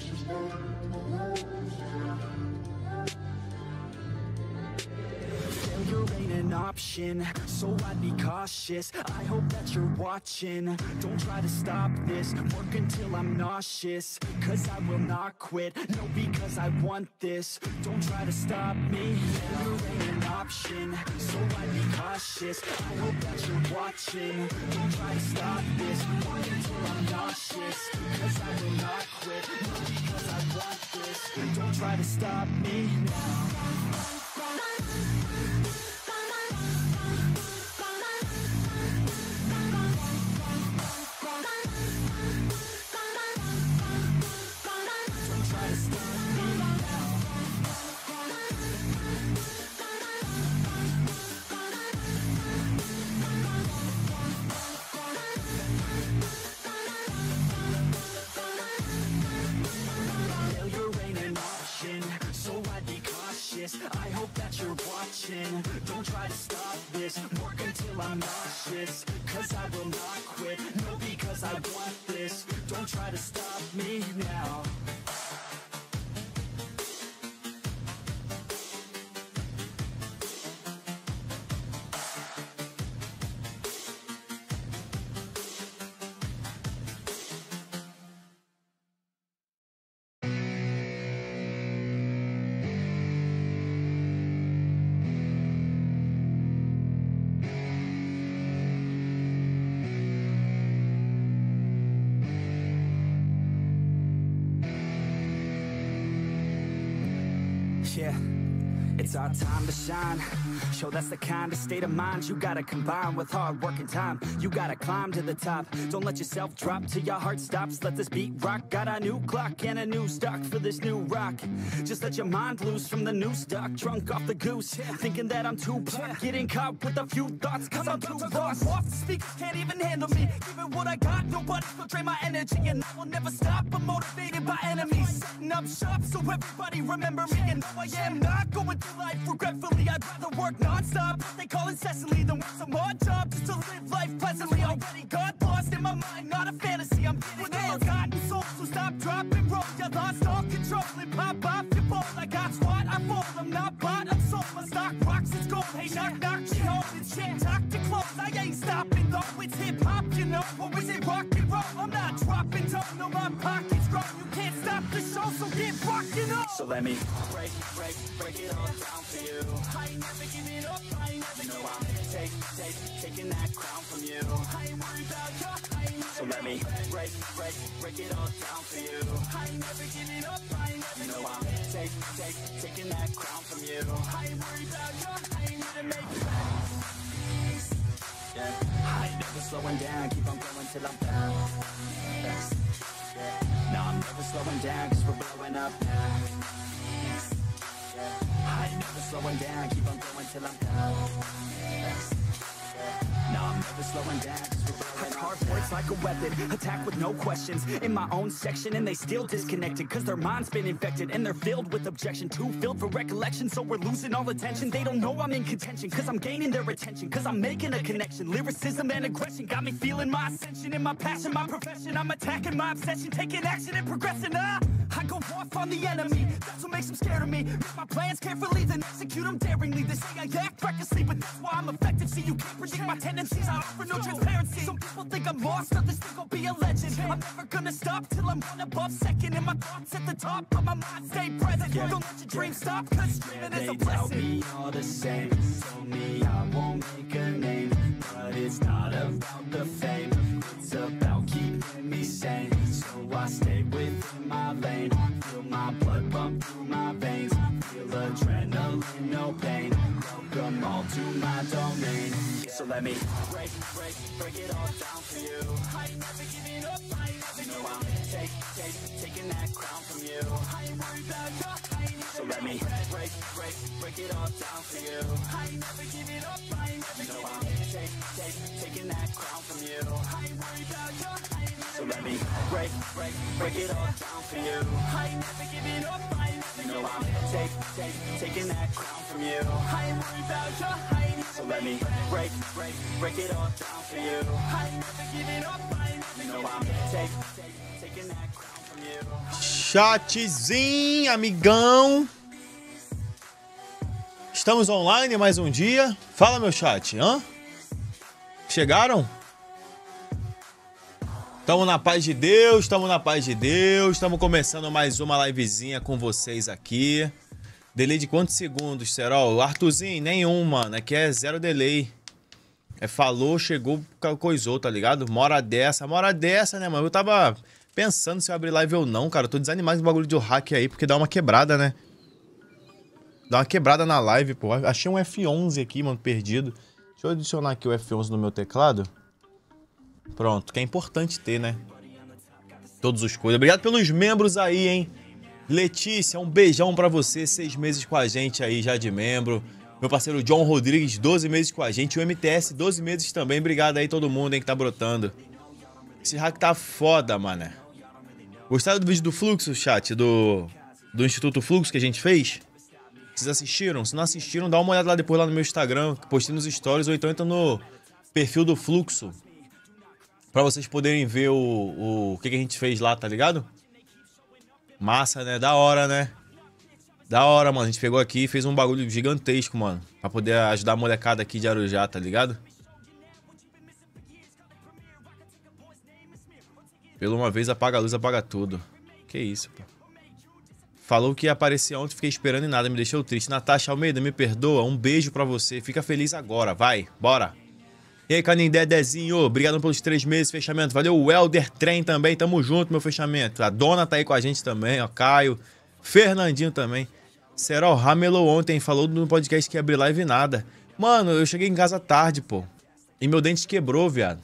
she's burning my heart. option So I'd be cautious I hope that you're watching Don't try to stop this Work until I'm nauseous Cause I will not quit No, because I want this Don't try to stop me You ain't an option So I'd be cautious I hope that you're watching Don't try to stop this Work until I'm nauseous Cause I will not quit No, because I want this Don't try to stop me now you're watching Don't try to stop this Work until I'm nauseous Cause I will not quit No, because I want this Don't try to stop me now shine macho That's the kind of state of mind you gotta combine with hard work and time You gotta climb to the top Don't let yourself drop till your heart stops Let this beat rock Got a new clock and a new stock for this new rock Just let your mind loose from the new stock Drunk off the goose yeah. Thinking that I'm too pop yeah. Getting caught with a few thoughts Cause I'm, I'm too lost off the speakers can't even handle me Even what I got, nobody to drain my energy And I will never stop, I'm motivated by enemies Setting up shop so everybody remember me And now I am not going through life regretfully I'd rather work now Nonstop, They call incessantly, then want some odd job Just to live life pleasantly Already got lost in my mind, not a fantasy I'm getting ill-gotten souls So stop, drop, and roll yeah, lost all control and pop off your ball I got squat, I fall, I'm not bought, I'm sold My stock rocks, it's gold Hey, knock, knock, she holding shit Talk to close, I ain't stopping though. It's hip hop, you know. Or is it rock and roll? I'm not dropping No, my pockets grow. You can't stop the show, so get rocking up. So let me break, break, break it all down for you. I ain't never giving up. I ain't never giving up. know I'm take, take, taking that crown from you. I ain't worried about you. So let me break, break, break it all down for you. I ain't never giving up. I ain't never know I'm take, take, taking that crown from you. I ain't worried about you. I ain't gonna make back. Yeah high Never slowing down, keep on going till I'm down Now I'm never slowing down, cause we're blowing up now I never slowing down, keep on going till I'm down never slowing down hard words like a weapon attack with no questions in my own section and they still disconnected cause their mind's been infected and they're filled with objection too filled for recollection so we're losing all attention they don't know i'm in contention cause i'm gaining their attention cause i'm making a connection lyricism and aggression got me feeling my ascension and my passion my profession i'm attacking my obsession taking action and progressing ah! I go off on the enemy, that's what makes them scared of me Make my plans carefully, then execute them daringly They say I act recklessly, but that's why I'm effective See, you can't predict my tendencies, I offer no transparency Some people think I'm lost, others think I'll be a legend I'm never gonna stop till I'm one above second And my thoughts at the top, but my mind stay present yeah, Don't let your dreams stop, cause dreaming yeah, is a blessing They me all the same, told me I won't make a name But it's not about the fame, it's about keeping me sane So I stay within my lane, feel my blood pump through my veins Feel adrenaline, no pain, welcome all to my domain so let me Break, break, break it all down for you I ain't never giving up, I ain't never giving up Take, take, taking that crown from you I ain't worried about you, I ain't even So let me Break, break, break it all down for you I ain't never giving up, I ain't never giving up Take, take, taking that crown from you I ain't worried about you So let me break, break, break it all down for you I ain't never giving up, I ain't never No, I'm take, take, taking that crown from you I ain't worried about your height So let me break, break, break it all down for you I ain't never giving up, I ain't never No, I'm take, take, taking that crown Chatzinho, amigão Estamos online mais um dia. Fala, meu chat, hã? Chegaram? Estamos na paz de Deus, estamos na paz de Deus, estamos começando mais uma livezinha com vocês aqui. Delay de quantos segundos, Serol? Arthurzinho, nenhum, mano. Aqui é zero delay. É falou, chegou, coisou, tá ligado? Mora dessa, mora dessa, né, mano? Eu tava pensando se eu abrir live ou não, cara. Eu tô desanimado com bagulho de hack aí, porque dá uma quebrada, né? Dá uma quebrada na live, pô. Achei um F11 aqui, mano, perdido. Deixa eu adicionar aqui o F11 no meu teclado. Pronto, que é importante ter, né? Todos os coisas. Obrigado pelos membros aí, hein? Letícia, um beijão para você. Seis meses com a gente aí já de membro. Meu parceiro John Rodrigues, 12 meses com a gente. O MTS, 12 meses também. Obrigado aí todo mundo, hein, que tá brotando. Esse hack tá foda, mané. Gostaram do vídeo do Fluxo, chat? Do, do Instituto Fluxo que a gente fez? Vocês assistiram? Se não assistiram, dá uma olhada lá depois lá no meu Instagram, postei nos stories, ou então entra no perfil do Fluxo, para vocês poderem ver o, o, o que, que a gente fez lá, tá ligado? Massa, né? Da hora, né? Da hora, mano. A gente pegou aqui e fez um bagulho gigantesco, mano. Pra poder ajudar a molecada aqui de Arujá, tá ligado? Pelo uma vez apaga a luz, apaga tudo. Que isso, pô. Falou que ia aparecer ontem, fiquei esperando e nada, me deixou triste. Natasha Almeida, me perdoa. Um beijo pra você. Fica feliz agora, vai. Bora. E aí, Canindé, Dezinho, obrigado pelos três meses, fechamento. Valeu, Welder, Trem também, tamo junto, meu fechamento. A dona tá aí com a gente também, ó, Caio, Fernandinho também. Será? O Ramelo ontem falou no podcast que ia abrir live nada. Mano, eu cheguei em casa tarde, pô. E meu dente quebrou, viado.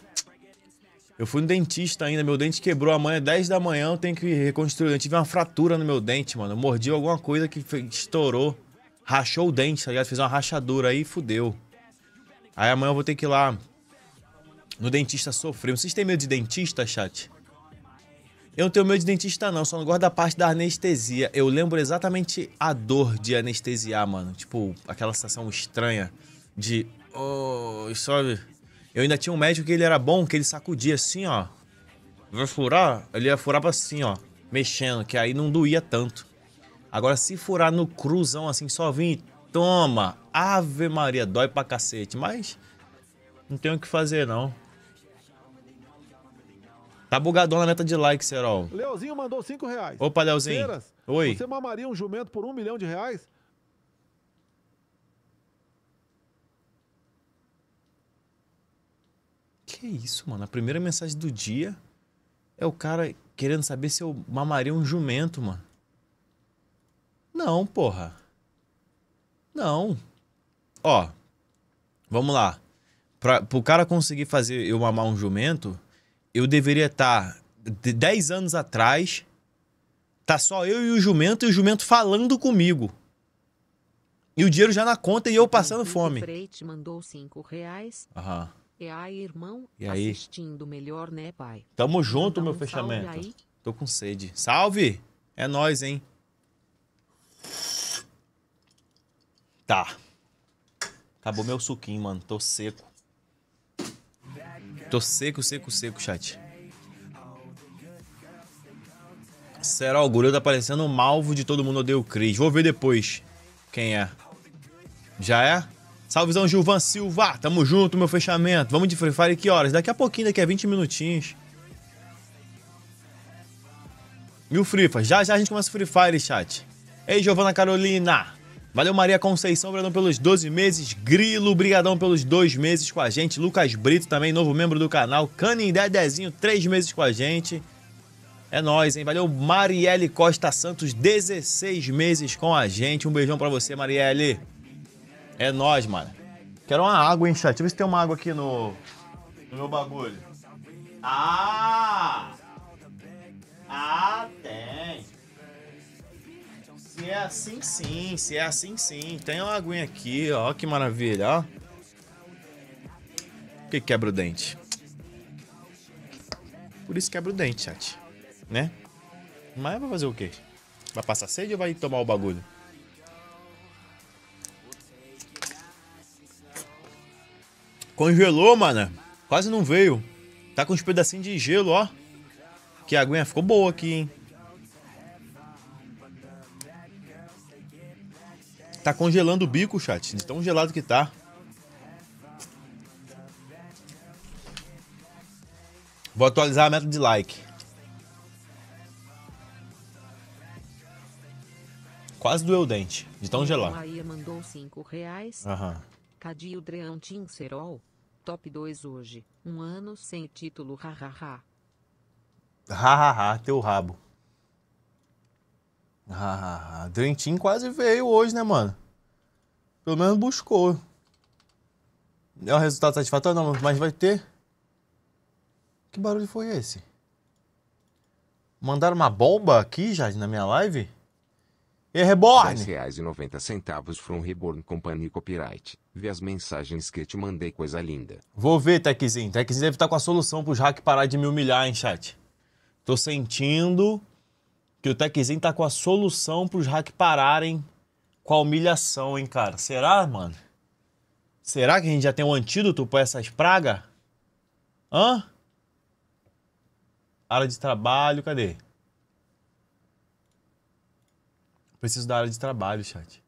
Eu fui no dentista ainda, meu dente quebrou. Amanhã, 10 da manhã, eu tenho que reconstruir. Eu tive uma fratura no meu dente, mano. Eu mordi alguma coisa que estourou. Rachou o dente, tá ligado? Fiz uma rachadura aí e fudeu. Aí amanhã eu vou ter que ir lá no dentista sofreu. Vocês têm medo de dentista, chat? Eu não tenho medo de dentista, não. Só não gosto da parte da anestesia. Eu lembro exatamente a dor de anestesiar, mano. Tipo, aquela sensação estranha de. Oh, sabe? Eu ainda tinha um médico que ele era bom, que ele sacudia assim, ó. Vai furar? Ele ia furar assim, ó. Mexendo, que aí não doía tanto. Agora, se furar no cruzão assim, só vir toma. Ave Maria, dói pra cacete. Mas não tem o que fazer, não. Tá bugadão na meta de likes, Serol. Leozinho mandou 5 reais. Opa, Leozinho. Feiras, Oi. Você mamaria um jumento por um milhão de reais? Que isso, mano. A primeira mensagem do dia é o cara querendo saber se eu mamaria um jumento, mano. Não, porra. Não. Ó, vamos lá. Para pro cara conseguir fazer eu mamar um jumento, eu deveria estar tá, 10 anos atrás, tá só eu e o jumento e o jumento falando comigo. E o dinheiro já na conta e eu passando fome. Freite mandou cinco reais. Aham. E é aí, irmão, e aí? assistindo melhor, né, pai? Tamo junto, Manda meu fechamento. Aí. Tô com sede. Salve! É nós, hein? Tá. Acabou meu suquinho, mano. Tô seco. Tô seco, seco, seco, chat. Será o Guru tá parecendo um malvo de todo mundo odeia o Cris. Vou ver depois quem é. Já é? Salvezão Gilvan Silva. Tamo junto, meu fechamento. Vamos de Free Fire que horas? Daqui a pouquinho, daqui a 20 minutinhos. Mil fire. Já já a gente começa o Free Fire, chat. Ei, Giovana Carolina. Valeu Maria Conceição, obrigadão pelos 12 meses. Grilo, brigadão pelos dois meses com a gente. Lucas Brito também, novo membro do canal. Canindé Dezinho, três meses com a gente. É nóis, hein? Valeu Marielle Costa Santos, 16 meses com a gente. Um beijão para você, Marielle. É nóis, mano. Quero uma água, hein, chat? Deixa eu ver se tem uma água aqui no, no meu bagulho. Ah! Ah, tem! Se é assim sim, se é assim sim. Tem uma aguinha aqui, ó, que maravilha, ó. Por que quebra o dente? Por isso quebra o dente, chat. Né? Mas vai fazer o quê? Vai passar sede ou vai tomar o bagulho? Congelou, mano. Quase não veio. Tá com uns pedacinhos de gelo, ó. Que a aguinha ficou boa aqui, hein? Tá congelando o bico, chat. De tão gelado que tá. Vou atualizar a meta de like. Quase doeu o dente, de tão gelado. Maria mandou cinco reais. Aham. Cadio o Dreão Tincerol? Top 2 hoje. Um ano sem título, ha, ha. teu rabo. Ah, Drentin quase veio hoje, né, mano? Pelo menos buscou. É um resultado satisfatório? Não, mas vai ter. Que barulho foi esse? Mandaram uma bomba aqui, já na minha live? E é Reborn! R$10,90 foram Reborn Company Copyright. Vê as mensagens que te mandei, coisa linda. Vou ver, Techzinho. Techzinho deve estar tá com a solução pros hack parar de me humilhar, hein, chat. Tô sentindo que o Techzinho tá com a solução pros hacks pararem com a humilhação, hein, cara? Será, mano? Será que a gente já tem um antídoto pra essas pragas? Hã? Área de trabalho, cadê? Preciso da área de trabalho, chat.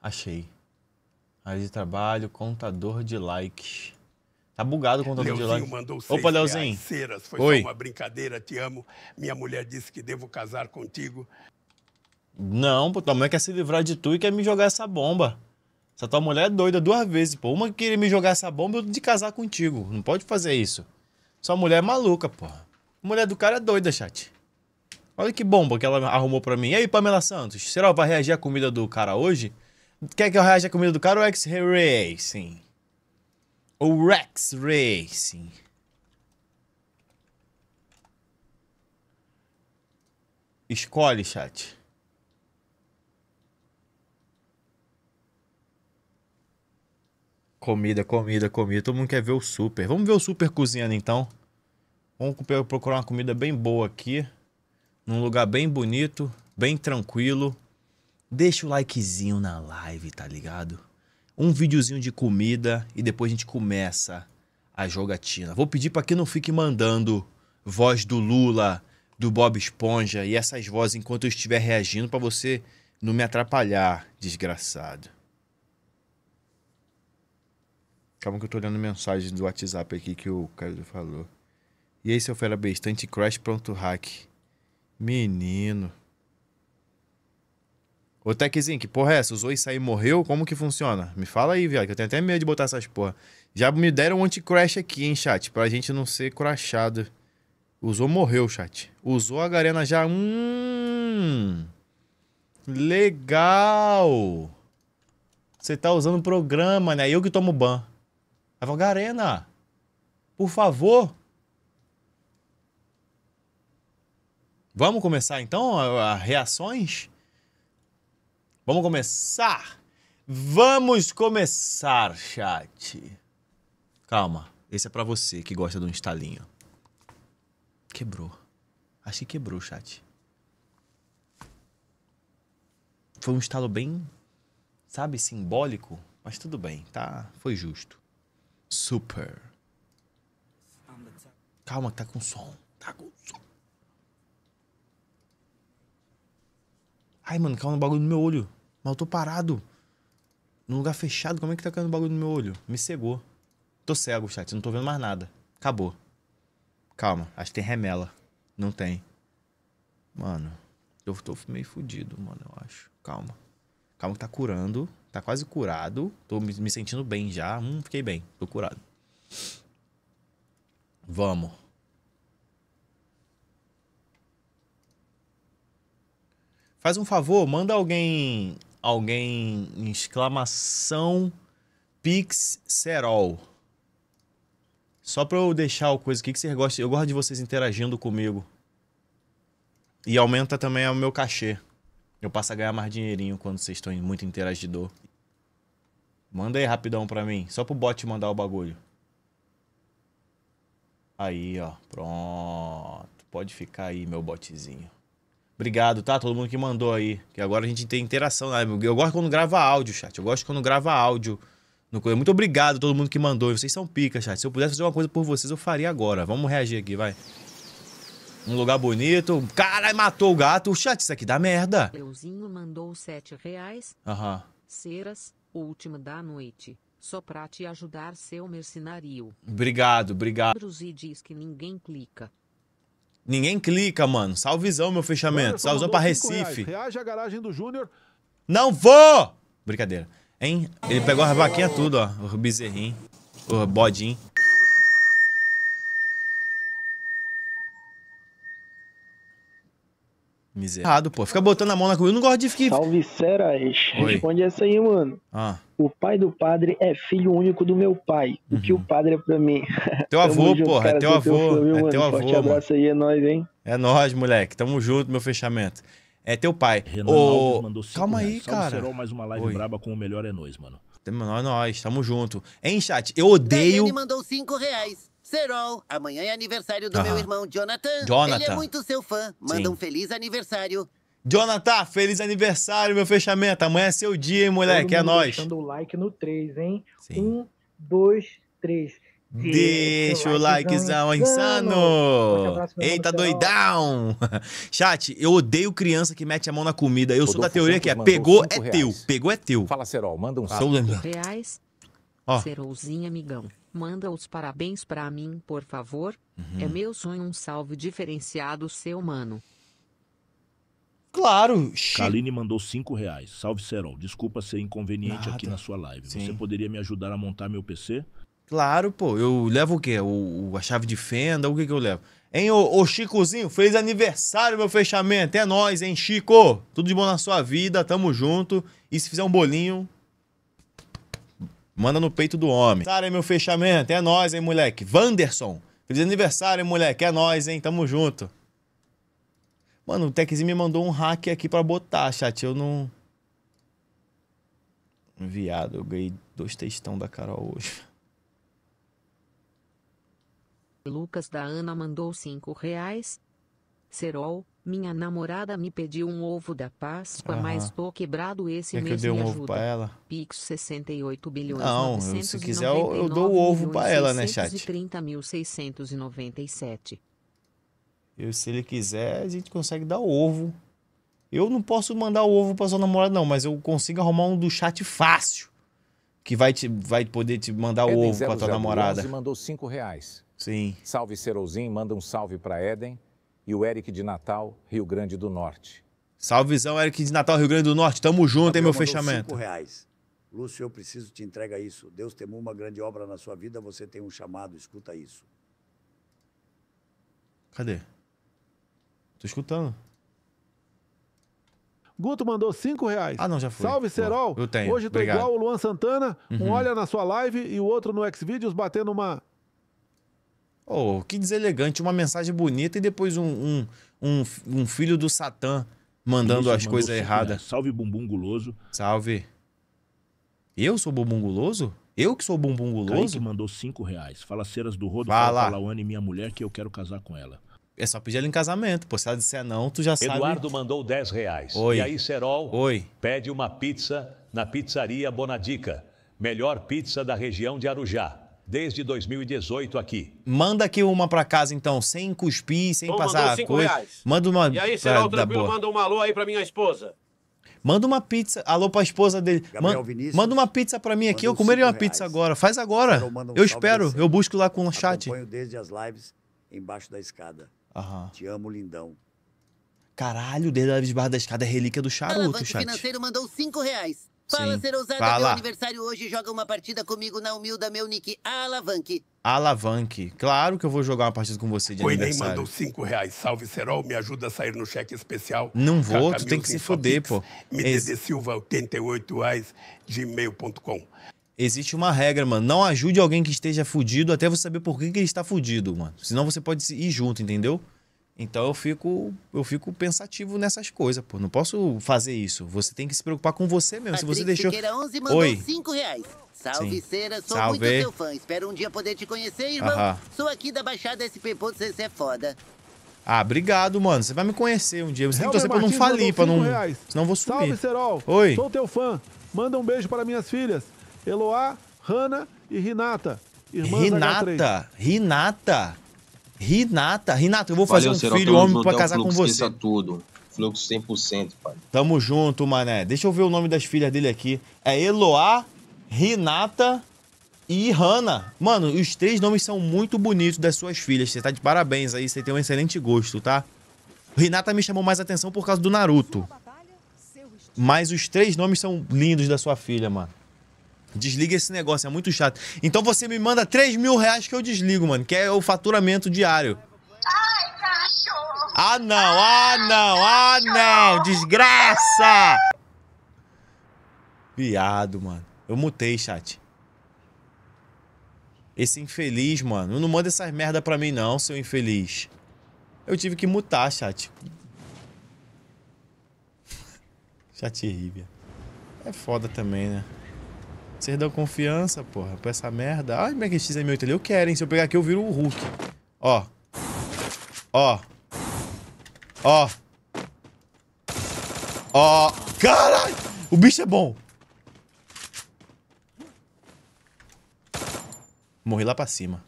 Achei. Área de trabalho, contador de likes. Tá bugado com o Leozinho Dilani. mandou seis Opa, Leozinho. Ceras. Foi Oi. só uma brincadeira, te amo. Minha mulher disse que devo casar contigo. Não, pô, tua mãe quer se livrar de tu e quer me jogar essa bomba. Essa tua mulher é doida duas vezes, pô. Uma que queria me jogar essa bomba e outra de casar contigo. Não pode fazer isso. Sua mulher é maluca, pô. A mulher do cara é doida, chat. Olha que bomba que ela arrumou pra mim. E aí, Pamela Santos, será que vai reagir à comida do cara hoje? Quer que eu reaja à comida do cara ou é que sim o Rex Racing. Escolhe, chat. Comida, comida, comida. Todo mundo quer ver o super. Vamos ver o super cozinhando então. Vamos procurar uma comida bem boa aqui. Num lugar bem bonito, bem tranquilo. Deixa o likezinho na live, tá ligado? um videozinho de comida e depois a gente começa a jogatina. Vou pedir para que não fique mandando voz do Lula, do Bob Esponja e essas vozes enquanto eu estiver reagindo para você não me atrapalhar, desgraçado. Calma que eu tô olhando mensagem do WhatsApp aqui que o Caio falou. E aí, seu fera bestante crash pronto hack. Menino. Ô, Techzinho, que porra é essa? Usou isso aí e morreu? Como que funciona? Me fala aí, viado, que eu tenho até medo de botar essas porra. Já me deram um anti-crash aqui, hein, chat? Pra gente não ser crachado. Usou, morreu, chat. Usou a Garena já. Hum. Legal. Você tá usando o programa, né? Eu que tomo ban. Aí Garena, por favor. Vamos começar então as a reações? Vamos começar? Vamos começar, chat. Calma, esse é para você que gosta de um estalinho. Quebrou. Acho que quebrou, chat. Foi um estalo bem, sabe, simbólico, mas tudo bem, tá? Foi justo. Super. Calma que tá com som. Tá com Ai, mano, caiu um bagulho no meu olho. Mas eu tô parado. Num lugar fechado, como é que tá caindo bagulho no meu olho? Me cegou. Tô cego, chat, não tô vendo mais nada. Acabou. Calma, acho que tem remela. Não tem. Mano, eu tô meio fudido, mano, eu acho. Calma. Calma que tá curando. Tá quase curado. Tô me sentindo bem já. Hum, fiquei bem. Tô curado. Vamos. Faz um favor, manda alguém. Alguém. Exclamação Pix Serol. Só pra eu deixar o coisa. O que, vocês gostam? Eu gosto de vocês interagindo comigo. E aumenta também o meu cachê. Eu passo a ganhar mais dinheirinho quando vocês estão muito interagidor. Manda aí rapidão pra mim. Só pro bot mandar o bagulho. Aí, ó. Pronto. Pode ficar aí, meu botezinho. Obrigado, tá? Todo mundo que mandou aí. Que agora a gente tem interação. Né? Eu gosto quando grava áudio, chat. Eu gosto quando grava áudio. No... Muito obrigado a todo mundo que mandou. Vocês são pica, chat. Se eu pudesse fazer uma coisa por vocês, eu faria agora. Vamos reagir aqui, vai. Um lugar bonito. Caralho, matou o gato. Chat, isso aqui dá merda. Leuzinho mandou sete reais. Aham. Ceras, última da noite. Só pra te ajudar, seu mercenário. Obrigado, obrigado. E diz que ninguém clica. Ninguém clica, mano. Salvezão, meu fechamento. Olha, Salvezão pra Recife. Reage a garagem do Júnior. Não vou! Brincadeira. Hein? Ele pegou as vaquinhas tudo, ó. O bezerrinho. O bodinho. Miserável, pô. Fica botando a mão na comida. Eu não gosto de ficar. Salve Seras. Responde essa aí, mano. Ah. O pai do padre é filho único do meu pai. O que o uhum. padre é pra mim? Teu avô, junto, porra. Cara, é teu avô. Filho, é mano. teu avô. Forte abraço aí, é nóis, hein? É nóis, moleque. Tamo junto, meu fechamento. É teu pai. Renan Ô... mandou cinco, Calma aí, né? cara. Serol, mais uma live Oi. braba com o melhor é nós, mano. Nós, nós. Tamo junto. Hein, chat? Eu odeio. Ele mandou cinco reais. Serol, amanhã é aniversário do meu irmão Jonathan. Jonathan. Ele é muito seu fã. Manda Sim. um feliz aniversário. Jonathan, feliz aniversário, meu fechamento. Amanhã é seu dia, hein, moleque? é nóis. Deixando o like no 3, hein? Sim. Um, dois, três. Deixa o likezão insano. insano. Eita, doidão. Chat, eu odeio criança que mete a mão na comida. Eu sou da teoria que é pegou é reais. teu. Pegou é teu. Fala, Serol, manda um salve. reais. Serolzinho, amigão. Manda os parabéns para mim, por favor. Uhum. É meu sonho um salve diferenciado seu, mano. Claro. Kaline mandou 5 reais. Salve, Serol. Desculpa ser inconveniente Nada. aqui na sua live. Sim. Você poderia me ajudar a montar meu PC? Claro, pô. Eu levo o quê? O, a chave de fenda? O que que eu levo? Hein, ô, ô Chicozinho, feliz aniversário, meu fechamento. É nóis, hein, Chico? Tudo de bom na sua vida, tamo junto. E se fizer um bolinho, Manda no peito do homem. Cara, meu fechamento. É nós, hein, moleque. Vanderson. Feliz aniversário, hein, moleque. É nós, hein. Tamo junto. Mano, o Techzinho me mandou um hack aqui pra botar, chat. Eu não. Viado, eu ganhei dois textão da Carol hoje. Lucas da Ana mandou cinco reais. Serol, minha namorada me pediu um ovo da Páscoa, uhum. mas tô quebrado esse é mês. Que eu dei um ovo pra ela? Pix 68 bilhões. Não, se quiser eu, eu dou o ovo pra ela, né, chat? 630.697. Eu, se ele quiser, a gente consegue dar o ovo. Eu não posso mandar o ovo pra sua namorada, não, mas eu consigo arrumar um do chat fácil. Que vai, te, vai poder te mandar Eden o ovo pra tua namorada. mandou 5 reais. Sim. Salve Serouzin, manda um salve pra Eden e o Eric de Natal, Rio Grande do Norte. Salvezão, Eric de Natal, Rio Grande do Norte. Tamo junto, hein, meu fechamento. Cinco reais. Lúcio, eu preciso te entrega isso. Deus tem uma grande obra na sua vida, você tem um chamado, escuta isso. Cadê? Tô escutando. Guto mandou cinco reais. Ah, não, já foi. Salve, Serol. Eu tenho. Hoje tô Obrigado. igual o Luan Santana. Um uhum. olha na sua live e o outro no Xvideos batendo uma Oh, que deselegante, uma mensagem bonita e depois um, um, um, um filho do Satã mandando Isso, as coisas erradas. Né? Salve, bumbum guloso. Salve. Eu sou bumbum guloso? Eu que sou bumbum guloso? que mandou cinco reais. Fala ceras do Rodo, fala, fala Lawane, minha mulher, que eu quero casar com ela. É só pedir ela em casamento, pô. Se ela disser não, tu já Eduardo sabe. Eduardo mandou 10 reais. Oi. E aí, Serol Oi. pede uma pizza na pizzaria Bonadica. Melhor pizza da região de Arujá desde 2018 aqui. Manda aqui uma para casa, então, sem cuspir, sem passar cinco coisa. Reais. Manda uma. E aí, será tranquilo, manda um alô aí para minha esposa. Manda uma pizza. Alô pra esposa dele. Vinícius. Manda uma pizza pra mim aqui. Eu comeria uma pizza reais. agora. Faz agora. Um eu espero. Eu busco lá com o chat. Acompanho desde as lives embaixo da escada. Aham. Te amo, lindão. Caralho, desde a lives embaixo da escada é relíquia do charuto, chat. O financeiro mandou 5 reais. Fala, ser ousada, Fala. meu aniversário hoje joga uma partida comigo na humilda, meu nick Alavanque. Alavanque. Claro que eu vou jogar uma partida com você de o aniversário. mandou 5 reais. Salve, Serol, me ajuda a sair no cheque especial. Não vou, Caca tu tem que se foder, pô. MDD Silva, 88 reais, gmail.com. Existe uma regra, mano. Não ajude alguém que esteja fudido até você saber por que, que ele está fudido, mano. Senão você pode ir junto, entendeu? Então eu fico, eu fico pensativo nessas coisas, pô. Não posso fazer isso. Você tem que se preocupar com você mesmo. Patrick se você deixou. Siqueira 11 mandou Oi. reais. Salve, Sim. Cera. Sou Salve. muito seu fã. Espero um dia poder te conhecer, irmão. Uh -huh. Sou aqui da Baixada SP. Você é foda. Ah, obrigado, mano. Você vai me conhecer um dia. Você tem que torcer pra não falir, pra não. Reais. Senão eu vou sumir. Salve, Serol. Oi. Sou teu fã. Manda um beijo para minhas filhas, Eloá, Hanna e Renata. Renata. Renata. Renata, Renata, eu vou fazer Valeu, um filho homem pra casar com você. tudo. Fluxo 100%, pai. Tamo junto, mané. Deixa eu ver o nome das filhas dele aqui. É Eloá, Renata e Hanna. Mano, os três nomes são muito bonitos das suas filhas. Você tá de parabéns aí, você tem um excelente gosto, tá? Renata me chamou mais atenção por causa do Naruto. Mas os três nomes são lindos da sua filha, mano. Desliga esse negócio, é muito chato. Então você me manda 3 mil reais que eu desligo, mano, que é o faturamento diário. Ai, cachorro! Ah, não, ah, não, ah, não! Desgraça! Viado, mano. Eu mutei, chat. Esse infeliz, mano. Não manda essas merda pra mim, não, seu infeliz. Eu tive que mutar, chat. Chat Rívia. É foda também, né? Vocês dão confiança, porra, pra essa merda. Ai, minha XM8 é ali eu quero, hein? Se eu pegar aqui, eu viro o Hulk. Ó. Ó. Ó. Ó. Caralho! O bicho é bom. Morri lá pra cima.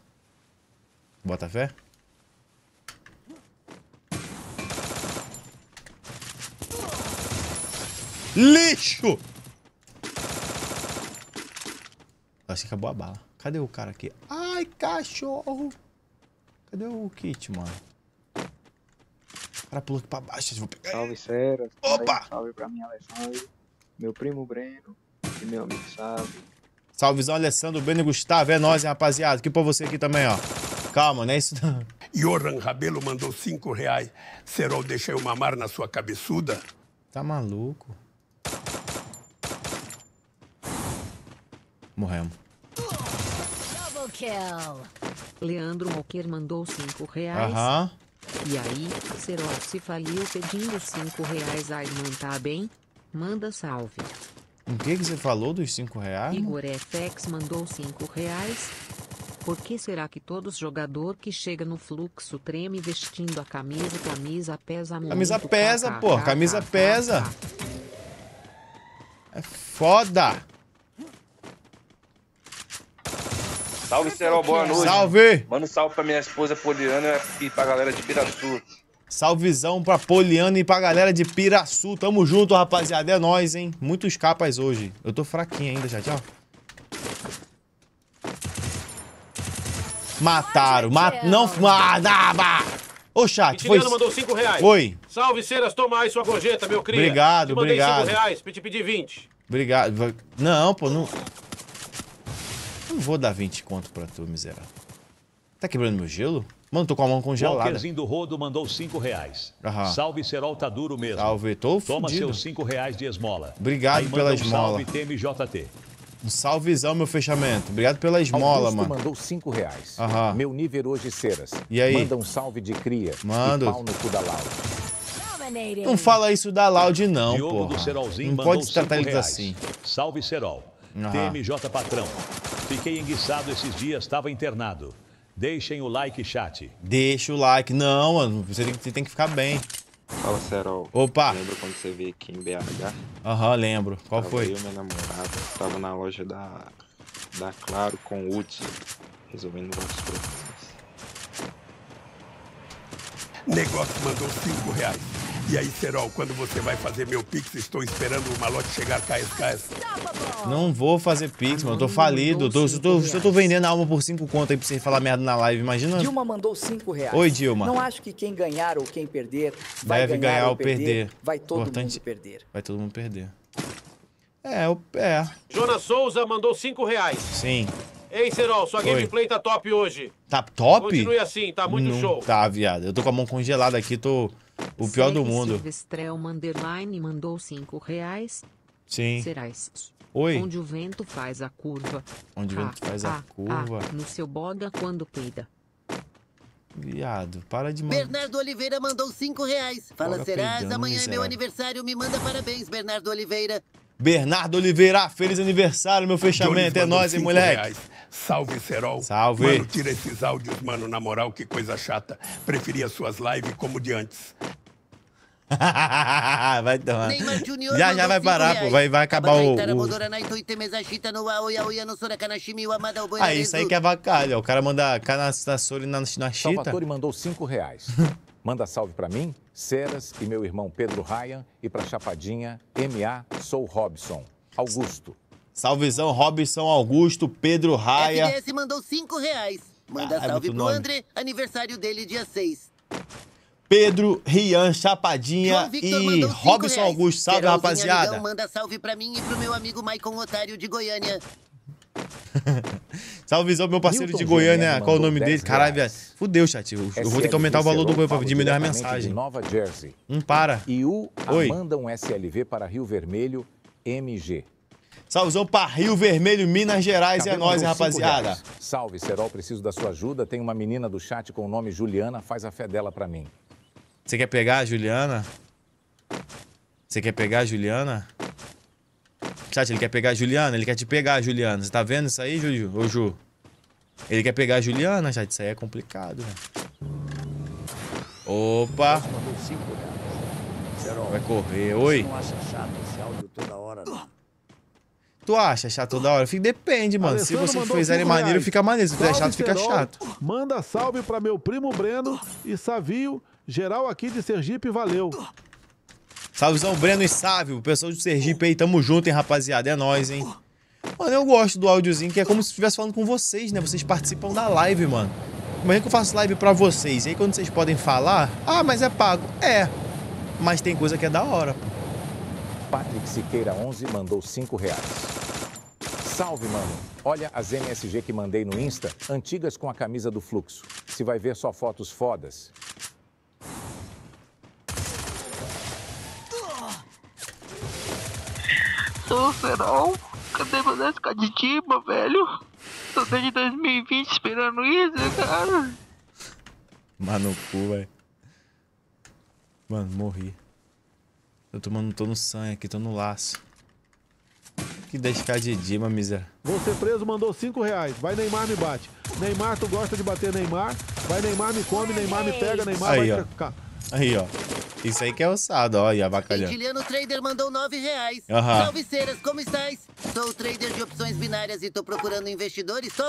Bota fé? Lixo! Assim acabou a bala. Cadê o cara aqui? Ai, cachorro! Cadê o kit, mano? O cara pulou aqui pra baixo, vou pegar Salve, Cera! Opa! Salve pra mim, Alessandro. Meu primo Breno. E meu amigo Salve. Salvezão, Alessandro, Breno e Gustavo. É nóis, hein, rapaziada. Que pra você aqui também, ó. Calma, não é isso não. Yoran Rabelo mandou cinco reais. Serol, deixei eu mamar na sua cabeçuda? Tá maluco? Morremos. Leandro Walker mandou 5 reais. Aham. E aí, Serol se faliu pedindo 5 reais. A irmã tá bem? Manda salve. O que, que você falou dos 5 reais? Igor FX mandou 5 reais. Por que será que todos jogador que chega no fluxo treme vestindo a camisa? Camisa pesa muito. Camisa pesa, pô. Camisa pesa. É foda. Salve, Serol, boa noite. Salve! Manda um salve pra minha esposa Poliana e pra galera de Pirassu. Salvezão pra Poliana e pra galera de Piraçu. Tamo junto, rapaziada. É nóis, hein? Muitos capas hoje. Eu tô fraquinho ainda já, tchau. Mataram. Ma não. nada. Ah, Ô, chat, foi... mandou 5 reais. Salve, Ceras, toma aí sua gorjeta, meu cria. Obrigado, Te obrigado. 5 reais pedi te 20. Obrigado. Não, pô, não... Não vou dar 20 conto pra tu, miserável. Tá quebrando meu gelo? Mano, tô com a mão congelada. Walkerzinho do Rodo mandou 5 reais. Aham. Salve, Serol, tá duro mesmo. Salve, tô fudido. Toma seus 5 reais de esmola. Obrigado pela um esmola. Salve, TMJT. Um salvezão, meu fechamento. Obrigado pela esmola, Augusto mano. mandou 5 reais. Aham. Meu nível hoje ceras. E aí? Manda um salve de cria. Manda. E pau no cu da Laura. Não fala isso da Laude, não, pô. Não pode tratar eles assim. Salve, Serol. Aham. TMJ Patrão. Fiquei enguiçado esses dias, estava internado. Deixem o like, chat. Deixa o like. Não, mano, você tem, você tem que ficar bem. Fala, Serol. Opa! Lembra quando você veio aqui em BH? Aham, uhum, lembro. Qual tava foi? Eu e minha namorada tava na loja da, da Claro com o Uti resolvendo vários problemas. Negócio mandou 5 reais. E aí, Serol, quando você vai fazer meu Pix, estou esperando o malote chegar KSKS. Não vou fazer Pix, mano. Eu tô falido. Eu tô, tô, eu tô vendendo a alma por 5 conto aí pra você falar merda na live. Imagina. Dilma mandou 5 reais. Oi, Dilma. Não acho que quem ganhar ou quem perder vai Deve ganhar, ganhar ou perder. perder. Vai todo Importante, mundo perder. Vai todo mundo perder. É, o é. Jonas Souza mandou 5 reais. Sim. Ei, Serol, sua Oi. gameplay tá top hoje. Tá top? Continue assim, tá muito Não show. Tá, viado. Eu tô com a mão congelada aqui, tô o pior Segue do mundo. Silvestrel Manderline mandou 5 reais. Sim. Será isso? Oi. Onde o vento faz a curva. Onde o vento ah, faz a, a ah, ah, curva. A, no seu boga quando peida. Viado, para de mandar. Bernardo Oliveira mandou 5 reais. Fala, serás? Amanhã é meu aniversário. Me manda parabéns, Bernardo Oliveira. Bernardo Oliveira, feliz aniversário, meu fechamento. É nóis, hein, moleque? Reais. Salve, Serol. Salve. Mano, tira esses áudios, mano, na moral, que coisa chata. Preferia suas lives como de antes. vai tomar. Neymar Junior já já vai parar, pô. Vai, vai acabar o. o... Ah, isso aí que é vacalha. O cara manda Kanasori na, na chita. Salvatore mandou 5 reais. Manda salve pra mim Ceras e meu irmão Pedro Ryan. E para Chapadinha, MA, sou Robson. Augusto. Salvezão, Robson Augusto, Pedro Raia. FDS mandou cinco reais. Manda ah, salve é pro André, aniversário dele dia 6. Pedro, Rian, Chapadinha e Robson reais. Augusto. Salve, Geralzinho rapaziada. Amigão, manda salve pra mim e pro meu amigo Maicon Otário de Goiânia. Salve, meu parceiro Milton de Goiânia. Qual o nome dele? Caralho, velho. Fudeu, chat. Eu, eu vou ter que aumentar o valor do meu pra diminuir a mensagem. Nova Jersey. um para. E o Oi. manda um SLV para Rio Vermelho MG. Salvezão para Rio Vermelho, Minas Gerais. É Cabelo é nóis, rapaziada. Salve, Serol. Preciso da sua ajuda. Tem uma menina do chat com o nome Juliana. Faz a fé dela para mim. Você quer pegar a Juliana? Você quer pegar a Juliana? Chat, ele quer pegar a Juliana? Ele quer te pegar, Juliana. Você tá vendo isso aí, Juju? Ô, Ju? Ele quer pegar a Juliana, chat. Isso aí é complicado, velho. Né? Opa. Vai correr. Oi. Tu acha chato toda hora? Fica, depende, mano. Alessandro se vocês fizerem maneiro, fica maneiro. Se fizer chato, fica chato. Manda salve pra meu primo Breno e Savio, geral aqui de Sergipe, valeu. Salvezão, Breno e Sávio. Pessoal do Sergipe aí, tamo junto, hein, rapaziada. É nóis, hein. Mano, eu gosto do áudiozinho, que é como se estivesse falando com vocês, né? Vocês participam da live, mano. Imagina é que eu faço live pra vocês. E aí quando vocês podem falar, ah, mas é pago. É. Mas tem coisa que é da hora, pô. Patrick Siqueira 11 mandou 5 reais. Salve, mano. Olha as MSG que mandei no Insta, antigas com a camisa do fluxo. Se vai ver só fotos fodas. Ô, Ferol, cadê você 10k de Tiba, velho? Tô desde 2020 esperando isso, cara. Mano, cu, velho. Mano, morri. Tô tomando, tô no sangue aqui, tô no laço. Que 10k de Dima, miséria. Você preso mandou 5 reais. Vai Neymar me bate. Neymar, tu gosta de bater Neymar? Vai Neymar me come, Neymar me pega, Neymar Aí, vai ó. Aí, ó. Isso aí que é ossado, ó, e abacalhão. Quintiliano Trader mandou nove reais. Uhum. Salve, Ceras, como estás? Sou trader de opções binárias e tô procurando investidores só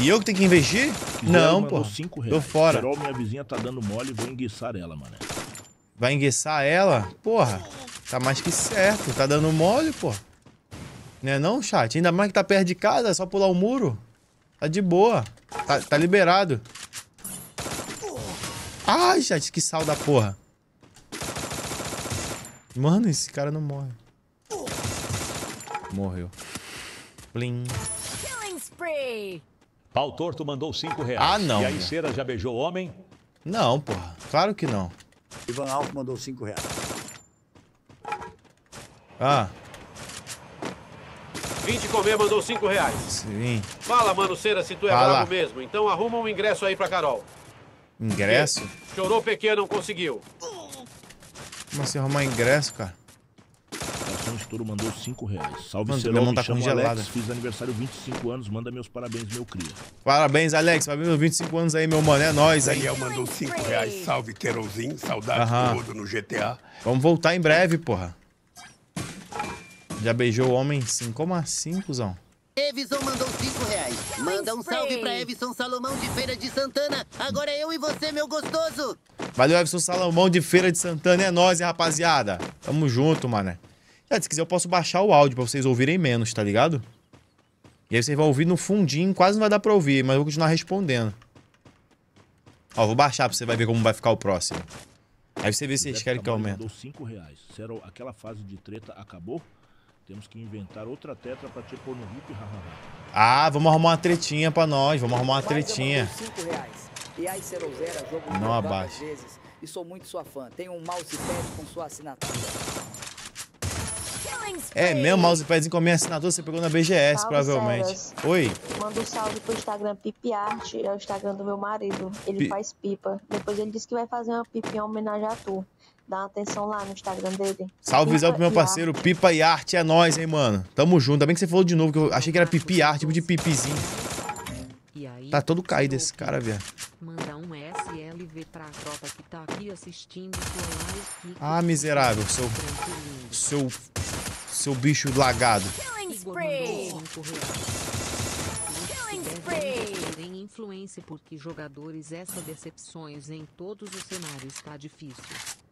E eu que tenho que investir? Não, pô. Cinco reais. Tô fora. Tirou, minha vizinha tá dando mole vou enguiçar ela, mano. Vai enguiçar ela? Porra, tá mais que certo. Tá dando mole, pô. Né não, é não, chat? Ainda mais que tá perto de casa, é só pular o muro. Tá de boa. Tá, tá liberado. Ai, gente, que sal da porra. Mano, esse cara não morre. Morreu. Blim. Pau Torto mandou 5 reais. Ah, não. E aí, né? Cera já beijou o homem? Não, porra. Claro que não. Ivan Alco mandou 5 reais. Ah. 20 comer mandou 5 reais. Sim. Fala, mano, Cera, se tu é Fala. bravo mesmo. Então arruma um ingresso aí pra Carol. Ingresso? Chorou pequeno, não conseguiu. Como assim arrumar ingresso, cara? Ação Estouro mandou 5 reais. Salve, Mano, Celão, tá me Alex, fiz aniversário 25 anos, manda meus parabéns, meu cria. Parabéns, Alex, vai meus 25 anos aí, meu mano, é nóis aí. Daniel mandou 5 reais, salve, Terolzinho saudade Aham. do no GTA. Vamos voltar em breve, porra. Já beijou o homem sim. Como assim, cuzão? Evison mandou cinco reais. Manda um salve pra Evison Salomão de Feira de Santana. Agora é eu e você, meu gostoso. Valeu, Evison Salomão de Feira de Santana. É nóis, rapaziada. Tamo junto, mané. É se quiser, eu posso baixar o áudio pra vocês ouvirem menos, tá ligado? E aí vocês vão ouvir no fundinho. Quase não vai dar pra ouvir, mas eu vou continuar respondendo. Ó, vou baixar pra você verem ver como vai ficar o próximo. Aí você vê se eles querem que aumente. Mandou cinco reais. Será aquela fase de treta acabou? Temos que inventar outra tetra pra te pôr no hip, Ah, vamos arrumar uma tretinha pra nós, vamos arrumar uma tretinha. Não abaixa. E sou muito sua fã. tem um mousepad com sua assinatura. É, meu mousepadzinho com a minha assinatura você pegou na BGS, provavelmente. Oi. Manda um salve pro Instagram pipiarte é o Instagram do meu marido. Ele Pi... faz pipa. Depois ele disse que vai fazer uma pipa em homenagem a tu. Dá uma atenção lá no Instagram dele. Salve, Zé, pro meu parceiro. Arte. Pipa e Arte é nós, hein, mano. Tamo junto. Ainda bem que você falou de novo, que eu achei que era pipi arte, tipo de pipizinho. Tá todo caído esse cara, velho. Manda um SLV pra tropa que tá aqui assistindo é Ah, miserável, seu. Seu. Seu bicho lagado. Killing spray. Killing é influência porque jogadores essa decepções em todos os cenários tá difícil.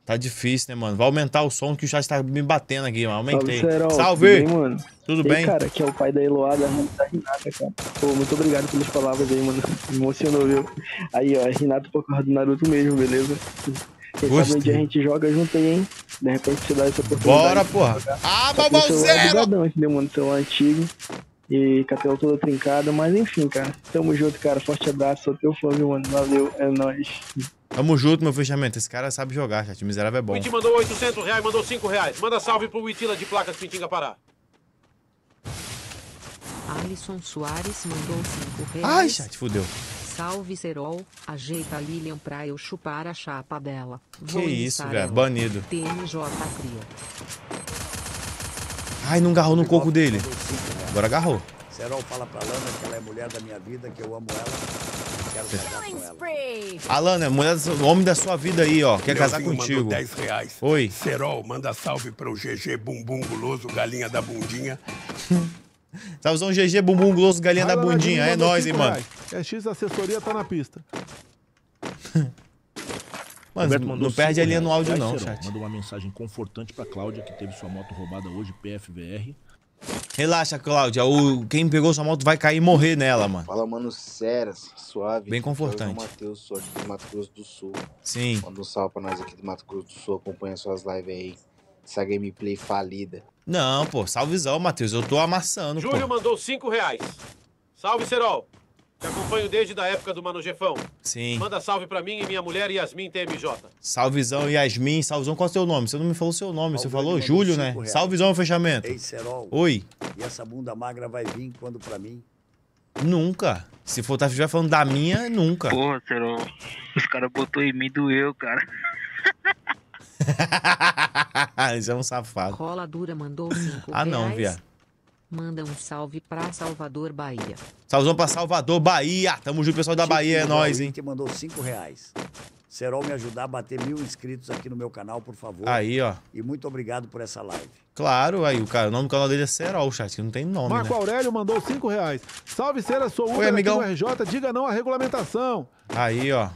Tá difícil, né, mano? Vai aumentar o som que o chat tá me batendo aqui, mano. Aumentei. Salve! Salve. Tudo bem, mano? Tudo bem? cara, que é o pai da Eloada, da Renata, cara. Pô, muito obrigado pelas palavras aí, mano. Me emocionou, viu? Aí, ó, Renata por causa do Naruto mesmo, beleza? Gostei. Um a gente joga junto aí, hein? De repente te dá essa oportunidade. Bora, porra! Ah, babão zero! Obrigadão, entendeu, né, mano? Seu antigo e cabelo toda trincada, mas enfim, cara. Tamo junto, cara. Forte abraço, sou teu fã, meu mano? Valeu, é nóis. Tamo junto, meu fechamento. Esse cara sabe jogar, chat. miserável é bom. O Iti mandou 800 reais, mandou 5 reais. Manda salve pro Itila de Placas Pintinga Pará. Alisson Soares mandou 5 reais. Ai, chat, fudeu. Salve, Serol. Ajeita Lilian pra eu chupar a chapa dela. Que isso, velho. Banido. TMJ Cria. Ai, não agarrou no coco dele. Agora agarrou. Serol fala pra Lana que ela é mulher da minha vida, que eu amo ela. Alana, mulher, homem da sua vida aí, ó. Quer Meu casar contigo. 10 reais. Oi. Serol, manda salve pro GG Bumbum Guloso, galinha da bundinha. Tá Salvezão GG Bumbum Guloso, galinha Vai, da bundinha. É nóis, hein, mano. É X Assessoria tá na pista. Mano, não perde a linha no áudio, não, chat. Mandou uma mensagem confortante pra Cláudia, que teve sua moto roubada hoje, PFVR. Relaxa, Cláudia. O, quem pegou sua moto vai cair e morrer nela, mano. Fala, mano, sério, suave. Bem confortante. Eu Matheus, sou aqui do Mato Grosso do Sul. Sim. Manda um salve pra nós aqui do Mato Grosso do Sul. Acompanha suas lives aí. Essa gameplay falida. Não, pô, salvezão, Matheus. Eu tô amassando, Júlio pô. mandou cinco reais. Salve, Serol. Te acompanho desde a época do Mano Jefão. Sim. Manda salve pra mim e minha mulher Yasmin TMJ. Salvezão, Yasmin. Salvezão, qual é o seu nome? Você não me falou seu nome, você falou Júlio, né? Reais. Salvezão, fechamento. Ei, Serol. Oi. E essa bunda magra vai vir quando pra mim? Nunca. Se for tá já falando da minha, nunca. Porra, Serol. Os caras botou em mim, doeu, cara. Isso é um safado. Cola dura mandou cinco Ah, não, viado. Manda um salve pra Salvador, Bahia. Salvezão pra Salvador, Bahia. Tamo junto, pessoal da Bahia, é nóis, hein? Que mandou cinco reais. Serol me ajudar a bater mil inscritos aqui no meu canal, por favor. Aí, ó. E muito obrigado por essa live. Claro, aí o, cara, o nome do canal dele é Serol, chat, que não tem nome, Marco né? Aurélio mandou cinco reais. Salve, Cera, sou Uber Oi, amigão. aqui no RJ, diga não à regulamentação. Aí, ó.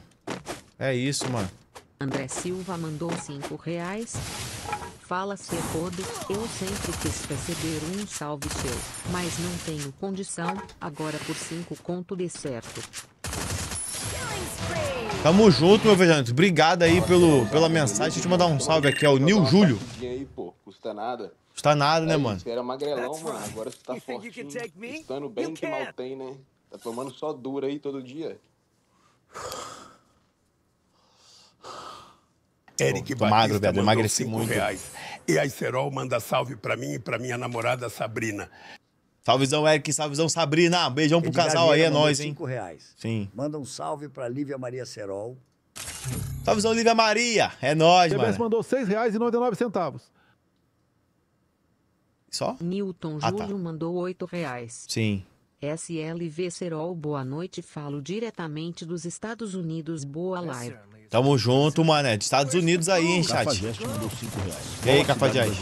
É isso, mano. André Silva mandou cinco reais fala se todo, é eu sempre quis receber um salve seu, mas não tenho condição, agora por 5 conto de certo. Tamo junto, meu Vejantes. Obrigado aí pelo, pela mensagem. Deixa eu te mandar um salve aqui, é o Nil Júlio. E custa nada. Custa nada, né, mano? Você era magrelão, mano. Agora você tá fortinho. Estando bem que mal tem, né? Tá tomando só dura aí todo dia. Eric Magro, tá velho. Emagreci muito. E a Serol manda salve para mim e para minha namorada Sabrina. Salvezão, Eric. Salvezão, Sabrina. Beijão pro Edgar casal aí, é nós, hein? Cinco reais. Sim. Manda um salve pra Lívia Maria Serol. Salvezão, Lívia Maria. É nós, mano. O mandou seis reais e noventa e nove centavos. Só? Newton ah, tá. Júlio tá. mandou oito reais. Sim. SLV Serol, boa noite. Falo diretamente dos Estados Unidos. Boa live. Tamo junto, mané. De Estados Unidos aí, hein, chat. E aí, Cafajeste?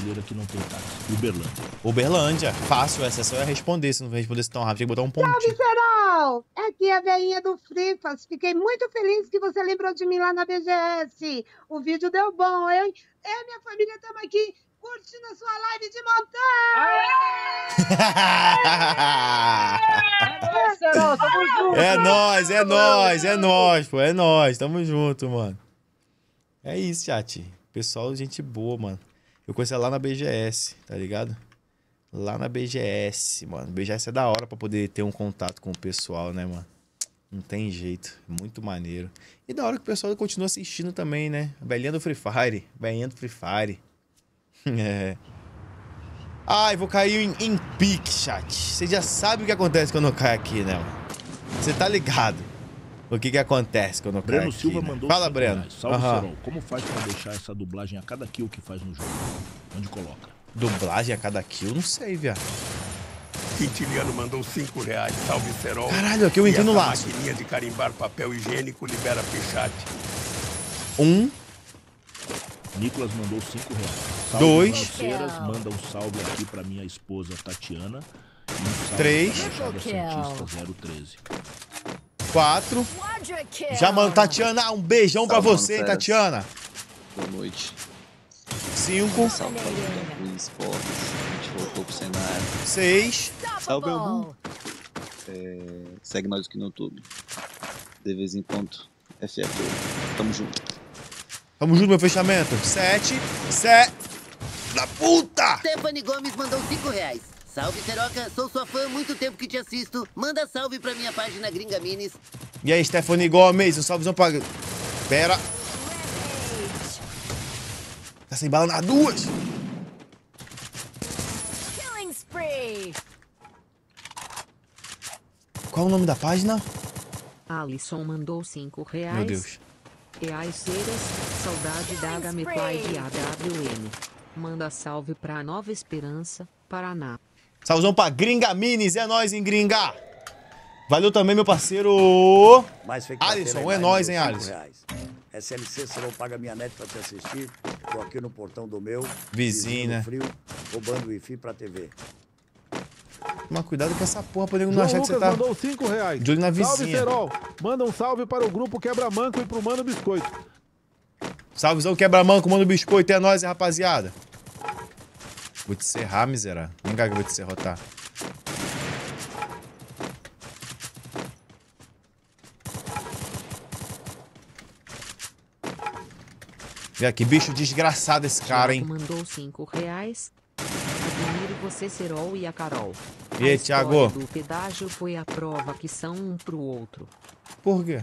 Uberlândia. Uberlândia. Fácil essa. É só eu responder. Se não respondesse tão tá rápido, tem que botar um ponto. Salve, Geral! Aqui é a veinha do Frifas. Fiquei muito feliz que você lembrou de mim lá na BGS. O vídeo deu bom, hein? É, minha família tamo aqui curtindo a sua live de montanha É nós, é nós, é nós, pô, é nós, tamo junto, mano. É isso, chat. Pessoal, gente boa, mano. Eu conheci ela lá na BGS, tá ligado? Lá na BGS, mano. BGS é da hora pra poder ter um contato com o pessoal, né, mano? Não tem jeito. Muito maneiro. E da hora que o pessoal continua assistindo também, né? A Belinha do Free Fire. Belinha do Free Fire. É. Ai, vou cair em, em pique, chat. Você já sabe o que acontece quando eu caio aqui, né? Você tá ligado. O que que acontece quando eu caio Breno aqui, Silva né? mandou Fala, Breno. Reais. Salve, uhum. Serol. Como faz pra deixar essa dublagem a cada kill que faz no jogo? Onde coloca? Dublagem a cada kill? Não sei, viado. Quintiliano mandou 5 reais. Salve, Serol. Caralho, aqui eu entendo lá? laço. maquininha de carimbar papel higiênico libera pichate. Um. Nicolas mandou 5 reais. Salve Dois. Franceiras, manda um salve aqui pra minha esposa Tatiana. E um Três. Santista 013. Quatro. Já manda, Tatiana, um beijão salve, pra você, Tatiana. Boa noite. Cinco. Salve pra Liga Esportes. A gente voltou pro cenário. Seis. Salve ao É, segue nós aqui no YouTube. De vez em quando. FF. Tamo junto. Tamo junto, meu fechamento. Sete. Sete. Da puta! Stephanie Gomes mandou cinco reais. Salve, Seroca. Sou sua fã muito tempo que te assisto. Manda salve pra minha página Gringa Minis. E aí, Stephanie Gomes. Um salvezão pra... Pera. Tá sem bala nas duas. Killing spree. Qual é o nome da página? Alisson mandou cinco reais. Meu Deus. E é as Ceiras, saudade da Gameplay de AWM. Manda salve pra Nova Esperança, Paraná. Salvão pra Gringa Minis, é nóis, em Gringa! Valeu também, meu parceiro. Mais Alisson, é nóis, hein, Alisson. Reais. SLC não paga minha net pra te assistir. Tô aqui no portão do meu. Vizinho, né? frio, roubando o Wi-Fi pra TV. Mas cuidado com essa porra pra não João achar Lucas que você tá. mandou 5 reais. De olho na vizinha. Salve, Serol. Manda um salve para o grupo Quebra Manco e pro Mano Biscoito. Salvezão Quebra Manco, Mano Biscoito. É nóis, rapaziada. Vou te serrar, miserável. Vem cá que eu vou te serrotar. Vê aqui, bicho desgraçado esse cara, hein? Mandou 5 reais você, Serol e a Carol. E aí, Thiago? O pedágio foi a prova que são um pro outro. Por quê?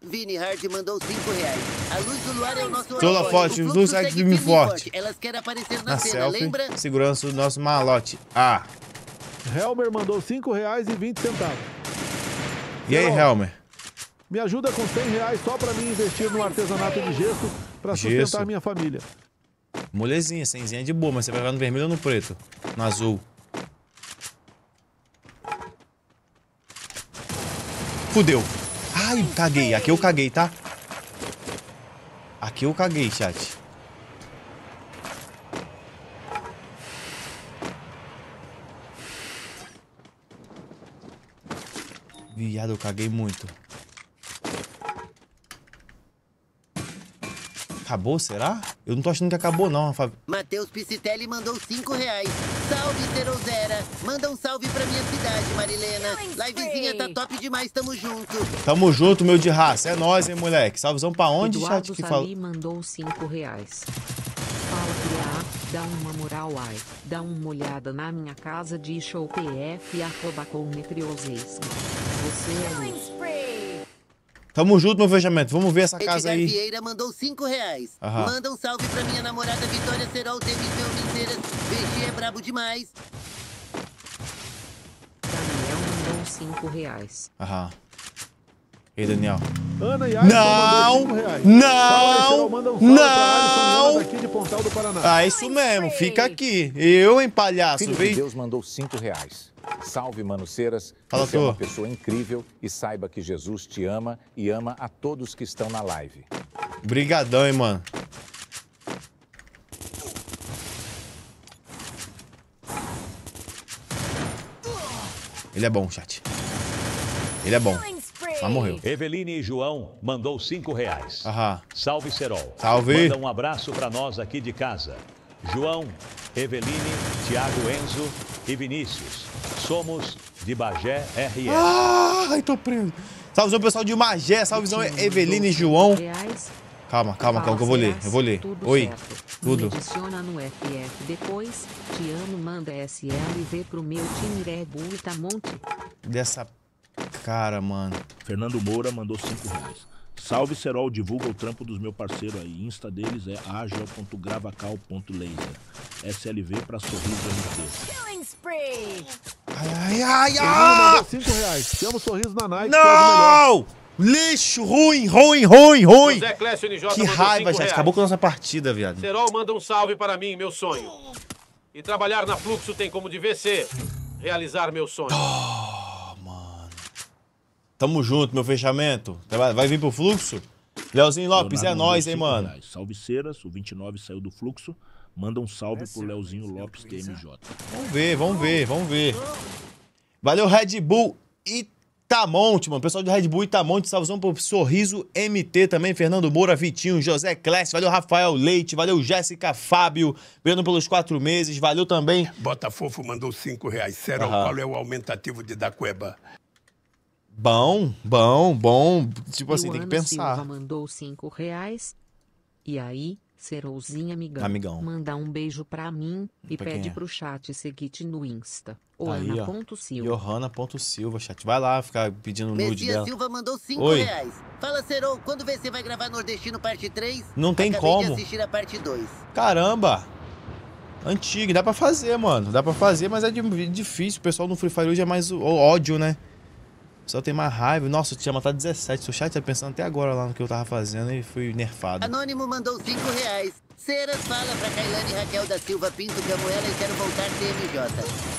Vini Hard mandou 5 reais. A luz do luar é o nosso Tola forte, os dois é segue firme forte. Elas querem aparecer na, na cena, selfie, lembra? Segurança do nosso malote. Ah. Helmer mandou 5 reais e 20 centavos. E aí, Helmer? Me ajuda com 100 reais só para mim investir no artesanato de gesso para sustentar minha família. Molezinha, cenzinha de boa, mas você vai lá no vermelho ou no preto? No azul. Fudeu. Ai, caguei. Aqui eu caguei, tá? Aqui eu caguei, chat. Viado, eu caguei muito. Acabou, será? Eu não tô achando que acabou, não, Rafa. Matheus Piscitelli mandou 5 reais. Salve, Zerozera. Manda um salve pra minha cidade, Marilena. Livezinha tá top demais, tamo junto. Tamo junto, meu de raça. É nóis, hein, moleque. Salvezão pra onde, Eduardo chat? Que falou? mandou 5 reais. Fala, criar. Dá uma moral, ai. Dá uma olhada na minha casa de show PF arroba com Você é... Tamo junto, meu fechamento. Vamos ver essa casa aí. Vieira mandou 5 reais. Aham. Manda um salve pra minha namorada Vitória Serol Demis meu Minceiras. VG é brabo demais. Daniel mandou 5 reais. Aham. Ei, Daniel. Ana não! Não! Não! não. Ah, isso mesmo, fica aqui. Eu, hein, palhaço, vem. De Deus mandou cinco reais. Salve, Manuceiras. Fala, Você é uma pessoa incrível e saiba que Jesus te ama e ama a todos que estão na live. Brigadão, hein, mano. Ele é bom, chat. Ele é bom. Ela morreu. Eveline e João mandou cinco reais. Aham. Salve, Serol. Salve. Manda um abraço para nós aqui de casa. João, Eveline, Tiago Enzo e Vinícius. Somos de Bagé RS. Ai, tô preso. Salvezão, pessoal de Magé. Salvezão, Eveline e João. Calma, calma, calma, que eu vou ler, eu vou ler. Tudo Oi, certo. tudo. Me adiciona no FF depois, Tiano manda SLV pro meu time Red Bull Itamonte. Dessa Cara, mano. Fernando Moura mandou 5 reais. Salve Serol, divulga o trampo dos meu parceiro aí. Insta deles é agel.gravacal.laser. SLV pra sorriso MT. Ai, ai, ai, ai! 5 reais. Temos sorriso na Nike. Não! Lixo, ruim, ruim, ruim, ruim. que raiva, já acabou com a nossa partida, viado. Serol manda um salve para mim, meu sonho. E trabalhar na Fluxo tem como de VC realizar meu sonho. Oh. Tamo junto, meu fechamento. Vai vir pro fluxo? Leozinho Lopes, Leonardo é nós, hein, mano. Reais. Salve Ceras, o 29 saiu do fluxo. Manda um salve pro Leozinho Lopes TMJ. Vamos ver, vamos ver, vamos ver. Valeu, Red Bull Itamonte, mano. Pessoal do Red Bull Itamonte, salvezão pro Sorriso MT também. Fernando Moura, Vitinho, José Clécio. Valeu, Rafael Leite. Valeu, Jéssica Fábio. Breno pelos quatro meses. Valeu também. Botafofo mandou cinco reais. Será uhum. qual é o aumentativo de Dacueba? Bom, bom, bom. Tipo assim, tem que pensar. Silva mandou cinco reais. E aí, Serouzinho amigão, amigão. Manda um beijo pra mim e pra pede é? pro chat seguir-te no Insta. Ohana.silva. Ohana.silva, chat. Vai lá ficar pedindo Messias nude dela. Silva mandou 5 reais. Fala, Serou, quando você vai gravar Nordestino parte 3? Não tem Acabei como. de assistir a parte 2. Caramba! Antigo, dá pra fazer, mano. Dá pra fazer, mas é difícil. O pessoal no Free Fire hoje é mais ódio, né? Só tem uma raiva. Nossa, eu tinha matado 17. Sou tá pensando até agora lá no que eu tava fazendo e fui nerfado. Anônimo mandou 5 reais. Ceras fala pra Kailane Raquel da Silva Pinto como ela e quero voltar TMJ.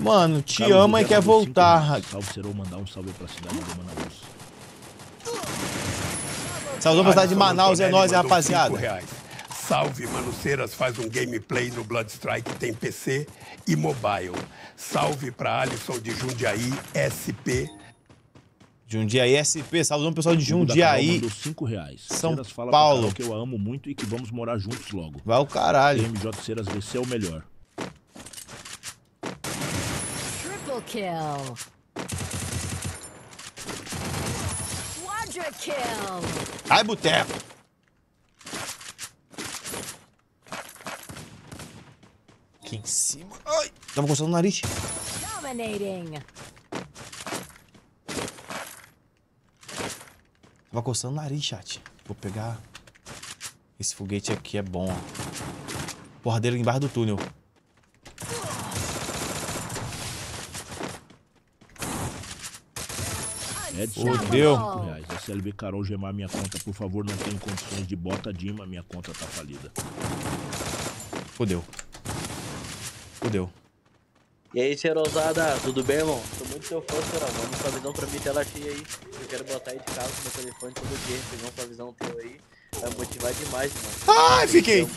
Mano, te Carlos ama e quer voltar. Salve, Serou, mandar um salve pra cidade de Manaus. Salve pra cidade de Manaus, é nóis, rapaziada. Salve Manuceiras faz um gameplay no Blood Strike, tem PC e mobile. Salve para Alisson de Jundiaí, SP. Jundiaí SP, salve o pessoal de Jundiaí. Mandou 5 reais. São Ceras fala Paulo. que eu a amo muito e que vamos morar juntos logo. Vai o caralho. MJ Ceras VC é o melhor. Triple kill. Quadra kill. Ai, boteco. aqui em cima. Ai, tava coçando o nariz. Tava coçando o nariz, chat. Vou pegar... Esse foguete aqui é bom, ó. Bordeiro embaixo do túnel. se Oh, SLB Carol gemar minha conta, por favor, não tenho condições de bota Dima, minha conta tá falida. Fodeu. Fudeu. E aí, cerozada? tudo bem, irmão? Tô muito seu fã, Cheirão. Manda um suavizão pra mim, tela cheia aí. Eu quero botar aí de casa no meu telefone todo dia, pegar sua visão teu aí. Vai motivar demais, mano. Ai, ah, fiquei!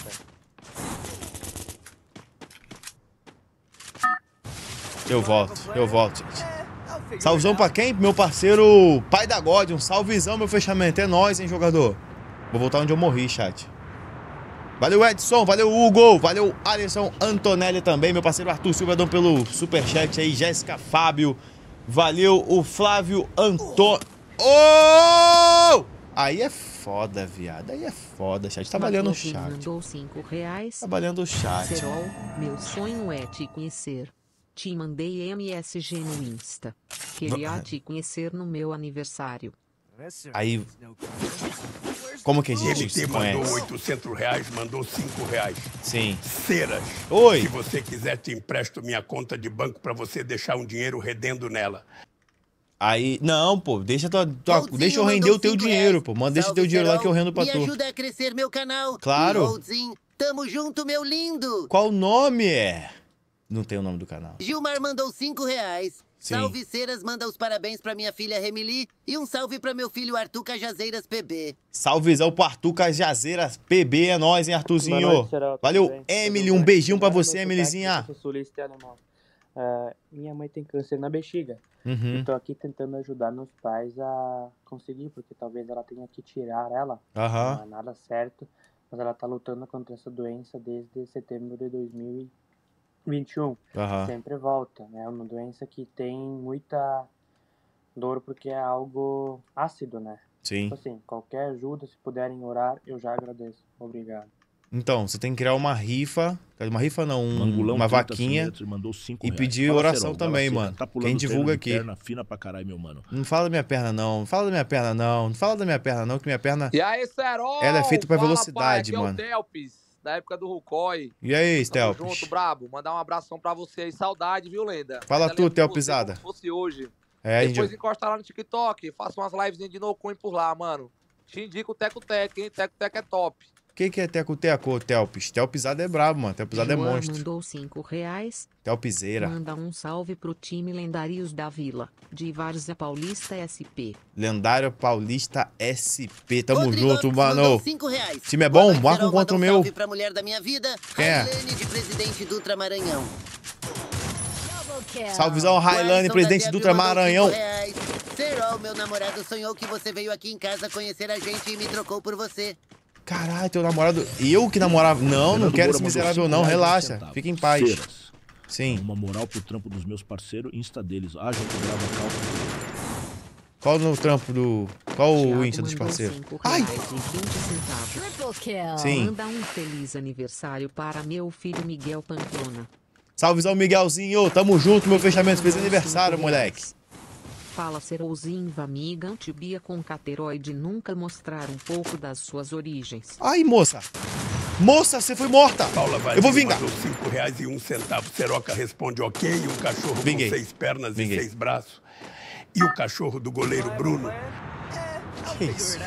Eu volto, eu volto, gente. Salvezão pra quem? Meu parceiro Pai da God. Um salvezão, meu fechamento. É nóis, hein, jogador? Vou voltar onde eu morri, chat. Valeu, Edson. Valeu, Hugo. Valeu, Alisson Antonelli também. Meu parceiro Arthur Silva, pelo superchat aí. Jéssica Fábio. Valeu, o Flávio Antônio. Oh! Aí é foda, viado. Aí é foda, chat. Trabalhando tá tá o chat. Trabalhando o chat. meu sonho é te conhecer. Te mandei MSG no Insta. Queria te conhecer no meu aniversário. Aí. Como que a gente Ele te conhece? mandou 800 reais, mandou 5 reais. Sim. Ceras. Oi. Se você quiser, te empresto minha conta de banco para você deixar um dinheiro rendendo nela. Aí, não, pô, deixa tua, tua deixa eu render o teu dinheiro, reais. pô. Manda, deixa o teu dinheiro lá que eu rendo pra tu. Me ajuda a crescer meu canal. Claro. tamo junto, meu lindo. Qual o nome é? Não tem o nome do canal. Gilmar mandou 5 reais. Sim. Salve Ceras manda os parabéns para minha filha Remili e um salve para meu filho Arthur Cajazeiras PB. Salvezão pro Arthur Cajazeiras PB, é nóis, hein, Arthurzinho? Noite, Valeu, Emily, um beijinho para você, Emilyzinha. Sulista e alemão. Uh, minha mãe tem câncer na bexiga. Uhum. Estou aqui tentando ajudar meus pais a conseguir, porque talvez ela tenha que tirar ela. Uhum. Não é nada certo, mas ela tá lutando contra essa doença desde setembro de 2000 21, uhum. sempre volta. Né? É uma doença que tem muita dor porque é algo ácido, né? Sim. Então, assim, qualquer ajuda, se puderem orar, eu já agradeço. Obrigado. Então, você tem que criar uma rifa, uma rifa não, um, Mangulão, uma vaquinha e pedir fala oração serão, também, mano. Tá Quem divulga aqui. Perna fina pra caralho, meu mano. Não fala da minha perna não, não fala da minha perna não, não fala da minha perna não, que minha perna E aí, Serol? Ela é feita para velocidade, pai, mano. É o da época do Rucói. E aí, Tamo junto, brabo. Mandar um abração pra você aí. Saudade, viu, lenda? Fala tu, Telpisada. Se fosse hoje. É, Depois gente... encosta lá no TikTok, faça umas livezinhas de no por lá, mano. Te indico o Teco Tec, hein? Teco Tec é top. Quem que é Teco Teco, Telpis? Telpisada é brabo, mano. Telpisada é monstro. mandou cinco reais. Telpiseira. Manda um salve pro time Lendários da Vila, de Várzea Paulista SP. Lendário Paulista SP. Tamo Rodrigo junto, mano. Cinco reais. Time é bom? Boa Marca um contra o meu. Salve pra mulher da minha vida, Quem é? de Presidente Dutra Maranhão. Salvezão, Railane, presidente Dutra Maranhão. Serol, meu namorado sonhou que você veio aqui em casa conhecer a gente e me trocou por você. Caralho, teu namorado. Eu que namorava. Não, não quero Moura esse miserável, não. Relaxa. Fica em paz. Feira. Sim. Uma moral pro trampo dos meus parceiros, insta deles. Ah, gente, grava calça. Qual no trampo do. Qual Thiago o insta dos parceiros? Ai! Sim. Manda um feliz aniversário para meu filho Miguel Pamplona. Salve, ao Miguelzinho. Tamo junto, meu fechamento. Feliz aniversário, moleque fala Serouzinva amiga antibia com cateroide nunca mostrar um pouco das suas origens. Ai, moça! Moça, você foi morta! Paula vai. Eu vou vingar! Mandou cinco reais e um centavo. Seroca responde ok, e um cachorro Vinguei. com seis pernas Vinguei. e seis braços. E o cachorro do goleiro Bruno. Que isso?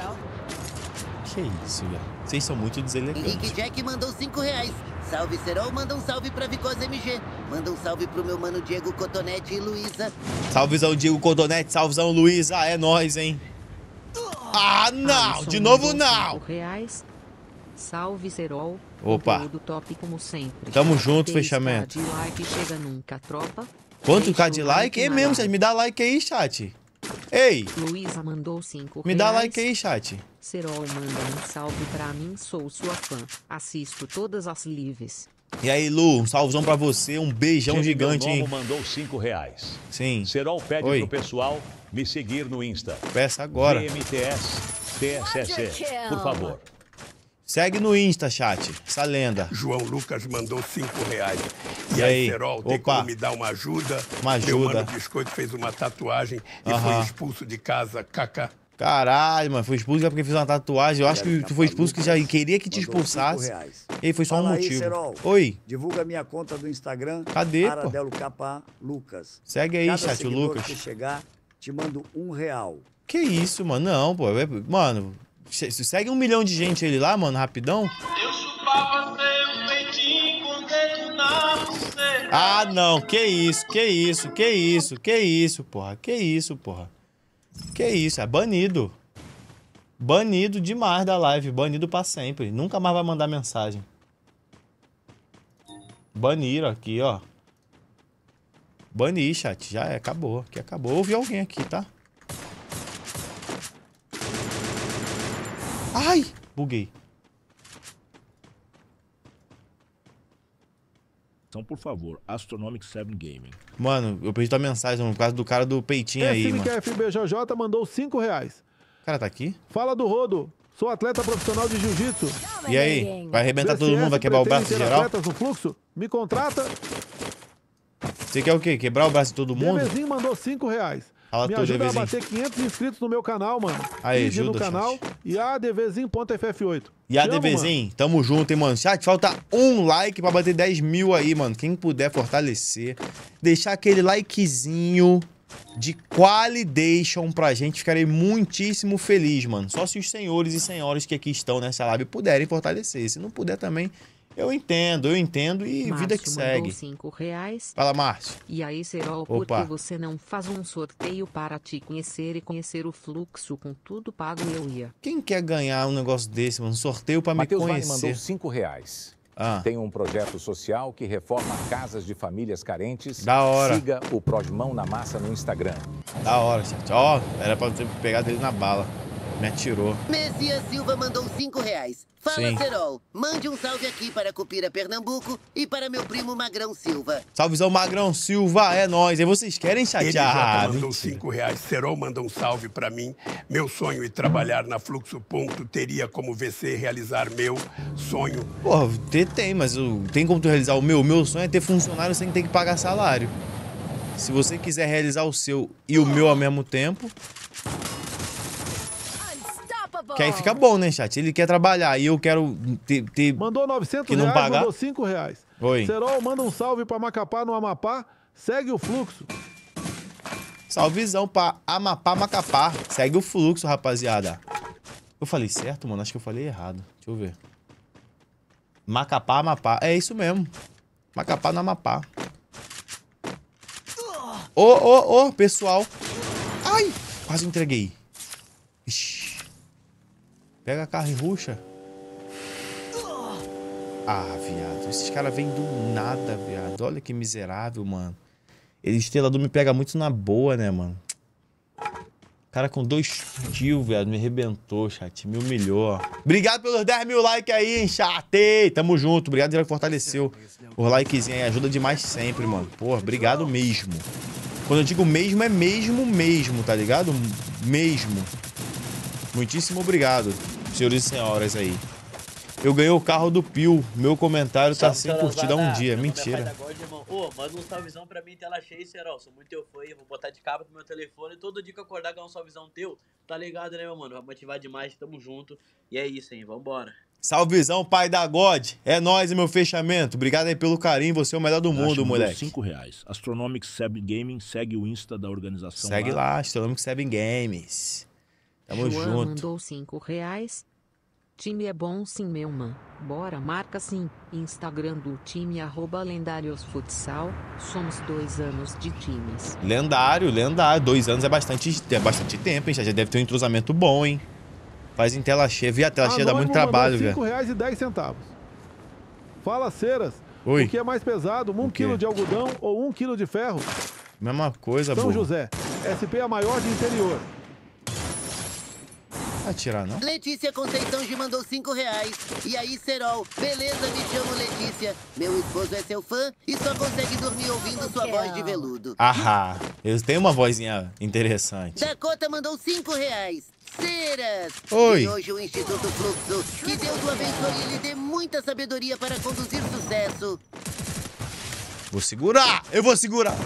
Que isso, velho? Vocês são muito deselegantes. Henrique Jack mandou cinco reais. Salve Serol, manda um salve pra Vicosa MG. Manda um salve pro meu mano Diego Cotonete e Luísa. Salvezão, Diego Cotonete, salvezão, Luísa. É nóis, hein? Ah, ah não! Alisson de novo, não! Reais. Salve Serol. Opa. Top, como sempre. Tamo junto, fechamento. Like, nunca, Quanto K de like? É mesmo, me dá like aí, chat. Ei! Luísa mandou 5 Me dá reais. like aí, chat. Serol manda um salve pra mim, sou sua fã. Assisto todas as lives. E aí, Lu, um salvozão pra você, um beijão Gente, gigante, hein? mandou cinco reais. Sim. Serol pede Oi. pro pessoal me seguir no Insta. Peça agora. MTS TSC, por favor. Segue no Insta, chat, essa lenda. João Lucas mandou cinco reais. E, e aí, Cerol, tem Opa. como me dar uma ajuda? Uma ajuda. Meu mano Biscoito fez uma tatuagem e uh -huh. foi expulso de casa, kaká. Caralho, mano, foi expulso já é porque fez uma tatuagem. Eu acho que tu foi expulso que já queria que te expulsasse. E foi só Fala um motivo. Aí, Cerol. Oi. Divulga minha conta do Instagram. Cadê, Aradelo Capa Lucas. Segue aí, Cada chat, o Lucas. que chegar, te mando um real. Que isso, mano? Não, pô. É, mano, se Segue um milhão de gente ele lá, mano, rapidão. Eu chupava seu peitinho com dedo na Ah, não. Que isso, que isso, que isso, que isso, porra. Que isso, porra. Que isso, é banido. Banido demais da live, banido pra sempre. Nunca mais vai mandar mensagem. Baniram aqui, ó. Banir, chat. Já é, acabou. Que acabou. Ouvi alguém aqui, tá? Ai, buguei. Então, por favor, Astronomic 7 Gaming. Mano, eu perdi tua mensagem, mano, por causa do cara do peitinho aí, mano. FBJJ mandou 5 reais. O cara tá aqui? Fala do Rodo. Sou atleta profissional de jiu-jitsu. E aí? Vai arrebentar DCS todo mundo, vai quebrar o braço geral? Atletas no fluxo? Me contrata. Você quer o quê? Quebrar o braço de todo mundo? Bebezinho mandou 5 reais. Fala Me ajuda DVzinho. a bater 500 inscritos no meu canal, mano. Aí, ajuda, no canal chance. e advzinho.ff8. E advzinho, tamo junto, hein, mano. Chat, falta um like pra bater 10 mil aí, mano. Quem puder fortalecer, deixar aquele likezinho de qualidation pra gente, ficarei muitíssimo feliz, mano. Só se os senhores e senhoras que aqui estão nessa live puderem fortalecer. Se não puder também, eu entendo, eu entendo e Márcio vida que segue. Cinco reais. Fala, Márcio. E aí, Serol, por que você não faz um sorteio para te conhecer e conhecer o fluxo com tudo pago eu ia? Quem quer ganhar um negócio desse, mano? Um sorteio para me conhecer. Mateus mandou cinco reais. Ah. Tem um projeto social que reforma casas de famílias carentes. Da hora. Siga o Prosmão na Massa no Instagram. Da hora, gente. Ó, oh, era pra ter pegado ele na bala. Me atirou. Messias Silva mandou cinco reais. Fala, Serol. Mande um salve aqui para Cupira Pernambuco e para meu primo Magrão Silva. Salvezão Magrão Silva, é nós. E vocês querem chatear? Ele já mandou mentira. cinco reais. Serol manda um salve para mim. Meu sonho e trabalhar na Fluxo Ponto teria como VC realizar meu sonho. Pô, tem, mas eu, tem como tu realizar o meu? O meu sonho é ter funcionário sem ter que pagar salário. Se você quiser realizar o seu e o meu ao mesmo tempo, bom. Que aí fica bom, né, chat? Ele quer trabalhar e eu quero ter. ter mandou 900 que não reais, pagar. mandou 5 reais. Oi. Serol, manda um salve pra Macapá no Amapá. Segue o fluxo. Salvezão pra Amapá, Macapá. Segue o fluxo, rapaziada. Eu falei certo, mano? Acho que eu falei errado. Deixa eu ver. Macapá, Amapá. É isso mesmo. Macapá no Amapá. Ô, ô, ô, pessoal. Ai, quase entreguei. Ixi. Pega a carro e ruxa. Ah, viado. Esses caras vêm do nada, viado. Olha que miserável, mano. Ele estelador me pega muito na boa, né, mano? Cara com dois tios, viado. Me arrebentou, chat. Me humilhou. Obrigado pelos 10 mil likes aí, hein, chatei. Tamo junto. Obrigado, já fortaleceu o likezinho aí. Ajuda demais sempre, mano. Porra, obrigado mesmo. Quando eu digo mesmo, é mesmo mesmo, tá ligado? Mesmo. Muitíssimo obrigado senhores e senhoras aí. Eu ganhei o carro do Pio. Meu comentário tá sem curtida há um dia. É Mentira. Ô, oh, manda um salvezão pra mim, tela cheia, Serol. Sou muito teu fã, vou botar de capa pro meu telefone. Todo dia que eu acordar ganhar um salvezão teu, tá ligado, né, meu mano? Vai motivar demais, tamo junto. E é isso, hein? Vambora. Salvezão, pai da God. É nós, meu fechamento. Obrigado aí pelo carinho. Você é o melhor do mundo, moleque. Cinco reais. Astronomic Seven Gaming segue o Insta da organização. Segue lá, lá Astronomic Seven Games. Tamo João junto. mandou 5 reais. Time é bom sim, meu man. Bora marca sim. Instagram do time arroba lendários futsal. Somos dois anos de times. Lendário, lendário. Dois anos é bastante, é bastante tempo, hein? Já deve ter um entrosamento bom, hein? Faz em tela cheia. Via tela cheia dá muito trabalho, velho. e R$ centavos. Fala, Ceras. Oi. O que é mais pesado, um quilo de algodão ou um quilo de ferro? Mesma coisa, São boa. José, SP é a maior de interior vai não? Letícia Conceição te mandou cinco reais. E aí, Serol, beleza, me chamo Letícia. Meu esposo é seu fã e só consegue dormir ouvindo sua voz de veludo. Ahá, eu tenho uma vozinha interessante. Dakota mandou cinco reais. Ceras! Oi! E hoje o Instituto Fluxo, que Deus o abençoe e lhe dê muita sabedoria para conduzir sucesso. Vou segurar! Eu vou segurar!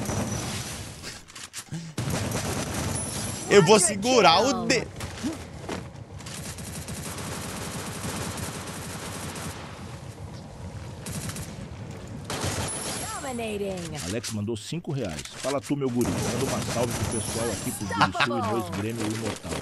Eu vou segurar o dedo! Alex mandou 5 reais. Fala tu, meu guri. Manda uma salve pro pessoal aqui pro Guriçu e dois Grêmio Imortal.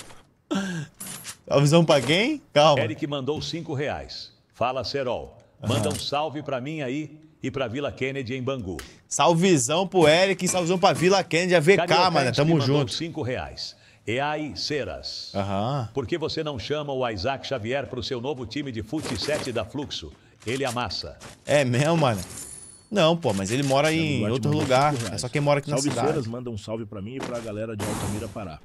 Salvezão pra quem? Calma. Eric mandou 5 reais. Fala, Serol. Manda ah. um salve pra mim aí e pra Vila Kennedy em Bangu. Salvezão pro Eric e salvezão pra Vila Kennedy, a VK, Carioca, mano. Tamo junto. 5 reais. aí Ceras. Aham. Por que você não chama o Isaac Xavier pro seu novo time de fute 7 da Fluxo? Ele amassa. É mesmo, mano. Não, pô, mas ele mora é em outro lugar. É só quem mora aqui salve na cidade. Feiras, manda um salve pra mim e pra galera de Altamira Pará.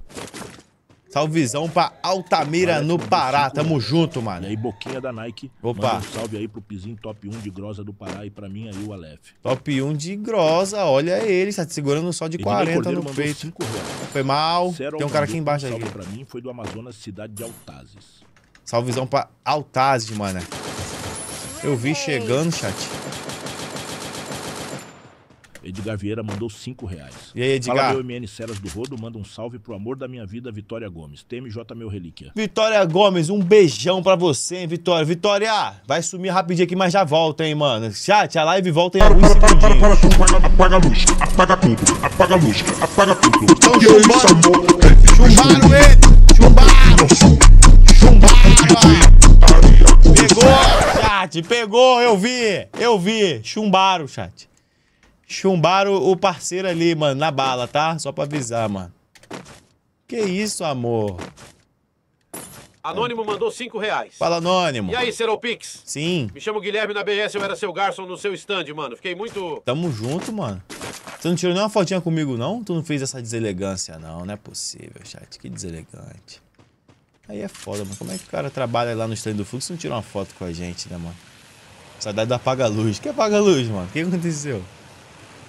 Salvezão pra Altamira é no Pará. Tamo junto, mano. E aí, Boquinha da Nike. Opa. Manda um salve aí pro Pizinho Top 1 de Grosa do Pará e pra mim aí o Aleph. Top 1 de Grosa, olha ele. Tá te segurando só de Edinei 40 no peito. Foi mal. Zero Tem um cara aqui embaixo salve aí. pra mim foi do Amazonas, cidade de Altazes. Salvezão pra Altazes, mano. Eu vi chegando, chat. Edgar Vieira mandou cinco reais. E aí, Edgar? Fala meu MN Celas do Rodo, manda um salve pro amor da minha vida, Vitória Gomes. TMJ meu relíquia. Vitória Gomes, um beijão pra você, hein, Vitória. Vitória, vai sumir rapidinho aqui, mas já volta, hein, mano. Chat, a live volta em alguns segundinhos. Apaga a luz, apaga tudo, apaga a luz, apaga tudo. Então, chumbando. Chumbaram ele, chumbaram. Chumbaram. Pegou, chat, pegou, eu vi, eu vi. Chumbaram, chat. Chumbaram o parceiro ali, mano, na bala, tá? Só pra avisar, mano. Que isso, amor? Anônimo mandou 5 reais. Fala, Anônimo. E aí, Seropix? Sim. Me chamo Guilherme na BS, eu era seu garçom no seu stand, mano. Fiquei muito... Tamo junto, mano. Você não tirou nenhuma fotinha comigo, não? Tu não fez essa deselegância, não. Não é possível, chat. Que deselegante. Aí é foda, mano. Como é que o cara trabalha lá no stand do Fux e não tira uma foto com a gente, né, mano? Saudade do apaga-luz. Que apaga-luz, mano? O que aconteceu?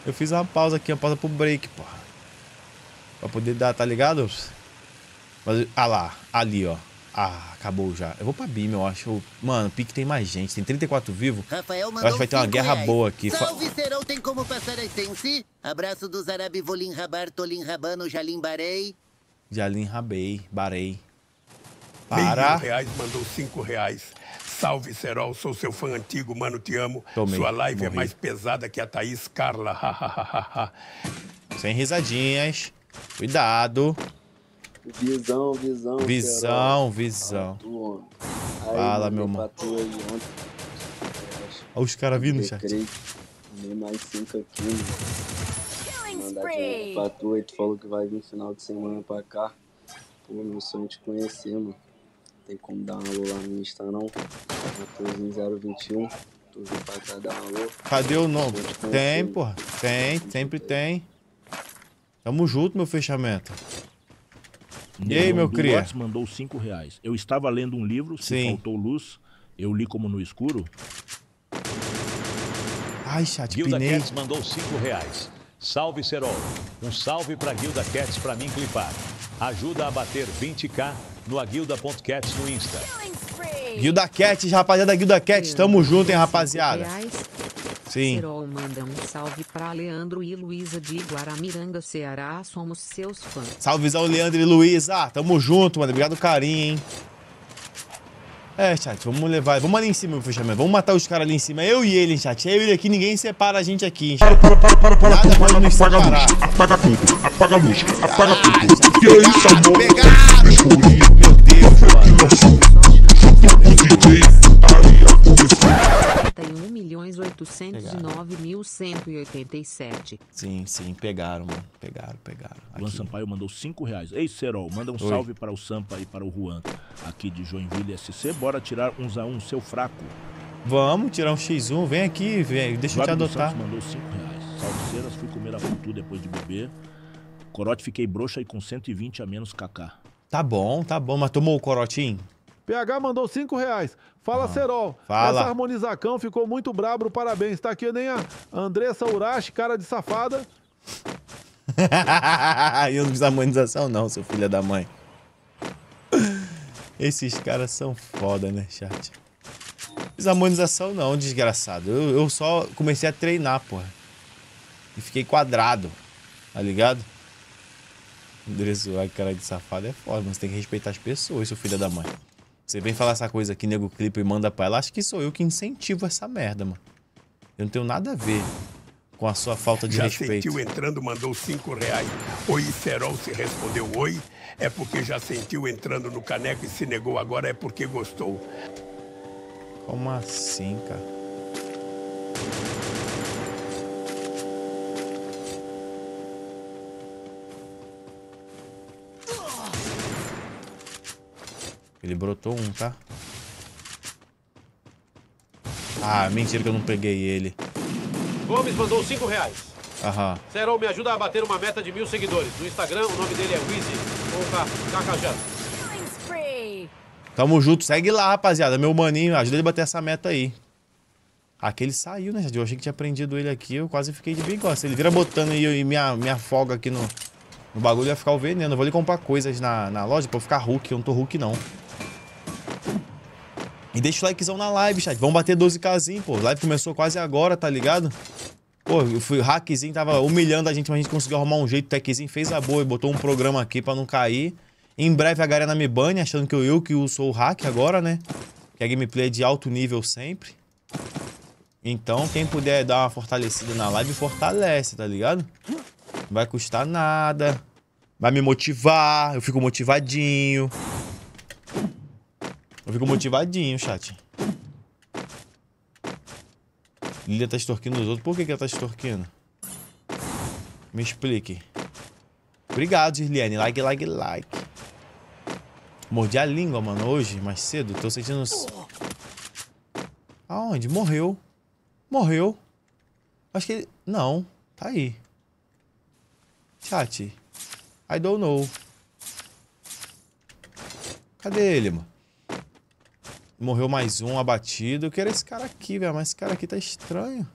Eu fiz uma pausa aqui, uma pausa pro break, pô. Pra poder dar, tá ligado? Mas, ah lá, ali, ó. Ah, acabou já. Eu vou pra BIM, eu acho. Mano, Pique tem mais gente. Tem 34 vivos. Rafael mandou eu acho que vai ter uma guerra reais. boa aqui. Salve, Serão, tem como passar a Sensi? Abraço dos arabi Volim Rabar, Tolim Rabano, Jalim Barei. Jalim Rabei, Barei. Para. mandou 5 reais. Salve, Serol, sou seu fã antigo, mano, te amo. Tomei, Sua live é morri. é mais pesada que a Thaís Carla. Sem risadinhas. Cuidado. Visão, visão. Visão, Serol. visão. Aí, Fala, meu mano. Olha os caras vindo, chat. Mandei mais cinco aqui, mano. Né? Mandar pra tu, e tu falou que vai vir no final de semana pra cá. Pô, meu sonho é te conhecer, mano tem como dar um alô lá no Insta não. Matosinho021. Tu viu pra cá dar um alô. Cadê o nome? Tem, porra. Tem, sempre tem. Tamo junto, meu fechamento. E aí, meu cria? Watts mandou 5 reais. Eu estava lendo um livro, se Sim. faltou luz, eu li como no escuro. Ai, chat, Gilda pinei. Cats mandou 5 reais. Salve, Serol. Um salve pra Gilda Cats pra mim clipar. Ajuda a bater 20k no aguilda.cat no Insta. Guilda Cat, rapaziada, Guilda Cat, tamo junto, hein, rapaziada. Sim. manda um salve para Leandro e Luísa de Guaramiranga, Ceará. Somos seus fãs. Salvezão, Leandro e Luísa. Ah, tamo junto, mano. Obrigado carinho, hein. É, chat, vamos levar. Vamos ali em cima, meu fechamento. Vamos matar os caras ali em cima. Eu e ele, chat. Eu e ele aqui, ninguém separa a gente aqui, hein, Para, para, para, para, para. Nada pode nos Apaga a luz, apaga tudo, apaga a luz, apaga ah, tudo. Que isso, amor? Pegado! 109.187. Sim, sim, pegaram, mano. Pegaram, pegaram. Aqui. Luan Sampaio mandou 5 reais. Ei, Serol, manda um Oi. salve para o Sampa e para o Juan, aqui de Joinville SC. Bora tirar uns a um, seu fraco. Vamos tirar um X1, vem aqui, vem. deixa Flávio eu te adotar. Santos mandou 5 reais. Salve Cenas, fui comer a putu depois de beber. Corote, fiquei broxa e com 120 a menos KK. Tá bom, tá bom, mas tomou o corotinho? PH mandou 5 reais. Fala, ah, Serol. Fala. Essa harmonizacão ficou muito brabo, parabéns. Tá aqui nem a Andressa Urashi, cara de safada. Eu não fiz harmonização, não, seu filho da mãe. Esses caras são foda, né, chat? Fiz harmonização, não, desgraçado. Eu, eu só comecei a treinar, porra. E fiquei quadrado, tá ligado? Dressuar a cara é de safado é foda, mas tem que respeitar as pessoas, seu filho da mãe. Você vem falar essa coisa aqui, nego clipe, e manda pra ela. Acho que sou eu que incentivo essa merda, mano. Eu não tenho nada a ver com a sua falta de já respeito. sentiu entrando, mandou cinco reais. Oi, Serol se respondeu oi, é porque já sentiu entrando no caneco e se negou agora, é porque gostou. Como assim, cara? Ele brotou um, tá? Ah, mentira que eu não peguei ele. Gomes mandou 5 reais. Aham. Serol me ajuda a bater uma meta de mil seguidores. No Instagram, o nome dele é Wizzy ou Kakajá. Tamo junto, segue lá, rapaziada. Meu maninho, ajuda ele a bater essa meta aí. Aquele saiu, né? Eu achei que tinha prendido ele aqui, eu quase fiquei de bigode. Se ele vira botando e, eu, e minha, minha folga aqui no, no bagulho, ia ficar o veneno. Eu vou ali comprar coisas na, na loja pra eu ficar Hulk. Eu não tô Hulk, não. E deixa o likezão na live, chat. Vamos bater 12kzinho, pô. Live começou quase agora, tá ligado? Pô, eu fui, o hackzinho tava humilhando a gente, mas a gente conseguiu arrumar um jeito. O techzinho fez a boa e botou um programa aqui pra não cair. Em breve a galera me bane, achando que eu, eu que sou o hack agora, né? Que a gameplay é de alto nível sempre. Então, quem puder dar uma fortalecida na live, fortalece, tá ligado? Não vai custar nada. Vai me motivar, eu fico motivadinho. Eu fico motivadinho, chat. Lilia tá extorquindo os outros. Por que, que ela tá extorquindo? Me explique. Obrigado, Gisliane. Like, like, like. Mordi a língua, mano, hoje, mais cedo. Tô sentindo... Aonde? Morreu. Morreu. Acho que ele... Não. Tá aí. Chat. I don't know. Cadê ele, mano? Morreu mais um abatido. Eu quero esse cara aqui, velho. Mas esse cara aqui tá estranho.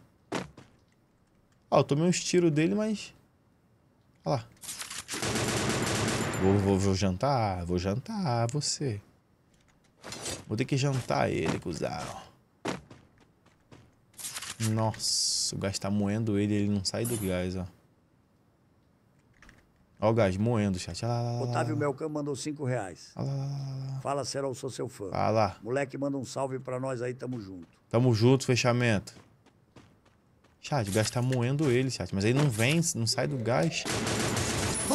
Ó, eu tomei uns tiros dele, mas... Olha lá. Vou, vou, vou jantar, vou jantar você. Vou ter que jantar ele, cuzão. Nossa, o gás tá moendo ele, ele não sai do gás, ó. Olha o gás moendo o chat. Ah, lá, Otávio Melcam mandou cinco reais. Ah, lá, lá, Fala, Serol, sou seu fã. Ah lá. Moleque, manda um salve pra nós aí, tamo junto. Tamo junto, fechamento. Chat, o gás tá moendo ele, chat. Mas aí não vem, não sai do gás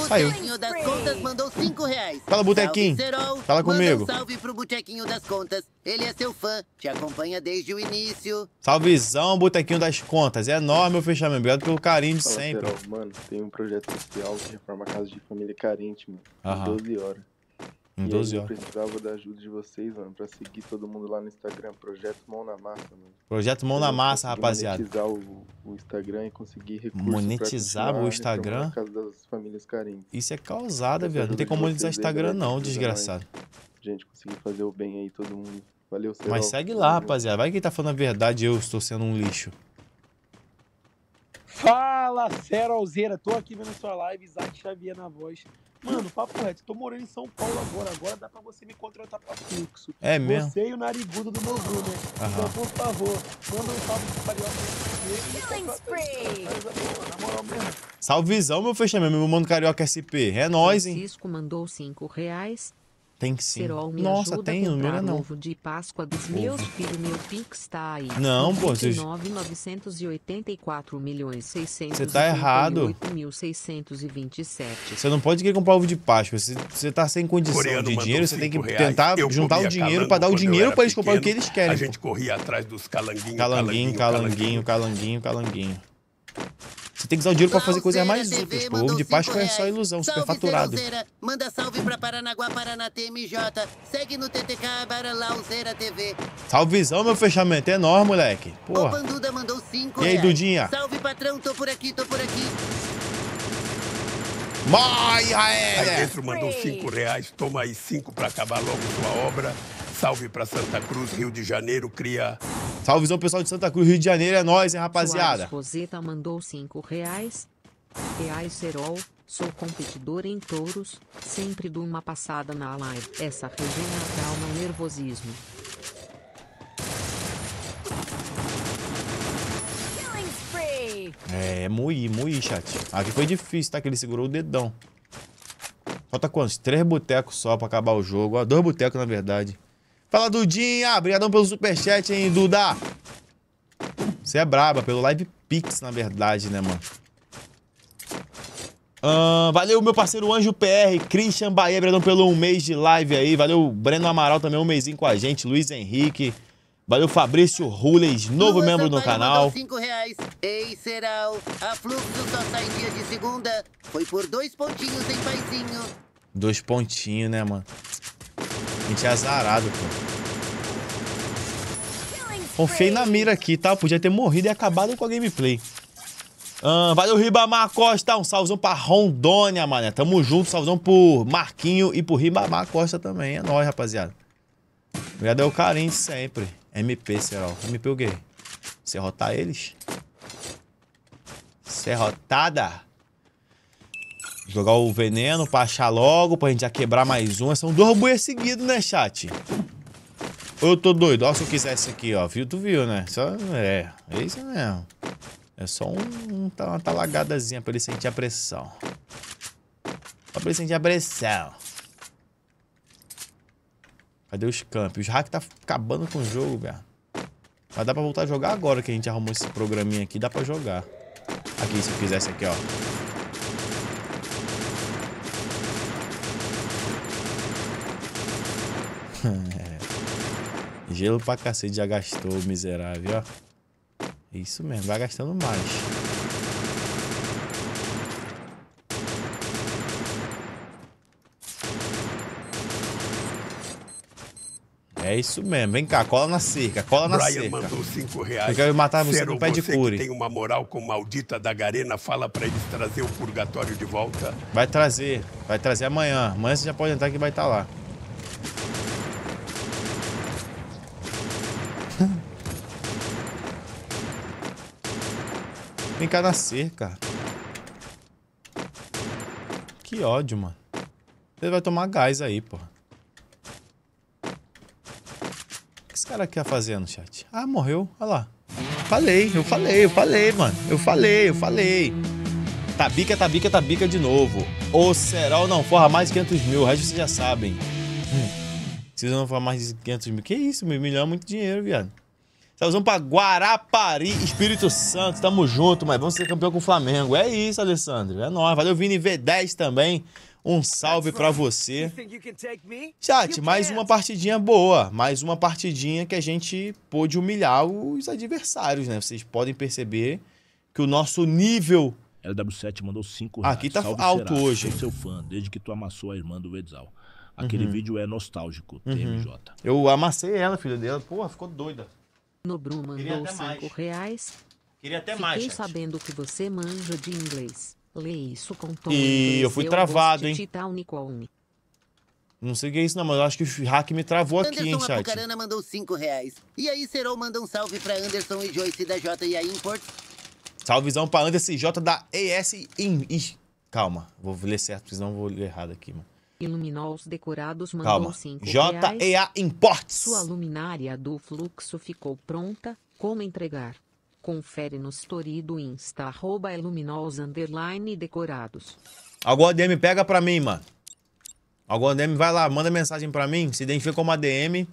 saiu. das contas mandou cinco reais. Fala, Botequim. Fala comigo. Manda um salve pro Botequinho das Contas. Ele é seu fã, te acompanha desde o início. Salvezão, Botequinho das Contas. É enorme o fechamento. Obrigado pelo carinho de sempre. Mano, tem um projeto especial que reforma a casa de família carente, mano. 12 horas. Em 12 horas. Eu precisava da ajuda de vocês, mano, pra seguir todo mundo lá no Instagram. Projeto Mão na Massa, mano. Projeto Mão na Massa, rapaziada. Monetizar o, o, Instagram e conseguir recursos. Monetizar o né, Instagram? Casa das famílias carentes. Isso é causada, viado. Não tem como monetizar o né? Instagram, não, desgraçado. Gente, consegui fazer o bem aí, todo mundo. Valeu, Serol. Mas segue lá, rapaziada. Vai que tá falando a verdade eu estou sendo um lixo. Fala, Serolzeira. Tô aqui vendo sua live, Isaac Xavier na voz. Mano, papo reto, tô morando em São Paulo agora. Agora dá pra você me contratar pra fixo. É mesmo? Você e o narigudo do meu Bruno. Então, por favor, manda um salve pro Carioca tá SP. Salvezão, meu fechamento, meu mano Carioca SP. É nóis, hein? Francisco mandou 5 reais. Tem sim. Serol, me Nossa, ajuda tem, um não. É ovo de Páscoa dos meus filhos, meu Pix tá aí. Não, pô, você... 984 milhões 600 Você tá errado. 627. Você não pode querer comprar ovo de Páscoa. Você, você tá sem condição de dinheiro, você tem que tentar juntar o dinheiro para dar o dinheiro para eles pequeno, comprar o que eles querem. A gente corria atrás dos calanguinhos. Calanguinho, calanguinho, calanguinho, calanguinho. calanguinho, calanguinho. Você tem que usar o dinheiro para fazer coisas mais úteis. Pô, o ovo de Páscoa é só ilusão, salve, superfaturado. Manda salve para Paranaguá, Paraná TMJ. Segue no TTK, Baralauzeira TV. Salvezão, meu fechamento. É enorme, moleque. Porra. O Panduda mandou 5 E aí, Dudinha? Salve, patrão. Tô por aqui, tô por aqui. Maia é! Aí dentro mandou cinco reais. Toma aí cinco para acabar logo sua obra. Salve pra Santa Cruz, Rio de Janeiro, cria. Salve, o pessoal de Santa Cruz, Rio de Janeiro, é nóis, hein, rapaziada. Roseta mandou 5 reais. Reais Serol, sou competidor em touros, sempre dou uma passada na live. Essa resenha calma nervosismo. É, moí, moí, chat. Aqui foi difícil, tá? Que ele segurou o dedão. Falta quantos? Três botecos só pra acabar o jogo. Ó, dois botecos, na verdade. Fala, Dudinha. Obrigadão pelo superchat, hein, Duda. Você é braba, pelo Live Pix, na verdade, né, mano? Uh, valeu, meu parceiro Anjo PR, Christian Bahia, obrigado pelo um mês de live aí. Valeu, Breno Amaral também, um mêsinho com a gente, Luiz Henrique. Valeu, Fabrício Rules, novo membro do canal. Cinco reais. Ei, a Fluxo só sai dia de segunda. Foi por dois pontinhos, hein, paizinho? Dois pontinhos, né, mano? A gente é azarado, pô. Confiei na mira aqui, tá? Podia ter morrido e acabado com a gameplay. Ah, valeu, Ribamar Costa. Um salvezão pra Rondônia, mané. Tamo junto. Salvezão pro Marquinho e pro Ribamar Costa também. É nóis, rapaziada. Obrigado é o carinho sempre. MP, será? MP o quê? Serrotar eles? Serrotada? Jogar o veneno pra achar logo, pra gente já quebrar mais uma. São duas buias seguidas, né, chat? Ou eu tô doido? Ó, se eu quisesse aqui, ó. Viu? Tu viu, né? Só, é, é isso mesmo. É só um, um, tá uma talagadazinha pra ele sentir a pressão. Só pra ele sentir a pressão. Cadê os camps? Os hacks tá acabando com o jogo, velho. Mas dá pra voltar a jogar agora que a gente arrumou esse programinha aqui. Dá pra jogar. Aqui, se eu quisesse aqui, ó. Gelo pra cacete já gastou, miserável, ó. Isso mesmo, vai gastando mais. É isso mesmo. Vem cá, cola na cerca, cola Brian na cerca. mandou cinco reais. Eu quero matar você Cero, no pé de cure. tem uma moral com maldita da Garena, fala pra eles trazer o purgatório de volta. Vai trazer, vai trazer amanhã. Amanhã você já pode entrar que vai estar tá lá. Vem cá nascer, cara. Que ódio, mano. Ele vai tomar gás aí, porra. O que esse cara aqui tá fazendo, chat? Ah, morreu. Olha lá. Falei, eu falei, eu falei, mano. Eu falei, eu falei. Tabica, é tabica, tabica de novo. O Serol não forra mais de 500 mil. O resto vocês já sabem. Hum. Se não for mais de 500 mil. Que isso, mil milhão é muito dinheiro, viado. Estamos vamos para Guarapari, Espírito Santo. Tamo junto, mas vamos ser campeão com o Flamengo. É isso, Alessandro. É nóis. Valeu, Vini V10 também. Um salve para você. Chat, mais uma partidinha boa. Mais uma partidinha que a gente pôde humilhar os adversários, né? Vocês podem perceber que o nosso nível. LW7 mandou 5 reais. Aqui tá salve, alto será. hoje. Sou seu fã, desde que tu amassou a irmã do Wedzal. Aquele uhum. vídeo é nostálgico, TMJ. Uhum. Eu amassei ela, filha dela. Porra, ficou doida. Nobru mandou 5 reais. Queria até Fiquei mais. Fiquei sabendo que você manja de inglês. Lê isso com tom. E eu fui travado, hein? Não sei o que é isso, não, mas eu acho que o hack me travou Anderson aqui, hein, chat. Anderson Apucarana mandou 5 reais. E aí, Serol manda um salve pra Anderson e Joyce da JIA Import. Salvezão pra Anderson e J da ES... In... Ih, calma, vou ler certo, senão vou ler errado aqui, mano. Iluminou os decorados, mandou Calma. cinco JEA Imports. Sua luminária do fluxo ficou pronta, como entregar? Confere no story do insta, arroba iluminous, underline, decorados. Agora DM pega pra mim, mano. Agora DM vai lá, manda mensagem pra mim, se identifica como ADM.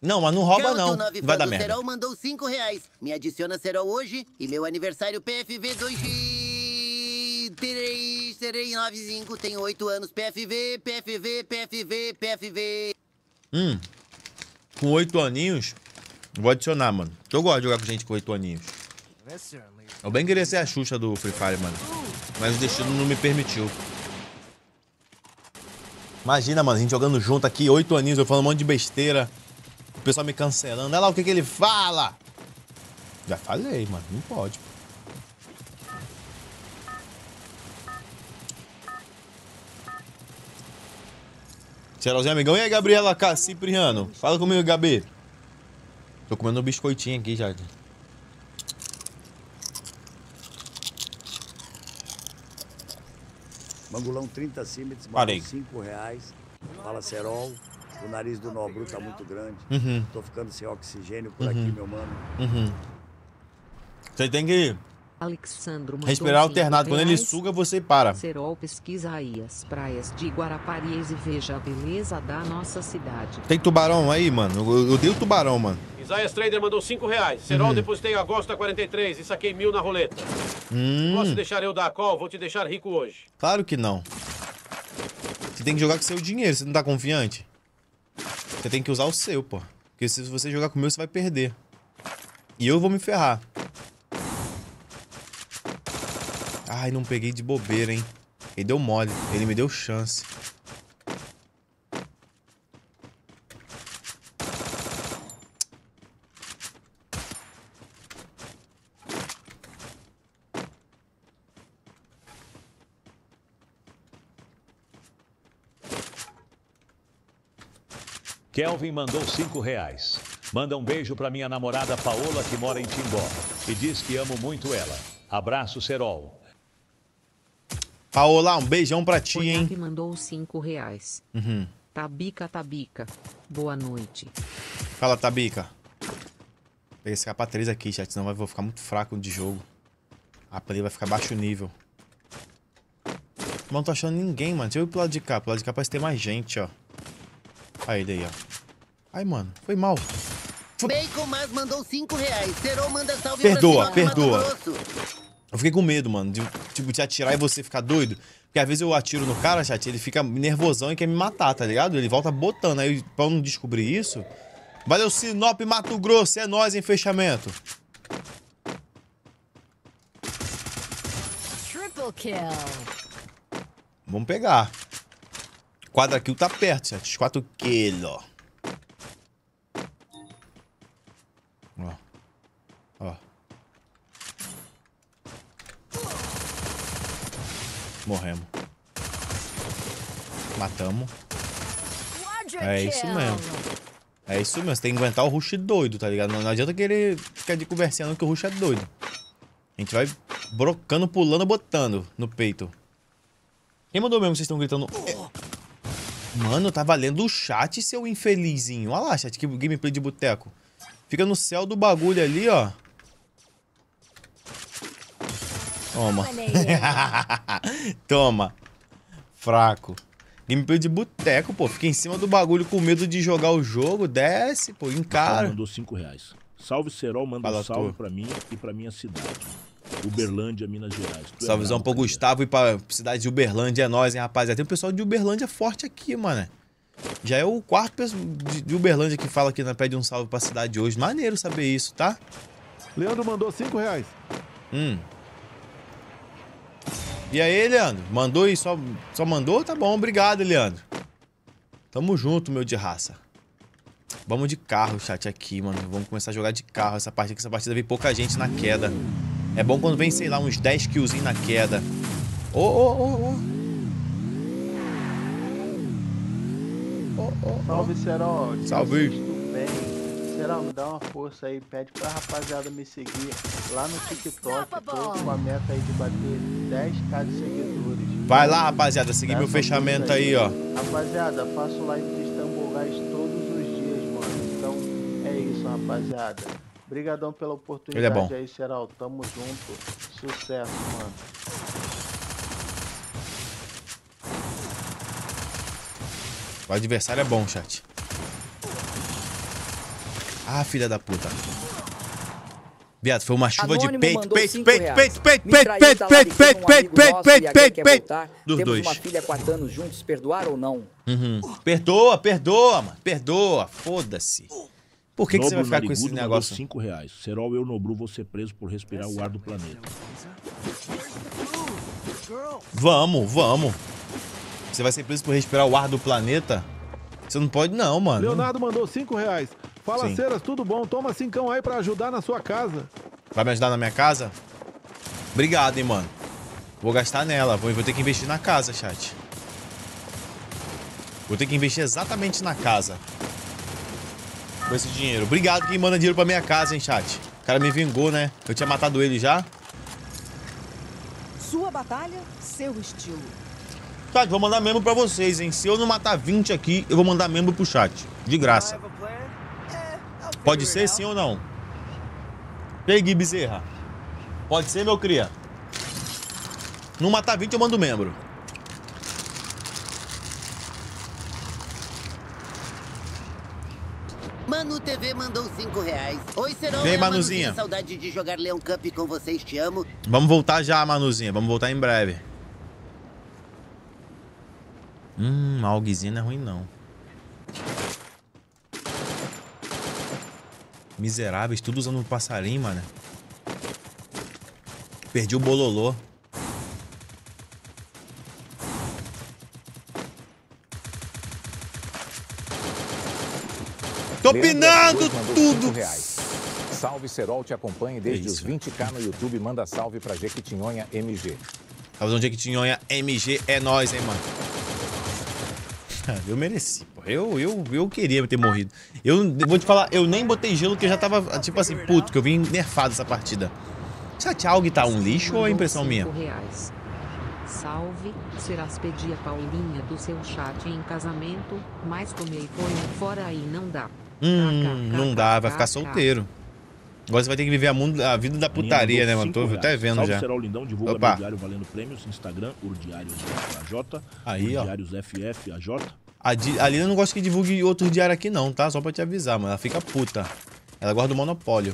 Não, mas não rouba não, vai dar merda. Serol mandou cinco reais, me adiciona Serol hoje e meu aniversário PFV 2G. Terei, terei 5, tenho 8 anos. PFV, PFV, PFV, PFV. Hum. Com 8 aninhos, vou adicionar, mano. Eu gosto de jogar com gente com 8 aninhos. Eu bem queria ser a Xuxa do Free Fire, mano. Mas o destino não me permitiu. Imagina, mano, a gente jogando junto aqui, 8 aninhos, eu falando um monte de besteira. O pessoal me cancelando. Olha lá o que, que ele fala. Já falei, mano. Não pode, pô. Cheirosinho amigão. E aí, Gabriela Cipriano? Fala comigo, Gabi. Tô comendo um biscoitinho aqui já. Mangulão 30 címetros, Parei. 5 reais. Palacerol. O nariz do Nobru tá muito grande. Uhum. Tô ficando sem oxigênio por uhum. aqui, meu mano. Uhum. Você tem que Alexandro Respirar alternado. Quando ele suga, você para. Serol pesquisa aí as praias de Guarapari e veja a beleza da nossa cidade. Tem tubarão aí, mano. Eu, eu dei o tubarão, mano. Isaias Trader mandou 5 reais. Serol, uhum. depositei agosto a 43 e saquei é mil na roleta. Hum. Posso deixar eu dar a call? Vou te deixar rico hoje. Claro que não. Você tem que jogar com seu dinheiro. Você não tá confiante? Você tem que usar o seu, pô. Porque se você jogar com o meu, você vai perder. E eu vou me ferrar. Ai, não peguei de bobeira, hein? Ele deu mole. Ele me deu chance. Kelvin mandou cinco reais. Manda um beijo para minha namorada Paola, que mora em Timbó, e diz que amo muito ela. Abraço, Serol. Paola, um beijão pra ti, hein? Que mandou cinco reais. Uhum. Tabica, Tabica. Boa noite. Fala, Tabica. Peguei esse capa 3 aqui, chat, senão eu vou ficar muito fraco de jogo. A play vai ficar baixo nível. não tô achando ninguém, mano. Deixa eu ir pro lado de cá. Pro lado de cá parece ter mais gente, ó. Aí, daí, ó. Ai, mano. Foi mal. Bacon Mas mandou 5 reais. Serou manda salve Perdoa, perdoa. Eu fiquei com medo, mano, de, tipo, te atirar e você ficar doido. Porque às vezes eu atiro no cara, chat, ele fica nervosão e quer me matar, tá ligado? Ele volta botando. Aí, pra eu não descobrir isso. Valeu, Sinop Mato Grosso, é nós em fechamento. Triple kill. Vamos pegar. Quadra kill tá perto, chat. 4 kills. Morremos. Matamos. É isso mesmo. É isso mesmo. Você tem que aguentar o rush doido, tá ligado? Não, não adianta querer ficar de conversinha não, que o rush é doido. A gente vai brocando, pulando, botando no peito. Quem mandou mesmo que vocês estão gritando? É. Mano, tá valendo o chat, seu infelizinho. Olha lá, chat, que gameplay de boteco. Fica no céu do bagulho ali, ó. Toma. Toma. Fraco. Gameplay de boteco, pô. Fiquei em cima do bagulho com medo de jogar o jogo. Desce, pô. Encara. Ah, mandou 5 reais. Salve Serol, manda Fala um salve tu. pra mim e pra minha cidade. Uberlândia, Minas Gerais. Tu Salvezão é pro cara. Tá Gustavo e pra cidade de Uberlândia. É nóis, hein, rapaziada. Tem um pessoal de Uberlândia forte aqui, mano. Já é o quarto de Uberlândia que fala aqui né? pede um salve pra cidade hoje. Maneiro saber isso, tá? Leandro mandou 5 reais. Hum. E aí, Leandro? Mandou e só, só mandou? Tá bom, obrigado, Leandro. Tamo junto, meu de raça. Vamos de carro, chat, aqui, mano. Vamos começar a jogar de carro essa partida, que essa partida vem pouca gente na queda. É bom quando vem, sei lá, uns 10 kills na queda. Ô, ô, ô, ô. Salve, Serol. Salve me dá uma força aí, pede pra rapaziada me seguir lá no TikTok. Tô com a meta aí de bater 10k de seguidores. Vai lá, rapaziada, seguir meu fechamento aí, aí, ó. Rapaziada, faço live de Istanbulais todos os dias, mano. Então é isso, rapaziada. Obrigadão pela oportunidade Ele é bom. aí, Geraldo. Tamo junto. Sucesso, mano. O adversário é bom, chat. Ah, filha da puta. Viado, foi uma chuva Anônimo de peito, peito, peito, tá peito, peito, peito, peito, peito, peito, peito, peito, peito, peito, Dos dois. uma filha quatro anos juntos, perdoar ou não? Uhum. Perdoa, perdoa, mano. Perdoa, foda-se. Por que, que você vai ficar com esse negócio? 5 reais. Serol eu nobru vou ser preso por respirar o ar do planeta. Vamos, vamos. Você vai ser preso por respirar o ar do planeta? Você não pode não, mano. Leonardo mandou cinco reais. Fala, Sim. Ceras, tudo bom? Toma cincão aí pra ajudar na sua casa. Vai me ajudar na minha casa? Obrigado, hein, mano. Vou gastar nela. Vou, vou ter que investir na casa, chat. Vou ter que investir exatamente na casa. Com esse dinheiro. Obrigado quem manda dinheiro pra minha casa, hein, chat. O cara me vingou, né? Eu tinha matado ele já. Sua batalha, seu estilo. Chat, vou mandar membro pra vocês, hein? Se eu não matar 20 aqui, eu vou mandar membro pro chat. De graça. Pode ser sim ou não? Pegue Bezerra. Pode ser, meu cria. Não matar 20, eu mando membro. Manu TV mandou 5 reais. Oi, Serão. Vem, é Manuzinha. Saudade de jogar Leão Cup com vocês, te amo. Vamos voltar já, Manuzinha. Vamos voltar em breve. Hum, alguizina é ruim não. Miseráveis, tudo usando um passarinho, mano. Perdi o bololô. Tô pinando tudo! Salve Serol, te acompanhe desde é Isso. os né? 20k no YouTube. Manda salve pra Jequitinhonha MG. Salve, tá Jequitinhonha MG, é nós, hein, mano. Eu mereci, pô. Eu, eu, eu queria ter morrido. Eu vou te falar, eu nem botei gelo que eu já tava, tipo assim, puto, que eu vim nerfado essa partida. Será que algo tá um lixo ou é impressão minha? Reais. Salve, serás pedir a Paulinha do seu chat em casamento, mas fora aí não dá. Hum, não dá, vai ficar solteiro. Agora você vai ter que viver a, mundo, a vida da putaria, né, mano? Tô reais. até vendo Salve já. Será o Lindão, divulga Opa. diário valendo prêmios. Instagram, Aí, ó. FF AJ. A, di... Lina não gosta que divulgue outro diário aqui, não, tá? Só pra te avisar, mano. Ela fica puta. Ela guarda o monopólio.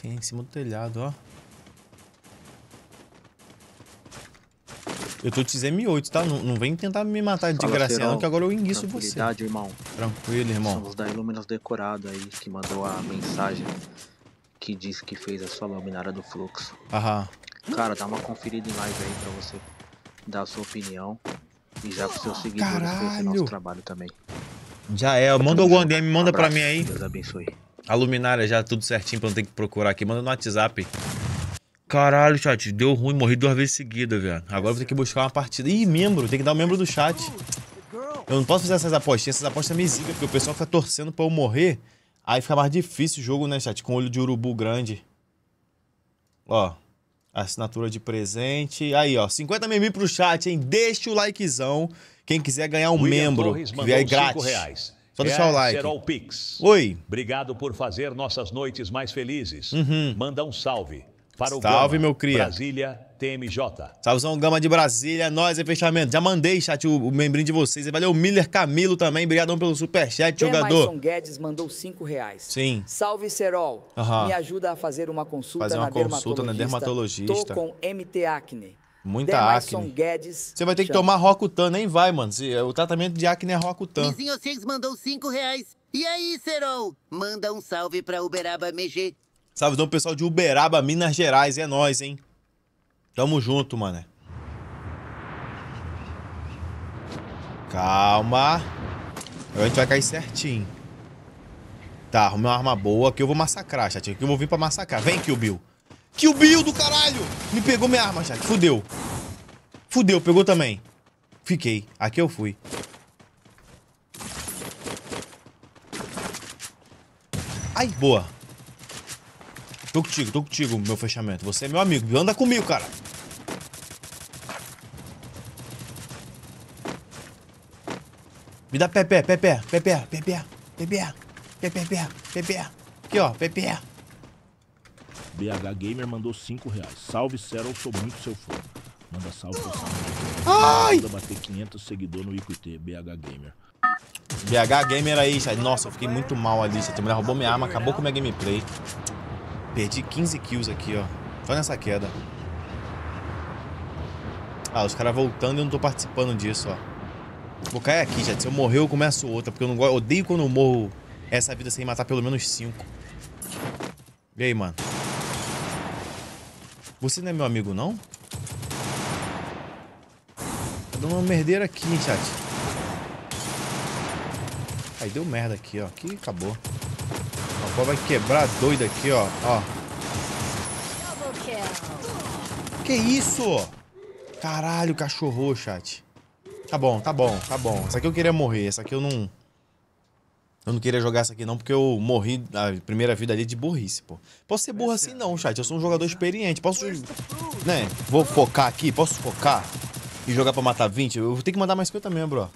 Tem é em cima do telhado, ó. Eu tô te dizendo 8 tá? Não, não vem tentar me matar de graça, gracinha, não, que agora eu enguiço você. irmão. Tranquilo, irmão. Somos da Illuminos decorada aí, que mandou a mensagem que disse que fez a sua luminária do fluxo. Aham. Cara, dá uma conferida em live aí pra você dar a sua opinião. E já pros seus ah, seguidores Caralho. nosso trabalho também. Já é, manda o DM, manda um pra mim aí. Deus abençoe. A luminária já tudo certinho pra não ter que procurar aqui. Manda no WhatsApp. Caralho, chat, deu ruim, morri duas vezes seguida, velho. Agora vou ter que buscar uma partida. Ih, membro, tem que dar o um membro do chat. Eu não posso fazer essas apostas, essas apostas me zicam, porque o pessoal fica torcendo pra eu morrer. Aí fica mais difícil o jogo, né, chat? Com olho de urubu grande. Ó, assinatura de presente. Aí, ó, 50 mil pro chat, hein? Deixa o likezão. Quem quiser ganhar um William membro, que vier grátis. Reais. Só é deixar o like. Serol Pix. Oi. Obrigado por fazer nossas noites mais felizes. Uhum. Manda um salve para o Salve, Gama, meu cria. Brasília, TMJ. Salvezão Gama de Brasília, nós é fechamento. Já mandei, chat, o, o membrinho de vocês. Valeu, Miller Camilo também. Obrigadão pelo superchat, jogador. Emerson Guedes mandou 5 reais. Sim. Salve, Serol. Aham. Me ajuda a fazer uma consulta fazer uma na consulta dermatologista. na dermatologista. Tô com MT Acne. Muita Demerson acne. Guedes. Você vai ter que tomar Rocutan, nem vai, mano. É, o tratamento de acne é Rocutan. Vizinho Six mandou 5 reais. E aí, Serol? Manda um salve pra Uberaba MG. Salve, pessoal de Uberaba, Minas Gerais. É nós, hein? Tamo junto, mané. Calma. Agora a gente vai cair certinho. Tá, arrumei uma arma boa que eu vou massacrar, chat. Que eu vou vir pra massacrar. Vem, Kill Bill. Kill Bill do caralho! Me pegou minha arma, chat. Fudeu. Fudeu, pegou também. Fiquei. Aqui eu fui. Ai, boa. Tô contigo, tô contigo, meu fechamento. Você é meu amigo, anda comigo, cara. Me dá pepé, pepé, pepé, pepé, pepé, pepé, pepé, pepé. pé, Aqui, ó, pepé. BH Gamer mandou 5 reais. Salve, Cero, eu sou muito seu fã. Manda salve pra Ai! Manda bater 500 seguidores no IQT, BH Gamer. BH Gamer aí, Nossa, eu fiquei muito mal ali. Essa mulher roubou minha arma, acabou com minha gameplay. Perdi 15 kills aqui, ó. Só nessa queda. Ah, os caras voltando e eu não tô participando disso, ó. Vou cair aqui, já. Se eu morrer, eu começo outra. Porque eu não odeio quando eu morro essa vida sem matar pelo menos 5. E aí, mano? Você não é meu amigo, não? Tá dando uma merdeira aqui, hein, chat. Aí deu merda aqui, ó. Aqui acabou pau vai quebrar doido aqui, ó. Ó. Que isso? Caralho, cachorro, chat. Tá bom, tá bom, tá bom. Essa aqui eu queria morrer. Essa aqui eu não... Eu não queria jogar essa aqui não, porque eu morri na primeira vida ali de burrice, pô. Posso ser burro assim não, chat. Eu sou um jogador experiente. Posso... Né? Vou focar aqui. Posso focar? E jogar pra matar 20? Eu vou ter que mandar mais 50 mesmo, ó.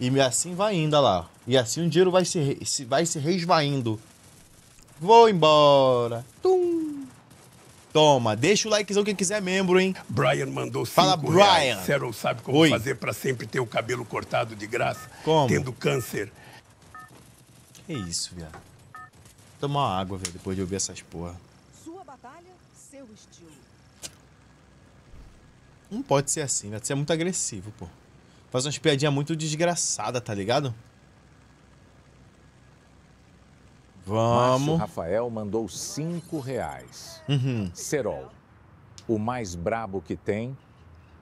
E assim vai ainda lá, ó. E assim o dinheiro vai se, se, vai se resvaindo. Vou embora. Tum. Toma, deixa o likezão quem quiser membro, hein? Brian mandou cinco Fala, Brian. Reais. sabe como Oi. fazer para sempre ter o cabelo cortado de graça, como? tendo câncer. Que isso, viado. Tomar uma água, velho, depois de ouvir essas porra. Sua batalha, seu estilo. Não pode ser assim, velho. Você é muito agressivo, pô. Faz umas piadinhas muito desgraçada, tá ligado? Vamos. Márcio Rafael mandou cinco reais. Uhum. Serol, o mais brabo que tem,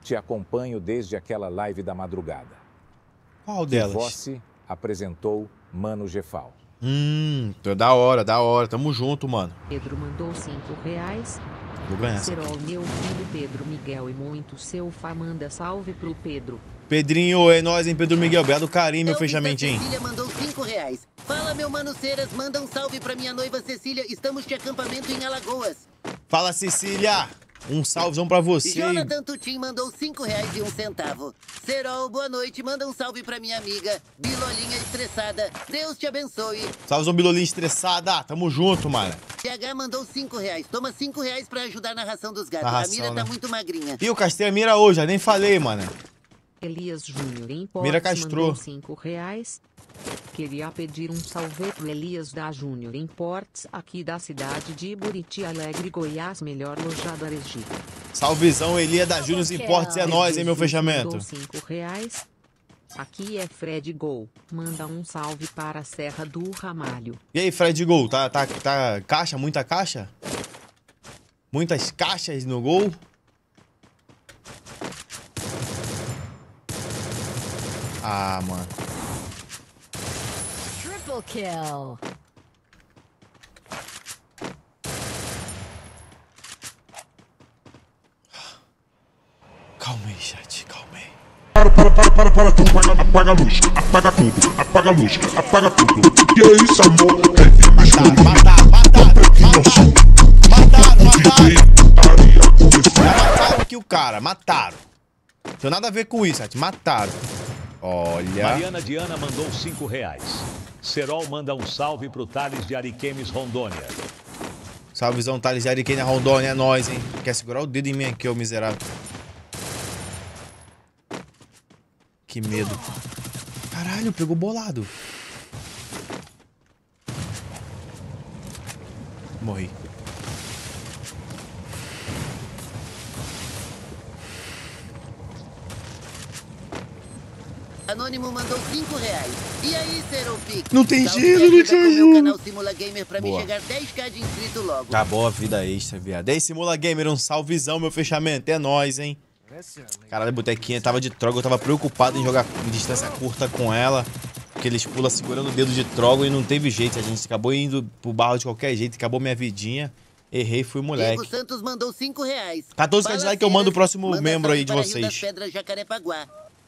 te acompanho desde aquela live da madrugada. Qual delas? Você apresentou Mano Gefal. Hum, então é da hora, da hora. Tamo junto, mano. Pedro mandou cinco reais. Vou ganhar. Serol, meu filho Pedro Miguel e muito seu fã manda salve pro Pedro. Pedrinho, é nóis, hein? Pedro Miguel, obrigado carinho, meu fechamentinho. Cecília mandou cinco reais. Fala, meu mano Ceras, manda um salve pra minha noiva Cecília. Estamos de acampamento em Alagoas. Fala, Cecília. Um salvezão pra você. Jonathan Tutim mandou cinco reais e um centavo. Serol, boa noite. Manda um salve pra minha amiga, Bilolinha Estressada. Deus te abençoe. Salvezão, Bilolinha Estressada. Tamo junto, mano. TH mandou cinco reais. Toma cinco reais pra ajudar na ração dos gatos. Ração, a Mira tá né? tá muito magrinha. E o Castei Mira hoje, eu nem falei, mano. Elias Júnior em Portos Mira Castro. cinco reais. Queria pedir um salve pro Elias da Júnior Imports aqui da cidade de Buriti Alegre, Goiás, melhor loja da Regi. Salvezão, Elias da Júnior é, Imports, é nós, hein, meu fechamento. cinco reais. Aqui é Fred Gol. Manda um salve para a Serra do Ramalho. E aí, Fred Gol, tá, tá, tá caixa? Muita caixa? Muitas caixas no gol? Ah, mano. Triple kill. Calma aí, chat, calma aí. Para, para, para, para, para tudo. Apaga, apaga a luz, apaga tudo, apaga a luz, apaga tudo. Que é isso, amor? É matar, matar, matar, matar, mataram, mataram. Mataram aqui o cara, mataram. Não tem nada a ver com isso, chat, mataram. Olha. Mariana Diana mandou cinco reais. Serol manda um salve pro Thales de Ariquemes, Rondônia. Salvezão, Thales de Ariquemes, Rondônia. É nóis, hein? Quer segurar o dedo em mim aqui, ô miserável. Que medo. Caralho, pegou bolado. Morri. Anônimo mandou 5 reais. E aí, Seropic? Não tem gelo, não tinha gelo. canal Simula Gamer pra Boa. me chegar 10k de inscrito logo. Acabou tá a vida extra, viado. Ei, Simula Gamer, um salvezão, meu fechamento. É nóis, hein? Caralho, a botequinha tava de troga. Eu tava preocupado em jogar em distância curta com ela. Porque eles pulam segurando o dedo de trogo e não teve jeito. A gente acabou indo pro barro de qualquer jeito. Acabou minha vidinha. Errei, fui moleque. Diego Santos mandou 5 reais. 14 de que eu mando o próximo membro aí de vocês. Pedra, Jacarepaguá.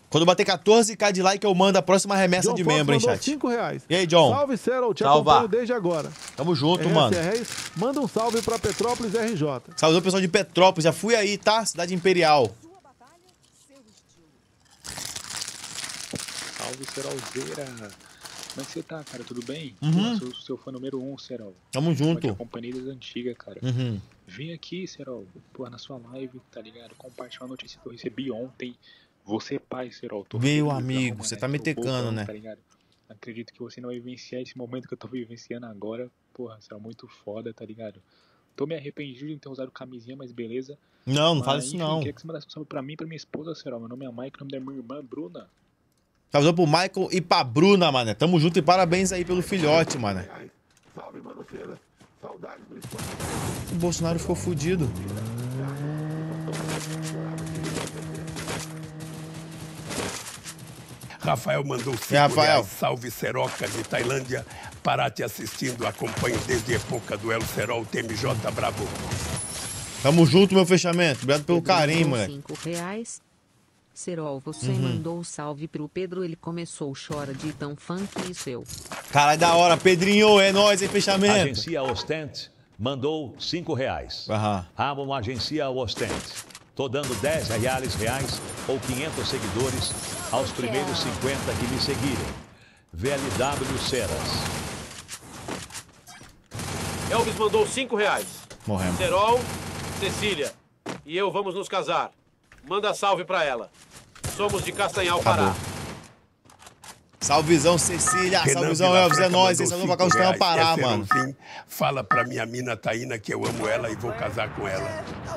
Quando bater 14k de like, eu mando a próxima remessa John de Fox membro, hein, chat. 5 reais. E aí, John? Salve, Serol. Te Salva. acompanho desde agora. Tamo junto, mano. manda um salve pra Petrópolis RJ. Salve, pessoal de Petrópolis. Já fui aí, tá? Cidade Imperial. Salve, Serolzeira. Como é que você tá, cara? Tudo bem? Uhum. Eu sou seu fã número um, Serol. Tamo junto. Companhias companhia das antigas, cara. Uhum. Vim aqui, Serol, pô, na sua live, tá ligado? Compartilhar uma notícia que eu recebi ontem você, pai, ser autor. Meu amigo, você tá me tecando, né? Tá ligado? Acredito que você não vai vivenciar esse momento que eu tô vivenciando agora. Porra, será é muito foda, tá ligado? Tô me arrependido de ter usado camisinha, mas beleza. Não, não fala faz isso não. Eu que você mandasse pra mim e pra minha esposa, Serol. Meu nome é Michael, nome da minha irmã é Bruna. Tá usando pro Michael e pra Bruna, mané. Tamo junto e parabéns aí pelo filhote, mané. Salve, mano, Saudade O Bolsonaro ficou fudido. Rafael mandou é, cinco Rafael. Salve Seroca de Tailândia. para te assistindo. Acompanho desde a época do El Serol TMJ Bravo. Tamo junto, meu fechamento. Obrigado pelo Pedro carinho, mano. Cinco reais. Serol, você uhum. mandou salve pro Pedro. Ele começou chora de tão funk e seu. Caralho, é da hora. Pedrinho, é nóis, hein, fechamento. Agencia Ostent mandou cinco reais. Aham. Ramon Agencia Ostent. Estou dando 10 reais, reais ou 500 seguidores aos primeiros 50 que me seguirem. VLW Ceras. Elvis mandou 5 reais. Morremos. Serol, Cecília e eu vamos nos casar. Manda salve para ela. Somos de Castanhal, Pará. Acabou. Salvezão, Cecília. Renan, Salvezão, Elvis, é nóis. Esse é novo Faustão parar, mano. Fim, fala pra minha mina Taína que eu amo ela e vou casar com ela.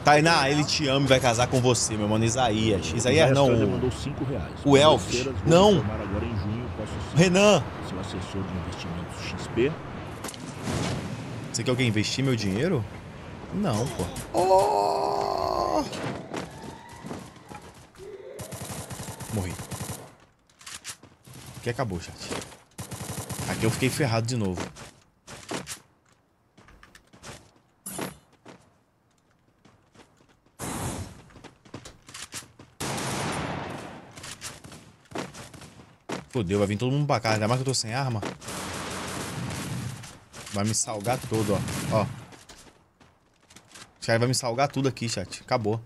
Tainá, ele te ama e vai casar com você, meu mano. Isaías. Isaías não. O, o Elvis. Não. Renan. Seu assessor de investimentos XP. Você quer alguém investir meu dinheiro? Não, pô. Oh! Morri. Aqui acabou, chat. Aqui eu fiquei ferrado de novo. Fodeu, vai vir todo mundo pra cá. Ainda mais que eu tô sem arma. Vai me salgar todo, ó. Ó. Os caras vão me salgar tudo aqui, chat. Acabou.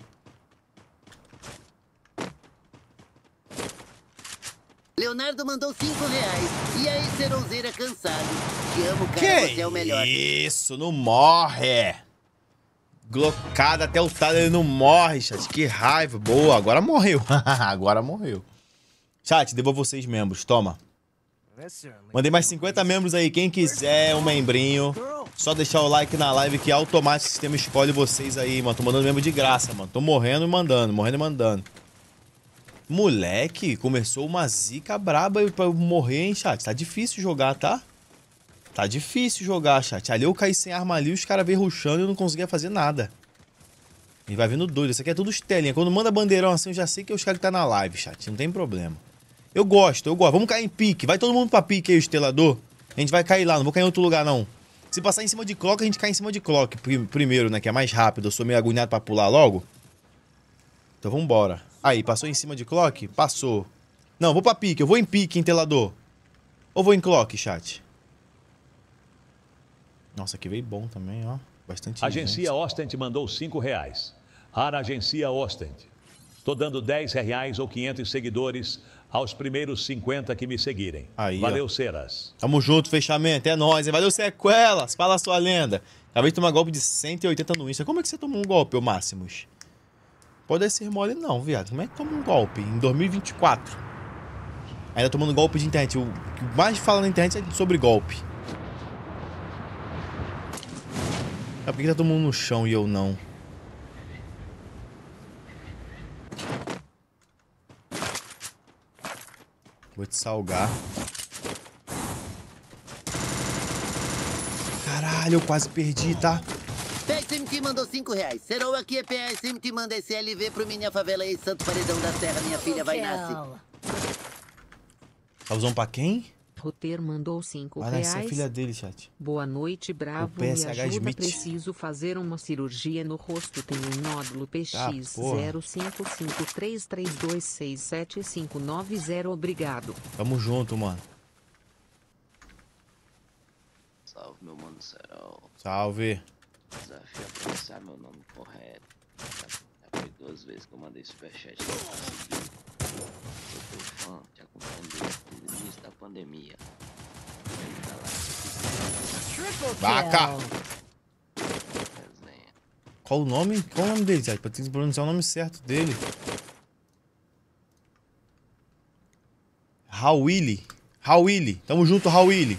Leonardo mandou 5 reais. E aí, Seronzeira cansado. Te amo, cara, que você é o melhor. isso, não morre. Glocado até o talo, ele não morre, chat. Que raiva. Boa, agora morreu. agora morreu. Chat, devolvo vocês membros, toma. Mandei mais 50 membros aí, quem quiser um membrinho. Só deixar o like na live que automático o sistema spoiler vocês aí, mano. Tô mandando membro de graça, mano. Tô morrendo e mandando, morrendo e mandando. Moleque, começou uma zica braba pra eu morrer, hein, chat? Tá difícil jogar, tá? Tá difícil jogar, chat. Ali eu caí sem arma ali, os caras veio ruxando e eu não conseguia fazer nada. E vai vindo doido. Isso aqui é tudo estelinha. Quando manda bandeirão assim, eu já sei que é os caras que tá na live, chat. Não tem problema. Eu gosto, eu gosto. Vamos cair em pique. Vai todo mundo pra pique aí, estelador. A gente vai cair lá, não vou cair em outro lugar, não. Se passar em cima de clock, a gente cai em cima de clock primeiro, né? Que é mais rápido. Eu sou meio agoniado pra pular logo. Então vambora. Aí, passou em cima de clock? Passou. Não, vou pra pique. Eu vou em pique, entelador. Ou vou em clock, chat? Nossa, aqui veio bom também, ó. Bastante Agência Ostent mandou 5 reais. Ara Agência Ostent. Tô dando 10 reais ou 500 seguidores aos primeiros 50 que me seguirem. Aí, Valeu, ó. Ceras. Tamo junto, fechamento. É nóis. Hein? Valeu, Sequelas. Fala a sua lenda. Acabei de tomar golpe de 180 no Insta. Como é que você tomou um golpe, ô Máximos? Pode ser mole não, viado. É como é que toma um golpe em 2024? Ainda tomando golpe de internet. O que mais fala na internet é sobre golpe. Ah, é, porque tá todo mundo no chão e eu não? Vou te salgar. Caralho, eu quase perdi, tá? PSMT mandou 5 reais. Serou aqui é PSMT é manda SLV pro Minha Favela e Santo Paredão da Serra. Minha filha vai nascer. Pausão tá pra quem? Roter mandou 5 reais. Vai é a filha dele, chat. Boa noite, bravo. PSH me ajuda, Smith. preciso fazer uma cirurgia no rosto. Tem um nódulo PX ah, 0553326759. Obrigado. Tamo junto, mano. Salve, meu mano Serol. Salve. Desafio a pronunciar meu nome correto. Já foi duas vezes que eu mandei superchat não Sou fã, te acompanho desde o início da pandemia. Vaca! Qual o nome? Qual o nome dele, Zé? Pra ter que pronunciar o nome certo dele. Howie, Howie. Tamo junto, Howie.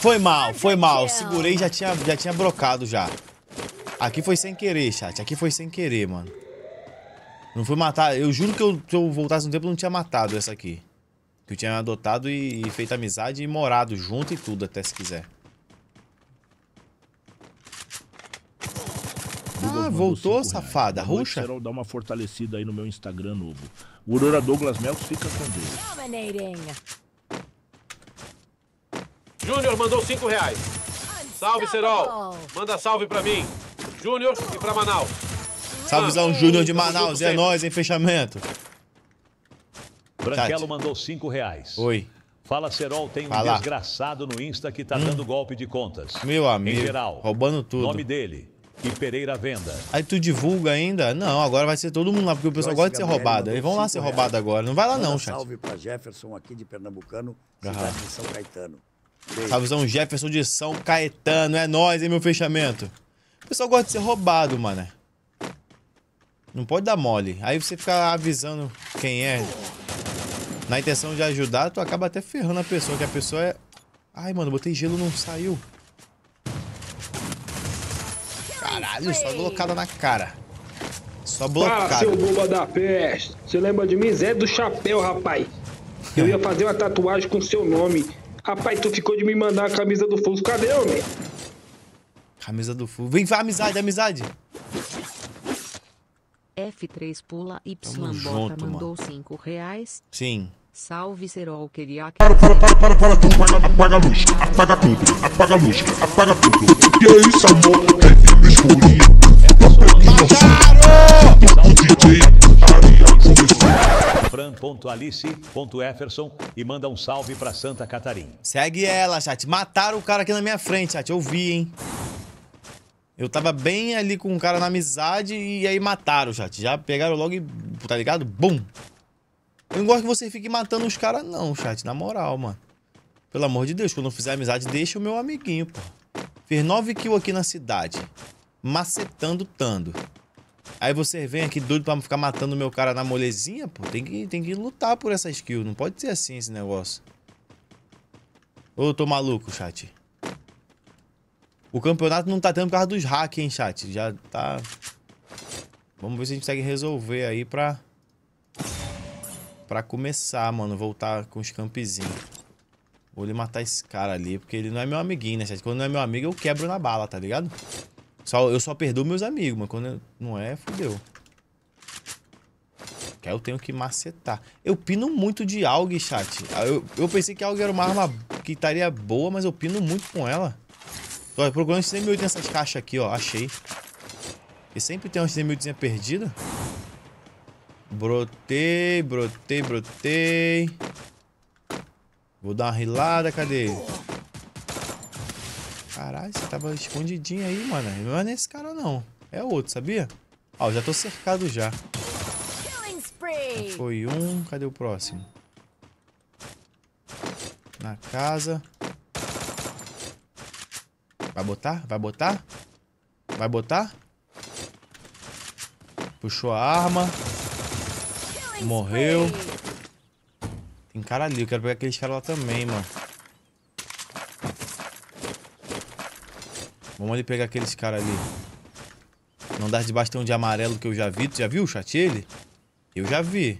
Foi mal, foi mal. Segurei e já tinha, já tinha brocado já. Aqui foi sem querer, chat. Aqui foi sem querer, mano. Não fui matar. Eu juro que eu, se eu voltasse no tempo, eu não tinha matado essa aqui. Que eu tinha adotado e, e feito amizade e morado junto e tudo, até se quiser. ah, voltou, safada. Ruxa. dá dar uma fortalecida aí no meu Instagram novo. O Aurora Douglas Melks fica com Deus. Dominating. Júnior mandou 5 reais. Salve, tá Serol. Manda salve pra mim. Júnior e pra Manaus. Salvezão, ah, Júnior de Manaus. É nóis, em fechamento. Branquelo mandou 5 reais. Oi. Fala, Serol, tem um Fala. desgraçado no Insta que tá hum. dando golpe de contas. Meu amigo. Em geral. Roubando tudo. Nome dele. E Pereira Venda. Aí tu divulga ainda? Não, agora vai ser todo mundo lá, porque o pessoal gosta de ser roubado. Eles vão lá ser roubado agora. Não vai lá não, chat. Salve pra Jefferson aqui de Pernambucano, cidade de São Caetano. Salvezão Jefferson de São Caetano. É nós, hein, meu fechamento. O pessoal gosta de ser roubado, mano. Não pode dar mole. Aí você fica avisando quem é. Na intenção de ajudar, tu acaba até ferrando a pessoa, que a pessoa é... Ai, mano, botei gelo não saiu. Caralho, só colocada na cara. Só blocada. Ah, seu boba da peste. Você lembra de mim? Zé do Chapéu, rapaz. Eu ia fazer uma tatuagem com seu nome. Rapaz, tu ficou de me mandar a camisa do Fuso. Cadê, homem? Camisa do Fuso. Vem, vai, amizade, amizade. F3 pula Y bota junto, mandou 5 reais. Sim. Salve Serol, queria Para, para, para, para, para tudo, apaga, apaga a luz, apaga tudo, apaga a luz, apaga tudo. Que é isso, amor? É escurinho. É Mataram! fran.alice.efferson e manda um salve pra Santa Catarina. Segue ela, chat. Mataram o cara aqui na minha frente, chat. Eu vi, hein? Eu tava bem ali com um cara na amizade e aí mataram, chat. Já pegaram logo e. Tá ligado? Bum! Eu não gosto que você fique matando os caras, não, chat. Na moral, mano. Pelo amor de Deus, quando eu fizer amizade, deixa o meu amiguinho, pô. Fiz 9 kills aqui na cidade. Macetando, tando. Aí você vem aqui doido pra ficar matando o meu cara na molezinha, pô. Tem que, tem que lutar por essa skill. Não pode ser assim esse negócio. Ou eu tô maluco, chat? O campeonato não tá tendo por causa dos hacks, hein, chat? Já tá... Vamos ver se a gente consegue resolver aí pra... Pra começar, mano. Voltar com os campezinhos. Vou lhe matar esse cara ali, porque ele não é meu amiguinho, né, chat? Quando não é meu amigo, eu quebro na bala, tá ligado? Só, eu só perdoo meus amigos, mas quando não é, fodeu Que aí eu tenho que macetar. Eu pino muito de algue, chat. Ah, eu, eu pensei que algue era uma arma que estaria boa, mas eu pino muito com ela. Tô procurando XM8 nessas caixas aqui, ó. Achei. E sempre tem uma xm 8 perdida. Brotei, brotei, brotei. Vou dar uma rilada, cadê? Caralho, você tava escondidinho aí, mano. Não é nesse cara, não. É outro, sabia? Ó, ah, já tô cercado já. Foi um. Cadê o próximo? Na casa. Vai botar? Vai botar? Vai botar? Puxou a arma. Morreu. Tem cara ali. Eu quero pegar aqueles caras lá também, mano. Vamos ali pegar aqueles caras ali. Não dá de bastão de amarelo que eu já vi. Tu já viu o chat ele? Eu já vi.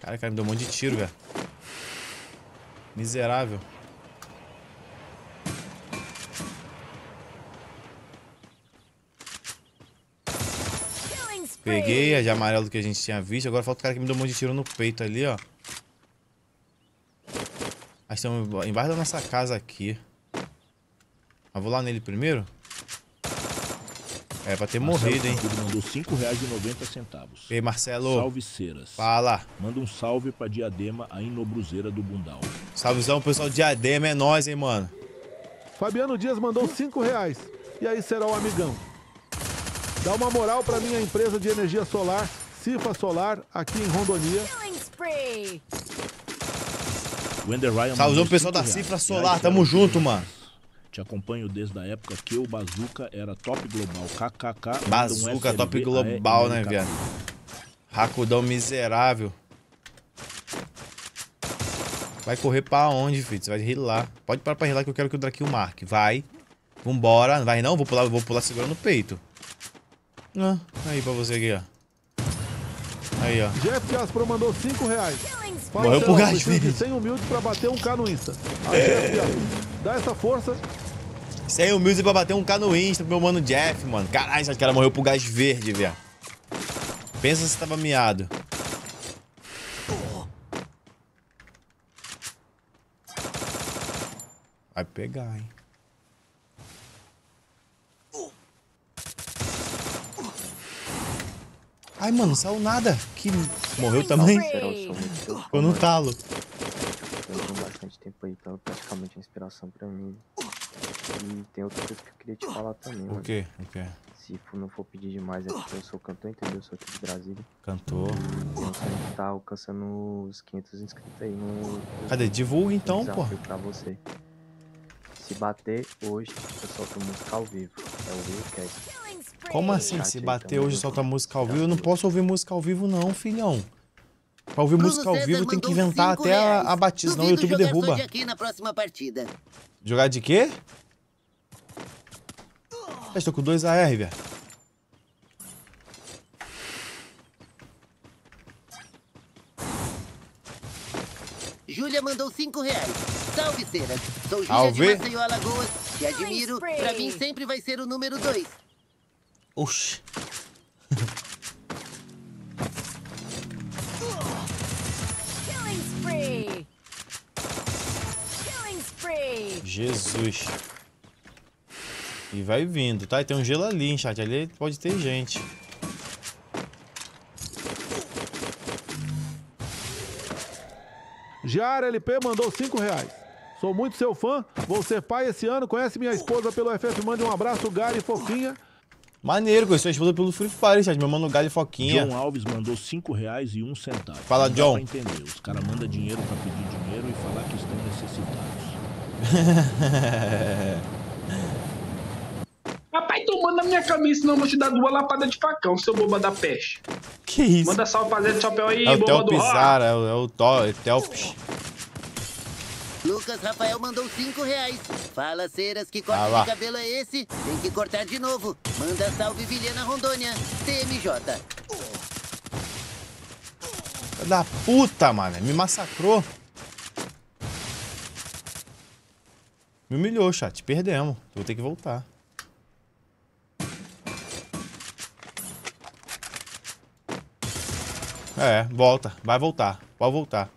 Cara, cara, me deu um monte de tiro, velho. Miserável. Peguei a de amarelo que a gente tinha visto. Agora falta o cara que me deu um monte de tiro no peito ali, ó. Nós estamos embaixo da nossa casa aqui. Mas vou lá nele primeiro. É, pra ter Marcelo morrido, hein? mandou cinco reais e noventa centavos. Ei, Marcelo. Salve, Ceras. Fala. Manda um salve pra Diadema, a inobruzeira do Bundal. Salvezão, pessoal Diadema, é nós, hein, mano. Fabiano Dias mandou cinco reais. E aí será o amigão. Dá uma moral pra minha empresa de energia solar, Cifa Solar, aqui em Rondonia. Wender Ryan. Salve o pessoal da Cifra Solar, tamo junto, mano. Te acompanho desde a época que o Bazuca era top global. KKK. Bazuca um top global, né, viado? Racudão miserável. Vai correr pra onde, filho? Você vai rilar. Pode parar pra rilar que eu quero que o Drakil marque. Vai. Vambora. vai não? Vou pular, vou pular segurando o peito. Ah, aí pra você aqui, ó. Aí, ó. Jeff Aspro mandou 5 reais. Morreu por gás, verde. Sem humilde pra bater um K no Insta. é. é dá essa força. Sem humilde pra bater um K no Insta pro meu mano Jeff, mano. Caralho, esse cara morreu por gás verde, velho. Pensa se tava miado. Vai pegar, hein. Ai, mano, saiu nada. Que morreu também. Ficou no talo. Eu bastante tempo aí então praticamente inspiração pra mim. E tem outra coisa que eu queria te falar também. O quê? O quê? Se não for pedir demais, é porque eu sou cantor, entendeu? Eu sou aqui de Brasília. Cantor. Então, e tá alcançando os 500 inscritos aí no... Cadê? Divulga então, pô. pra você. Se bater hoje, eu solto música ao vivo. É o Cast. Como assim? Se bater hoje solta música ao vivo? Eu não posso ouvir música ao vivo, não, filhão. Pra ouvir Bruno música ao César vivo tem que inventar até a, a batida, senão o YouTube derruba. jogar de quê? estou com 2 AR, velho. Júlia mandou 5 reais. Salve, Cera. Sou Júlia de Maceió, Alagoas. Te admiro. Pra mim sempre vai ser o número 2. Oxi. Jesus. E vai vindo, tá? E tem um gelo ali, hein, chat? Ali pode ter gente. Jara LP mandou 5 reais. Sou muito seu fã, vou ser pai esse ano, conhece minha esposa pelo FF, mande um abraço, Gary Fofinha. Maneiro, conheci a esposa pelo Free Fire, chat. Meu mano Galho Foquinha. John Alves mandou 5 reais e 1 um centavo. Fala, Não John. pra entender. Os caras mandam dinheiro pra pedir dinheiro e falar que estão necessitados. Rapaz, então manda minha camisa, senão eu vou te dar duas lapadas de facão, seu boba da peste. Que isso? Manda salve pra Zé de Chapéu aí, é boba do Pizarra, É o Theo Pizarra, é o é Theo Lucas Rafael mandou cinco reais. Fala, Ceras, que ah, corte ah, de cabelo é esse? Tem que cortar de novo. Manda salve, Vilhena Rondônia. TMJ. Da puta, mano. Me massacrou. Me humilhou, chat. Perdemos. Vou ter que voltar. É, volta. Vai voltar. Pode voltar.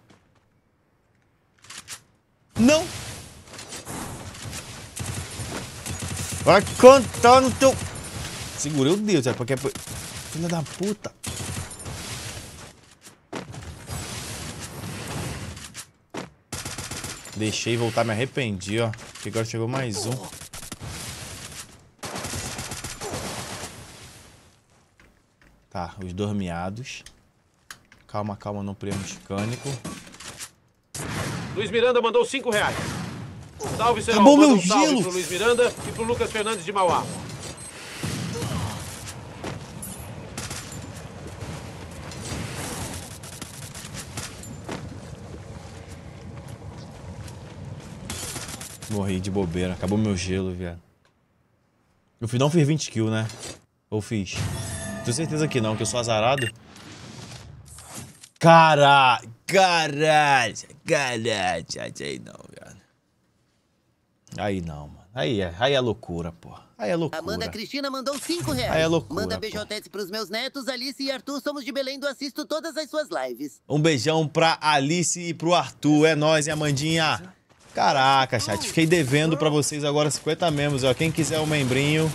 Vai cantar no teu... Segurei o Deus, é porque... Filha da puta. Deixei voltar, me arrependi, ó. Porque agora chegou mais um. Tá, os dormiados. Calma, calma, não prêmio mecânico. Luiz Miranda mandou cinco reais. Salve, Serol. Acabou meu um gelo. pro Luiz Miranda e pro Lucas Fernandes de Mauá. Morri de bobeira. Acabou meu gelo, viado. Eu não fiz 20 kills, né? Ou fiz? Tenho certeza que não, que eu sou azarado. Cara, caralho, caralho, aí não. Aí não, mano. Aí é, aí é loucura, pô. Aí é loucura. Amanda Cristina mandou 5 reais. Aí é loucura. Manda beijotetes pros meus netos, Alice e Arthur. Somos de Belém do Assisto todas as suas lives. Um beijão pra Alice e pro Arthur. É nóis, hein, Amandinha? Caraca, chat. Fiquei devendo pra vocês agora 50 membros, ó. Quem quiser o um membrinho,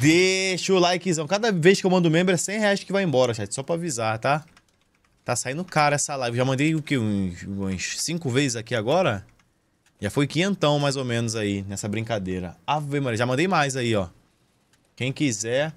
deixa o likezão. Cada vez que eu mando membro é 100 reais que vai embora, chat. Só pra avisar, tá? Tá saindo cara essa live. Já mandei o quê? Uns 5 vezes aqui agora? Já foi quinhentão mais ou menos aí nessa brincadeira. Ave Maria, já mandei mais aí, ó. Quem quiser.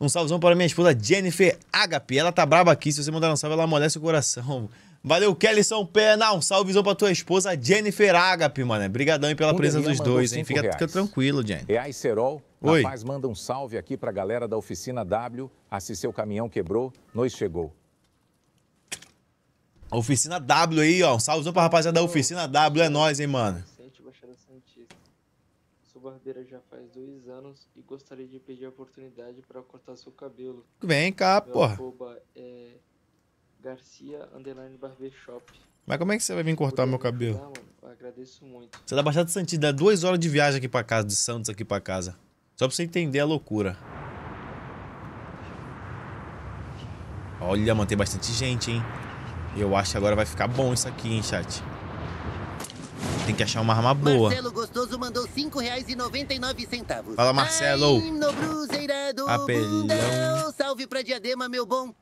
Um salvezão para minha esposa Jennifer Agap Ela tá braba aqui. Se você mandar um salve, ela amolece o coração. Valeu, Kelly São Pé. Não, um salvezão pra tua esposa Jennifer Agape, mano. Obrigadão pela presença dos dois, hein? Fica, fica, tranquilo, Jennifer. Reais é Serol, Oi. rapaz, manda um salve aqui pra galera da oficina W. Ah, se seu caminhão quebrou, nós chegou. Oficina W aí, ó. Um salvezão pra rapaziada da Oficina W. É nóis, hein, mano. Baixada Santista. Sou barbeira já faz dois anos e gostaria de pedir a oportunidade para cortar seu cabelo. Vem cá, Meu porra. Arroba é Garcia Underline Barbershop. Mas como é que você vai vir cortar meu cabelo? Ajudar, mano? agradeço muito. Você dá da Baixada Santista, dá duas horas de viagem aqui para casa, de Santos aqui para casa. Só para você entender a loucura. Olha, mano, tem bastante gente, hein? Eu acho que agora vai ficar bom isso aqui, hein, chat. Tem que achar uma arma boa. Marcelo Gostoso mandou R$ 5,99. Fala, Marcelo. Ai, no Bruzeirado, Apelão. Salve pra Diadema, meu bom.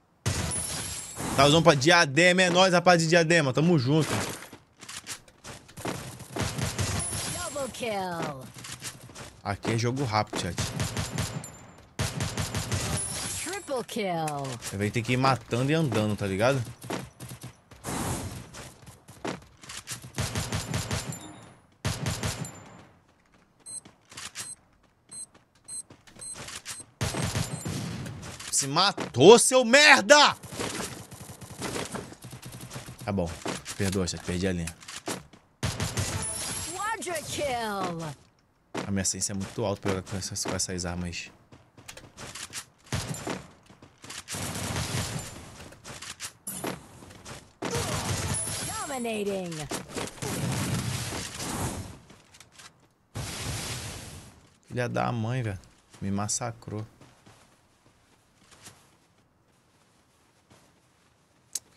Tá usando pra Diadema. É nóis, rapaz de Diadema. Tamo junto. Double kill. Aqui é jogo rápido, chat. Triple kill. Ele tem que ir matando e andando, tá ligado? se matou, seu merda! Tá bom. Perdoa, Perdi a linha. A minha essência é muito alta pra com essas, com essas armas. Dominating. Filha da mãe, velho. Me massacrou.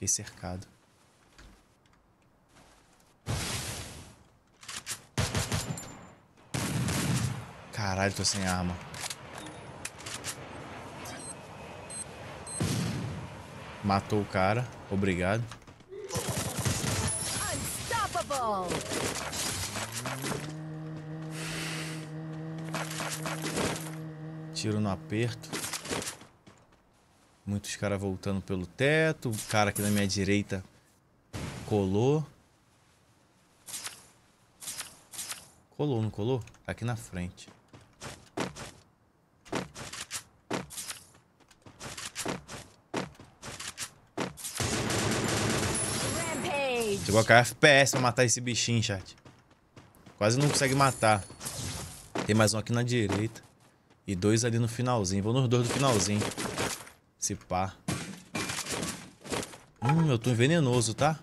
Fiquei cercado. Caralho, tô sem arma. Matou o cara. Obrigado. Tiro no aperto. Muitos caras voltando pelo teto. O cara aqui na minha direita colou. Colou, não colou? Tá aqui na frente. Chegou a cair FPS pra matar esse bichinho, chat. Quase não consegue matar. Tem mais um aqui na direita. E dois ali no finalzinho. Vou nos dois do finalzinho. Se pá. Hum, eu tô venenoso, tá?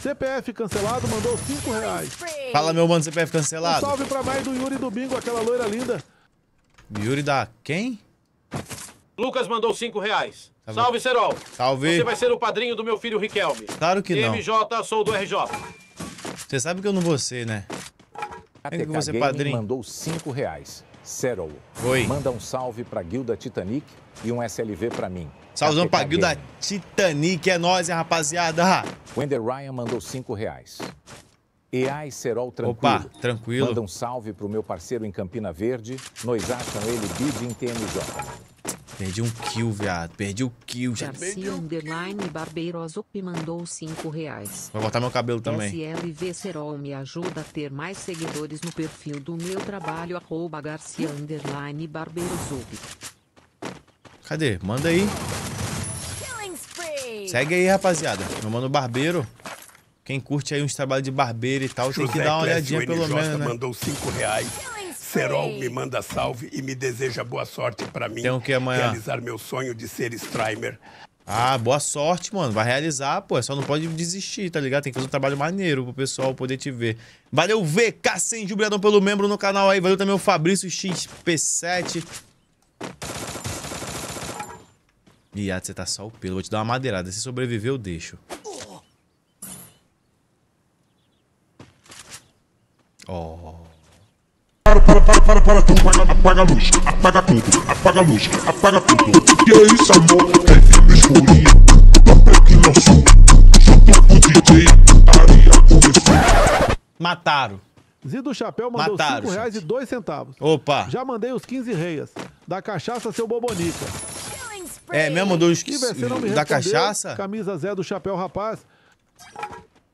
CPF cancelado mandou 5 reais. Fala, meu mano, CPF cancelado. Um salve pra mais do Yuri do Bingo, aquela loira linda. Yuri da quem? Lucas mandou 5 reais. Tá Salve, Serol. Salve. Você vai ser o padrinho do meu filho Riquelme. Claro que não. MJ, sou do RJ. Você sabe que eu não vou ser, né? É que você padrinho. mandou 5 reais. Serol. Oi. Manda um salve pra Guilda Titanic e um SLV pra mim. Salvezão pra Guilda Titanic. É nóis, hein, rapaziada. Wender Ryan mandou 5 reais. E e Serol tranquilo. Opa, tranquilo. Manda um salve pro meu parceiro em Campina Verde. Nós acham ele bid em TMJ. Perdi um kill, viado. Perdi o kill. Já Garcia perdi Underline Barbeiroso mandou 5 reais. Vou botar meu cabelo também. SLV Serol me ajuda a ter mais seguidores no perfil do meu trabalho, arroba Garcia Underline barbeiro Barbeiroso. Cadê? Manda aí. Segue aí, rapaziada. Meu mano Barbeiro. Quem curte aí uns trabalhos de barbeiro e tal, José tem que dar uma olhadinha pelo menos, né? mandou 5 reais. Serol me manda salve e me deseja boa sorte para mim Tem então, o que é amanhã? realizar meu sonho de ser streamer. Ah, boa sorte, mano. Vai realizar, pô. Só não pode desistir, tá ligado? Tem que fazer um trabalho maneiro pro pessoal poder te ver. Valeu, VK Sem Jubiladão pelo membro no canal aí. Valeu também o Fabrício XP7. Viado, você tá só o pelo. Vou te dar uma madeirada. Se sobreviver, eu deixo. Ó. Oh para, para, para, para, para tudo. Apaga, apaga a luz, apaga tudo, apaga a luz, apaga tudo. Que é isso, amor? É filme escurinho, papel que não sou. Junto com o DJ, putaria começou. Mataram. Zido Chapéu mandou Mataram, 5 reais e 2 centavos. Opa! Já mandei os 15 reias. Da cachaça, seu bobonica. É mesmo dos que da cachaça? Camisa Zé do Chapéu Rapaz.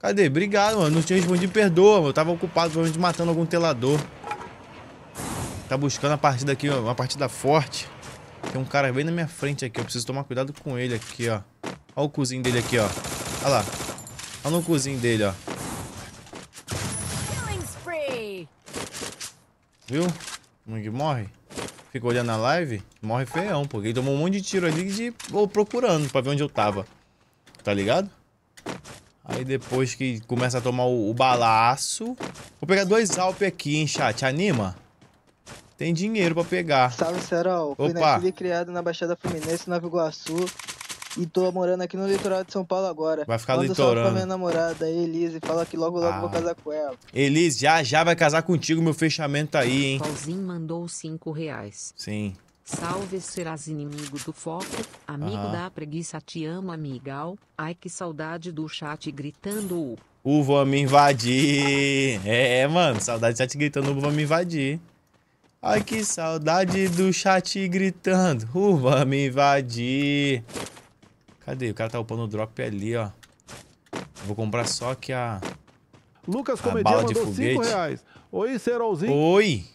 Cadê? Obrigado, mano. Não tinha respondido, perdoa, mano. Eu tava ocupado, provavelmente matando algum telador. Tá buscando a partida aqui, uma partida forte. Tem um cara bem na minha frente aqui, eu preciso tomar cuidado com ele aqui, ó. Olha o cozinho dele aqui, ó. Olha lá. Olha no cozinho dele, ó. Viu? Como é que morre? Fica olhando a live, morre feião, porque ele tomou um monte de tiro ali de... vou procurando pra ver onde eu tava. Tá ligado? Aí depois que começa a tomar o, o balaço... Vou pegar dois Alp aqui, hein, chat. Anima? Tem dinheiro pra pegar. Salve, Serol. Fui nascido e criado na Baixada Fluminense, Nova Iguaçu. E tô morando aqui no litoral de São Paulo agora. Vai ficar Manda litorando. Manda minha namorada, Elise. Fala que logo, logo ah. vou casar com ela. Elise, já, já vai casar contigo. Meu fechamento aí, hein. Paulzinho mandou cinco reais. Sim. Salve, serás inimigo do foco, amigo da preguiça, te amo, amigal. Ai, que saudade do chat gritando. O vou me invadir. É, mano, saudade do chat gritando, o vou me invadir. Ai que saudade do chat gritando. Uva me invadir. Cadê? O cara tá upando o drop ali, ó. vou comprar só que a. Lucas Comedia bala de foguete. reais. Oi, Serolzinho. Oi.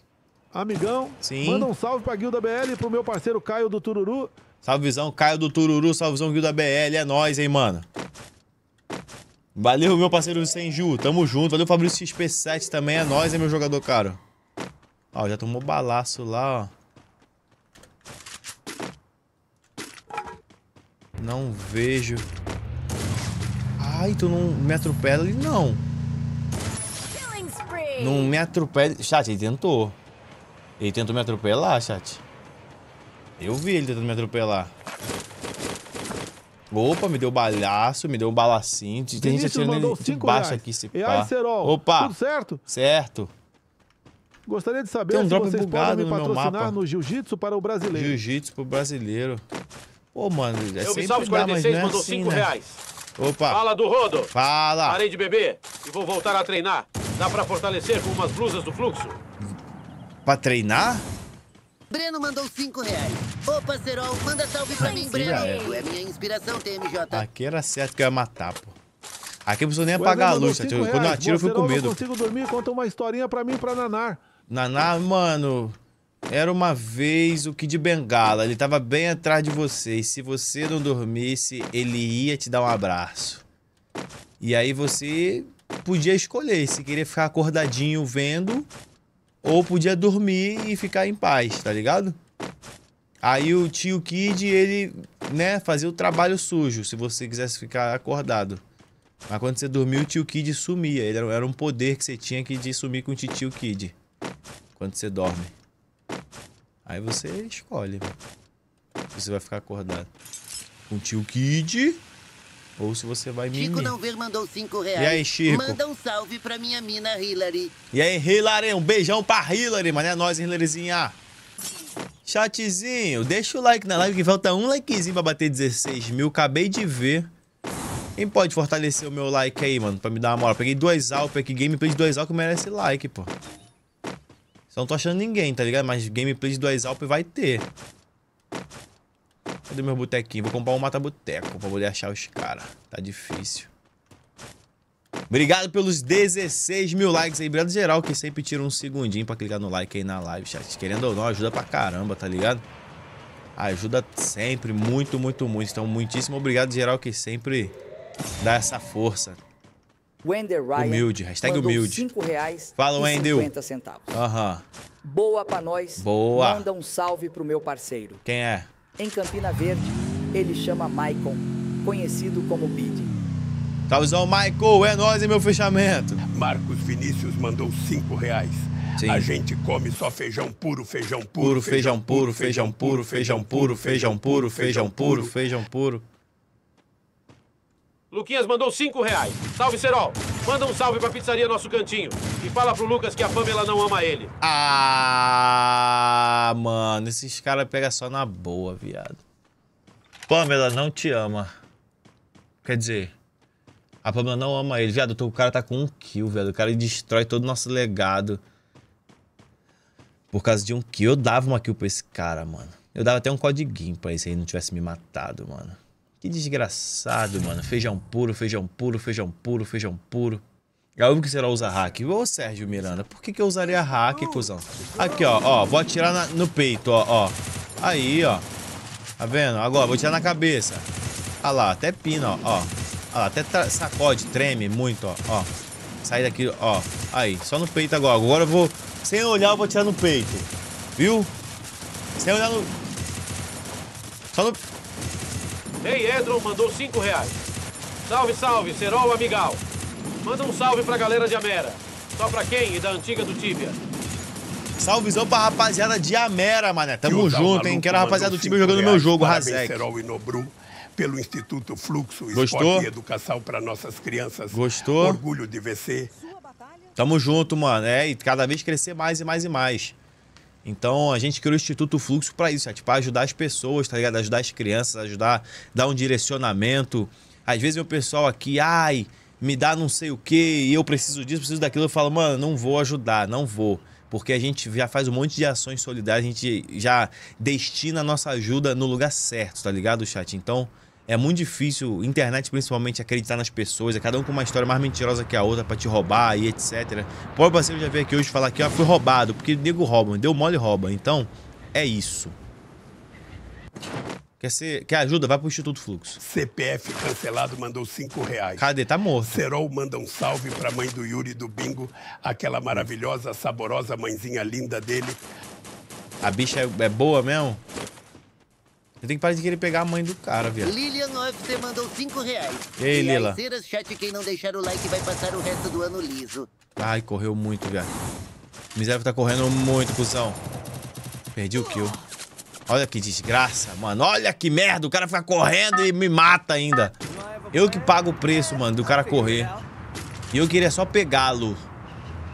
Amigão. Sim. Manda um salve pra Guilda BL e pro meu parceiro Caio do Tururu. Salve visão, Caio do Tururu, salve visão Guilda BL. É nóis, hein, mano. Valeu, meu parceiro Senju. Tamo junto. Valeu, Fabrício XP7 também. É nóis, hein, meu jogador caro. Ó, já tomou balaço lá, ó. Não vejo. Ai, tu não me atropela ali, não. Não me atropela. Chat, ele tentou. Ele tentou me atropelar, chat. Eu vi ele tentando me atropelar. Opa, me deu balaço, me deu um balacinho. Tem gente atirando ele de baixo reais. aqui, se e pá. Aí, Serol, Opa! Tudo certo? Certo. Gostaria de saber um se vocês podem me patrocinar no, no jiu-jitsu para o brasileiro. Jiu-jitsu para o brasileiro. Pô, mano, é Eu sempre me 46, mas é mandou assim, né? reais. Opa. Fala do Rodo. Fala. Parei de beber e vou voltar a treinar. Dá para fortalecer com umas blusas do fluxo? Para treinar? Breno mandou 5 reais. Opa, Serol, manda salve pra mim, Breno. É. é minha inspiração, TMJ. Aqui era certo que eu ia matar, pô. Aqui eu preciso nem apagar a luz, tá Quando eu atiro, eu fico com medo. Eu consigo dormir, conta uma historinha pra mim pra Nanar. Naná, mano, era uma vez o Kid de Bengala. Ele tava bem atrás de você. E se você não dormisse, ele ia te dar um abraço. E aí você podia escolher se queria ficar acordadinho vendo ou podia dormir e ficar em paz, tá ligado? Aí o tio Kid, ele, né, fazia o trabalho sujo, se você quisesse ficar acordado. Mas quando você dormia, o tio Kid sumia. Ele era, um poder que você tinha que de sumir com o tio Kid quando você dorme. Aí você escolhe. Você vai ficar acordado com o tio Kid ou se você vai me. Chico não ver mandou 5 reais. E aí, Chico? Manda um salve pra minha mina Hillary. E aí, Hillary, um beijão pra Hillary, mas é nós, Hillaryzinha. Chatzinho, deixa o like na live que falta um likezinho pra bater 16 mil. Acabei de ver. Quem pode fortalecer o meu like aí, mano? Pra me dar uma moral. Peguei dois alpes aqui, gameplay de dois alpas merece like, pô. Só não tô achando ninguém, tá ligado? Mas gameplay do Exalp vai ter. Cadê meu botequinho? Vou comprar um mata-boteco pra poder achar os caras. Tá difícil. Obrigado pelos 16 mil likes aí. Obrigado geral que sempre tira um segundinho pra clicar no like aí na live, chat. Querendo ou não, ajuda pra caramba, tá ligado? Ajuda sempre, muito, muito, muito. Então, muitíssimo obrigado geral que sempre dá essa força. Wender Ryan humilde, hashtag humilde. Cinco reais Fala, Wendel. 50 centavos. Aham. Boa pra nós. Boa. Manda um salve pro meu parceiro. Quem é? Em Campina Verde, ele chama Maicon, conhecido como Bid. Talvez Michael, é nóis, e meu fechamento. Marcos Vinícius mandou cinco reais. Sim. A gente come só feijão puro, feijão puro, puro feijão, feijão puro, feijão puro, feijão puro, feijão puro, feijão puro, feijão puro. Feijão puro. Luquinhas mandou cinco reais. Salve, Serol. Manda um salve pra pizzaria Nosso Cantinho. E fala pro Lucas que a Pamela não ama ele. Ah, mano. Esses caras pegam só na boa, viado. Pamela não te ama. Quer dizer, a Pamela não ama ele. Viado, o cara tá com um kill, velho. O cara destrói todo o nosso legado. Por causa de um kill. Eu dava uma kill pra esse cara, mano. Eu dava até um codiguinho pra ele se ele não tivesse me matado, mano. Que desgraçado, mano. Feijão puro, feijão puro, feijão puro, feijão puro. Óbvio que será usar hack. Ô, Sérgio Miranda, por que, que eu usaria hack, cuzão? Aqui, ó, ó. Vou atirar na, no peito, ó, ó. Aí, ó. Tá vendo? Agora, vou atirar na cabeça. Ah lá, até pina, ó, ó. Ah lá, até sacode, treme muito, ó, ó. Sai daqui, ó. Aí, só no peito agora. Agora eu vou... Sem olhar, eu vou atirar no peito. Viu? Sem olhar no... Só no... Ei, Edron mandou 5 reais. Salve, salve, Serol Amigal. Manda um salve pra galera de Amera. Só pra quem e da antiga do Tibia. Salvezão pra rapaziada de Amera, mané. Tamo tá junto, hein? Quero a rapaziada do Tibia jogando meu jogo, Razek. Serol e Nobru pelo Instituto Fluxo Gostou? Esporte e Educação para nossas crianças. Gostou? Orgulho de vencer. Tamo junto, mano. É, e cada vez crescer mais e mais e mais. Então a gente criou o Instituto Fluxo para isso, para é, tipo, ajudar as pessoas, tá ligado? Ajudar as crianças, ajudar, dar um direcionamento. Às vezes o pessoal aqui, ai, me dá não sei o que, eu preciso disso, preciso daquilo. Eu falo, mano, não vou ajudar, não vou. Porque a gente já faz um monte de ações solidárias, a gente já destina a nossa ajuda no lugar certo, tá ligado, chat? Então, é muito difícil, internet principalmente, acreditar nas pessoas. É cada um com uma história mais mentirosa que a outra para te roubar e etc. Pobre parceiro já veio aqui hoje falar que ó, foi roubado, porque nego rouba, deu mole rouba. Então, é isso. Quer, ser, quer ajuda? Vai pro Instituto Fluxo. CPF cancelado mandou 5 reais. Cadê? Tá morto. Serol manda um salve pra mãe do Yuri do Bingo, aquela maravilhosa, saborosa mãezinha linda dele. A bicha é, é boa mesmo? Tem tenho que parar de querer pegar a mãe do cara, viado. Lilian OFC mandou 5 reais. E Lila? Ceiras, chat, quem não deixar o like vai passar o resto do ano liso. Ai, correu muito, viado. Miséria tá correndo muito, cuzão. Perdi o kill. Olha que desgraça, mano. Olha que merda. O cara fica correndo e me mata ainda. Eu que pago o preço, mano, do cara correr. E eu queria só pegá-lo.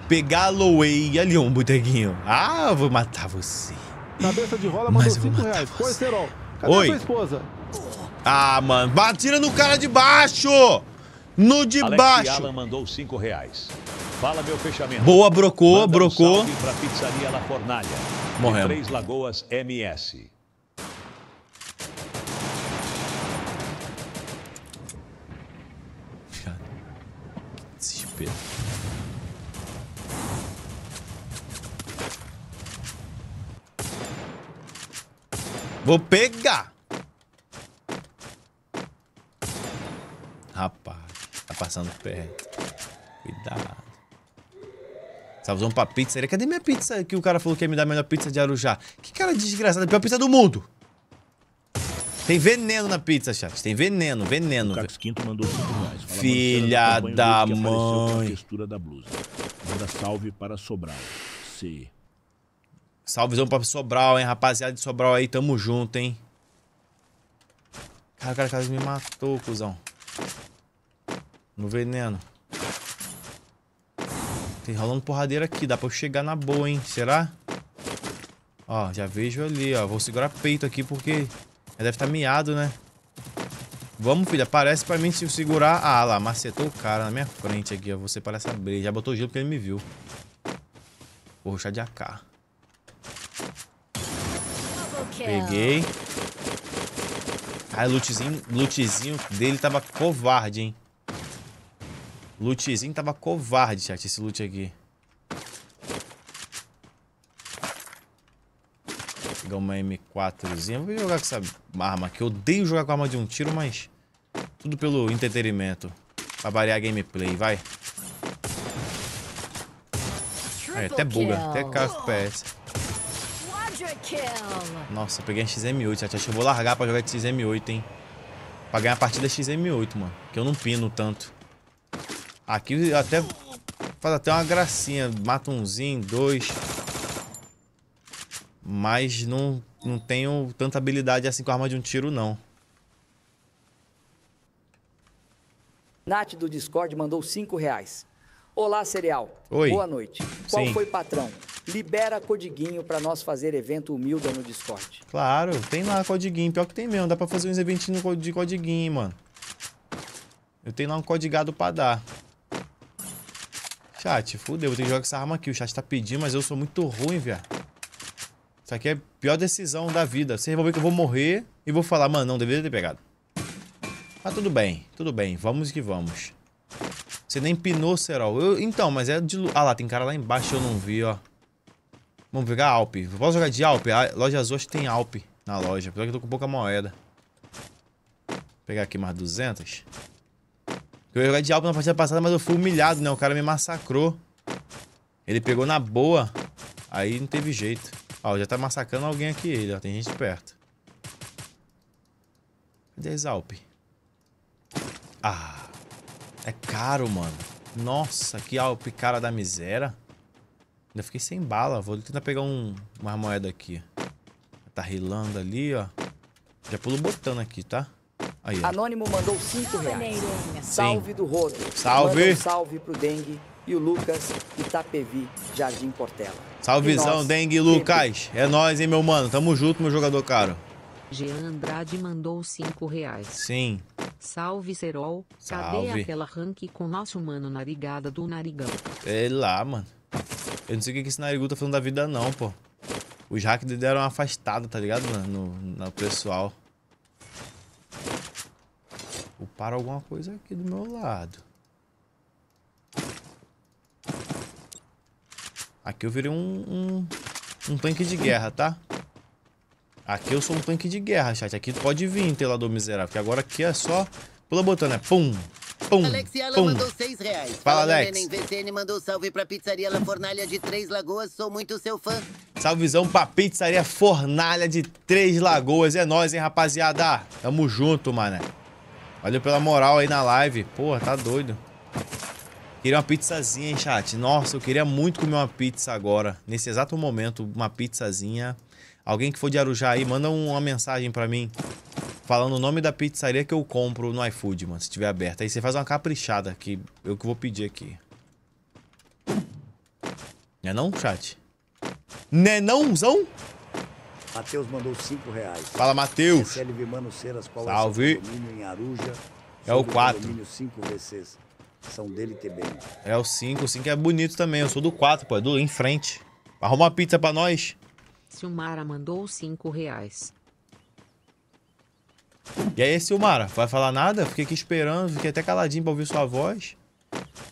Pegá-lo, e Ali, um boteguinho. Ah, eu vou matar você. Cabeça de rola, mandou 5 reais. Colesterol. Cadê Oi. sua esposa? Ah, mano, batira no cara de baixo! No de Alex baixo! Alan mandou cinco reais. Fala meu fechamento. Boa, brocou, Manda brocou. Um pra pizzaria La Fornalha. Morrendo. Três Lagoas MS. Desespero. Vou pegar. Rapaz, tá passando perto. Cuidado. Tá uma pra pizzaria. Cadê minha pizza que o cara falou que ia me dar a melhor pizza de Arujá? Que cara desgraçado. A pior pizza do mundo. Tem veneno na pizza, chat. Tem veneno, veneno. O Quinto mandou Fala, Filha da mãe. textura da blusa. Manda salve para Sobral. C. Salvezão pra Sobral, hein, rapaziada de Sobral aí, tamo junto, hein. Cara, o cara quase me matou, cuzão. No veneno. Tem rolando porradeira aqui, dá pra eu chegar na boa, hein, será? Ó, já vejo ali, ó. Vou segurar peito aqui porque já deve estar tá miado, né? Vamos, filho, aparece pra mim se eu segurar. Ah, lá, macetou o cara na minha frente aqui, ó. Você parece abrir. Já botou gelo porque ele me viu. Vou ruxar de AK. Peguei. Ai, lootzinho, lootzinho dele tava covarde, hein? Lootzinho tava covarde, chat, esse loot aqui. Pegar uma M4zinha. Vou jogar com essa arma aqui. Eu odeio jogar com arma de um tiro, mas... Tudo pelo entretenimento. Pra variar a gameplay, vai. É, até buga. Até KFPS. Nossa, peguei a XM8, chat. Acho que eu vou largar pra jogar de XM8, hein. Pra ganhar a partida XM8, mano. Que eu não pino tanto. Aqui até faz até uma gracinha. Mata umzinho, dois. Mas não, não tenho tanta habilidade assim com a arma de um tiro, não. Nath do Discord mandou cinco reais. Olá, Cereal. Oi. Boa noite. Qual Sim. foi, patrão? libera codiguinho para nós fazer evento humilde no Discord. Claro, tem lá codiguinho. Pior que tem mesmo. Dá para fazer uns eventinhos de codiguinho, mano. Eu tenho lá um codigado pra dar. Chat, fudeu. Vou ter que jogar com essa arma aqui. O chat tá pedindo, mas eu sou muito ruim, velho. Isso aqui é a pior decisão da vida. Vocês vão ver que eu vou morrer e vou falar, mano, não deveria ter pegado. Mas tudo bem, tudo bem. Vamos que vamos. Você nem pinou, Serol. Eu, então, mas é de... Ah lá, tem cara lá embaixo, eu não vi, ó. Vamos pegar Alp. Posso jogar de Alp? A loja azul acho que tem Alp na loja. Apesar que eu tô com pouca moeda. Vou pegar aqui mais 200. Eu ia jogar de Alp na partida passada, mas eu fui humilhado, né? O cara me massacrou. Ele pegou na boa. Aí não teve jeito. Ó, já tá massacrando alguém aqui, ele, ó. Tem gente perto. Cadê a Exalp? Ah. É caro, mano. Nossa, que Alp cara da miséria. Ainda fiquei sem bala. Vou tentar pegar um, uma moeda aqui. Tá rilando ali, ó. Já pulo botando aqui, tá? Aí, ó. Anônimo mandou 5 reais. Sim. Salve do rodo. Salve. Manda um salve pro Dengue e o Lucas Itapevi, Jardim Portela. Salvezão, nós, Dengue e Lucas. É nós, hein, meu mano. Tamo junto, meu jogador caro. Jean Andrade mandou 5 reais. Sim. Salve, Serol. Salve. Cadê aquela rank com nosso mano narigada do narigão? Sei lá, mano. Eu não sei o que, esse Narigudo tá falando da vida não, pô. Os hackers deram uma afastada, tá ligado? No, no, no pessoal. Uparam alguma coisa aqui do meu lado. Aqui eu virei um, um, um tanque de guerra, tá? Aqui eu sou um tanque de guerra, chat. Aqui pode vir, telador miserável. Porque agora aqui é só... Pula botão, é né? Pum! Pum, pum. mandou seis reais. Fala, Fala Alex. Neném VCN mandou salve pra Pizzaria La Fornalha de Três Lagoas. Sou muito seu fã. Salvezão pra Pizzaria Fornalha de Três Lagoas. É nóis, hein, rapaziada? Tamo junto, mané. Valeu pela moral aí na live. Porra, tá doido. Queria uma pizzazinha, hein, chat? Nossa, eu queria muito comer uma pizza agora. Nesse exato momento, uma pizzazinha... Alguém que for de Arujá aí, manda uma mensagem para mim falando o nome da pizzaria que eu compro no iFood, mano, se tiver aberta. Aí você faz uma caprichada que eu que vou pedir aqui. Né não, chat? Né nãozão? Matheus mandou 5 reais. Fala, Matheus. É Salve. É, Aruja, é o 4. São dele também. É o 5, o 5 é bonito também. Eu sou do 4, pô, é do em frente. Arruma uma pizza pra nós. Silmara mandou cinco reais. E aí, Silmara, vai falar nada? Fiquei aqui esperando, fiquei até caladinho pra ouvir sua voz.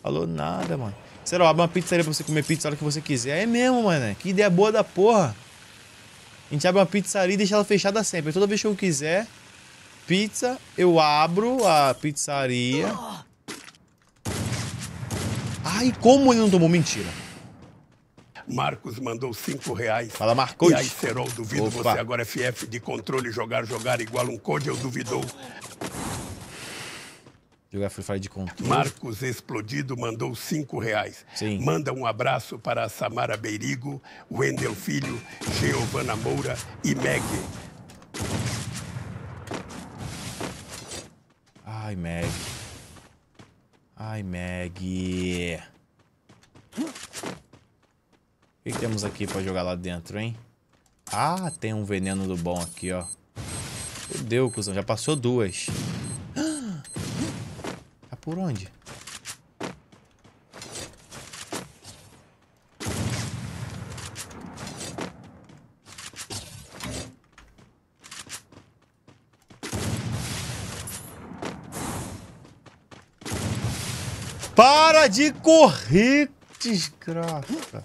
Falou nada, mano. Sério, abre uma pizzaria pra você comer pizza a hora que você quiser. É mesmo, mano. Que ideia boa da porra. A gente abre uma pizzaria e deixa ela fechada sempre. Toda vez que eu quiser pizza, eu abro a pizzaria. Oh! Ai, como ele não tomou? Mentira. Marcos mandou cinco reais. Fala, Marcos. E aí, Serol, duvido Opa. você agora, FF, é de controle, jogar, jogar igual um code, eu duvidou. Jogar Free Fire de controle. Marcos Explodido mandou cinco reais. Sim. Manda um abraço para Samara Beirigo, Wendel Filho, Giovana Moura e Meg. Ai, Meg. Ai, Meg que, temos aqui pra jogar lá dentro, hein? Ah, tem um veneno do bom aqui, ó. Fudeu, cuzão. Já passou duas. Tá por onde? Para de correr, desgraça.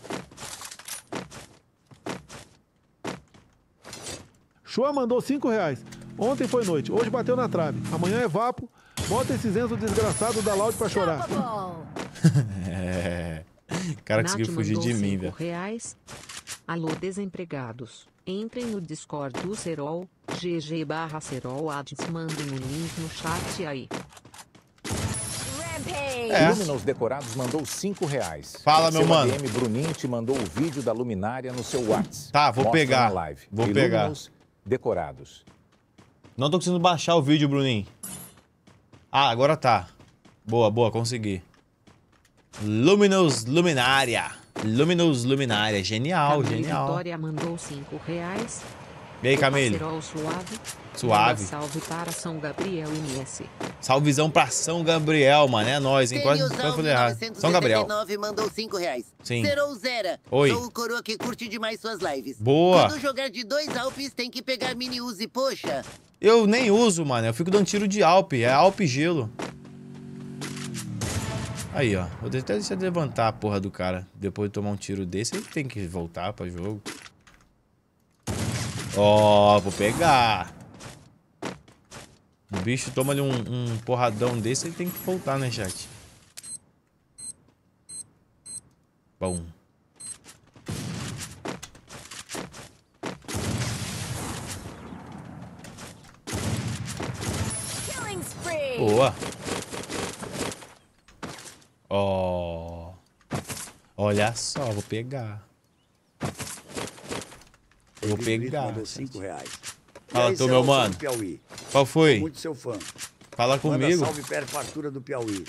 Chua mandou 5 reais. Ontem foi noite, hoje bateu na trave. Amanhã é vapo. Bota esse zenzo desgraçado da Loud pra chorar. Tá é. cara Nath conseguiu fugir de mim, velho. reais. Alô, desempregados. Entrem no Discord do Serol, GG barra Serol Ads, mandem o um link no chat aí. É. Luminos Decorados mandou 5 reais. Fala, meu mano. DM Brunin te mandou o vídeo da luminária no seu WhatsApp. Tá, vou Mostra pegar. Live. Vou Illuminous pegar decorados. Não tô conseguindo baixar o vídeo, Bruninho. Ah, agora tá. Boa, boa, consegui. Luminous Luminária. Luminous Luminária. Genial, Camille genial. Vitória mandou 5 reais. E aí, Camille? Suave. suave. Salve para São Gabriel MS. Salvezão para São Gabriel, mano. É nóis, hein? Quase não falei errado. São Gabriel. mandou cinco reais. Sim. Zera. Oi. Sou o coroa que curte demais suas lives. Boa. Quando jogar de dois Alpes, tem que pegar mini use, poxa. Eu nem uso, mano. Eu fico dando tiro de Alpe. É Alpe gelo. Aí, ó. Vou até deixar de levantar a porra do cara. Depois de tomar um tiro desse, ele tem que voltar pra jogo. Ó, oh, vou pegar. O bicho toma ali um, um porradão desse, ele tem que voltar, né, chat? Bom. Boa. Ó. Oh. Olha só, vou pegar. Vou pegar. Mandou cinco reais. Fala, aí, tu, meu mano. Qual foi? muito seu fã. Fala comigo. Manda salve pera, fartura do Piauí.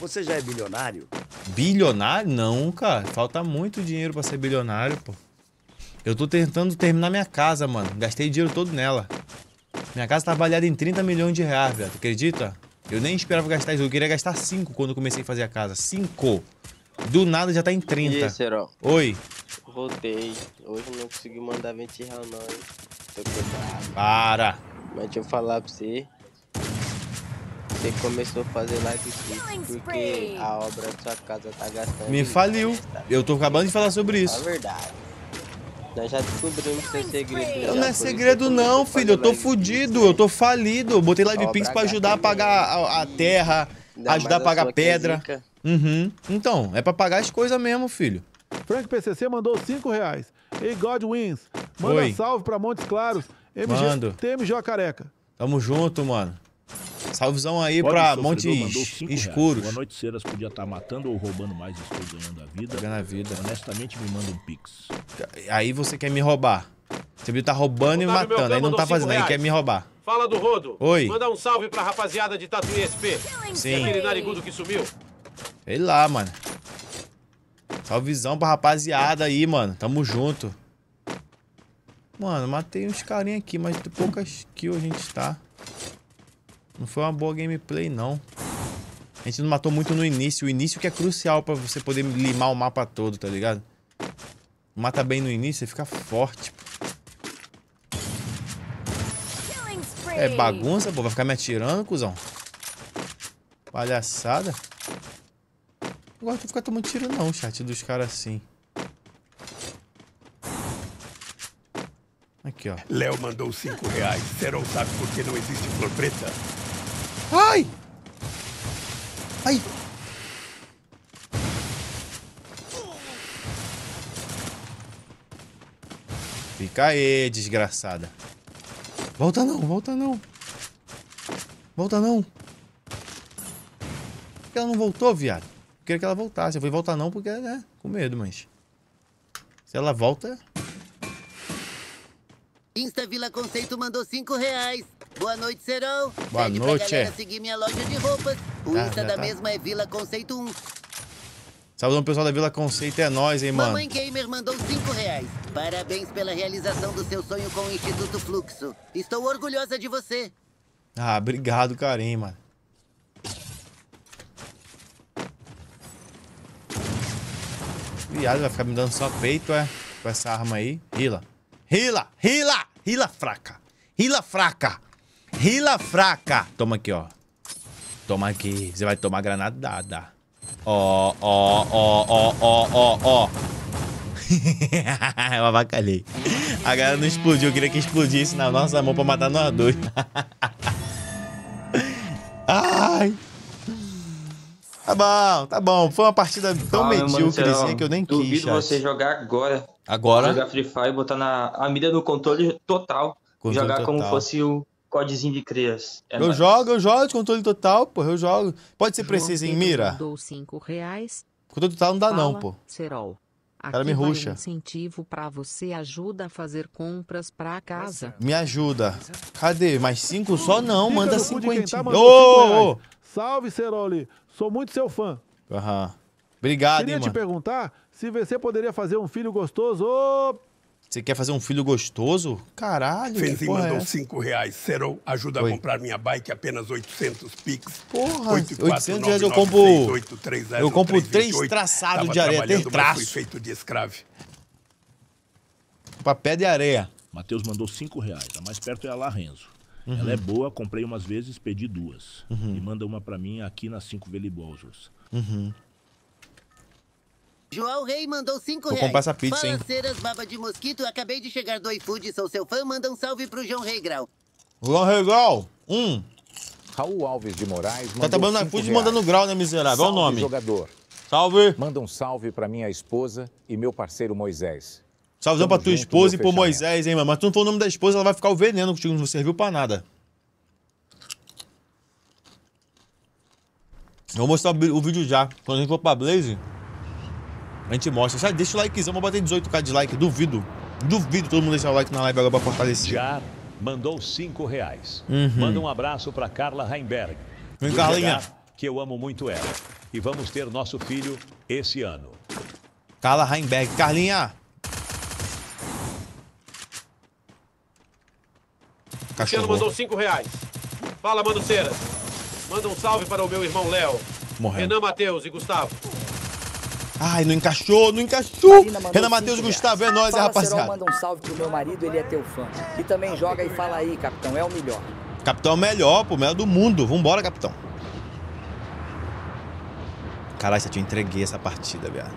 Você já é bilionário? Bilionário? Não, cara. Falta muito dinheiro pra ser bilionário, pô. Eu tô tentando terminar minha casa, mano. Gastei dinheiro todo nela. Minha casa tá avaliada em 30 milhões de reais, velho. acredita? Eu nem esperava gastar isso. Eu queria gastar 5 quando comecei a fazer a casa. 5! Do nada já tá em 30. E aí, Oi. Voltei. Hoje não consegui mandar 20 real não, hein? Tô preocupado. Para! Mas deixa eu falar pra você. Você começou a fazer live porque a obra da sua casa tá gastando. Me faliu. Eu tô acabando de falar sobre isso. É verdade. Nós já descobrimos seu segredo. Já, não é segredo não, filho. Eu tô fudido. Eu tô falido. Eu botei live pix pra ajudar a pagar a, a terra, ajudar a pagar a pedra. Uhum. Então, é pra pagar as coisas mesmo, filho. Frank PCC mandou 5 reais. Ei, God Wins. Manda um salve pra Montes Claros. MG, Mando. TMJ Careca. Tamo junto, mano. Salvezão aí Pode pra Montes Escuros. Boa noite, Ceras. Podia estar tá matando ou roubando mais, estou ganhando a vida. ganhando a vida. Honestamente, me manda um pix. Aí você quer me roubar. Você viu, tá roubando e matando. Aí não tá fazendo, reais. aí quer me roubar. Fala do Rodo. Oi. Manda um salve pra rapaziada de Tatu SP. Sim. É aquele narigudo que sumiu. Sei lá, mano. Salvezão pra rapaziada aí, mano. Tamo junto. Mano, matei uns carinha aqui, mas de poucas kills a gente tá. Não foi uma boa gameplay, não. A gente não matou muito no início. O início que é crucial pra você poder limar o mapa todo, tá ligado? Mata bem no início, você fica forte. É bagunça, pô. Vai ficar me atirando, cuzão. Palhaçada. Não gosto de ficar tomando tiro não, chat, dos caras assim. Aqui, ó. Léo mandou cinco reais. Serão sabe por que não existe flor preta? Ai! Ai! Fica aí, desgraçada. Volta não, volta não. Volta não. Por que ela não voltou, viado? queria que ela voltasse. Eu fui voltar não porque, né, com medo, mas... Se ela volta... Insta Vila Conceito mandou 5 reais. Boa noite, Serão. Boa noite. Pra galera seguir minha loja de roupas. O tá, Insta da tá. mesma é Vila Conceito 1. Saudão pessoal da Vila Conceito, é nóis, hein, mano. Mamãe Gamer mandou 5 reais. Parabéns pela realização do seu sonho com o Instituto Fluxo. Estou orgulhosa de você. Ah, obrigado, Karim, mano. Viado, vai ficar me dando só peito, é? Com essa arma aí. Rila. Rila! Rila! Rila fraca. Rila fraca. Rila fraca. Toma aqui, ó. Toma aqui. Você vai tomar granadada. Ó, ó, ó, ó, ó, ó, ó. Eu avacalhei. A galera não explodiu. Eu queria que explodisse na nossa mão pra matar nós dois. Ai. Tá bom, tá bom. Foi uma partida tão ah, medíocrezinha é que eu nem duvido quis. Duvido você jogar agora. Agora? Jogar Free Fire, botar na, a mira no controle total. Controle jogar total. como fosse o codezinho de crias. É eu mais. jogo, eu jogo de controle total, pô, eu jogo. Pode ser preciso em mira? Dou cinco reais. Controle total não dá Fala, não, pô. Serol. Aqui cara me ruxa. incentivo para você ajuda a fazer compras para casa. Me ajuda. Cadê? Mais cinco só não, manda tá cinquenta Ô! Oh! Salve, Ceroli. Sou muito seu fã. Aham. Obrigado, Queria hein, te mano. perguntar se você poderia fazer um filho gostoso. Você quer fazer um filho gostoso? Caralho, que porra é mandou essa? 5 reais. Serol, ajuda a comprar minha bike apenas 800 Pix. Porra, 800 reais eu compro- eu compro três traçados de areia, tem traço. Fui feito de escravo. Pra pé de areia. Matheus mandou 5 reais. A tá mais perto é a La Renzo. Uhum. Ela é uhum. boa, comprei umas vezes, pedi duas. Uhum. E manda uma para mim aqui nas 5 Velibolsos. Uhum. João Rei mandou 5 reais. comprar essa pizza, hein? Falanceiras, baba de mosquito, acabei de chegar do iFood, sou seu fã, manda um salve pro João Rei Grau. João Rei Grau, um. Raul Alves de Moraes Tá trabalhando no iFood e mandando grau, né, miserável? qual o nome. jogador. Salve. Manda um salve pra minha esposa e meu parceiro Moisés. Salve pra tua esposa e pro Moisés, hein, mano. Mas tu não for o nome da esposa, ela vai ficar o veneno contigo, não serviu pra nada. Eu vou mostrar o vídeo já. Quando a gente for pra Blaze, a gente mostra. já deixa o likezão, vamos bater 18k de like. Duvido. Duvido todo mundo deixar o like na live agora pra fortalecer. Já mandou 5 reais. Uhum. Manda um abraço pra Carla Reinberg. Vem, Carlinha. Que eu amo muito ela. E vamos ter nosso filho esse ano. Carla Reinberg. Carlinha, Cristiano mandou 5 reais. Fala, Mano Cera. Manda um salve para o meu irmão Léo. Morreu. Renan Matheus e Gustavo. Ai, não encaixou, não encaixou. Renan Matheus Gustavo, é nóis, é rapaziada. Serol manda um salve pro meu marido, ele é teu fã. E também joga e fala aí, capitão, é o melhor. Capitão é o melhor, pô, melhor do mundo. Vambora, capitão. Caralho, eu te entreguei essa partida, viado.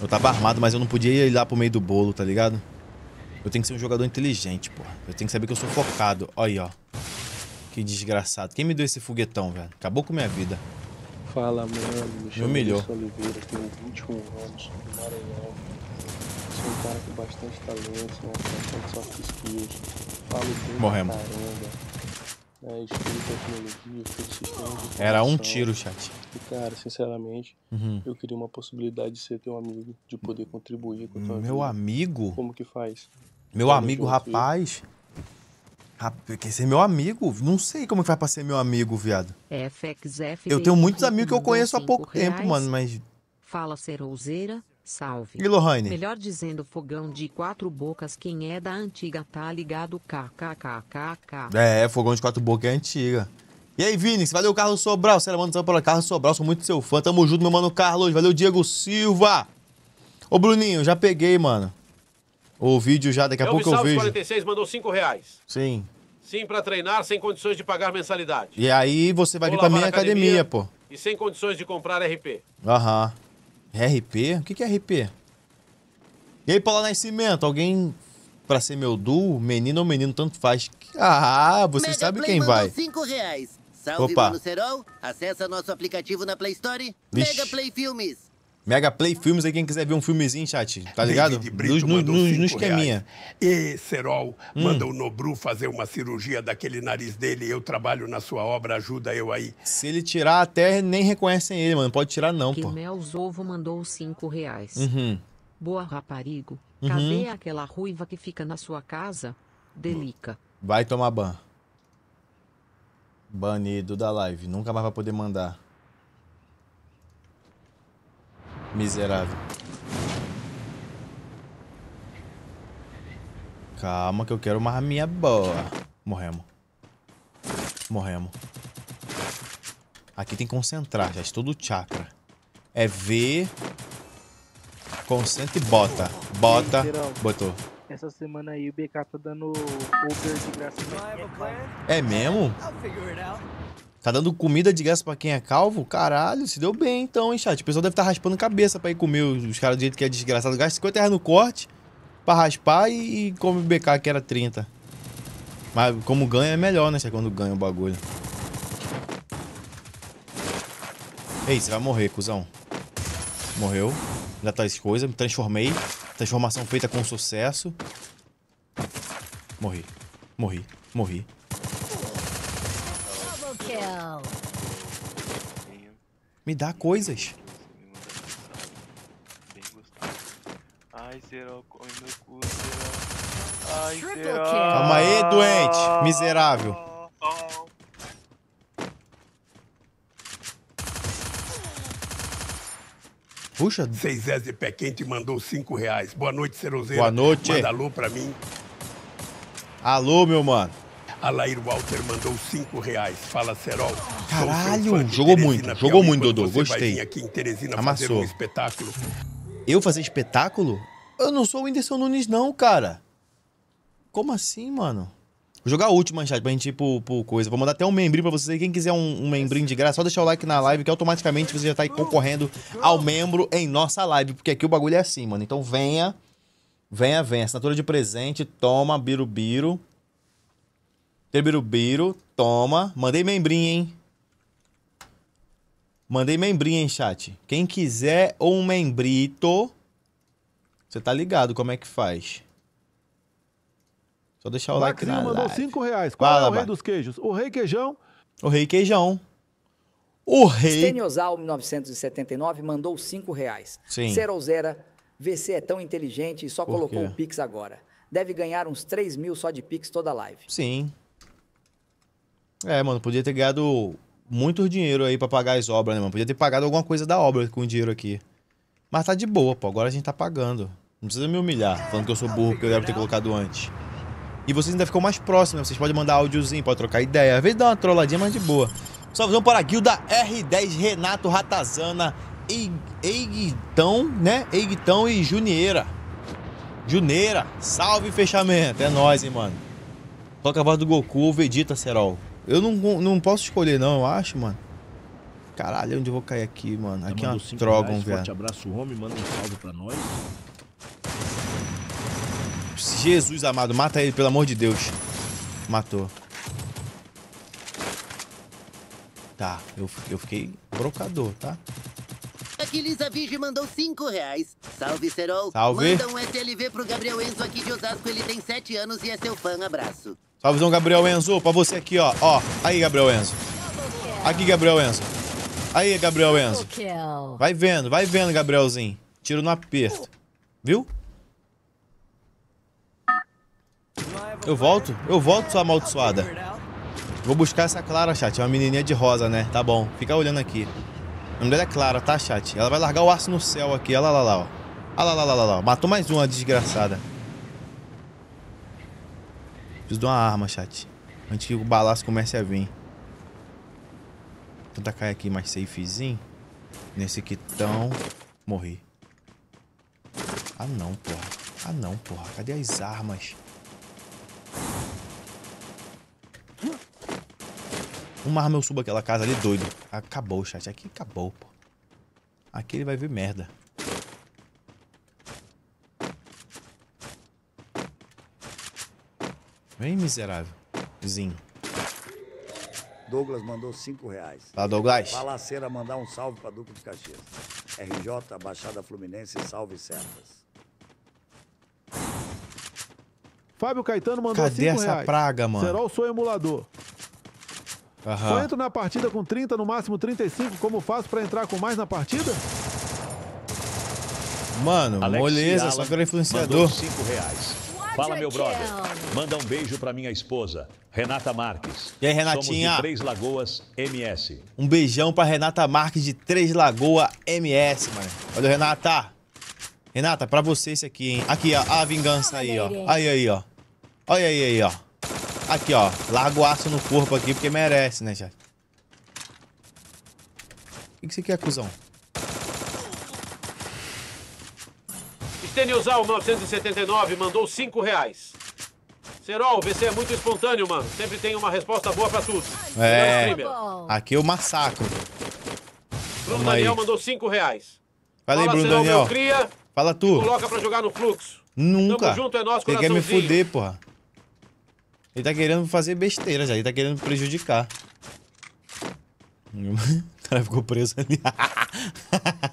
Eu tava armado, mas eu não podia ir lá pro meio do bolo, tá ligado? Eu tenho que ser um jogador inteligente, porra. Eu tenho que saber que eu sou focado. Olha aí, ó. Que desgraçado. Quem me deu esse foguetão, velho? Acabou com minha vida. Fala, mano. Me Oliveira, tenho 21 anos, do Maranhão. Sou um cara com bastante talento, né? bastante soft skills. Falo bem Morremos. caramba. É, estudo tecnologia, estudo sistema de Era um tiro, chat. E, cara, sinceramente, uhum. eu queria uma possibilidade de ser teu amigo, de poder contribuir com a tua Meu vida. amigo? Como que faz? Meu amigo, rapaz. Rapaz, quer ser meu amigo? Não sei como é que vai pra ser meu amigo, viado. FXF é, eu tenho muitos amigos que eu conheço há pouco reais. tempo, mano, mas. Fala serouzeira, salve. E Lohane? Melhor dizendo, fogão de quatro bocas, quem é da antiga tá ligado, Kkkkk. É, fogão de quatro bocas é antiga. E aí, Vini, valeu, Carlos Sobral. Sério, mano, tamo pela Carlos Sobral, sou muito seu fã. Tamo junto, meu mano Carlos. Valeu, Diego Silva. Ô, Bruninho, já peguei, mano. O vídeo já, daqui a Elvis pouco eu vejo. 46 mandou 5 reais. Sim. Sim, para treinar sem condições de pagar mensalidade. E aí você vai Vou vir pra minha academia, academia, pô. E sem condições de comprar RP. Aham. RP? O que, que é RP? E aí, Paula Nascimento, alguém para ser meu duo, menino ou menino, tanto faz. Ah, você Mega sabe Play quem vai. Cinco reais. Salve, Opa. Mano Serol. Acesse nosso aplicativo na Play Store. Vixe. Mega Play Filmes. Mega Play Filmes aí, quem quiser ver um filmezinho, chat, tá ligado? David Brito no, mandou no, no esqueminha. E Serol hum. manda o Nobru fazer uma cirurgia daquele nariz dele. Eu trabalho na sua obra, ajuda eu aí. Se ele tirar até, nem reconhecem ele, mano. Pode tirar não, que pô. Zovo mandou cinco reais. Uhum. Boa raparigo, uhum. cadê aquela ruiva que fica na sua casa? Delica. Vai tomar ban. Banido da live. Nunca mais vai poder mandar. Miserável. Calma que eu quero uma arminha boa. Morremos. Morremos. Aqui tem que concentrar, já estou do chakra. É ver, Concentra e bota. Bota. Botou. Essa semana aí o BK tá dando over de graça. É mesmo? Tá dando comida de graça para quem é calvo? Caralho, se deu bem então, hein, chat? O pessoal deve estar tá raspando cabeça para ir comer os caras do jeito que é desgraçado. Gasta 50 reais no corte para raspar e, comer come o BK que era 30. Mas como ganha é melhor, né? Quando ganha o bagulho. Ei, você vai morrer, cuzão. Morreu. Ainda tá as coisas. Me transformei. Transformação feita com sucesso. Morri. Morri. Morri. Me dá coisas. Ai, Ai, Calma aí, doente, miserável. Puxa. seis de pé quente mandou cinco reais. Boa noite, Cerozeiro. Boa noite. Manda alô pra mim. Alô, meu mano. Alair Walter mandou 5 reais. Fala Serol. Caralho, jogou muito, Piauí, jogou muito, Dodô. Gostei. Aqui em Teresina Amassou. Um espetáculo. Eu fazer espetáculo? Eu não sou o Whindersson Nunes, não, cara. Como assim, mano? Vou jogar a última, chat, pra gente ir pro, pro coisa. Vou mandar até um membrinho pra vocês. Quem quiser um, um membrinho de graça, só deixar o like na live, que automaticamente você já tá aí concorrendo ao membro em nossa live. Porque aqui o bagulho é assim, mano. Então venha, venha, venha. Assinatura de presente, toma, birubiru. Biru. Tebirubiru, toma. Mandei membrinha, hein? Mandei membrinha, hein, chat? Quem quiser um membrito, você tá ligado como é que faz. Só deixar o Maxinho like na mandou live. 5 reais. Qual Fala, é o rei dos queijos? O rei queijão? O rei queijão. O rei... Steniosal, 1979, mandou 5 reais. Sim. zero VC é tão inteligente e só colocou quê? o Pix agora. Deve ganhar uns 3 mil só de Pix toda live. Sim. É, mano, podia ter ganhado muito dinheiro aí pra pagar as obras, né, mano? Podia ter pagado alguma coisa da obra com o dinheiro aqui. Mas tá de boa, pô. Agora a gente tá pagando. Não precisa me humilhar, falando que eu sou burro, que eu era ter colocado antes. E vocês ainda ficam mais próximos, né? Vocês podem mandar áudiozinho, pode trocar ideia. Às vezes dá uma trolladinha, mas de boa. vamos para a guilda R10, Renato Ratazana, Eiguitão, né? Eiguitão e Junieira. Junieira, salve fechamento. É nóis, hein, mano. Toca a voz do Goku Vegeta, Serol. Eu não, não posso escolher, não, eu acho, mano. Caralho, onde eu vou cair aqui, mano? Aqui é uma trogon, velho. Forte abraço, homem. Manda um salve pra nós. Jesus amado, mata ele, pelo amor de Deus. Matou. Tá, eu, eu fiquei brocador, tá? Aguiliza Vigi mandou 5 reais. Salve, Serol. Salve. Manda um SLV pro Gabriel Enzo aqui de Osasco. Ele tem 7 anos e é seu fã. Abraço. Salvezão, Gabriel Enzo. Pra você aqui, ó. Ó, aí, Gabriel Enzo. Aqui, Gabriel Enzo. Aí, Gabriel Enzo. Vai vendo, vai vendo, Gabrielzinho. Tiro no aperto. Viu? Eu volto? Eu volto, sua amaldiçoada. Vou buscar essa Clara, chat. É uma menininha de rosa, né? Tá bom. Fica olhando aqui. A mulher é Clara, tá, chat? Ela vai largar o aço no céu aqui. Olha lá, lá, lá, ó. Olha lá, lá, lá, lá. Matou mais uma desgraçada. Preciso de uma arma, chat. Antes que o balaço comece a vir. Tenta cair aqui mais safezinho. Nesse aqui tão... Morri. Ah, não, porra. Ah, não, porra. Cadê as armas? Uma arma eu subo aquela casa ali, doido. Acabou, chat. Aqui acabou, pô. Aqui ele vai ver merda. Vem, miserável. Zinho. Douglas mandou 5 reais. Tá, Douglas. Balaceira mandar um salve pra Duque dos Caxias. RJ, Baixada Fluminense, salve Serpas. Fábio Caetano mandou 5 reais. Cadê essa praga, mano? Serol sou emulador. Uhum. Só entro na partida com 30, no máximo 35. Como faço para entrar com mais na partida? Mano, Alex moleza, só que é influenciador. Cinco reais. Fala, meu brother. Manda um beijo para minha esposa, Renata Marques. E aí, Renatinha? Somos de Três Lagoas MS. Um beijão para Renata Marques de Três Lagoas MS, mano. Olha, Renata. Renata, para você esse aqui, hein? Aqui, ó, a vingança aí, ó. Aí, aí, ó. Olha aí, aí, ó. Aqui, ó. Larga o aço no corpo aqui, porque merece, né, chat? O que você quer, cuzão? Stenilzal 979 mandou 5 reais. Serol, VC é muito espontâneo, mano. Sempre tem uma resposta boa pra tudo. É. Aqui eu massacro. Bruno Daniel aí. mandou 5 reais. Fala aí, Bruno Serol, Daniel. Cria, Fala tu. Coloca pra jogar no fluxo. Nunca. Tamo junto, é nosso, Você quer me fuder, porra. Ele tá querendo fazer besteira já, ele tá querendo prejudicar. O cara ficou preso ali.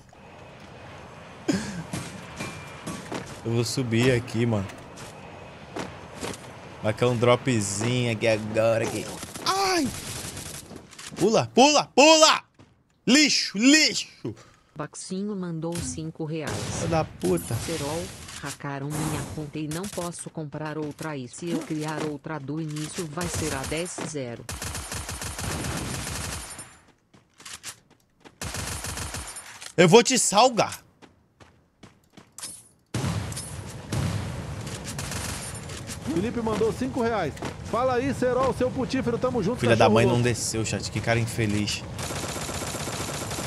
Eu vou subir aqui, mano. Vai cair um dropzinho aqui agora. Aqui. Ai! Pula, pula, pula! Lixo, lixo! Baxinho mandou cinco reais. Da puta. Cerol, hackearam minha conta e não posso comprar outra e se eu criar outra do início vai ser a 10-0. Eu vou te salgar. Felipe mandou 5 reais. Fala aí, Serol, seu putífero, tamo junto. Filha da mãe louco. não desceu, chat. Que cara infeliz.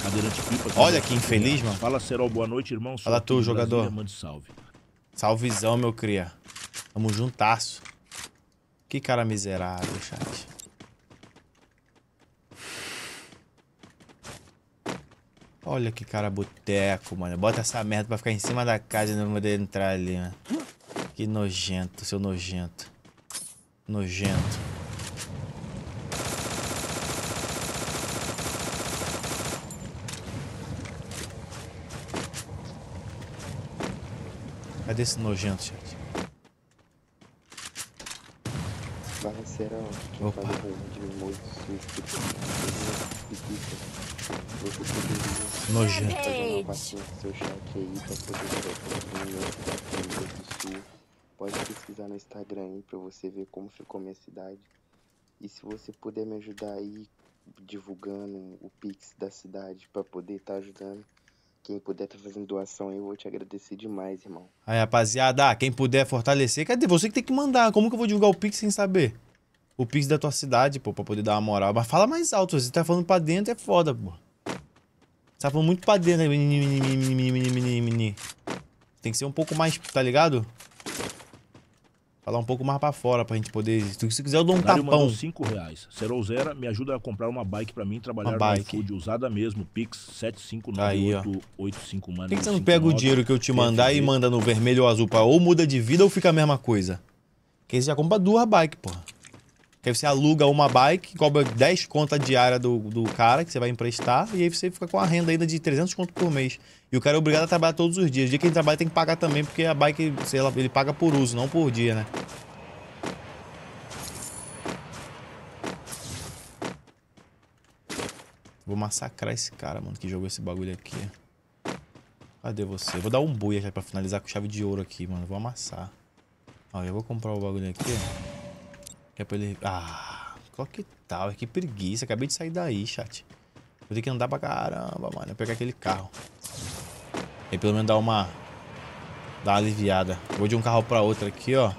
Cadeirante pipa. Olha tá que infeliz, mano. Fala, Serol, boa noite, irmão. Fala tu, jogador. Brasília, mande salve. Salvezão, meu cria. Tamo juntasso. Que cara miserável, chat. Olha que cara boteco, mano. Bota essa merda pra ficar em cima da casa e não poder entrar ali, mano. Que nojento, seu nojento. Nojento. Cadê esse nojento, gente? Opa. Nojento. Né? Pode pesquisar no Instagram aí pra você ver como ficou minha cidade. E se você puder me ajudar aí divulgando o Pix da cidade pra poder estar tá ajudando. Quem puder tá fazendo doação aí, eu vou te agradecer demais, irmão. Aí, rapaziada, ah, quem puder fortalecer, cadê? Você que tem que mandar. Como que eu vou divulgar o Pix sem saber? O Pix da tua cidade, pô, pra poder dar uma moral. Mas fala mais alto, você tá falando pra dentro, é foda, pô. Você tá falando muito pra dentro, né? Tem que ser um pouco mais, tá ligado? falar um pouco mais pra fora pra gente poder. Se quiser, eu dou um Canário tapão. Cinco reais. Serozera me ajuda a comprar uma bike pra mim trabalhar uma no iFood usada mesmo. Pix 7598851. Por que, que você não pega o dinheiro que eu te mandar e manda no vermelho ou azul pra ou muda de vida ou fica a mesma coisa? Porque você já compra duas bikes, porra. Que aí você aluga uma bike, cobra 10 contas diária do, do cara que você vai emprestar, e aí você fica com a renda ainda de 300 conto por mês. E o cara é obrigado a trabalhar todos os dias. O dia que ele trabalha tem que pagar também, porque a bike, sei lá, ele paga por uso, não por dia, né? Vou massacrar esse cara, mano, que jogou esse bagulho aqui. Cadê você? Vou dar um buia já pra finalizar com chave de ouro aqui, mano. Vou amassar. Ó, eu vou comprar o bagulho aqui, ó. É pra ele... Ah, que tal que preguiça. Acabei de sair daí, chat. Vou ter que andar pra caramba, mano. Vou pegar aquele carro. E pelo menos dar uma... Dar uma aliviada. Vou de um carro pra outro aqui, ó.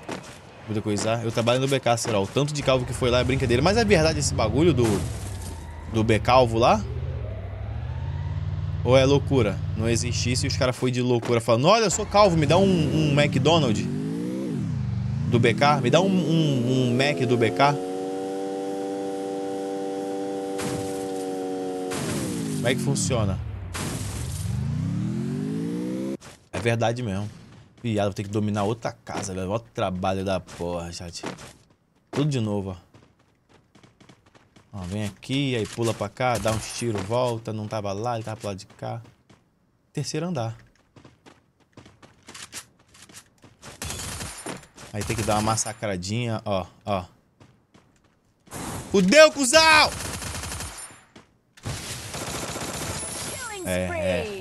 Muita coisa. Eu trabalho no BK, será? O tanto de calvo que foi lá é brincadeira. Mas é verdade esse bagulho do... Do Becalvo lá? Ou é loucura? Não existisse e os caras foi de loucura falando Olha, eu sou calvo, me dá um, um McDonald's do BK? Me dá um, um, um Mac do BK. Como é que funciona? É verdade mesmo. Piada, vou ter que dominar outra casa, velho. Olha o trabalho da porra, chat. Tudo de novo, ó. Ó, vem aqui, aí pula pra cá, dá uns tiros, volta, não tava lá, ele tava pro lado de cá. Terceiro andar. Aí tem que dar uma massacradinha, ó, ó. Fudeu, cuzão! É,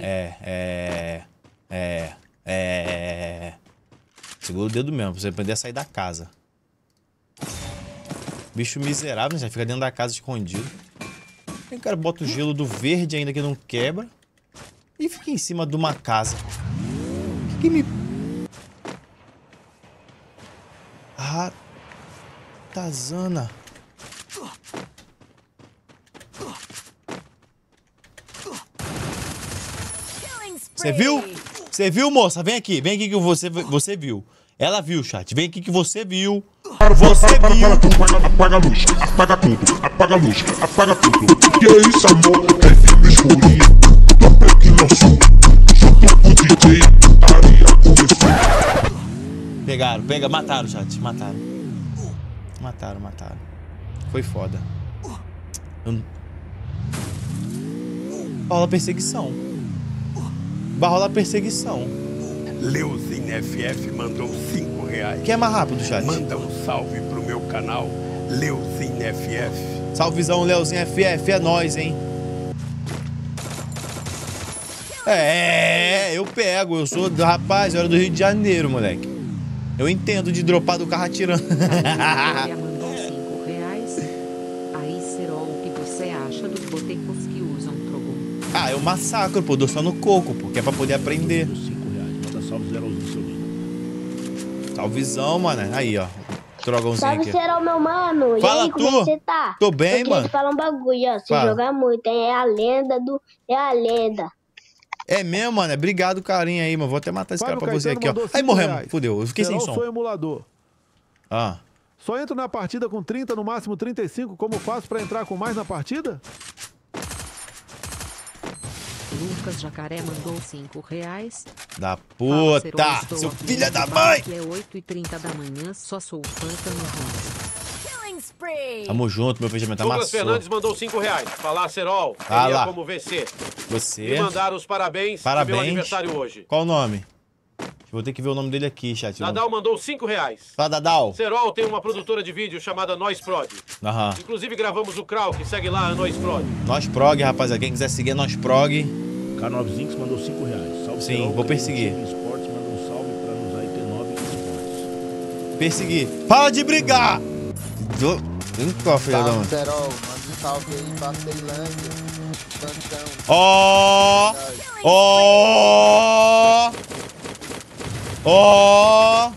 é, é, é, é, Segura o dedo mesmo, pra você aprender a sair da casa. Bicho miserável, já fica dentro da casa escondido. tem o cara bota o gelo do verde ainda que não quebra. E fica em cima de uma casa. Que me Ratazana. Você viu? Você viu, moça? Vem aqui, vem aqui que você, você viu. Ela viu, chat. Vem aqui que você viu. Você viu. Apaga a luz, apaga tudo, apaga a luz, apaga tudo. Que é isso, amor? É filme escurinho. Tô aqui no sul. tô com o DJ. Pegaram, pega, mataram, chat. Mataram. Mataram, mataram. Foi foda. Eu... Rola perseguição. Vai rolar perseguição. Leuzinho FF mandou 5 reais. é mais rápido, chat? Manda um salve pro meu canal, Leuzinho FF. Salvezão, Leuzinho FF, é nós, hein? É, eu pego, eu sou, do rapaz, eu era do Rio de Janeiro, moleque. Eu entendo de dropar do carro atirando. ah, eu massacro, pô. Dou só no coco, porque é pra poder aprender. Salvezão, mano. Aí, ó. Drogãozinho Salve, aqui. Serol, meu mano. Fala, e aí, tu? como é que você tá? Tô bem, Tô mano. Te falar um bagulho, ó. Se Fala. jogar muito, hein? É a lenda do... É a lenda. É mesmo, mano. Obrigado, carinha aí, mano. Vou até matar esse Fábio cara pra Caetano você aqui, ó. Aí morremos. Reais. Fudeu, eu fiquei Será sem é som. Sou emulador. Ah. Só entro na partida com 30, no máximo 35. Como faço pra entrar com mais na partida? Lucas Jacaré mandou 5 reais. Da puta! Seu filho da mãe! É 8h30 da manhã, só sou fã, tamo junto. Tamo junto, meu fechamento amassou. Tá Douglas Fernandes mandou 5 reais. Falar Serol, ah, como Você. Me mandar os parabéns parabéns meu aniversário hoje. Qual o nome? Vou ter que ver o nome dele aqui, chat. Dadal mandou 5 reais. Fala, Dadal. Serol tem uma produtora de vídeo chamada Nós Prod. Aham. Inclusive gravamos o Krau, que segue lá a Nós Prod. Nós Prog, rapaziada. Quem quiser seguir, é Nós Prog. K9 Zinx mandou 5 reais. Salve, Sim, Serol, vou perseguir. Perseguir. Para de brigar! Do... Vem cá, filha da mãe. manda um salve aí Ó! Ó! Ó!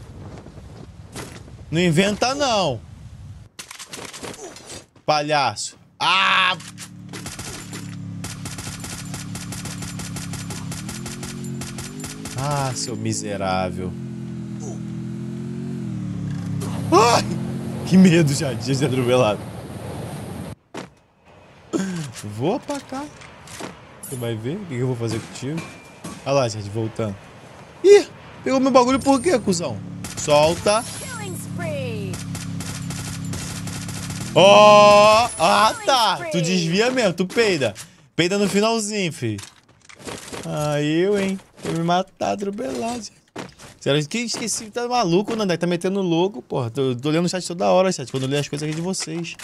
Não inventa, não. Palhaço. Ah! Ah, seu miserável. Ai! Que medo já de ser atropelado. Vou pra cá. Você vai ver o que eu vou fazer contigo. Olha lá, gente, voltando. Ih, pegou meu bagulho por quê, cuzão? Solta. Ó, oh, ah tá. Tu desvia mesmo, tu peida. Peida no finalzinho, fi. Ah, eu, hein. Vou me matar atropelado, Será que esqueci? Tá maluco, Nandai? Tá metendo louco, porra. Tô, tô lendo o chat toda hora, chat. Quando eu leio as coisas aqui de vocês.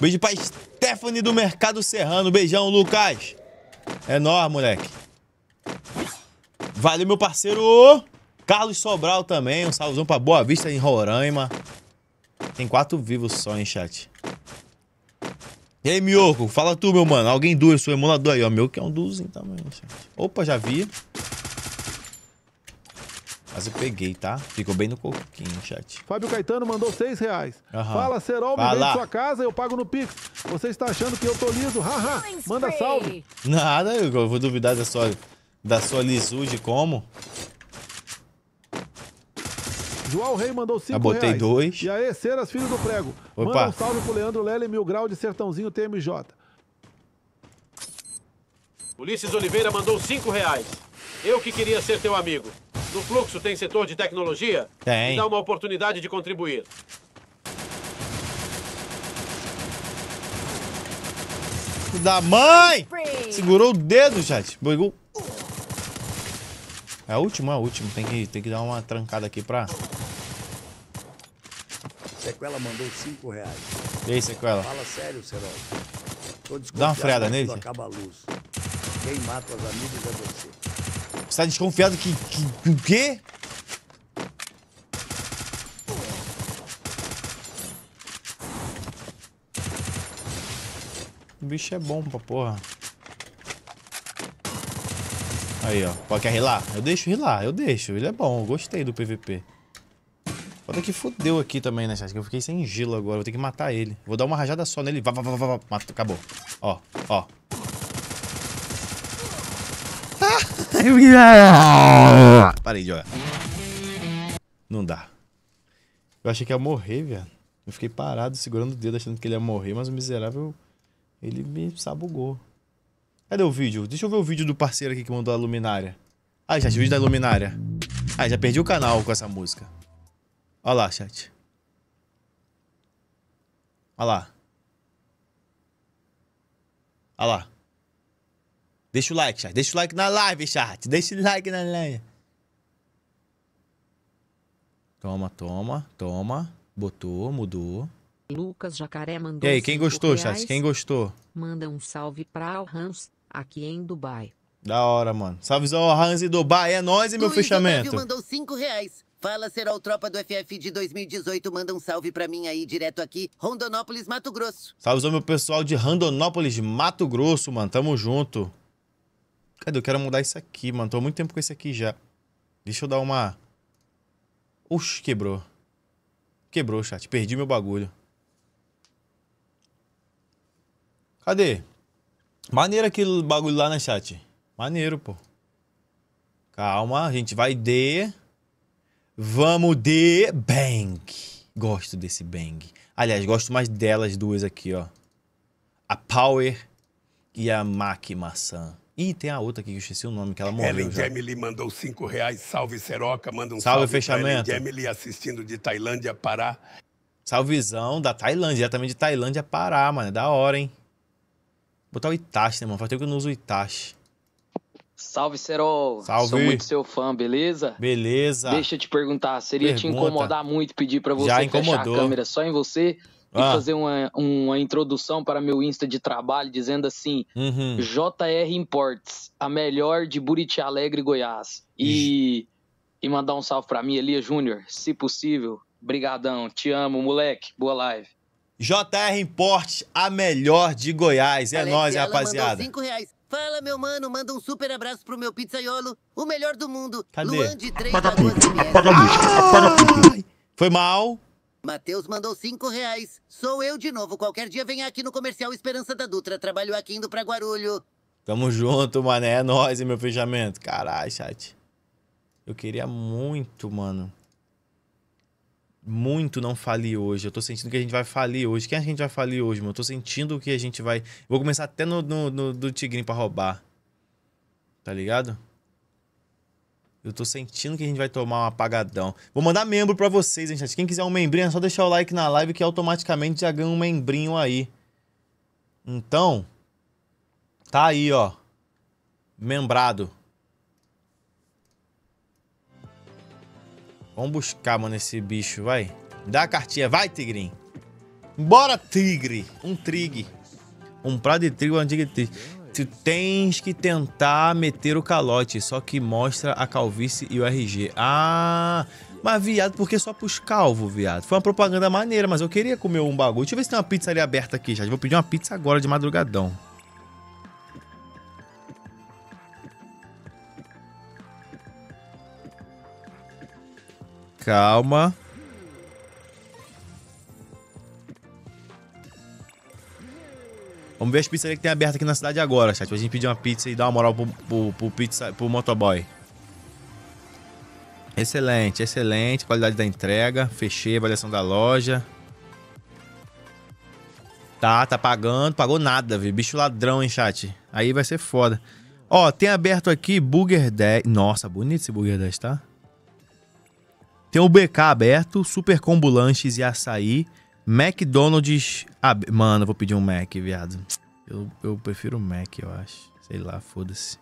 Beijo pra Stephanie do Mercado Serrano. Beijão, Lucas. É nóis, moleque. Valeu, meu parceiro. Carlos Sobral também. Um salvozão pra Boa Vista em Roraima. Tem quatro vivos só, hein, chat. E aí, Mioco? Fala tu, meu mano. Alguém duas, seu emulador aí, ó. Meu que é um duzinho também, chat. Opa, já vi. Mas eu peguei, tá? Ficou bem no coquinho, chat. Fábio Caetano mandou seis reais. Uhum. Fala, Serol, me vem sua casa, eu pago no Pix. Você está achando que eu tô liso? Haha, manda salve. Nada, eu vou duvidar da sua, da sua lisude como. João Rei mandou cinco ah, botei reais. dois. E aí, Ceras, filho do prego. Opa. Manda um salve pro Leandro Lely, Mil Grau de Sertãozinho TMJ. Ulisses Oliveira mandou cinco reais. Eu que queria ser teu amigo. No Fluxo tem setor de tecnologia? Tem. Me dá uma oportunidade de contribuir. Da mãe! Segurou o dedo, chat. Boigou. É a última, é a última. Tem que, tem que dar uma trancada aqui pra... Sequela mandou 5 reais. E aí, Sequela? Fala sério, Serol. Dá uma freada nele. Acaba a luz. Quem mata os amigos é você. Você tá desconfiado que, que, que o quê? O bicho é bom pra porra. Aí, ó. pode quer rilar? Eu deixo rilar, eu deixo. Ele é bom, eu gostei do PVP. Foda que fudeu aqui também, né, chat? Que eu fiquei sem gelo agora, vou ter que matar ele. Vou dar uma rajada só nele. Vá, vá, vá, vá, vá. Mato, acabou. Ó, ó. Parei de jogar. Não dá. Eu achei que ia morrer, velho. Eu fiquei parado, segurando o dedo, achando que ele ia morrer, mas o miserável, ele me sabugou. Cadê o vídeo? Deixa eu ver o vídeo do parceiro aqui que mandou a luminária. Ah, chat, vídeo da luminária. Ah, já perdi o canal com essa música. Olha lá, chat. Olha lá. Olha lá. Deixa o like, chat. Deixa o like na live, chat. Deixa o like na live. Toma, toma, toma. Botou, mudou. Lucas Jacaré mandou. E aí, quem gostou, reais, chat? Quem gostou? Manda um salve pra Al Hans, aqui em Dubai. Da hora, mano. salve ao Hans e Dubai. É nóis, hein, meu Luiz fechamento. Otávio mandou 5 reais. Fala, Serol Tropa do FF de 2018. Manda um salve pra mim aí, direto aqui, Rondonópolis, Mato Grosso. Salvezão, meu pessoal de Rondonópolis, Mato Grosso, mano. Tamo junto. Cadê? Eu quero mudar isso aqui, mano. Tô há muito tempo com esse aqui já. Deixa eu dar uma... Oxe, quebrou. Quebrou, chat. Perdi meu bagulho. Cadê? Maneiro aquele bagulho lá, né, chat? Maneiro, pô. Calma, a gente vai de... Vamos de... Bang. Gosto desse bang. Aliás, gosto mais delas duas aqui, ó. A Power e a Mac Maçã. Ih, tem a outra aqui que eu esqueci o nome, que ela morreu. Ellen já. mandou cinco reais. Salve, Seroca. Manda um salve, salve fechamento. Ellen Jamily assistindo de Tailândia, Pará. Salvezão da Tailândia, também de Tailândia, Pará, mano. É da hora, hein? Vou botar o Itachi, né, mano? Faz tempo que eu não uso o Itachi. Salve, Serol. Salve. Sou muito seu fã, beleza? Beleza. Deixa eu te perguntar, seria Pergunta. te incomodar muito pedir para você Já incomodou. fechar a câmera só em você? ah. e fazer uma, uma introdução para meu Insta de trabalho dizendo assim: uhum. JR Imports, a melhor de Buriti Alegre, Goiás. E, uhum. e mandar um salve para mim, Elia Júnior, se possível. Brigadão, te amo, moleque. Boa live. JR Imports, a melhor de Goiás. É nóis, nós, rapaziada. Fala, meu mano, manda um super abraço pro meu pizzaiolo, o melhor do mundo, Cadê? Luan de 3 a Foi mal. Matheus mandou cinco reais. Sou eu de novo. Qualquer dia venha aqui no Comercial Esperança da Dutra. Trabalho aqui indo pra Guarulho. Tamo junto, mano. É nóis, meu fechamento. Caralho, chat. Eu queria muito, mano. Muito não falir hoje. Eu tô sentindo que a gente vai falir hoje. Quem a gente vai falir hoje, mano? Eu tô sentindo que a gente vai. Vou começar até no, no, no do Tigrinho pra roubar. Tá ligado? Eu tô sentindo que a gente vai tomar um apagadão. Vou mandar membro para vocês, hein, gente. Quem quiser um membrinho, é só deixar o like na live que automaticamente já ganha um membrinho aí. Então, tá aí, ó. Membrado. Vamos buscar, mano, esse bicho, vai. dá a cartinha, vai, tigrinho. Bora, tigre. Um trigue. Um prato de trigo, um antigo trigo. Tu tens que tentar meter o calote, só que mostra a calvície e o RG. Ah, mas viado, por que só pros calvos, viado? Foi uma propaganda maneira, mas eu queria comer um bagulho. Deixa eu ver se tem uma pizza ali aberta aqui já. Vou pedir uma pizza agora de madrugadão. Calma. Vamos ver as pizzarias que tem aberta aqui na cidade agora, chat. Pra gente pedir uma pizza e dar uma moral pro, pro, pro, pizza, pro motoboy. Excelente, excelente. Qualidade da entrega. Fechei a avaliação da loja. Tá, tá pagando. Pagou nada, viu? Bicho ladrão, hein, chat. Aí vai ser foda. Ó, tem aberto aqui Burger 10. Nossa, bonito esse Burger 10, tá? Tem o BK aberto, Super Combo Lanches e Açaí. McDonald's. Ah, mano, eu vou pedir um Mac, viado. Eu, eu prefiro Mac, eu acho. Sei lá, foda-se.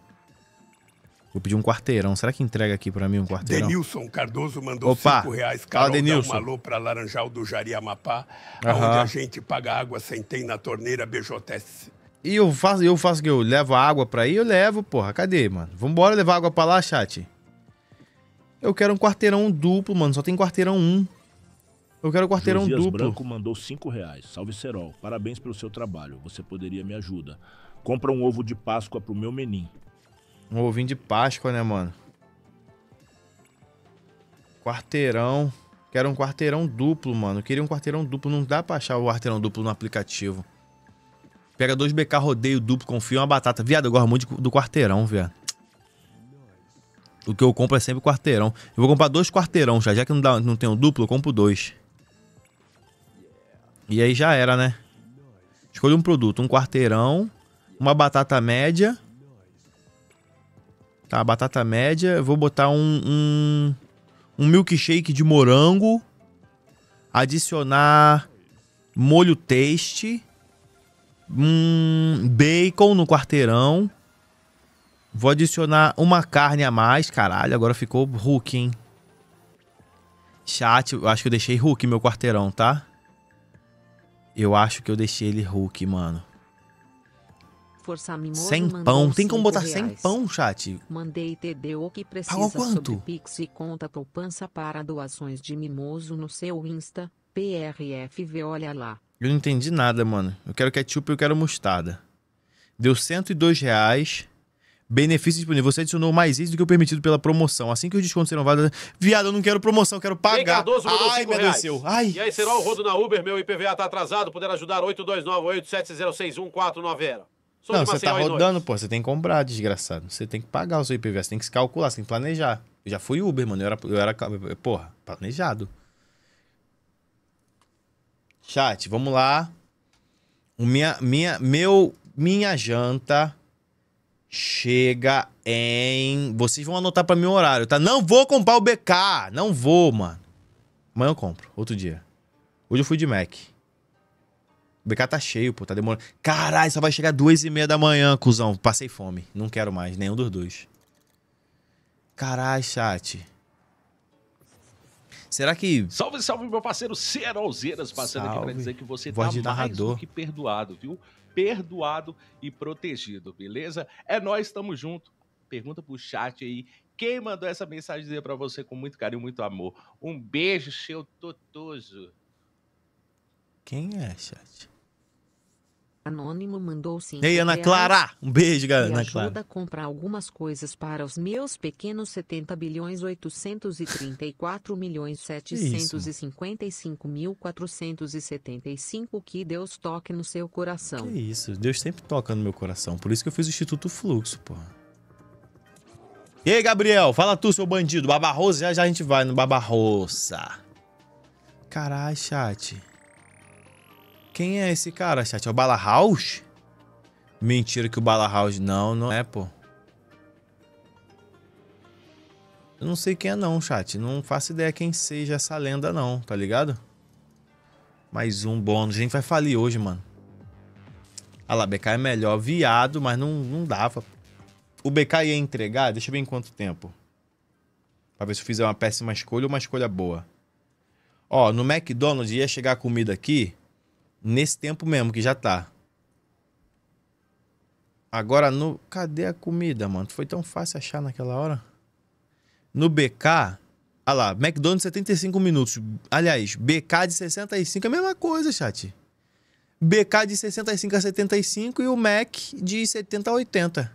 Vou pedir um quarteirão. Será que entrega aqui para mim um quarteirão? Denilson Cardoso mandou Opa. cinco reais. Carol Fala, dá um alô para Laranjal do Jariamapá, uhum. onde a gente paga água sem ter na torneira BJTS. E eu faço, eu faço que eu levo a água para aí, eu levo, porra. Cadê, mano? Vambora levar água para lá, chat. Eu quero um quarteirão duplo, mano. Só tem quarteirão um. Eu quero quarteirão Josias duplo. Branco mandou 5 reais. Salve Serol, parabéns pelo seu trabalho. Você poderia me ajudar. Compra um ovo de Páscoa pro meu menin. Um ovinho de Páscoa, né, mano? Quarteirão. Quero um quarteirão duplo, mano. queria um quarteirão duplo. Não dá pra achar o quarteirão duplo no aplicativo. Pega dois BK, rodeio duplo, confio uma batata. Viado, eu gosto muito do quarteirão, viado. O que eu compro é sempre quarteirão. Eu vou comprar dois quarteirão já. Já que não, dá, não tem um duplo, eu compro dois. E aí já era, né? Escolhi um produto, um quarteirão, uma batata média. Tá, batata média. Vou botar um, um, um milkshake de morango. Adicionar molho taste. Um bacon no quarteirão. Vou adicionar uma carne a mais. Caralho, agora ficou Hulk, hein? Chat, eu acho que eu deixei Hulk meu quarteirão, tá? Eu acho que eu deixei ele Hulk, mano. Forçar Mimoso sem pão. Tem como botar reais. sem pão, chat? Mandei TDO que precisa Pagou quanto? sobre Pix e conta poupança para doações de Mimoso no seu Insta, PRFV, olha lá. Eu não entendi nada, mano. Eu quero ketchup e eu quero mostarda. Deu 102 reais. Benefício disponível. Você adicionou mais isso do que o permitido pela promoção. Assim que os descontos serão válidos. Viado, eu não quero promoção, quero pagar. Cardoso, Ai, meu Deus seu. Ai. E aí, será o rodo na Uber, meu IPVA tá atrasado. Poder ajudar 82987061490. Não, você tá rodando, pô. Você tem que comprar, desgraçado. Você tem que pagar o seu IPVA. Você tem que se calcular, você tem que planejar. Eu já fui Uber, mano. Eu era, eu era porra, planejado. Chat, vamos lá. minha, minha, meu, minha janta chega em. Vocês vão anotar para mim o horário, tá? Não vou comprar o BK. Não vou, mano. Amanhã eu compro. Outro dia. Hoje eu fui de Mac. O BK tá cheio, pô. Tá demorando. Caralho, só vai chegar duas e meia da manhã, cuzão. Passei fome. Não quero mais. Nenhum dos dois. Caralho, chat. Será que. Salve, salve, meu parceiro Cerolzeiras, passando salve. aqui pra dizer que você Voz tá mais do que perdoado, viu? perdoado e protegido, beleza? É nós, estamos junto. Pergunta pro chat aí quem mandou essa mensagem para você com muito carinho, muito amor. Um beijo, seu totoso. Quem é, chat? Anônimo mandou sim. Ei, Ana Clara, um beijo, galera. Ana Clara. ajuda a comprar algumas coisas para os meus pequenos 70 bilhões 834 milhões 755 mil 475 que Deus toque no seu coração. Que isso, Deus sempre toca no meu coração. Por isso que eu fiz o Instituto Fluxo, pô. E aí, Gabriel, fala tu, seu bandido. Babarroça, já já a gente vai no Babarroça. Caralho, chat. Quem é esse cara, chat? É o Bala House? Mentira que o Bala House não, não é, pô. Eu não sei quem é não, chat. Não faço ideia quem seja essa lenda não, tá ligado? Mais um bônus. A gente vai falir hoje, mano. Olha ah lá, BK é melhor. Viado, mas não, não dava. O BK ia entregar, deixa eu ver em quanto tempo. Pra ver se eu fizer uma péssima escolha ou uma escolha boa. Ó, no McDonald's ia chegar a comida aqui nesse tempo mesmo que já tá. Agora no. Cadê a comida, mano? Foi tão fácil achar naquela hora? No BK. Olha lá, McDonald's 75 minutos. Aliás, BK de 65 é a mesma coisa, chat. BK de 65 a 75 e o Mac de 70 a 80.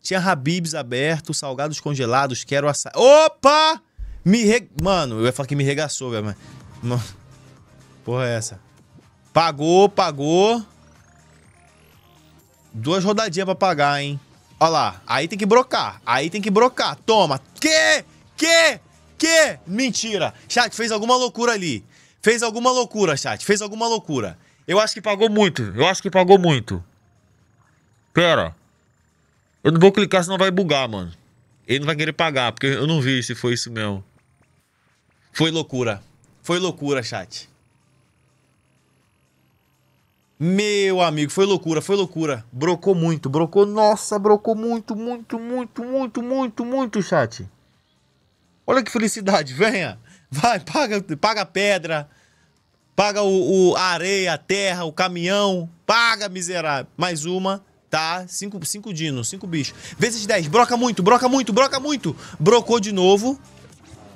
Tinha Habibs aberto, salgados congelados, quero assar. Opa! Me re... Mano, eu ia falar que me regaçou, velho, mas. Porra, é essa? Pagou, pagou. Duas rodadinhas pra pagar, hein? Olha lá. Aí tem que brocar. Aí tem que brocar. Toma. Que? Que? Que? Mentira. Chat, fez alguma loucura ali. Fez alguma loucura, chat. Fez alguma loucura. Eu acho que pagou muito. Eu acho que pagou muito. Pera. Eu não vou clicar, senão vai bugar, mano. Ele não vai querer pagar, porque eu não vi se foi isso mesmo. Foi loucura. Foi loucura, chat. Meu amigo, foi loucura, foi loucura. Brocou muito, brocou. Nossa, brocou muito, muito, muito, muito, muito, muito, chat. Olha que felicidade, venha. Vai, paga, paga a pedra, paga o, o a areia, a terra, o caminhão. Paga, miserável. Mais uma, tá? Cinco, cinco dinos, cinco bichos. Vezes 10, broca muito, broca muito, broca muito. Brocou de novo.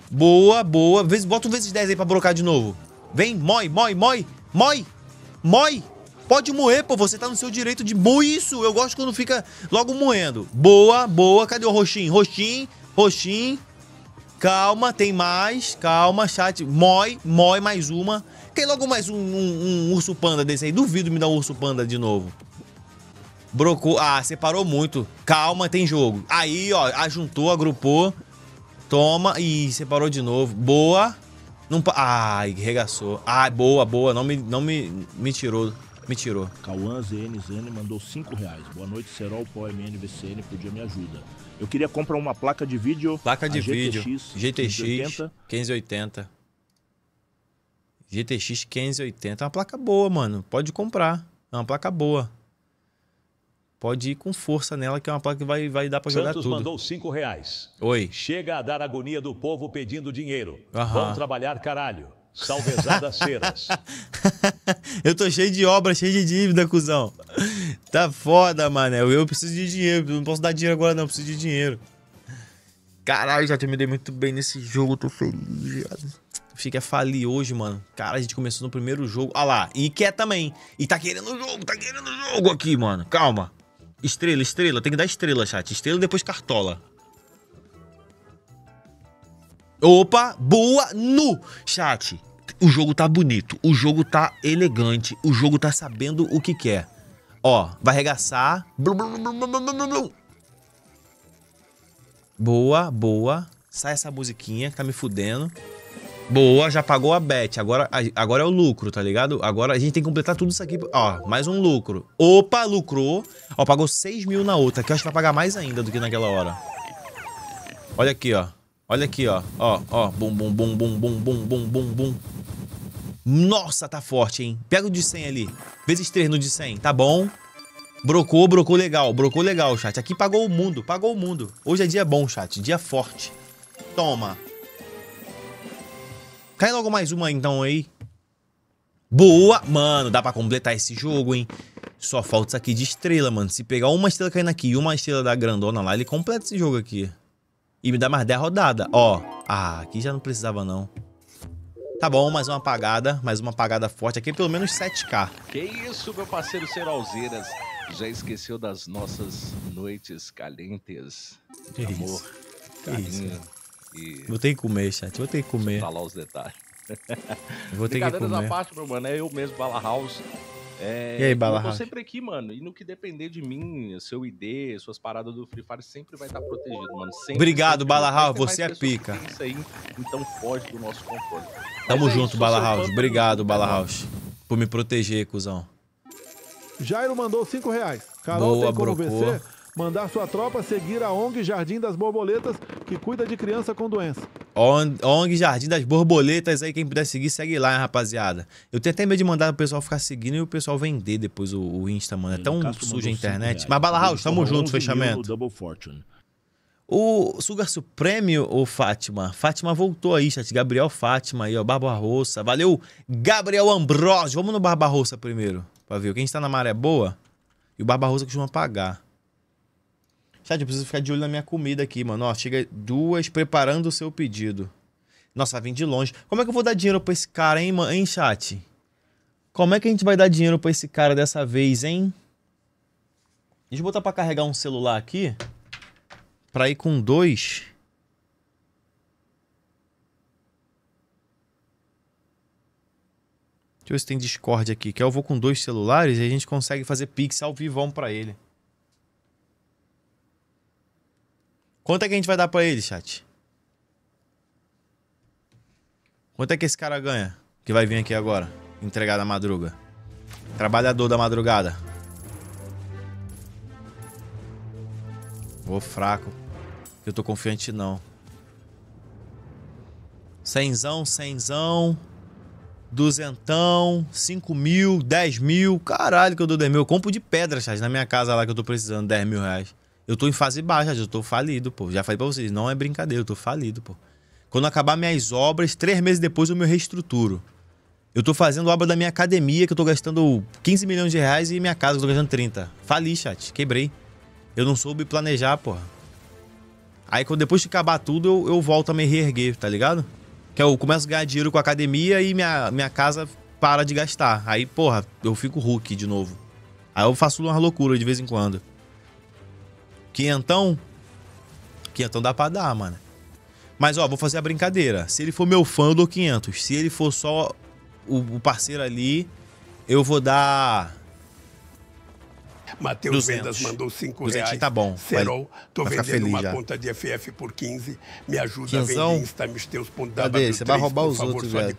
Boa, boa. Vezes, bota um vezes 10 aí pra brocar de novo. Vem, mói, mói, mói, mói, mói. Pode moer, pô, você tá no seu direito de... Bom, isso, eu gosto quando fica logo moendo. Boa, boa, cadê o roxinho? Roxinho, roxinho. Calma, tem mais, calma, chat. Moi, moi, mais uma. Quem logo mais um, um, um, urso panda desse aí? Duvido me dar um urso panda de novo. Brocou. Ah, separou muito. Calma, tem jogo. Aí, ó, ajuntou, agrupou. Toma. e separou de novo. Boa. Não pa... Ai, regaçou. Ai, ah, boa, boa. Não me, não me, me tirou. Me tirou. Cauã ZNZN mandou 5 reais. Boa noite, Serol Pro MNVCN, podia me ajuda. Eu queria comprar uma placa de vídeo. Placa de vídeo. GTX, 1580. 1580. GTX 1580. É uma placa boa, mano. Pode comprar. É uma placa boa. Pode ir com força nela, que é uma placa que vai, vai dar para jogar tudo. Santos mandou 5 reais. Oi. Chega a dar agonia do povo pedindo dinheiro. Aham. Vão trabalhar, caralho. Salvezada Ceras. eu tô cheio de obra, cheio de dívida, cuzão. Tá foda, Mané. Eu preciso de dinheiro. Não posso dar dinheiro agora, não. Eu preciso de dinheiro. Caralho, já terminei muito bem nesse jogo. Tô feliz, viado. Fica falir hoje, mano. Cara, a gente começou no primeiro jogo. Ah lá, e quer também. E tá querendo o jogo, tá querendo o jogo aqui, mano. Calma. Estrela, estrela. Tem que dar estrela, chat. Estrela depois cartola. Opa, boa, nu. Chat, o jogo tá bonito, o jogo tá elegante, o jogo tá sabendo o que quer. Ó, vai arregaçar. Boa, boa. Sai essa musiquinha que tá me fudendo. Boa, já pagou a bet. Agora, agora é o lucro, tá ligado? Agora a gente tem que completar tudo isso aqui. Ó, mais um lucro. Opa, lucrou. Ó, pagou 6 mil na outra. Aqui eu acho que vai pagar mais ainda do que naquela hora. Olha aqui, ó. Olha aqui, ó. Ó, ó. Bum, bum, bum, bum, bum, bum, bum, bum, bum. Nossa, tá forte, hein? Pega o de 100 ali. Vezes 3 no de 100. Tá bom. Brocou, brocou legal. Brocou legal, chat. Aqui pagou o mundo. Pagou o mundo. Hoje é dia bom, chat. Dia forte. Toma. Cai logo mais uma, então, aí. Boa. Mano, dá pra completar esse jogo, hein? Só falta isso aqui de estrela, mano. Se pegar uma estrela caindo aqui e uma estrela da grandona lá, ele completa esse jogo aqui. E me dá mais 10 rodadas. Ó. Ah, aqui já não precisava, não. Tá bom, mais uma apagada. Mais uma apagada forte aqui. Pelo menos 7k. Que isso, meu parceiro Seralzeiras. Já esqueceu das nossas noites calentes. Que amor, isso. carinho. Que isso, e... Vou ter que comer, chat. Vou ter que comer. Falar os detalhes. Vou ter que comer. parte, meu mano. É eu mesmo, Bala House. É, e aí, Bala Eu tô sempre aqui, mano. E no que depender de mim, seu ID, suas paradas do Free Fire sempre vai estar protegido, mano. Sempre, Obrigado, Bala House. Você é pica. Isso aí, então foge do nosso controle. Tamo é junto, é, Bala House. Obrigado, Bala House. Por me proteger, cuzão. Jairo mandou 5 reais. Carol Boa, tem como brocou. vencer? mandar sua tropa seguir a ONG Jardim das Borboletas, que cuida de criança com doença. ONG Jardim das Borboletas aí, quem puder seguir, segue lá, hein, rapaziada. Eu tenho até medo de mandar o pessoal ficar seguindo e o pessoal vender depois o, o Insta, mano. É tão suja a internet. Mas Bala House, tamo junto, fechamento. Double Fortune. O Sugar Supremo, o Fátima. Fátima voltou aí, chat. Gabriel Fátima aí, ó. Roça. Valeu, Gabriel Ambrosio. Vamos no Barba Roça primeiro, pra ver. Quem está na maré boa e o Barba Roça costuma pagar. Chat, eu preciso ficar de olho na minha comida aqui, mano. Ó, chega duas preparando o seu pedido. Nossa, vem de longe. Como é que eu vou dar dinheiro pra esse cara, hein, man? hein, chat? Como é que a gente vai dar dinheiro pra esse cara dessa vez, hein? Deixa eu botar pra carregar um celular aqui. Pra ir com dois. Deixa eu ver se tem Discord aqui. Que eu vou com dois celulares e a gente consegue fazer pix ao vivão pra ele. Quanto é que a gente vai dar pra ele, chat? Quanto é que esse cara ganha? Que vai vir aqui agora, entregar na madruga. Trabalhador da madrugada. Vou fraco. Eu tô confiante não. Cenzão, cenzão. Duzentão, cinco mil, dez mil. Caralho que eu dou dez mil. Eu compro de pedra, chat, na minha casa lá que eu tô precisando. Dez mil reais. Eu tô em fase baixa, eu tô falido, pô. Já falei pra vocês, não é brincadeira, eu tô falido, pô. Quando acabar minhas obras, três meses depois eu me reestruturo. Eu tô fazendo obra da minha academia, que eu tô gastando 15 milhões de reais, e minha casa, que eu tô gastando 30. Fali, chat, quebrei. Eu não soube planejar, pô. Aí quando depois de acabar tudo, eu, eu volto a me reerguer, tá ligado? Que eu é começo a ganhar dinheiro com a academia e minha, minha casa para de gastar. Aí, porra, eu fico Hulk de novo. Aí eu faço uma loucura de vez em quando. Quinhentão? Quinhentão dá pra dar, mano. Mas, ó, vou fazer a brincadeira. Se ele for meu fã, eu dou 500. Se ele for só o, o parceiro ali, eu vou dar... Matheus Vendas mandou 5 reais. tá bom. Serol, tô vai vendendo uma já. conta de FF por 15. Me ajuda Quinzão? a vender Cadê? Você vai roubar os favor, outros, velho.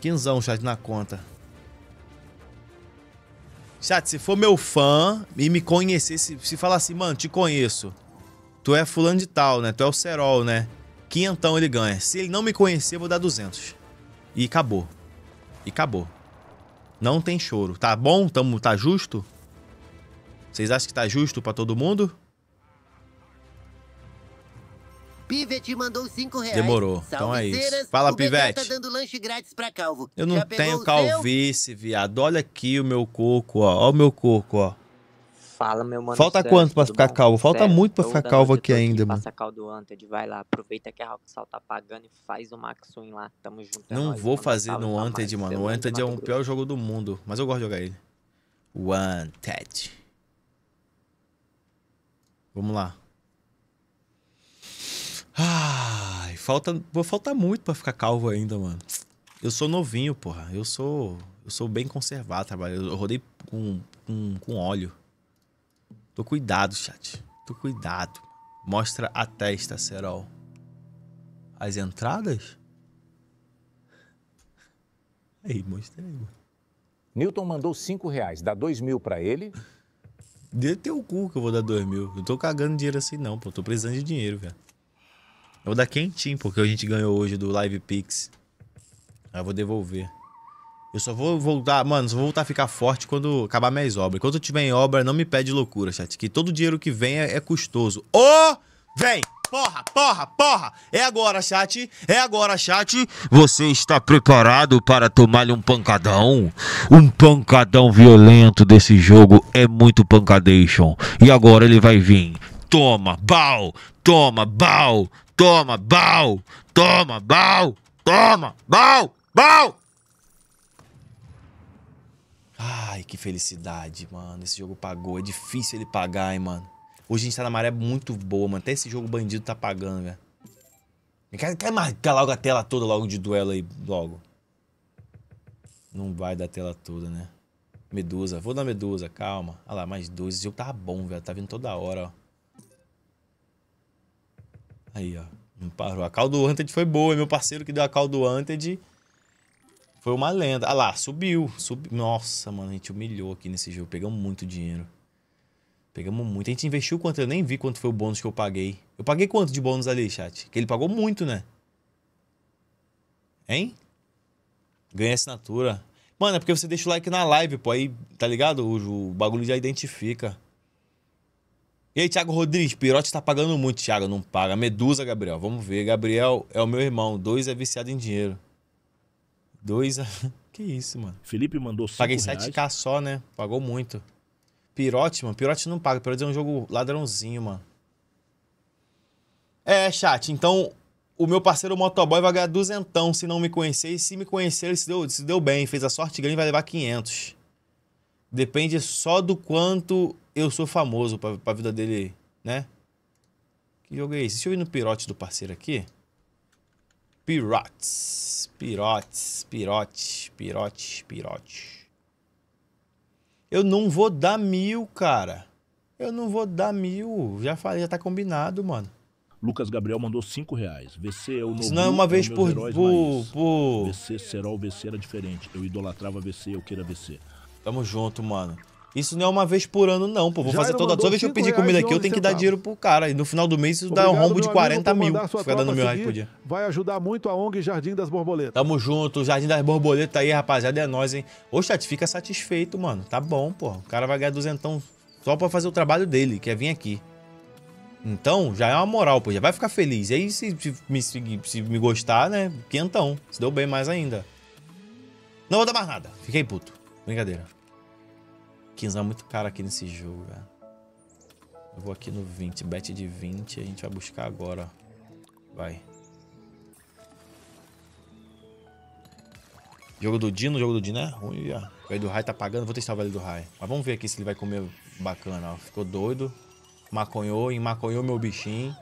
Quinzão, chat, na conta. Chat, se for meu fã e me conhecer, se, se falar assim, mano, te conheço. Tu é fulano de tal, né? Tu é o Serol, né? Quinhentão ele ganha. Se ele não me conhecer, eu vou dar 200. E acabou. E acabou. Não tem choro. Tá bom? Tamo, tá justo? Vocês acham que tá justo para todo mundo? Pivete mandou 5 reais. Demorou. Salve então é isso. Fala, o tá Pivete. Tá dando lanche grátis pra calvo. Eu não tenho calvície, viado. Olha aqui o meu coco, ó. Olha o meu coco, ó. Fala, meu mano. Falta Sérgio, quanto pra ficar bom? calvo? Falta Sérgio, muito pra ficar calvo aqui ainda, aqui, mano. Passa caldo Anted, vai lá. Aproveita que a Rocksal tá pagando e faz o Max Swing lá. Tamo junto. É não nós, vou fazer no Anted, mano. O Anted é o pior jogo do mundo. Mas eu gosto de jogar ele. Wanted. Vamos lá. Ai, falta, vou faltar muito para ficar calvo ainda, mano. Eu sou novinho, porra. Eu sou, eu sou bem conservado, trabalho. Eu rodei com, com, com óleo. Tô cuidado, chat. Tô cuidado. Mostra a testa, Serol. As entradas? Aí, aí, mano. Newton mandou cinco reais. Dá dois mil pra ele. Dê teu cu que eu vou dar dois mil. Eu tô cagando dinheiro assim, não, pô. Tô precisando de dinheiro, velho. Eu vou dar quentinho, porque a gente ganhou hoje do Live Pix. Aí eu vou devolver. Eu só vou voltar, mano, só vou voltar a ficar forte quando acabar minhas obras. Enquanto eu tiver em obra, não me pede loucura, chat. Que todo dinheiro que vem é, é custoso. Ô! Oh, vem! Porra, porra, porra! É agora, chat! É agora, chat! Você está preparado para tomar um pancadão? Um pancadão violento desse jogo é muito pancadation. E agora ele vai vir toma, bal, toma, bal, toma, bal, toma, bal, toma, bal, bal. Ai, que felicidade, mano. Esse jogo pagou. É difícil ele pagar, hein, mano. Hoje a gente tá na maré muito boa, mano. Até esse jogo bandido tá pagando, velho. Quer, marcar logo a tela toda logo de duelo aí, logo. Não vai dar tela toda, né? Medusa. Vou dar Medusa, calma. Olha lá, mais dois. Esse jogo tava bom, velho. Tá vindo toda hora, ó. Aí, ó. parou. A Caldo Wanted foi boa. Meu parceiro que deu a Caldo Wanted foi uma lenda. Ah lá, subiu. subiu. Nossa, mano, a gente humilhou aqui nesse jogo. Pegamos muito dinheiro. Pegamos muito. A gente investiu quanto? Eu nem vi quanto foi o bônus que eu paguei. Eu paguei quanto de bônus ali, chat? Que ele pagou muito, né? Hein? Ganhei assinatura. Mano, é porque você deixa o like na live, pô. Aí, tá ligado? O, o bagulho já identifica. E aí, Thiago Rodrigues, Pirote tá pagando muito, Thiago. Não paga. Medusa, Gabriel. Vamos ver. Gabriel é o meu irmão. Dois é viciado em dinheiro. Dois. É... Que isso, mano. Felipe mandou 5 Paguei 7k só, né? Pagou muito. Pirote, mano. Pirote não paga. Pirote é um jogo ladrãozinho, mano. É, chat. Então, o meu parceiro motoboy vai ganhar duzentão se não me conhecer. E se me conhecer, ele se deu, se deu bem. Fez a sorte grande, vai levar 500. Depende só do quanto eu sou famoso pra, pra vida dele, né? Que jogo é esse? Deixa eu ir no pirote do parceiro aqui. Pirotes. Pirotes, pirotes, pirotes, pirotes. Eu não vou dar mil, cara. Eu não vou dar mil. Já falei, já tá combinado, mano. Lucas Gabriel mandou cinco reais. VC é o novo. Isso não é uma é vez é por, por, por. VC, Serol, VC era diferente. Eu idolatrava VC, eu queira VC. Tamo junto, mano. Isso não é uma vez por ano, não, pô. Vou fazer toda toda vez que eu pedir comida aqui, eu tenho que dar dinheiro pro cara. E no final do mês isso Obrigado, dá um rombo de 40 mil. Fica dando mil reais por dia. Vai ajudar muito a ONG Jardim das Borboletas. Tamo junto, Jardim das Borboletas aí, rapaziada. É nós, hein? Ô, Chat, fica satisfeito, mano. Tá bom, pô. O cara vai ganhar duzentão só pra fazer o trabalho dele, que é vir aqui. Então, já é uma moral, pô. Já vai ficar feliz. E aí, se, se, me, se, se me gostar, né? Quentão. Se deu bem mais ainda. Não vou dar mais nada. Fiquei puto. Brincadeira. 15 é muito caro aqui nesse jogo, velho. Eu vou aqui no 20, bet de 20, a gente vai buscar agora. Vai. Jogo do Dino, jogo do Dino é ruim, já. O velho do Rai tá pagando, vou testar o velho do Rai. Mas vamos ver aqui se ele vai comer bacana, ó. Ficou doido. Maconhou, maconhou meu bichinho.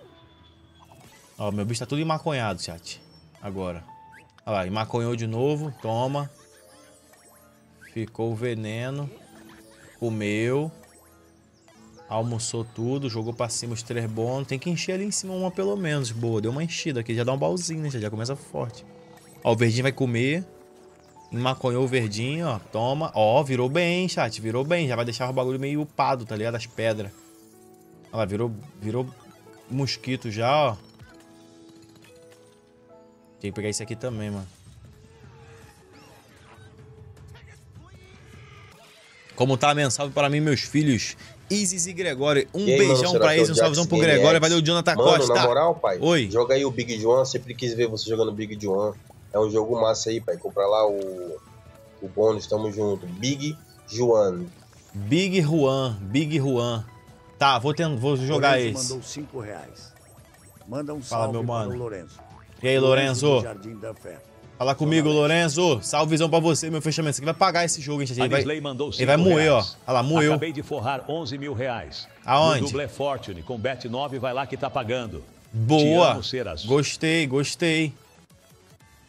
Ó, meu bicho tá tudo emaconhado, chat. Agora. Olha lá, emaconhou de novo. Toma. Ficou o veneno comeu, almoçou tudo, jogou pra cima os três bônus. Tem que encher ali em cima uma pelo menos, boa. Deu uma enchida aqui, já dá um balzinho, né? Já, já começa forte. Ó, o verdinho vai comer. Maconhou o verdinho, ó. Toma. Ó, virou bem, chat. Virou bem. Já vai deixar o bagulho meio upado, tá ligado? As pedras. Olha lá, virou, virou mosquito já, ó. Tem que pegar esse aqui também, mano. Como tá a mensagem para mim, meus filhos, Isis e Gregório. Um e aí, beijão mano, pra Isis, é um salvezão pro Gregório. Valeu, Jonathan mano, Costa. Na moral, pai, Oi. joga aí o Big John. Sempre quis ver você jogando Big John. É um jogo massa aí, pai. Compra lá o, o bônus, tamo junto. Big Juan. Big Juan, Big Juan. Tá, vou, tendo, vou jogar Lorenzo esse. mandou cinco reais. Manda um Fala, salve meu mano. Lorenzo. E aí, Lorenzo? Lorenzo. Fala comigo, Lorenzo. Salve visão pra você, meu fechamento. Você vai pagar esse jogo, gente. Ele vai, ele vai moer, ó. Olha lá, moeu. Acabei de forrar 11 mil reais. Aonde? Double Fortune, com Bet 9, vai lá que tá pagando. Boa. Amo, gostei, gostei.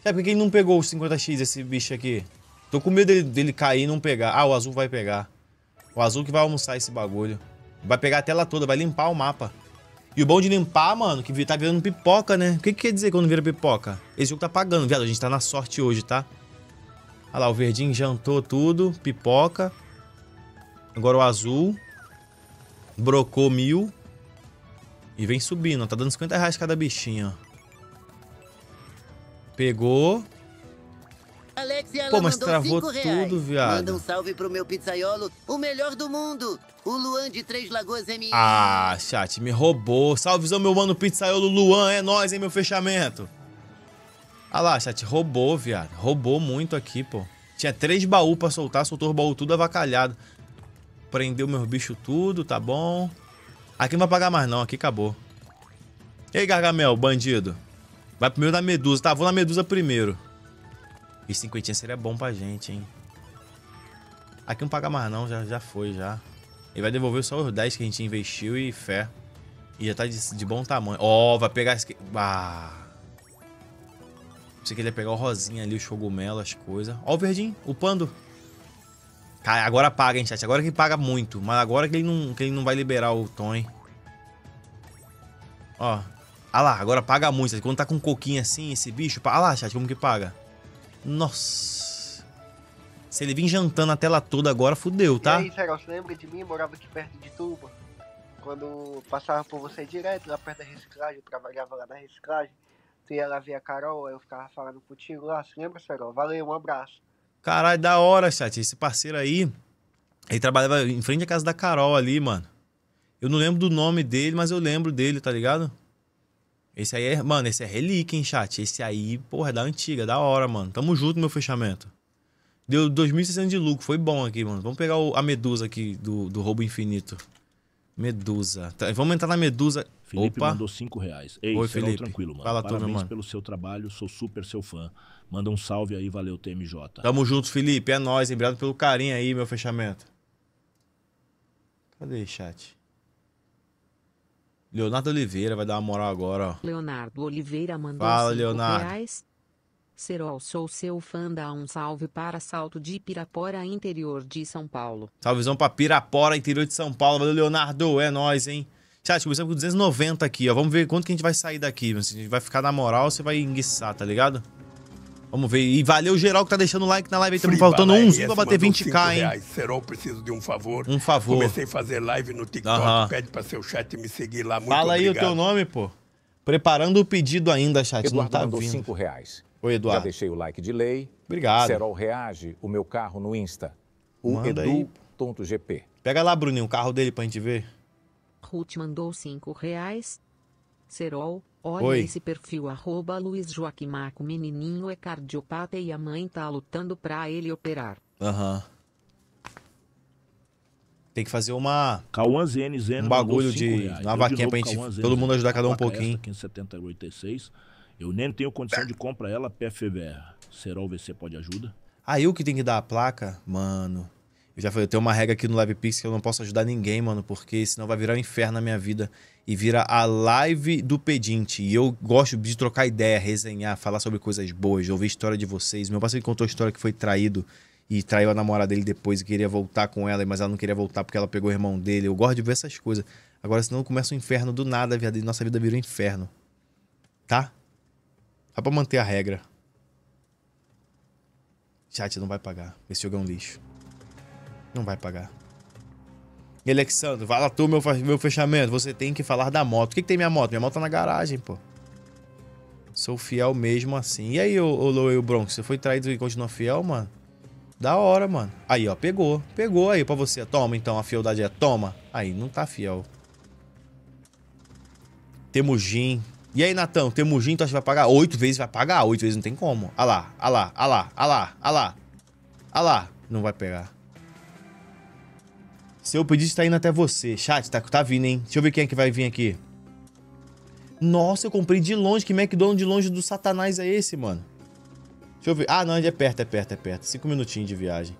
Sabe por que ele não pegou o 50x, esse bicho aqui? Tô com medo dele, dele cair e não pegar. Ah, o azul vai pegar. O azul que vai almoçar esse bagulho. Vai pegar a tela toda, vai limpar o mapa. E o bom de limpar, mano, que tá virando pipoca, né? O que, que quer dizer quando vira pipoca? Esse jogo tá pagando, viado. A gente tá na sorte hoje, tá? Olha lá, o verdinho jantou tudo, pipoca. Agora o azul. Brocou mil. E vem subindo, ó. Tá dando 50 reais cada bichinho, ó. Pegou. Alex e Pô, mas travou tudo, viado. Manda um salve pro meu pizzaiolo, o melhor do mundo. O Luan de Três Lagoas MI. Ah, chat, me roubou. Salvezão, meu mano pizzaiolo Luan. É nóis, hein, meu fechamento. Ah lá, chat, roubou, viado. Roubou muito aqui, pô. Tinha três baús pra soltar, soltou o baú tudo avacalhado. Prendeu meus bichos tudo, tá bom. Aqui não vai pagar mais não, aqui acabou. Ei, Gargamel, bandido. Vai primeiro na Medusa. Tá, vou na Medusa primeiro. E 50 seria bom pra gente, hein? Aqui não paga mais não, já, já foi, já. Ele vai devolver só os 10 que a gente investiu e fé. E já tá de, de bom tamanho. Ó, oh, vai pegar esse... Ah. Pensei que ele ia pegar o rosinha ali, o chogumelo, as coisas. Ó o verdinho, upando. Cara, agora paga, hein, chat. Agora que paga muito. Mas agora que ele não, que ele não vai liberar o Tom, hein. Ó. Ah lá, agora paga muito. Quando tá com um coquinho assim, esse bicho... Ah lá, chat, como que paga? Nossa. Se ele vir jantando a tela toda agora, fudeu, tá? E aí, Serol, você lembra de mim? Morava aqui perto de Tuba. Quando passava por você direto lá perto da reciclagem, eu trabalhava lá na reciclagem. Tu ia lá ver a Carol, eu ficava falando contigo lá. Você lembra, Serol? Valeu, um abraço. Caralho, da hora, chat. Esse parceiro aí, ele trabalhava em frente à casa da Carol ali, mano. Eu não lembro do nome dele, mas eu lembro dele, tá ligado? Esse aí é, mano, esse é relíquia, hein, chat? Esse aí, porra, é da antiga, da hora, mano. Tamo junto, meu fechamento. Deu 2.600 de lucro, foi bom aqui, mano. Vamos pegar o, a medusa aqui do, do roubo infinito. Medusa. Tá, vamos entrar na medusa. Felipe Opa. mandou 5 reais. Ei, Oi, Felipe. tranquilo, mano. Fala Parabéns tudo, mano. pelo seu trabalho, sou super seu fã. Manda um salve aí, valeu, TMJ. Tamo junto, Felipe. É nóis, Obrigado pelo carinho aí, meu fechamento. Cadê, chat? Leonardo Oliveira vai dar uma moral agora, ó. Leonardo Oliveira mandou Fala, Leonardo. reais. Serol, sou seu fã, dá um salve para Salto de Pirapora, interior de São Paulo. Salvezão pra Pirapora, interior de São Paulo. Valeu, Leonardo, é nóis, hein? Chat, começamos com 290 aqui, ó. Vamos ver quanto que a gente vai sair daqui. Se a gente vai ficar na moral, você vai enguiçar, tá ligado? Vamos ver. E valeu geral que tá deixando like na live aí. Estamos faltando um pra bater 20k, hein? preciso de um favor. Um favor. Comecei a fazer live no TikTok. Pede para seu chat me seguir lá. Muito Fala obrigado. aí o teu nome, pô. Preparando o pedido ainda, chat. Eduardo não tá mandou vindo. reais. Oi, Eduardo. Já deixei o like de lei. Obrigado. Serol reage, o meu carro no Insta. O Manda Tonto GP. Pega lá, Bruninho, o carro dele pra gente ver. Ruth mandou 5 reais. Serol, Olha Oi. esse perfil arroba Luiz menininho é cardiopata e a mãe tá lutando pra ele operar. Aham. Tem que fazer uma Cauã Zene, Zene um bagulho de uma vaquinha pra gente, todo mundo ajudar cada um um pouquinho. Eu nem tenho condição de compra ela, pé Será o VC pode ajuda? Aí o que tem que dar a placa, mano. Eu já falei, eu tenho uma regra aqui no LivePix que eu não posso ajudar ninguém, mano, porque senão vai virar um inferno na minha vida e vira a live do pedinte. E eu gosto de trocar ideia, resenhar, falar sobre coisas boas, ouvir história de vocês. Meu parceiro contou a história que foi traído e traiu a namorada dele depois e queria voltar com ela, mas ela não queria voltar porque ela pegou o irmão dele. Eu gosto de ver essas coisas. Agora, senão começa o um inferno do nada, viado, e nossa vida vira um inferno. Tá? Só pra manter a regra. Chat, não vai pagar. Esse jogo é um lixo. Não vai pagar. E Alexandre, vai lá tu, meu, meu fechamento. Você tem que falar da moto. O que, que tem minha moto? Minha moto tá na garagem, pô. Sou fiel mesmo assim. E aí, ô, o o Bronx, você foi traído e continua fiel, mano? Da hora, mano. Aí, ó, pegou. Pegou aí pra você. Toma, então, a fieldade é toma. Aí, não tá fiel. Temujin. E aí, Natão, Temujin, tu acha que vai pagar? Oito vezes vai pagar? Oito vezes não tem como. Ah lá, ah lá, ah lá, ah lá, ah lá. Ah lá. Não vai pegar. Seu pedido está indo até você. Chat, tá, tá vindo, hein? Deixa eu ver quem é que vai vir aqui. Nossa, eu comprei de longe. Que McDonald's de longe do satanás é esse, mano? Deixa eu ver. Ah, não, é perto, é perto, é perto. Cinco minutinhos de viagem.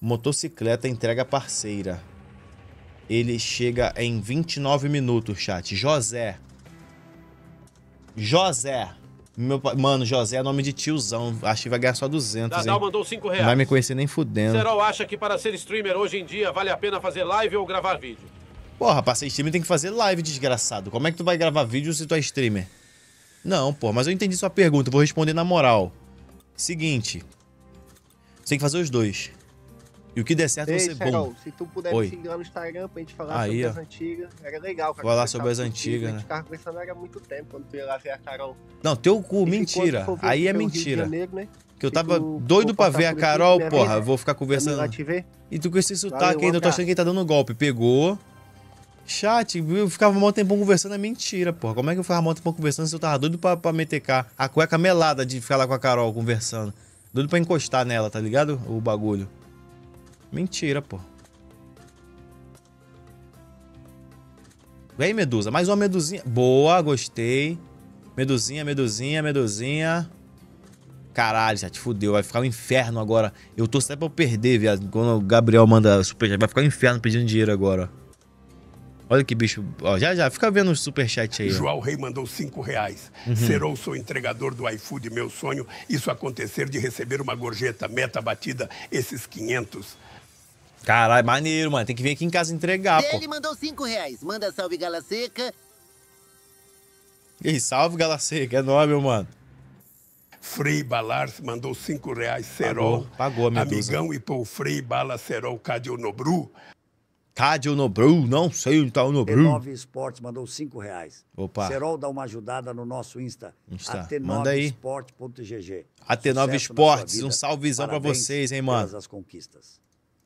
Motocicleta entrega parceira. Ele chega em 29 minutos, chat. José. José. Meu, mano, José é nome de tiozão. Acho que vai ganhar só 200. Dadal mandou 5 reais. Não vai me conhecer nem fudendo. Serol acha que para ser streamer hoje em dia vale a pena fazer live ou gravar vídeo? Porra, pra ser streamer tem que fazer live, desgraçado. Como é que tu vai gravar vídeo se tu é streamer? Não, porra, mas eu entendi sua pergunta. Vou responder na moral. Seguinte. Você tem que fazer os dois. E o que der certo Ei, vai é ser bom. Se tu puder Oi. me seguir lá no Instagram pra gente falar Aí, sobre ó. as antigas, era legal. Cara, falar sobre as antigas, né? A gente tava conversando era muito tempo quando tu ia lá ver a Carol. Não, teu cu, e mentira. Aí é mentira. Janeiro, né? Que eu tava tu, doido pra ver a Carol, né, porra. Vez, Vou ficar conversando. Lá te ver. E tu com esse sotaque ainda, eu tô achando que ele tá dando um golpe. Pegou. Chat, eu ficava mó tempão conversando, é mentira, porra. Como é que eu ficava mó tempão conversando se eu tava doido pra, pra meter cá? A cueca melada de ficar lá com a Carol conversando. Doido pra encostar nela, tá ligado? O bagulho. Mentira, pô. Vem, medusa. Mais uma meduzinha Boa, gostei. meduzinha meduzinha meduzinha Caralho, já te fudeu. Vai ficar um inferno agora. Eu tô até pra eu perder, viado. Quando o Gabriel manda superchat. Vai ficar um inferno pedindo dinheiro agora. Olha que bicho. Ó, já, já. Fica vendo o superchat aí. João Rei mandou cinco reais. Uhum. Serou sou entregador do iFood. Meu sonho, isso acontecer de receber uma gorjeta, meta batida, esses 500. Caralho, maneiro, mano. Tem que vir aqui em casa entregar, Ele pô. Ele mandou 5 reais. Manda salve, Gala Seca. E salve, Gala Seca. É nóis, meu mano. Frei Balars mandou 5 reais, Serol. Pagou, pagou Amigão e pô, Frei Bala Serol Cádio Nobru. Cádio Nobru, não sei onde tá o Nobru. T9 Esportes mandou 5 reais. Opa. Serol dá uma ajudada no nosso Insta. Insta. at 9 aí. AT9 Esportes, um salvezão para vocês, hein, mano. as conquistas.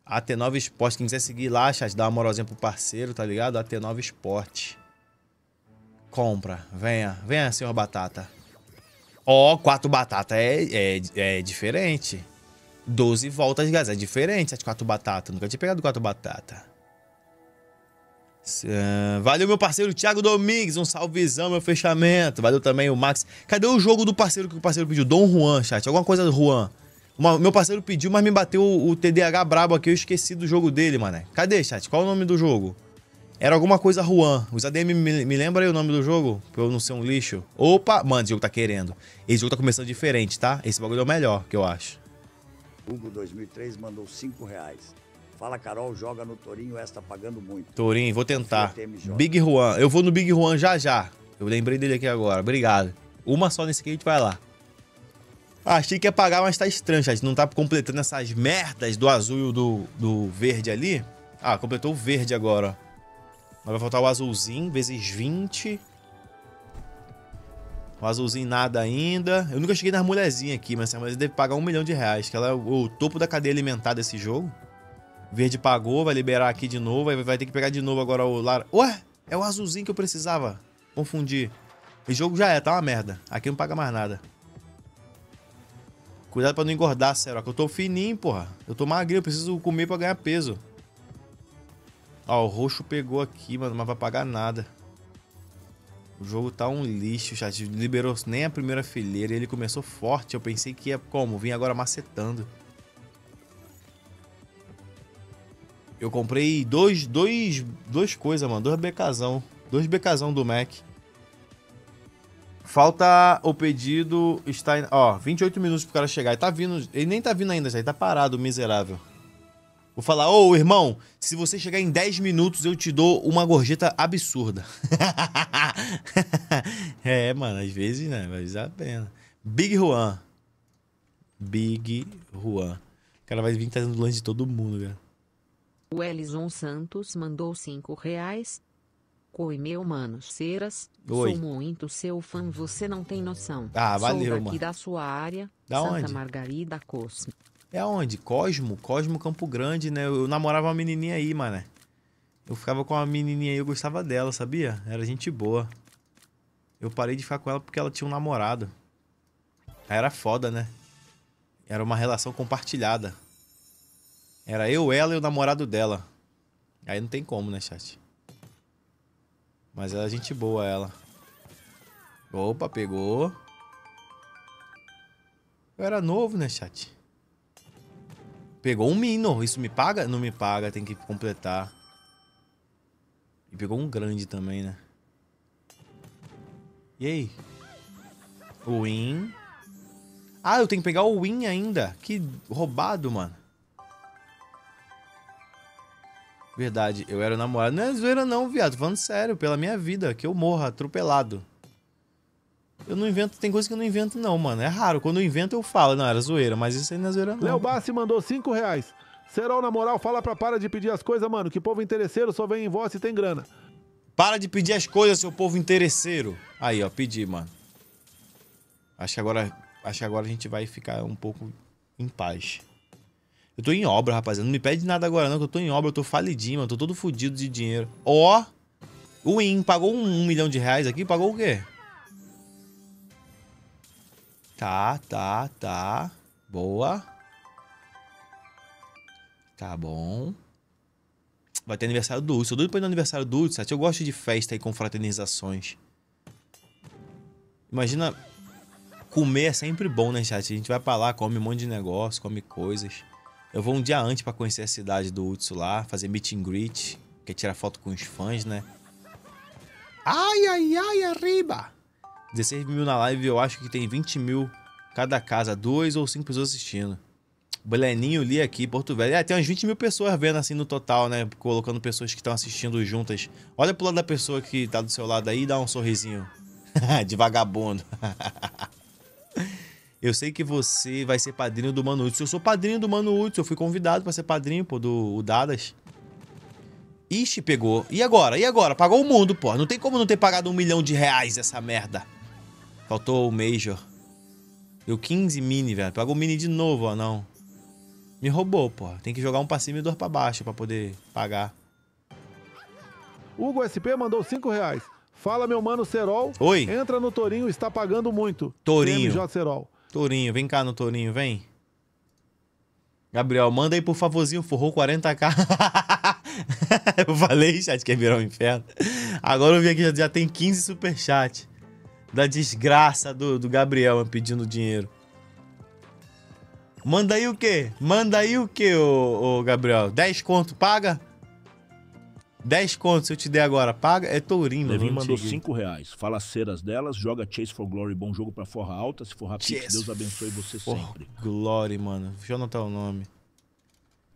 AT9 Esporte. Quem quiser seguir lá, chat, dá uma moralzinha pro parceiro, tá ligado? AT9 Esporte. Compra. Venha. Venha, senhor Batata. Ó, oh, 4 batata é, é, é diferente. 12 voltas, gás. É diferente as 4 batata. Nunca tinha pegado 4 batata. Valeu, meu parceiro Thiago Domingues. Um salvezão, meu fechamento. Valeu também o Max. Cadê o jogo do parceiro que o parceiro pediu? Dom Juan, chat. Alguma coisa do Juan. Uma, meu parceiro pediu, mas me bateu o, o brabo aqui. Eu esqueci do jogo dele, mané. Cadê, chat? Qual o nome do jogo? Era alguma coisa Juan. Os ADM me, me lembra aí o nome do jogo? Pra eu não ser um lixo. Opa! Mano, esse jogo tá querendo. Esse jogo tá começando diferente, tá? Esse bagulho é o melhor, que eu acho. Hugo 2003 mandou 5 reais. Fala, Carol, joga no Torinho, tá pagando muito. Torinho, vou tentar. Big Juan. Eu vou no Big Juan já já. Eu lembrei dele aqui agora. Obrigado. Uma só nesse aqui, a gente vai lá. Ah, achei que ia pagar, mas tá estranho, chat. Não tá completando essas merdas do azul e do, do verde ali. Ah, completou o verde agora. Mas vai faltar o azulzinho, vezes 20. O azulzinho nada ainda. Eu nunca cheguei nas mulherzinhas aqui, mas essa mulher deve pagar um milhão de reais, que ela é o topo da cadeia alimentar desse jogo. Verde pagou, vai liberar aqui de novo, vai ter que pegar de novo agora o lar... Ué, é o azulzinho que eu precisava. Confundi. Esse jogo já é, tá uma merda. Aqui não paga mais nada. Cuidado pra não engordar, sério. eu tô fininho, porra. Eu tô magrinho, eu preciso comer pra ganhar peso. Ó, o roxo pegou aqui, mano, mas vai pagar nada. O jogo tá um lixo, chat. Liberou nem a primeira fileira. Ele começou forte. Eu pensei que ia como? Vim agora macetando. Eu comprei dois, dois, duas coisas, mano. Dois becazão. Dois becazão do Mac. Falta o pedido. Está. Ó, 28 minutos pro cara chegar. E tá vindo. Ele nem tá vindo ainda, já. Ele tá parado, miserável. Vou falar, ô oh, irmão, se você chegar em 10 minutos, eu te dou uma gorjeta absurda. é, mano, às vezes, né? Vai a pena. Big Juan. Big Juan. O cara vai vir trazendo lanche de todo mundo, velho. O Elison Santos mandou 5 reais. Oi, meu mano Ceras. Oi. Sou muito seu fã, você não tem noção. Ah, valeu, Sou daqui mano. da sua área, da Santa onde? Margarida Cosme. É onde? Cosmo? Cosmo Campo Grande, né? Eu, eu namorava uma menininha aí, mano. Eu ficava com uma menininha aí, eu gostava dela, sabia? Era gente boa. Eu parei de ficar com ela porque ela tinha um namorado. Aí era foda, né? Era uma relação compartilhada. Era eu, ela e o namorado dela. Aí não tem como, né, chat? Mas ela é gente boa, ela. Opa, pegou. Eu era novo, né, chat? Pegou um Mino. Isso me paga? Não me paga, tem que completar. E pegou um grande também, né? E aí? Win. Ah, eu tenho que pegar o Win ainda. Que roubado, mano. Verdade, eu era namorado. Não é zoeira não, viado. Tô falando sério, pela minha vida, que eu morra atropelado. Eu não invento, tem coisa que eu não invento não, mano. É raro, quando eu invento eu falo, não, era zoeira, mas isso aí não é zoeira não. Léo Bassi mandou cinco reais. Serol, na moral, fala pra para de pedir as coisas, mano, que povo interesseiro só vem em voz e tem grana. Para de pedir as coisas, seu povo interesseiro. Aí, ó, pedi, mano. Acho que agora, acho que agora a gente vai ficar um pouco em paz. Eu tô em obra, rapaziada. Não me pede nada agora, não, que eu tô em obra, eu tô falidinho, mano. Tô todo fodido de dinheiro. Ó! Oh, o IN pagou um, um milhão de reais aqui, pagou o quê? Tá, tá, tá. Boa. Tá bom. Vai ter aniversário do Hudson. Eu doido pra ir no aniversário do Hudson. Eu gosto de festa e confraternizações. Imagina... Comer é sempre bom, né, chat? A gente vai pra lá, come um monte de negócio, come coisas. Eu vou um dia antes para conhecer a cidade do Utsu lá, fazer meet and greet, quer é tirar foto com os fãs, né? Ai, ai, ai, arriba! 16 mil na live, eu acho que tem 20 mil cada casa, dois ou cinco pessoas assistindo. Beleninho li aqui, Porto Velho. É, tem umas 20 mil pessoas vendo assim no total, né? Colocando pessoas que estão assistindo juntas. Olha pro lado da pessoa que tá do seu lado aí e dá um sorrisinho. De vagabundo. Eu sei que você vai ser padrinho do Mano Hudson. Eu sou padrinho do Mano Hudson. Eu fui convidado para ser padrinho, pô, do Dadas. Ixi, pegou. E agora? E agora? Pagou o mundo, pô. Não tem como não ter pagado um milhão de reais essa merda. Faltou o Major. Deu 15 mini, velho. Pagou mini de novo, ó, não. Me roubou, pô. Tem que jogar um pra cima e dois pra baixo pra poder pagar. Hugo SP mandou 5 reais. Fala, meu mano Serol. Oi. Entra no Torinho, está pagando muito. Torinho. MJ Serol. Tourinho, vem cá no Tourinho, vem. Gabriel, manda aí por favorzinho, forrou 40k. eu falei, chat, que é virar um inferno. Agora eu vi aqui, já, já tem 15 superchat. Da desgraça do, do Gabriel pedindo dinheiro. Manda aí o quê? Manda aí o quê, ô, ô Gabriel? 10 conto paga? 10 contos, se eu te der agora, paga, é tourinho. Levin mandou 5 reais. Fala ceras delas, joga Chase for Glory, bom jogo pra forra alta. Se for Pix, Deus abençoe você for sempre. Glory, mano. Deixa eu anotar o nome.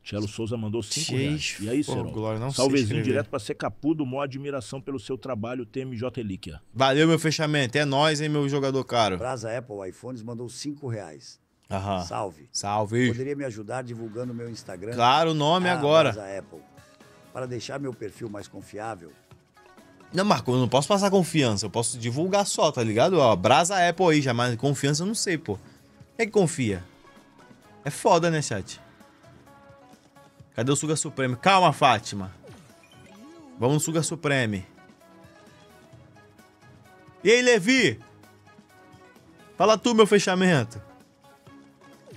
Tchelo Souza mandou 5 reais. E aí, Serol? Salvezinho direto pra capudo, maior admiração pelo seu trabalho, TMJ Elíquia. Valeu, meu fechamento. É nóis, hein, meu jogador caro. Brasa Apple iPhones mandou 5 reais. Aham. Salve. Salve. Poderia me ajudar divulgando o meu Instagram? Claro, o nome ah, agora. Brasa Apple para deixar meu perfil mais confiável. Não, Marco, eu não posso passar confiança, eu posso divulgar só, tá ligado? Ó, brasa Apple aí, já, mas confiança eu não sei, pô. Quem é que confia? É foda, né, chat? Cadê o Suga Supreme? Calma, Fátima. Vamos no Suga Supreme. E aí, Levi? Fala tu, meu fechamento.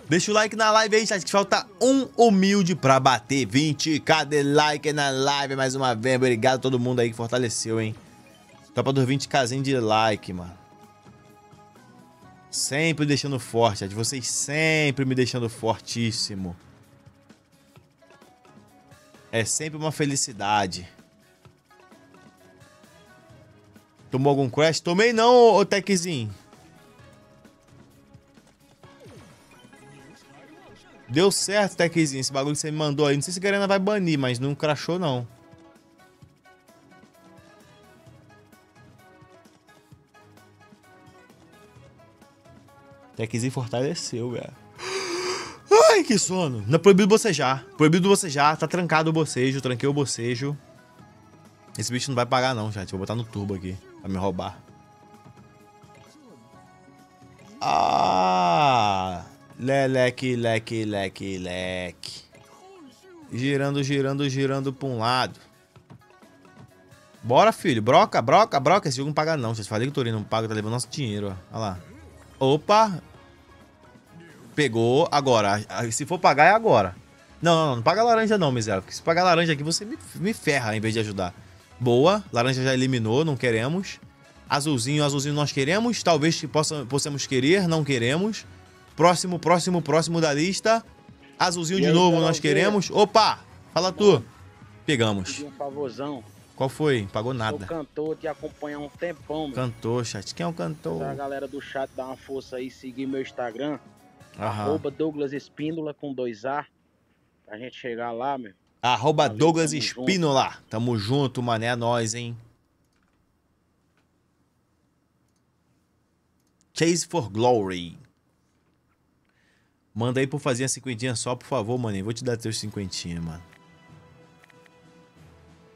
Deixa o like na live aí, chat, que falta um humilde pra bater 20k de like na live mais uma vez. Obrigado a todo mundo aí que fortaleceu, hein? Topa dos 20kzinho de like, mano. Sempre deixando forte, chat. Vocês sempre me deixando fortíssimo. É sempre uma felicidade. Tomou algum crash? Tomei não, ô Techzinho. Deu certo, Techzinho, esse bagulho que você me mandou aí. Não sei se a Garena vai banir, mas não crachou não. Techzinho fortaleceu, velho. Ai, que sono. Não é proibido bocejar. Proibido bocejar. Tá trancado o bocejo. Tranquei o bocejo. Esse bicho não vai pagar não, chat. Vou botar no turbo aqui. Pra me roubar. Ah... Leleque, leque, leque, leque. Girando, girando, girando pra um lado. Bora, filho. Broca, broca, broca. Esse jogo não paga, não. Vocês falei que o Torino não paga, tá levando nosso dinheiro, ó. Olha lá. Opa. Pegou. Agora. Ah, se for pagar, é agora. Não, não, não, não paga laranja não, miséria. Porque se pagar laranja aqui, você me, me ferra em vez de ajudar. Boa. Laranja já eliminou, não queremos. Azulzinho, azulzinho nós queremos. Talvez possamos querer, não queremos. Próximo, próximo, próximo da lista. Azulzinho e de novo, nós queremos. Opa! Fala tu. Pegamos. Um favorzão. Qual foi? Pagou nada. O cantor te acompanha há um tempão, meu. Cantor, chat. Quem é o cantor? Pra galera do chat dar uma força aí, seguir meu Instagram. Arroba Douglas Espínola com dois A. Pra gente chegar lá, meu. Arroba Valeu, Douglas tamo Espínola. Junto. Tamo junto, mané, é nós, hein? Chase for Glory. Manda aí por fazer a cinquentinha só, por favor, mano. Vou te dar teus cinquentinha, mano.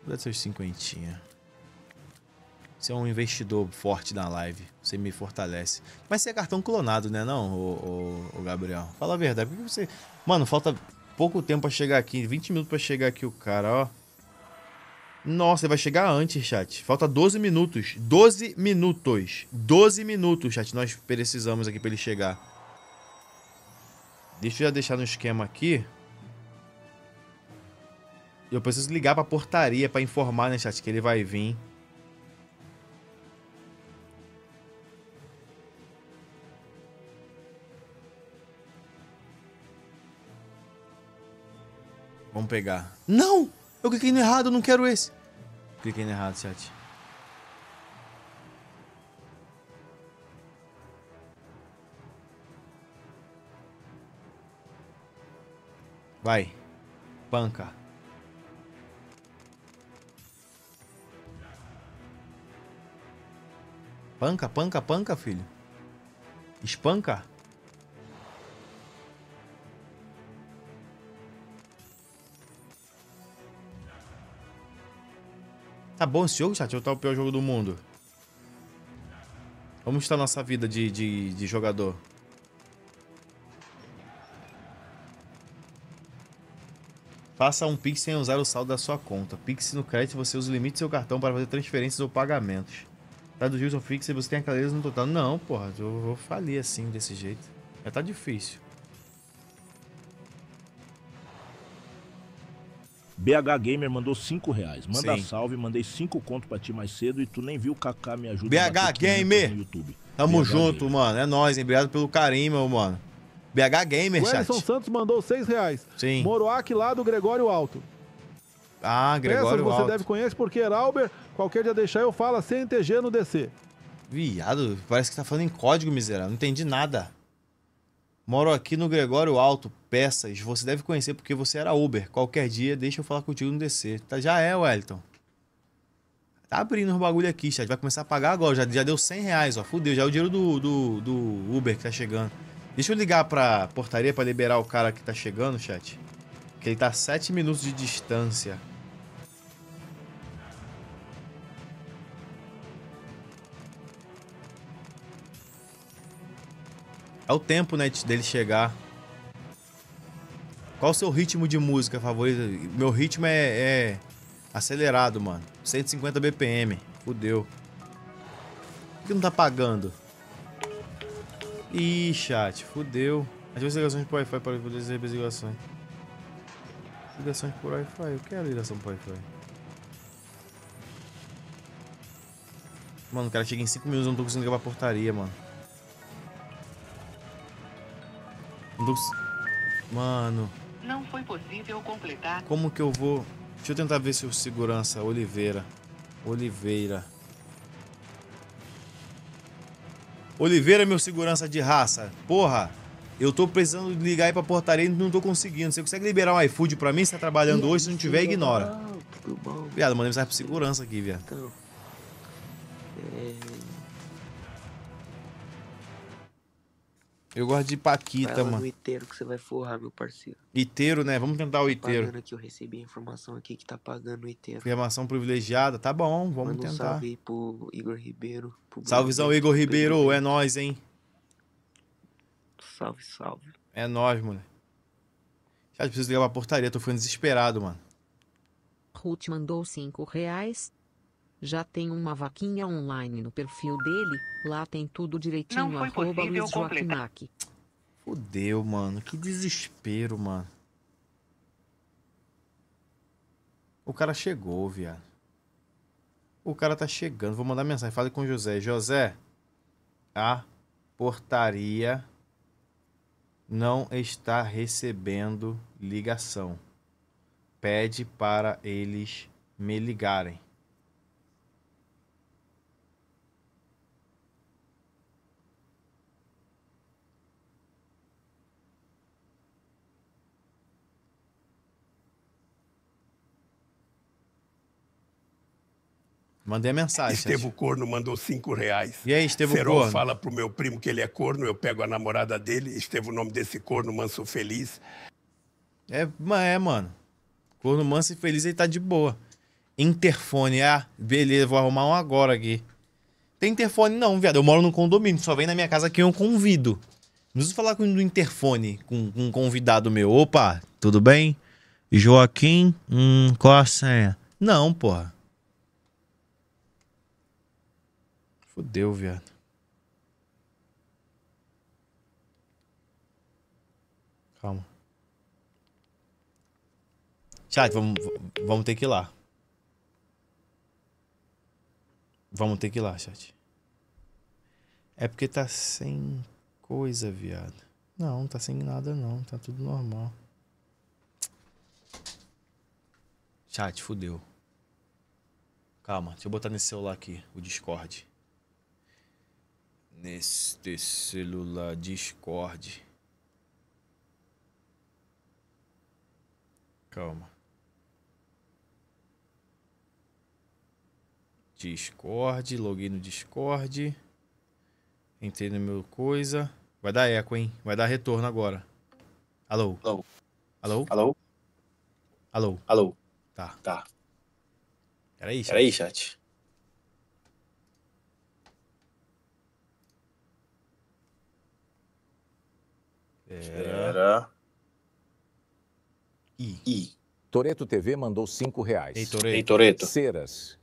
Vou dar teus cinquentinha. Você é um investidor forte na live. Você me fortalece. Mas você é cartão clonado, né não, o, o, o Gabriel? Fala a verdade. Por que você... Mano, falta pouco tempo pra chegar aqui. 20 minutos pra chegar aqui o cara, ó. Nossa, ele vai chegar antes, chat. Falta 12 minutos. 12 minutos. 12 minutos, chat. Nós precisamos aqui pra ele chegar. Deixa eu já deixar no esquema aqui. Eu preciso ligar pra portaria pra informar, né, chat, que ele vai vir. Vamos pegar. Não! Eu cliquei no errado, eu não quero esse. Cliquei no errado, chat. Vai. Banca. Panca, panca, panca, filho. Espanca. Tá bom esse jogo, chat? Ou tá o pior jogo do mundo? Vamos estar nossa vida de, de, de jogador? Faça um Pix sem usar o saldo da sua conta. Pix no crédito você usa o limite do seu cartão para fazer transferências ou pagamentos. Tá do Gilson Pix e você tem a clareza no total. Não, porra, eu vou falir assim, desse jeito. Já tá difícil. BH Gamer mandou 5 reais. Manda Sim. salve, mandei 5 conto pra ti mais cedo e tu nem viu o Kaká me ajuda. BH Gamer! No YouTube. Tamo BH junto, Gamer. mano. É nóis, hein? Obrigado pelo carinho, meu mano. BH Gamer, chat. Anderson Santos mandou seis reais. Sim. Moroac lá do Gregório Alto. Ah, Gregório Peças você Alto. deve conhecer porque Heralber, qualquer dia deixar eu falo CNTG no DC. Viado, parece que tá falando em código, miserável. Não entendi nada. Moro aqui no Gregório Alto, Peças. Você deve conhecer porque você era Uber. Qualquer dia, deixa eu falar contigo no DC. Tá, já é, Wellington. Tá abrindo os bagulho aqui, chat. Vai começar a pagar agora. Já, já deu 100 reais, ó. Fudeu, já é o dinheiro do, do, do Uber que tá chegando. Deixa eu ligar pra portaria pra liberar o cara que tá chegando, chat. Que ele tá a 7 minutos de distância. É o tempo, né, dele chegar. Qual o seu ritmo de música favorito? Meu ritmo é, é acelerado, mano. 150 BPM. Fudeu. Por que não tá pagando? Ih, chat, fudeu. Ative as ligações por Wi-Fi para poder receber as ligações. Ligações por Wi-Fi? O que é ligação por Wi-Fi? Mano, o cara chega em 5 minutos, eu não tô conseguindo pra portaria, mano. Não tô Mano. Não foi possível completar. Como que eu vou... Deixa eu tentar ver se o segurança... Oliveira. Oliveira. Oliveira, é meu segurança de raça, porra, eu tô precisando ligar aí pra portaria e não tô conseguindo. Você consegue liberar um iFood pra mim? Você tá trabalhando hoje, se não tiver, ignora. Viado, mandei mensagem pro segurança aqui, viado. Então, é... Eu gosto de Paquita, vai lá mano. no inteiro que você vai forrar, meu parceiro. Iteiro, né? Vamos tentar o tá Iteiro. Pagando aqui, eu recebi a informação aqui que tá pagando o Iteiro. Informação privilegiada, tá bom, vamos Manda um tentar. salve aí pro Igor Ribeiro. Pro Salvezão, Igor Ribeiro, Pedro. é nóis, hein? Salve, salve. É nóis, moleque. Já preciso ligar pra portaria, tô ficando desesperado, mano. Ruth mandou 5 reais. Já tem uma vaquinha online no perfil dele, lá tem tudo direitinho, Não foi arroba Luiz Fudeu, mano, que desespero, mano. O cara chegou, viado. O cara tá chegando. Vou mandar mensagem. Fale com o José. José, a portaria não está recebendo ligação. Pede para eles me ligarem. Mandei a mensagem. Estevo Corno mandou cinco reais. E aí, Estevo Serol Corno? fala pro meu primo que ele é corno, eu pego a namorada dele, Estevo o nome desse corno, Manso Feliz. É, é, mano. Corno Manso e Feliz, ele tá de boa. Interfone, ah, beleza, vou arrumar um agora aqui. Tem interfone não, viado, eu moro num condomínio, só vem na minha casa quem eu convido. Não preciso falar com do interfone, com, com um convidado meu. Opa, tudo bem? Joaquim, hum, qual a senha? Não, porra. Fudeu, viado. Calma. Chat, vamos, vamos ter que ir lá. Vamos ter que ir lá, chat. É porque tá sem coisa, viado. Não, tá sem nada não, tá tudo normal. Chat, fudeu. Calma, deixa eu botar nesse celular aqui, o Discord neste celular Discord. Calma. Discord, loguei no Discord. Entrei no meu coisa. Vai dar eco, hein? Vai dar retorno agora. Alô? Alô? Alô? Alô? Alô? Alô? Tá. Tá. Peraí, chat. Peraí, chat. Era. I. I. Toreto TV mandou cinco reais. Ei, Toreto. Toreto. Ceras.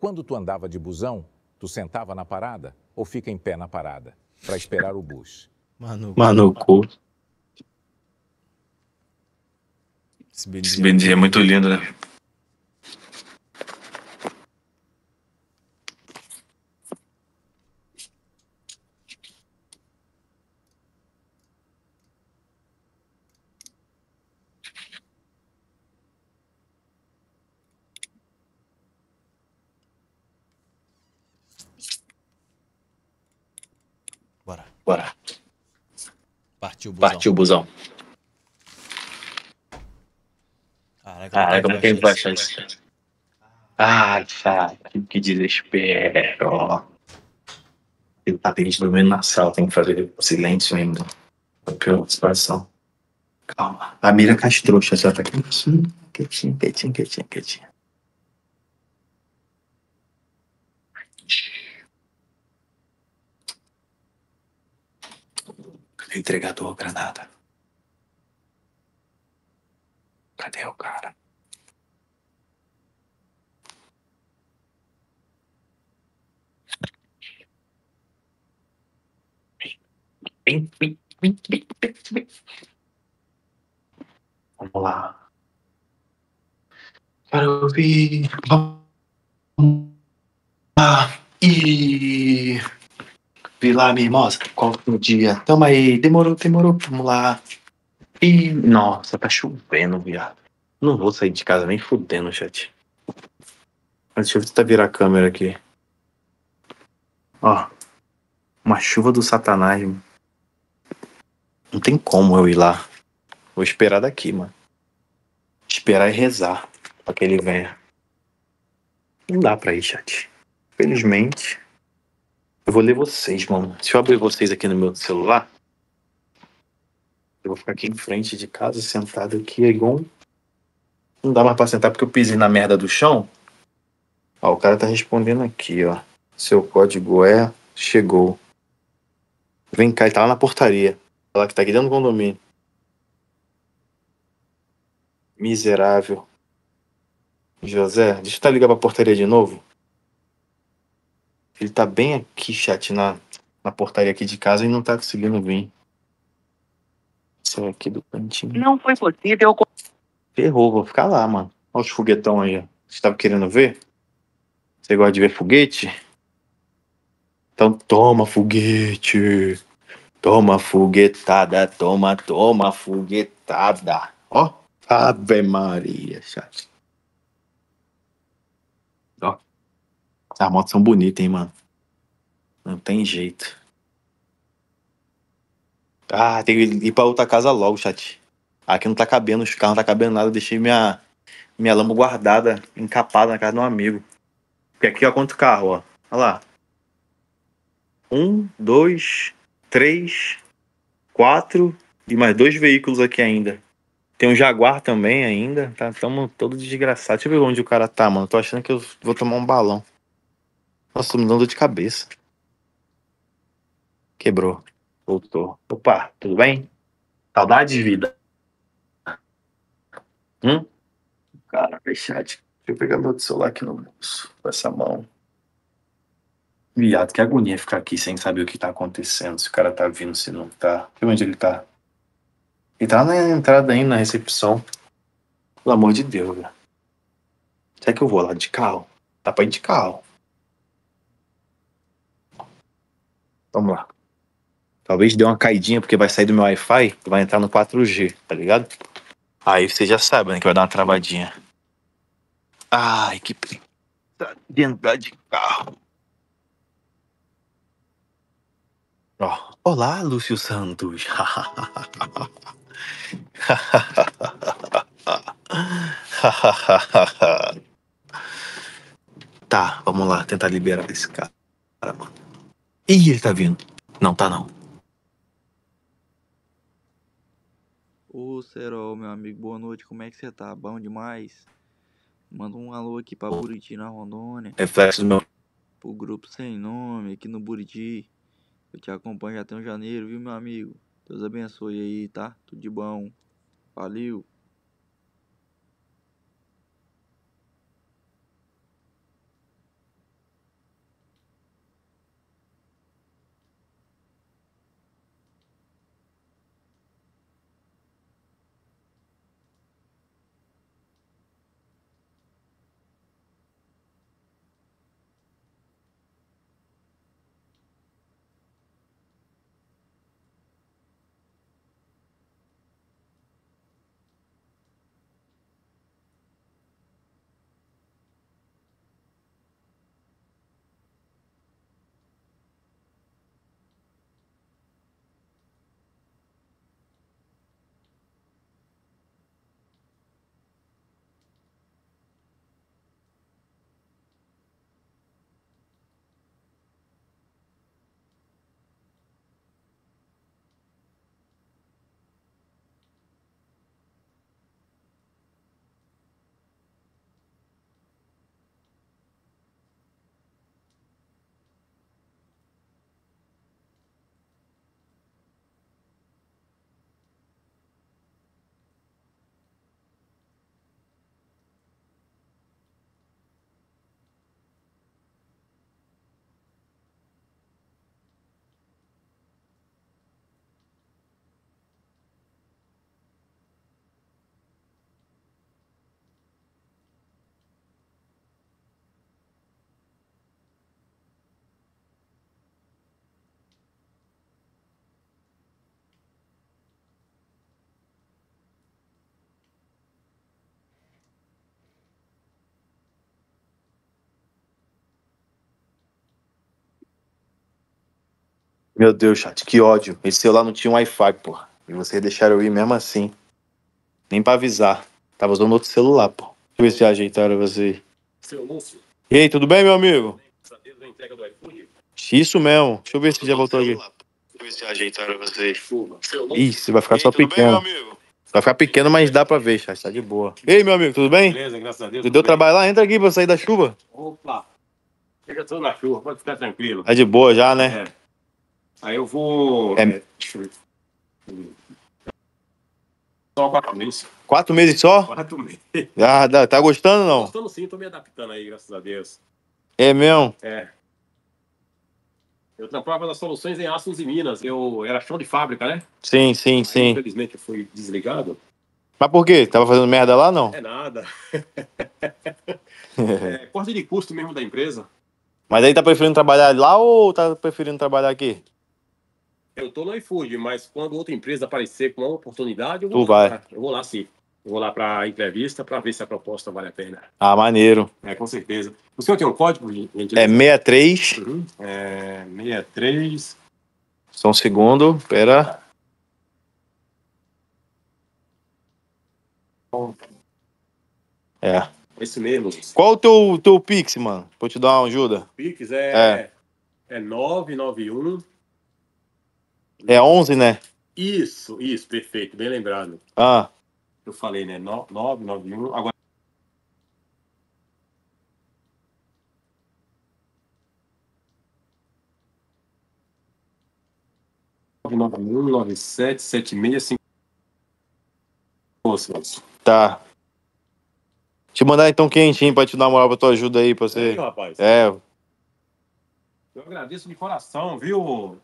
Quando tu andava de busão, tu sentava na parada ou fica em pé na parada para esperar o bus? Manuco. Mano Esse bendinho é muito lindo, né? Partiu busão. Partiu busão. Caraca, Caraca como que vai achar isso? Ah, tá. que desespero. Ele tá tendo dormindo na sala, tem que fazer silêncio ainda. A pior situação. Calma. A mira castrouxa, ela tá quietinha, quietinha, quietinha, quietinha, quietinha. entregador Granada. Cadê o cara? Vamos lá. Para ouvir. Vamos lá. E vi lá, minha irmã, qual o dia? Tamo aí, demorou, demorou, vamos lá. E, nossa, tá chovendo, viado. Não vou sair de casa nem fudendo, chat. Deixa eu tentar tá virar a câmera aqui. Ó, uma chuva do satanás, mano. Não tem como eu ir lá. Vou esperar daqui, mano. Esperar e rezar pra que ele venha. Não dá pra ir, chat. Felizmente, eu vou ler vocês, mano. Deixa eu abrir vocês aqui no meu celular. Eu vou ficar aqui em frente de casa, sentado aqui, é igual. Não dá mais pra sentar porque eu pisei na merda do chão. Ó, o cara tá respondendo aqui, ó. Seu código é. Chegou. Vem cá, ele tá lá na portaria. Ela tá que tá aqui dentro do condomínio. Miserável. José, deixa eu tá ligar pra portaria de novo. Ele tá bem aqui, chat, na, na portaria aqui de casa e não tá conseguindo vir. Isso é aqui do cantinho. Não foi possível. Ferrou, vou ficar lá, mano. Olha os foguetão aí, ó. Você tava querendo ver? Você gosta de ver foguete? Então toma foguete. Toma foguetada, toma, toma foguetada. Ó, Ave Maria, chat. As motos são bonitas, hein, mano. Não tem jeito. Ah, tem que ir pra outra casa logo, chat. Aqui não tá cabendo, os carros não tá cabendo nada. deixei minha, minha lama guardada, encapada na casa de um amigo. Porque aqui, ó, quanto carro, ó. Olha lá. Um, dois, três, quatro e mais dois veículos aqui ainda. Tem um Jaguar também ainda. Tá, tamo todo desgraçado. Deixa eu ver onde o cara tá, mano. Tô achando que eu vou tomar um balão. Nossa, tô me dando de cabeça. Quebrou. Voltou. Opa, tudo bem? Saudade de vida. Hum? Cara, fechado. Deixa eu pegar meu celular aqui no bolso, com essa mão. Viado, que agonia ficar aqui sem saber o que tá acontecendo, se o cara tá vindo, se não tá. E onde ele tá? Ele tá na entrada ainda, na recepção. Pelo amor de Deus, velho. Será que eu vou lá de carro? Dá pra ir de carro. Vamos lá. Talvez dê uma caidinha porque vai sair do meu Wi-Fi e vai entrar no 4G, tá ligado? Aí você já sabe, né, que vai dar uma travadinha. Ai, que tá dentro de carro. Ó. Olá, Lúcio Santos. tá, vamos lá tentar liberar esse cara, Caramba. Ih, ele tá vindo. Não, tá não. Ô, Serol, meu amigo, boa noite. Como é que você tá? Bom demais? Manda um alô aqui pra Buriti, na Rondônia. Reflexo do meu... Pro grupo sem nome, aqui no Buriti. Eu te acompanho até um janeiro, viu, meu amigo? Deus abençoe aí, tá? Tudo de bom. Valeu. Meu Deus, chat, que ódio. Esse celular não tinha Wi-Fi, porra. E vocês deixaram eu ir mesmo assim. Nem pra avisar. Tava usando outro celular, pô. Deixa eu ver se ajeitaram você. Seu Lúcio. E aí, tudo bem, meu amigo? Isso mesmo. Deixa eu ver se já voltou aqui. Deixa eu ver se ajeitaram você. Isso, vai ficar só pequeno. Vai ficar pequeno, mas dá pra ver, chat. Tá de boa. Ei, meu amigo, tudo bem? Beleza, graças a Deus. Tu deu trabalho lá? Entra aqui pra sair da chuva. Opa. Chega só na chuva, pode ficar tranquilo. Tá de boa já, né? É. Aí eu vou. É. é... Deixa eu ver. Só quatro meses. Quatro meses só? Quatro meses. Ah, tá gostando não? Gostando sim, tô me adaptando aí, graças a Deus. É mesmo? É. Eu trabalhava nas soluções em Aços e Minas. Eu era chão de fábrica, né? Sim, sim, aí, sim. Infelizmente eu fui desligado. Mas por quê? Tava fazendo merda lá não? É nada. é, corte de custo mesmo da empresa. Mas aí tá preferindo trabalhar lá ou tá preferindo trabalhar aqui? Eu tô no iFood, mas quando outra empresa aparecer com uma oportunidade, eu vou, tu lá, vai. Eu vou lá sim. Eu vou lá para entrevista para ver se a proposta vale a pena. Ah, maneiro. É, com certeza. O senhor tem um código, gente? É 63. Uhum. É 63. Só um segundo, pera. É. Esse mesmo. Qual o teu, teu Pix, mano? Vou te dar uma ajuda. O Pix é, é. é 991 é 11, né? Isso, isso, perfeito, bem lembrado. Ah. Eu falei, né? 9, 9, 1. Agora. nove um nove sete sete meia cinco tá te mandar então quentinho pra te dar uma moral pra tua ajuda aí pra você aí, rapaz. é eu agradeço de coração viu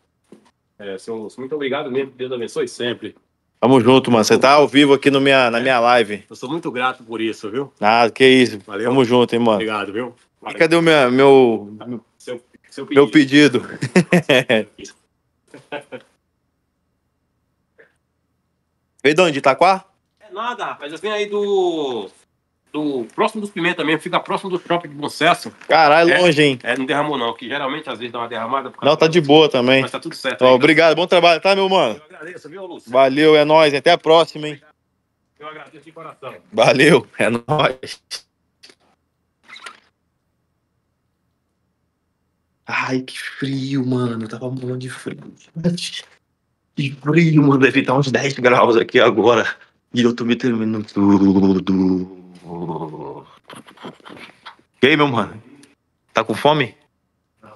é, seu muito obrigado mesmo. Deus abençoe sempre. Tamo junto, mano. Você tá ao vivo aqui no minha, na é. minha live. Eu sou muito grato por isso, viu? Ah, que isso. Valeu. Tamo junto, hein, mano. Obrigado, viu? Valeu. E cadê o meu, meu, seu, seu pedido? Meu pedido. Veio de onde? Itaquá? É nada, rapaz. Eu vim aí do do próximo dos Pimenta mesmo, fica próximo do shopping de Bom Sucesso. Caralho, é, longe, hein? É, não derramou não, que geralmente às vezes dá uma derramada. Não, tá de boa também. Mas tá tudo certo. Ó, então. obrigado, bom trabalho, tá, meu mano? Eu agradeço, viu, Lúcio? Valeu, é nóis, até a próxima, hein? Eu agradeço de coração. Valeu, é nóis. Ai, que frio, mano. Eu tava morrendo de frio. Que frio, mano. Deve estar uns 10 graus aqui agora. E eu tô me terminando tudo. E aí, meu mano? Tá com fome? Não.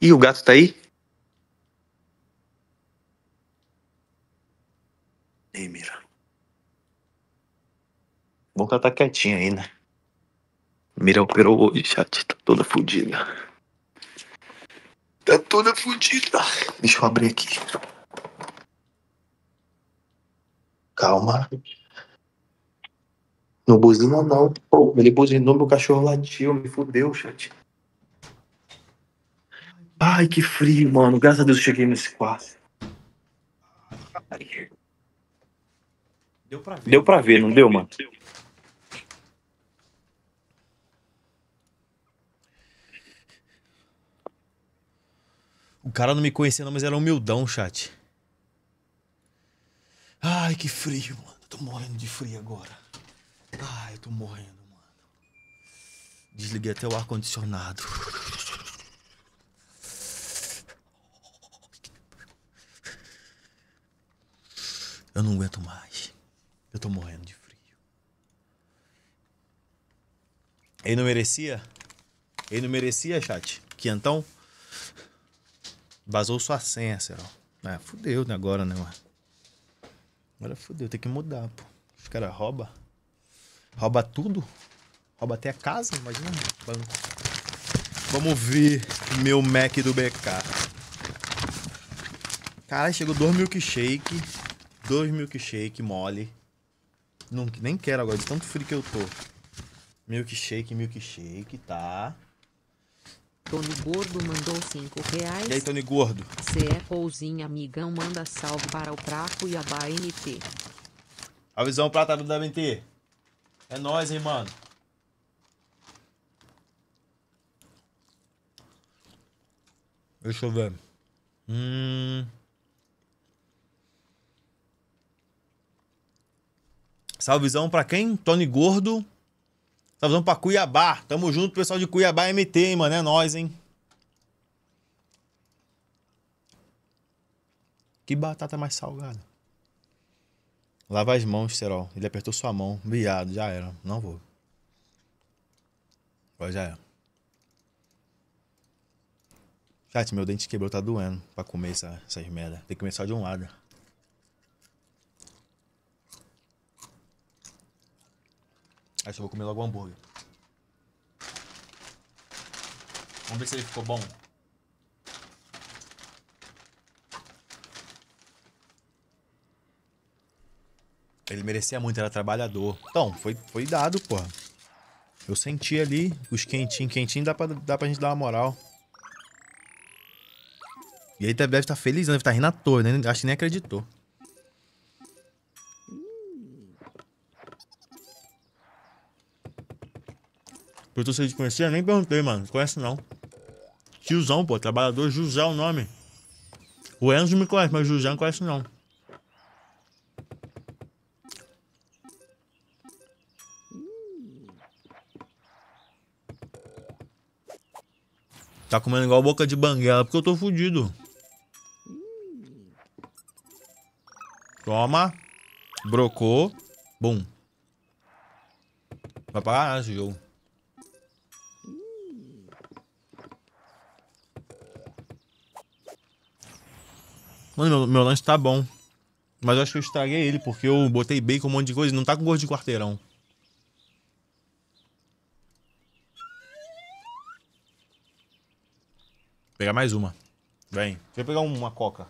Ih, o gato tá aí? Ei, mira. Bom que ela tá quietinha aí, né? Mira operou hoje, chat. Tá toda fodida. Tá toda fodida. Deixa eu abrir aqui. Calma. Não buzina não, pô. Ele buzinou, meu cachorro latiu, me fudeu, chat. Ai, que frio, mano. Graças a Deus eu cheguei nesse quarto. Deu pra ver. Deu pra ver, não deu, mano? O cara não me conhecia não, mas era humildão, chat. Ai, que frio, mano. Tô morrendo de frio agora. Ai, eu tô morrendo, mano. Desliguei até o ar-condicionado. Eu não aguento mais. Eu tô morrendo de frio. Ele não merecia? Ele não merecia, chat? então Vazou sua senha, Serol. Ah, fudeu né, agora, né, mano? Agora fudeu, tem que mudar, pô. Os caras roubam. Rouba tudo. Rouba até a casa, imagina um banco. Vamos ver meu Mac do BK. Cara, chegou dois milkshake. Dois milkshake mole. Não, nem quero agora, de tanto frio que eu tô. Milkshake, milkshake, tá. Tony Gordo mandou 5 reais. E aí, Tony Gordo? é pouzinho, Amigão manda salve para o Prato e a BNT. Avisão Prata da BNT. É nóis, hein, mano. Deixa eu ver. Hum... Salvezão pra quem? Tony Gordo. Salvezão pra Cuiabá. Tamo junto, pessoal de Cuiabá MT, hein, mano. É nóis, hein. Que batata mais salgada. Lava as mãos, Serol. Ele apertou sua mão. Viado, já era. Não vou. Agora já era. Chat, meu dente quebrou, tá doendo pra comer essa, essas merda. Tem que começar de um lado. Acho que eu vou comer logo o hambúrguer. Vamos ver se ele ficou bom. Ele merecia muito, era trabalhador. Então, foi, foi dado, porra. Eu senti ali os quentinhos. Quentinho dá pra, dá pra gente dar uma moral. E aí tá deve estar tá feliz, deve estar tá rindo à toa, né? Acho que nem acreditou. Eu tô sem te conhecer, nem perguntei, mano. Não conhece não. Tiozão, pô, trabalhador, José é o nome. O Enzo me conhece, mas o José não conhece não. Tá comendo igual boca de banguela, porque eu tô fudido. Toma. Brocou. Bum. Vai parar esse jogo. Mano, meu, meu lanche tá bom. Mas eu acho que eu estraguei ele, porque eu botei bacon, um monte de coisa. Não tá com gosto de quarteirão. Pegar mais uma. Vem. Deixa eu pegar uma coca.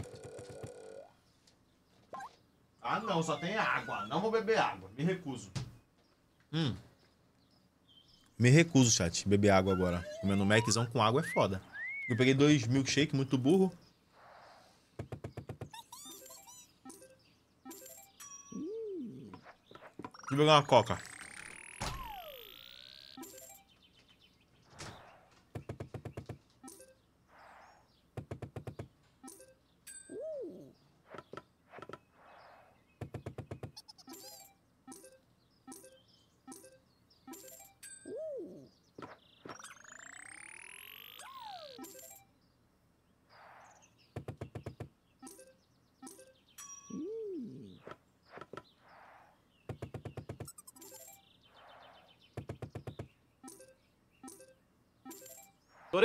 Ah, não, só tem água. Não vou beber água. Me recuso. Hum. Me recuso, chat. Beber água agora. Comendo Maczão com água é foda. Eu peguei dois milkshake, muito burro. Hum. Deixa eu pegar uma coca.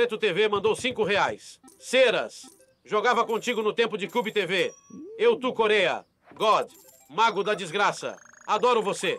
Preto TV mandou 5 reais. Ceras, jogava contigo no tempo de Cube TV. Eu, tu, Coreia. God, mago da desgraça. Adoro você.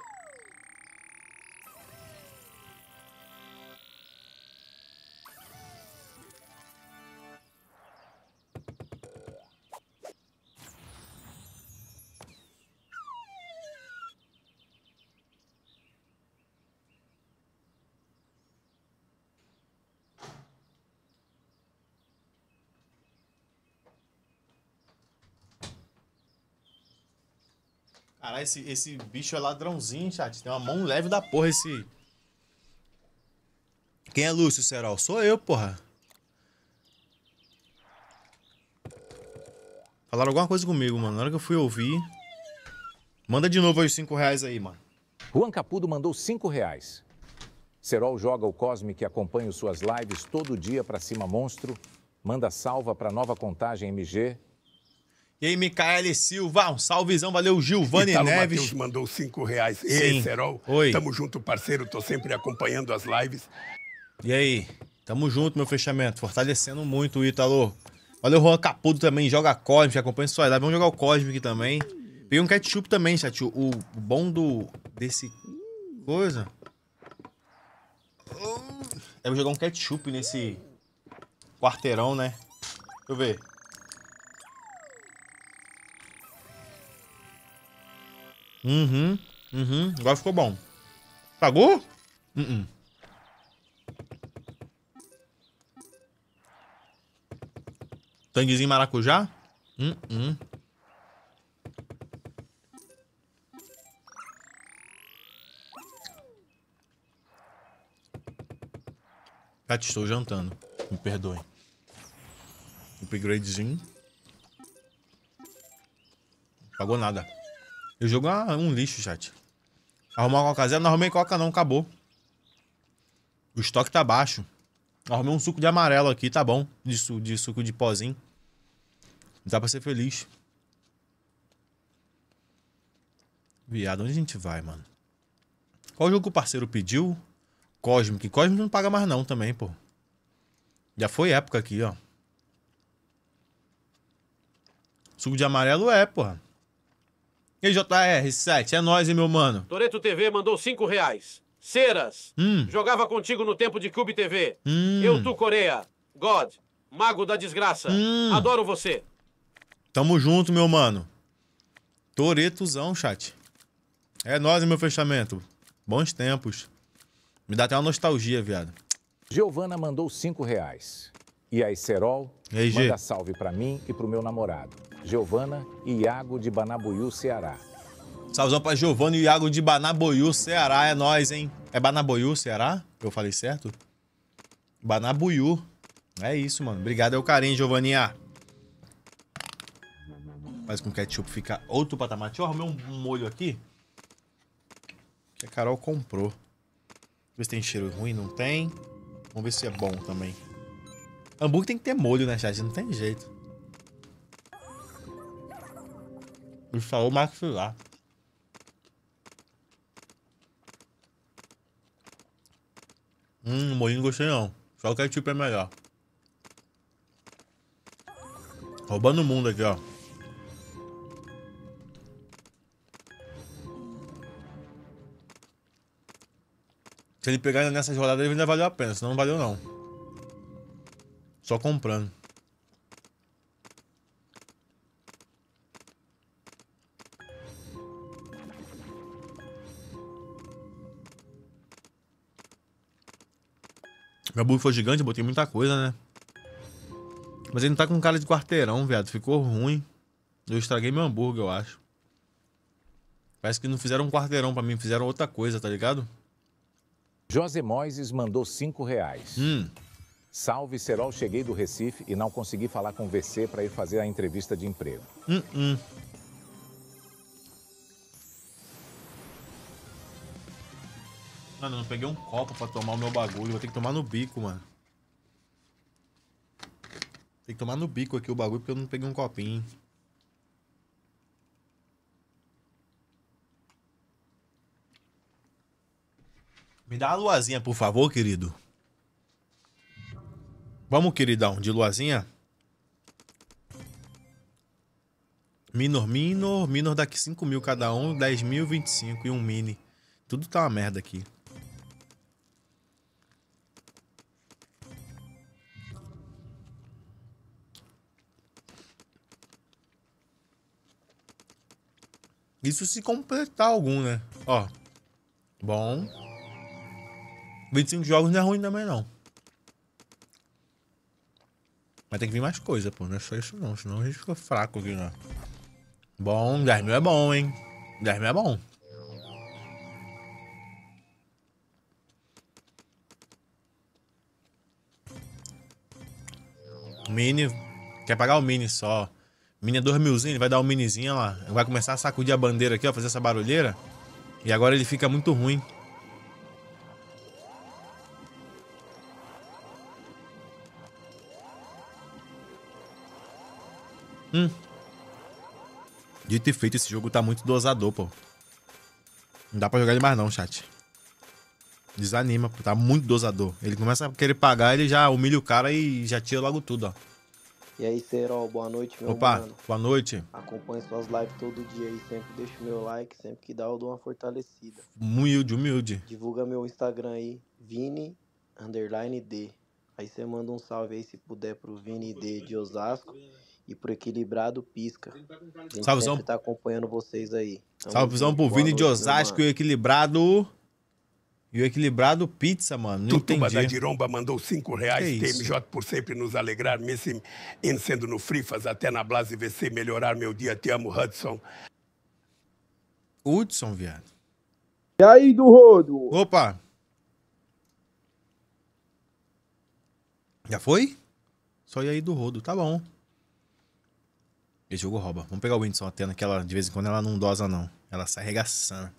Caralho, esse, esse bicho é ladrãozinho, chat. Tem uma mão leve da porra esse. Quem é Lúcio Serol? Sou eu, porra. Falaram alguma coisa comigo, mano. Na hora que eu fui ouvir. Manda de novo aí os 5 reais aí, mano. Juan Capudo mandou 5 reais. Serol joga o Cosme que acompanha suas lives todo dia pra cima monstro. Manda salva pra nova contagem MG e Micaele Silva, um salvezão, valeu Gilvani Italo Neves. Matheus mandou cinco reais. E aí, Serol? Oi. Tamo junto, parceiro, tô sempre acompanhando as lives. E aí, tamo junto, meu fechamento, fortalecendo muito o Ítalo. Valeu, Juan Capudo também, joga Cosmic, acompanha sua live. Vamos jogar o Cosmic também. Peguei um ketchup também, chat. O bom do... desse... coisa... É vou jogar um ketchup nesse quarteirão, né? Deixa eu ver. Uhum, uhum. Agora ficou bom. Pagou? Uh -uh. Tanguezinho maracujá? Uh uh-uh. Cate, estou jantando. Me perdoe. Upgradezinho. Pagou nada. Eu jogo um lixo, chat. Arrumar uma coca zero, não arrumei coca não, acabou. O estoque tá baixo. Arrumei um suco de amarelo aqui, tá bom. De, su de suco de pozinho. Dá pra ser feliz. Viado, onde a gente vai, mano? Qual jogo que o parceiro pediu? Cosmic. Cosmic não paga mais não também, pô. Já foi época aqui, ó. Suco de amarelo é, porra. E JR7, é nóis, meu mano? Toreto TV mandou 5 reais. Ceras, hum. jogava contigo no tempo de Cube TV. Hum. Eu, tu, Coreia. God, mago da desgraça. Hum. Adoro você. Tamo junto, meu mano. Toretozão, chat. É nóis, meu fechamento. Bons tempos. Me dá até uma nostalgia, viado. Giovana mandou 5 reais. E a Serol, manda salve para mim e pro meu namorado. Giovana e Iago de Banabuiú, Ceará. Salve para Giovana e Iago de Banabuiú, Ceará. É nós, hein? É Banabuiú, Ceará? Eu falei certo? Banabuiú. É isso, mano. Obrigado, é o carinho, Giovaninha. Faz com que o ketchup fica outro patamar. Deixa eu arrumar um molho aqui. Que a Carol comprou. Vamos ver se tem cheiro ruim, não tem. Vamos ver se é bom também. Hambúrguer tem que ter molho, né, chat? Não tem jeito. Instalou o maxilar. Hum, molinho gostei não. Só é tipo é melhor. Roubando o mundo aqui, ó. Se ele pegar nessas rodadas, ele ainda valeu a pena. Senão não valeu, não. Só comprando. Meu bug foi gigante, eu botei muita coisa, né? Mas ele não tá com cara de quarteirão, viado. Ficou ruim. Eu estraguei meu hambúrguer, eu acho. Parece que não fizeram um quarteirão pra mim, fizeram outra coisa, tá ligado? José Moises mandou cinco reais. Hum. Salve, Serol, cheguei do Recife e não consegui falar com o VC para ir fazer a entrevista de emprego. Hum, hum. Mano, não peguei um copo pra tomar o meu bagulho. Vou ter que tomar no bico, mano. Tem que tomar no bico aqui o bagulho porque eu não peguei um copinho. Me dá a luazinha, por favor, querido. Vamos, queridão, de luazinha? Minor, minor, minor daqui 5 mil cada um, 10 mil, 25 e um mini. Tudo tá uma merda aqui. Isso se completar algum, né? Ó. Bom. 25 jogos não é ruim também, não. Mas tem que vir mais coisa, pô. Não é só isso, não. Senão a gente fica fraco aqui, né? Bom, 10 mil é bom, hein? 10 mil é bom. Mini. Quer pagar o mini só. Mini é milzinho, ele vai dar um minizinho, lá. Vai começar a sacudir a bandeira aqui, ó, fazer essa barulheira. E agora ele fica muito ruim. Hum. Dito e feito, esse jogo tá muito dosador, pô. Não dá pra jogar ele mais não, chat. Desanima, pô. Tá muito dosador. Ele começa a querer pagar, ele já humilha o cara e já tira logo tudo, ó. E aí, Serol, boa noite, meu Opa, mano. boa noite. Acompanho suas lives todo dia e sempre deixo meu like, sempre que dá eu dou uma fortalecida. Humilde, humilde. Divulga meu Instagram aí, Vini, underline D. Aí você manda um salve aí, se puder, pro Vini D de Osasco e pro Equilibrado Pisca. Salve, gente Salvezão. sempre tá acompanhando vocês aí. Tamo Salvezão pro Vini de Osasco e Equilibrado... E o equilibrado pizza, mano. Não Tutuba da Diromba mandou 5 reais. Que TMJ por sempre nos alegrar, mesmo sendo no Frifas, até na Blase VC, melhorar meu dia. Te amo, Hudson. Hudson, viado. E aí, do rodo? Opa! Já foi? Só e aí do rodo, tá bom. Esse jogo rouba. Vamos pegar o Whindersson até naquela. De vez em quando ela não dosa, não. Ela sai arregaçando.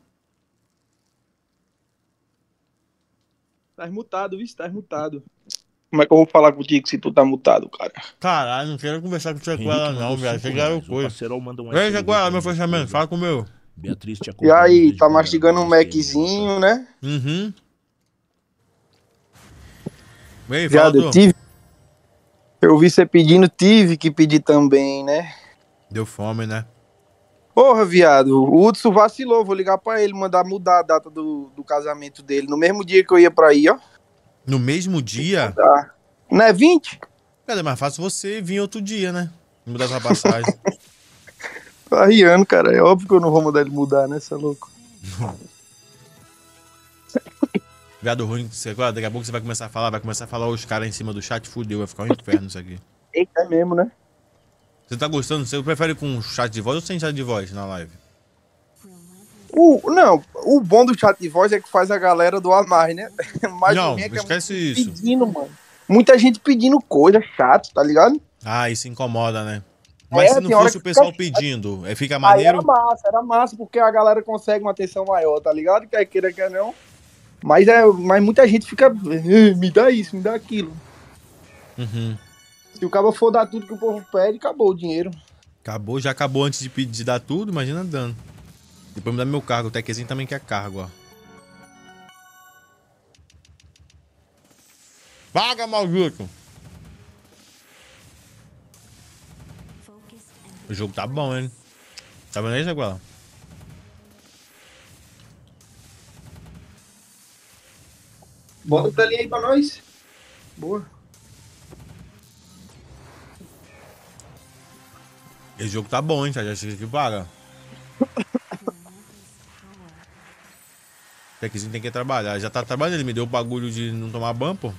Estás mutado, viu? Estás mutado. Como é que eu vou falar contigo se tu tá mutado, cara? Caralho, não quero conversar com você com ela, não, viado. Você quer coisa. Vem, ela, é meu fechamento. Fala com o meu. Beatriz te E aí, tá mastigando um é Maczinho, né? Uhum. Vem, Viado, eu tive. Eu vi você pedindo, tive que pedir também, né? Deu fome, né? Porra, viado, o Hudson vacilou. Vou ligar pra ele, mandar mudar a data do, do casamento dele. No mesmo dia que eu ia pra aí, ó. No mesmo dia? Tá. Não é 20? Cara, é mais fácil você vir outro dia, né? Mudar essa passagem. tá riando, cara. É óbvio que eu não vou mandar ele mudar, né, seu é louco? Viado ruim, você agora, daqui a pouco você vai começar a falar, vai começar a falar os caras em cima do chat, fudeu, vai ficar um inferno isso aqui. Eita, é mesmo, né? Você tá gostando? Você prefere com chat de voz ou sem chat de voz na live? O, não, o bom do chat de voz é que faz a galera doar mais, né? não, é esquece é isso. Pedindo, mano. Muita gente pedindo coisa, chato, tá ligado? Ah, isso incomoda, né? Mas é, se não fosse o pessoal fica... pedindo, é, fica maneiro. Aí era é massa, era massa, porque a galera consegue uma atenção maior, tá ligado? Quer queira, quer não. Mas, é, mas muita gente fica. Me dá isso, me dá aquilo. Uhum. Se o cabo for dar tudo que o povo pede, acabou o dinheiro. Acabou, já acabou antes de, pedir, de dar tudo, imagina dando. Depois me dá meu cargo, o Tequezinho também quer cargo, ó. Paga, maldito! O jogo tá bom, hein? Tá vendo aí, Jaguar? Bota o telinho aí pra nós. Boa. Esse jogo tá bom, hein? Já chega que paga. Tequezinho tem que trabalhar. Já tá trabalhando, ele me deu o bagulho de não tomar ban, pô.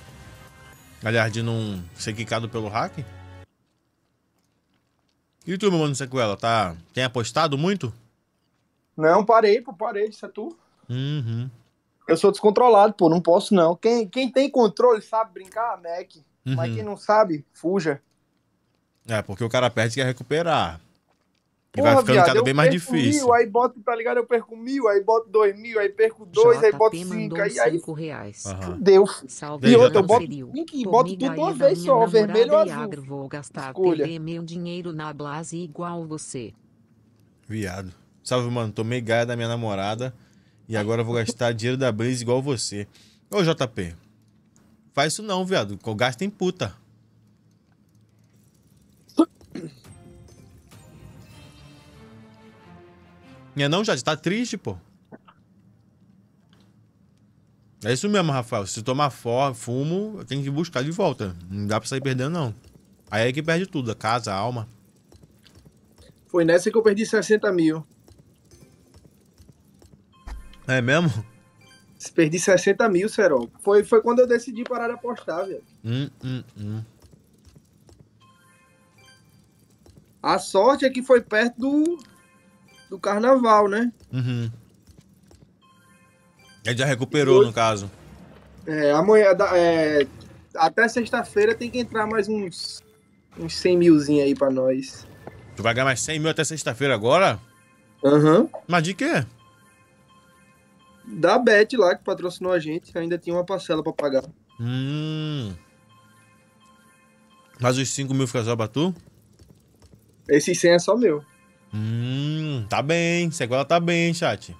Aliás, de não ser quicado pelo hack. E tu, meu mano, sequela, tá? Tem apostado muito? Não, parei, pô, parei, isso é tu. Uhum. Eu sou descontrolado, pô, não posso não. Quem, quem tem controle sabe brincar, Mac. Uhum. Mas quem não sabe, fuja. É, porque o cara perde e quer recuperar. E Porra, vai ficando viado, cada vez mais difícil. Mil, aí boto, tá ligado? Eu perco mil, aí boto dois mil, aí perco dois, JP aí boto cinco, aí. aí... Cinco reais. Uhum. Deu. Salve, e outra, eu boto cinco e boto tudo uma vez só, vermelho ou azul. Agro, vou gastar Escolha. meu dinheiro na blase igual você. Viado. Salve, mano. Tomei gaia da minha namorada e agora vou gastar dinheiro da Blaze igual você. Ô, JP. Faz isso não, viado. Gasta em puta. Não é não, Jade? Tá triste, pô. É isso mesmo, Rafael. Se tomar for, fumo, tem que buscar de volta. Não dá pra sair perdendo, não. Aí é que perde tudo, a casa, a alma. Foi nessa que eu perdi 60 mil. É mesmo? Perdi 60 mil, Serol. Foi, foi quando eu decidi parar de apostar, velho. Hum, hum, hum. A sorte é que foi perto do, do carnaval, né? Uhum. Ele já recuperou, no caso. É, amanhã. É, até sexta-feira tem que entrar mais uns, uns 100 milzinho aí pra nós. Tu vai ganhar mais 100 mil até sexta-feira agora? Aham. Uhum. Mas de quê? Da Bet lá, que patrocinou a gente. Ainda tinha uma parcela pra pagar. Hum. Mas os 5 mil fica só pra tu? Esse 100 é só meu. Hum, tá bem. Sequela tá bem, chat.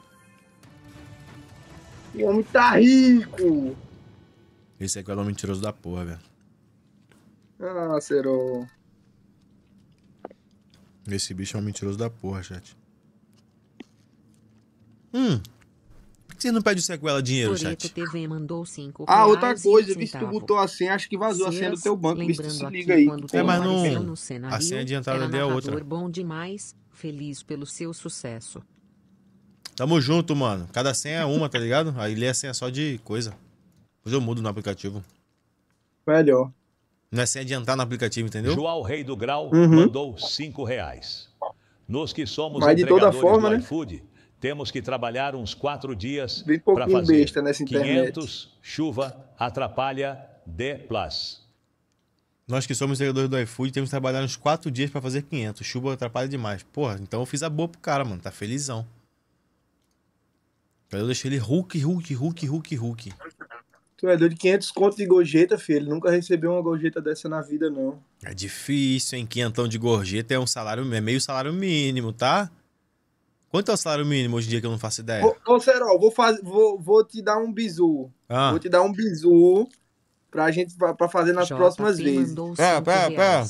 O homem tá rico. Esse Sequela é o mentiroso da porra, velho. Ah, Cero. Esse bicho é um mentiroso da porra, chat. Hum. Por que você não pede o sequela dinheiro, Toreto chat? TV mandou cinco ah, outra coisa, visto que tu botou a senha, acho que vazou a senha do teu banco, visto se liga aí. É, mas tá não. A senha adiantada ali é outra. Bom demais, feliz pelo seu sucesso. Tamo junto, mano. Cada senha é uma, tá ligado? Aí lê a senha só de coisa. Depois eu mudo no aplicativo. Melhor. É, Não é sem adiantar no aplicativo, entendeu? João Rei do Grau uhum. mandou cinco reais. Nós que somos Mas de toda forma, né? iFood, temos que trabalhar uns quatro dias para fazer besta nessa 500, chuva, atrapalha, D+. Nós que somos seguidores do iFood temos que trabalhar uns 4 dias para fazer 500. Chuva atrapalha demais. Porra, então eu fiz a boa pro cara, mano. Tá felizão. Então eu deixei ele Hulk, Hulk, Hulk, Hulk, Hulk. Tu é doido, 500 conto de gorjeta, filho. Ele nunca recebeu uma gorjeta dessa na vida, não. É difícil, hein? Quinhentão de gorjeta é um salário, é meio salário mínimo, tá? Quanto é o salário mínimo hoje em dia que eu não faço ideia? Ô, Serol, vou, vou, vou te dar um bizu. Ah. Vou te dar um bizu pra gente para fazer nas JP próximas vezes. Pera, pera, pera.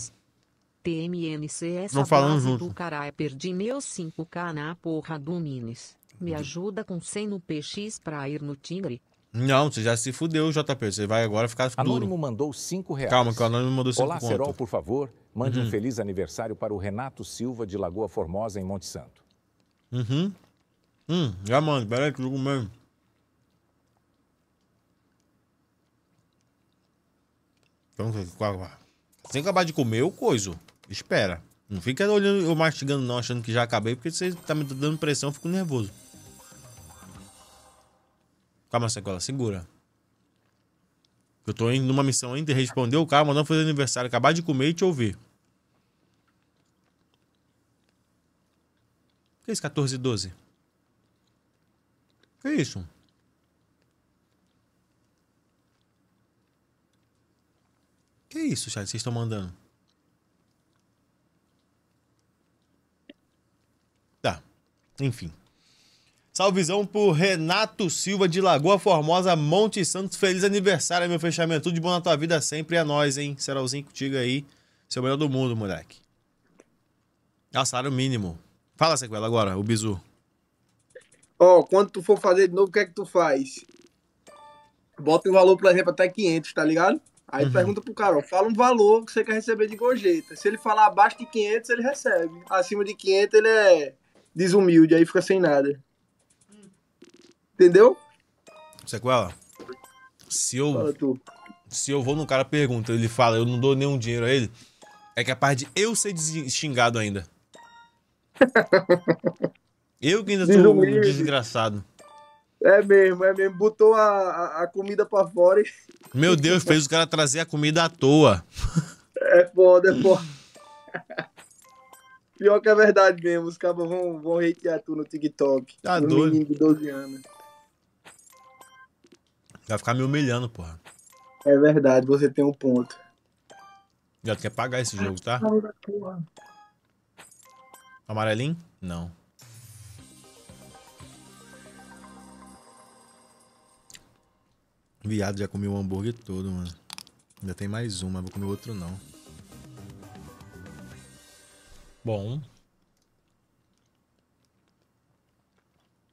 TMNC essa Não falando junto. do caralho, perdi meus 5k na porra do Minis. Me ajuda com 100 no PX pra ir no Tigre. Não, você já se fudeu, JP. Você vai agora ficar anônimo duro. Anônimo mandou 5 reais. Calma, que o Anônimo mandou 5 Olá, Serol, por favor, mande uhum. um feliz aniversário para o Renato Silva de Lagoa Formosa, em Monte Santo. Uhum. Hum, já mando. Peraí que eu mesmo. Então, sem acabar de comer, eu coiso. Espera. Não fica olhando eu mastigando não, achando que já acabei, porque você tá me dando pressão, eu fico nervoso. Calma, sequela, segura. Eu tô indo numa missão ainda, respondeu o cara, mandando fazer aniversário, acabar de comer e te ouvir. Que é isso, 14 e 12? Que é isso? que é isso, chat? Vocês estão mandando? Tá. Enfim. Salvezão pro Renato Silva de Lagoa Formosa, Monte Santos. Feliz aniversário, meu fechamento. Tudo de bom na tua vida sempre é nós, hein? Serauzinho contigo aí. Seu melhor do mundo, moleque. É o mínimo. Fala, sequela, agora, o bizu. Ó, oh, quando tu for fazer de novo, o que é que tu faz? Bota um valor, por exemplo, até 500, tá ligado? Aí uhum. pergunta pro Carol, fala um valor que você quer receber de gorjeta. Se ele falar abaixo de 500, ele recebe. Acima de 500, ele é desumilde, aí fica sem nada. Entendeu? Sequela. Se eu, se eu vou num cara pergunta, ele fala, eu não dou nenhum dinheiro a ele, é capaz é de eu ser xingado ainda. eu que ainda sou desgraçado. É mesmo, é mesmo. Botou a, a, a comida pra fora e... Meu Deus, fez o cara trazer a comida à toa. É foda, é foda. Pior que é verdade mesmo, os cabos vão, vão hatear tu no TikTok. Tá no doido. menino de 12 anos. Vai ficar me humilhando, porra. É verdade, você tem um ponto. Já quer pagar esse jogo, tá? Amarelinho? Não. Viado, já comi o hambúrguer todo, mano. Ainda tem mais uma, vou comer outro não. Bom.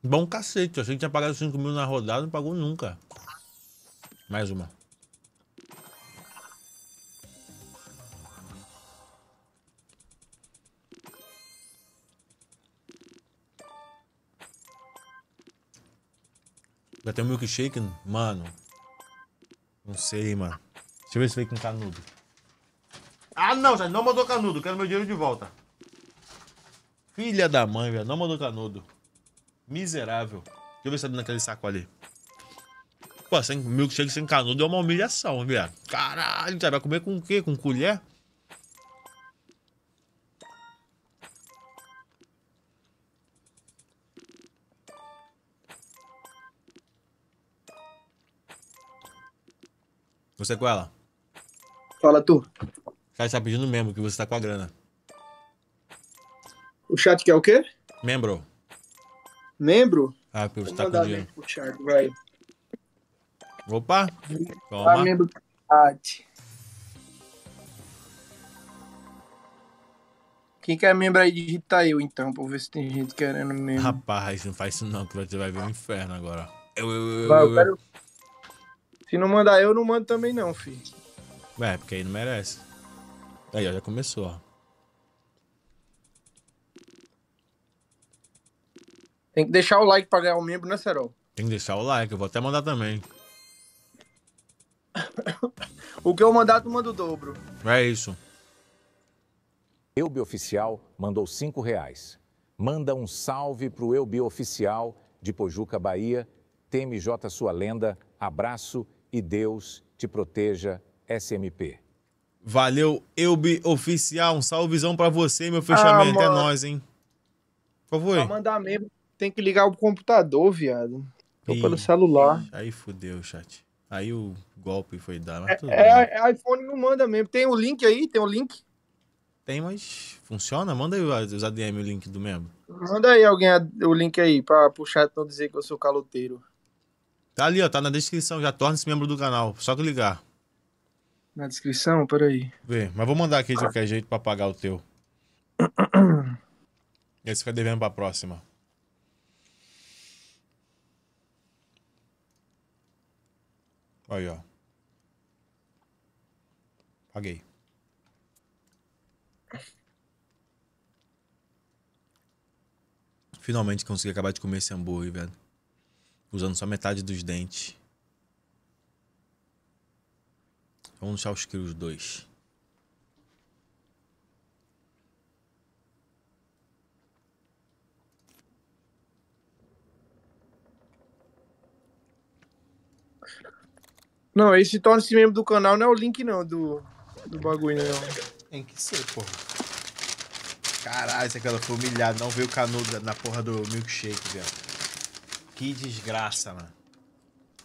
Bom cacete, eu achei que tinha pagado 5 mil na rodada, não pagou nunca. Mais uma. Já tem um milkshake, mano. Não sei, mano. Deixa eu ver se veio com canudo. Ah, não, já não mandou canudo. Quero meu dinheiro de volta. Filha da mãe, velho. Não mandou canudo. Miserável. Deixa eu ver se tá dentro daquele saco ali. Pô, que milkshake sem canudo é uma humilhação, velho. Caralho, vai comer com o quê? Com colher? Você com ela? Fala tu. O chat tá pedindo membro, que você tá com a grana. O chat quer o quê? Membro. Membro? Ah, porque você Vou tá com dinheiro. O chat, vai. Opa! Toma. Ah, membro do chat. Quem quer é membro aí, digita eu então, pra ver se tem gente querendo membro. Rapaz, não faz isso não, que você vai ver o um inferno agora. Eu, eu, eu, vai, eu, eu, eu, eu. Se não mandar eu, não mando também não, filho. É, porque aí não merece. Aí, ó, já começou, ó. Tem que deixar o like pra ganhar o um membro, né, Serol? Tem que deixar o like, eu vou até mandar também. o que eu mandar, tu manda o dobro. É isso. Eubi Oficial mandou cinco reais. Manda um salve pro Eubi Oficial de Pojuca, Bahia. TMJ Sua Lenda. Abraço e Deus te proteja, SMP. Valeu, Elbi Oficial. Um salvezão para você, meu fechamento. Ah, é nóis, hein? Por favor. Pra mandar mesmo, tem que ligar o computador, viado. Ou pelo celular. aí fudeu, chat. Aí o golpe foi dar. é, é, é iPhone não manda mesmo. Tem o um link aí? Tem o um link? Tem, mas funciona? Manda aí os ADM o link do membro. Manda aí alguém o link aí pra chat não dizer que eu sou caloteiro. Tá ali, ó, tá na descrição, já torna-se membro do canal, só ligar Na descrição? Peraí. Vê, mas vou mandar aqui de ah. qualquer jeito pra pagar o teu. Esse fica devendo pra próxima. Aí, ó. Paguei. Finalmente consegui acabar de comer esse hambúrguer, velho usando só metade dos dentes. Vamos deixar os crios dois. Não, esse torna-se membro do canal não é o link não do, do bagulho, não. Tem que ser, porra. Caralho, essa é cara foi humilhada, não veio o canudo na porra do milkshake, velho. Que desgraça, mano.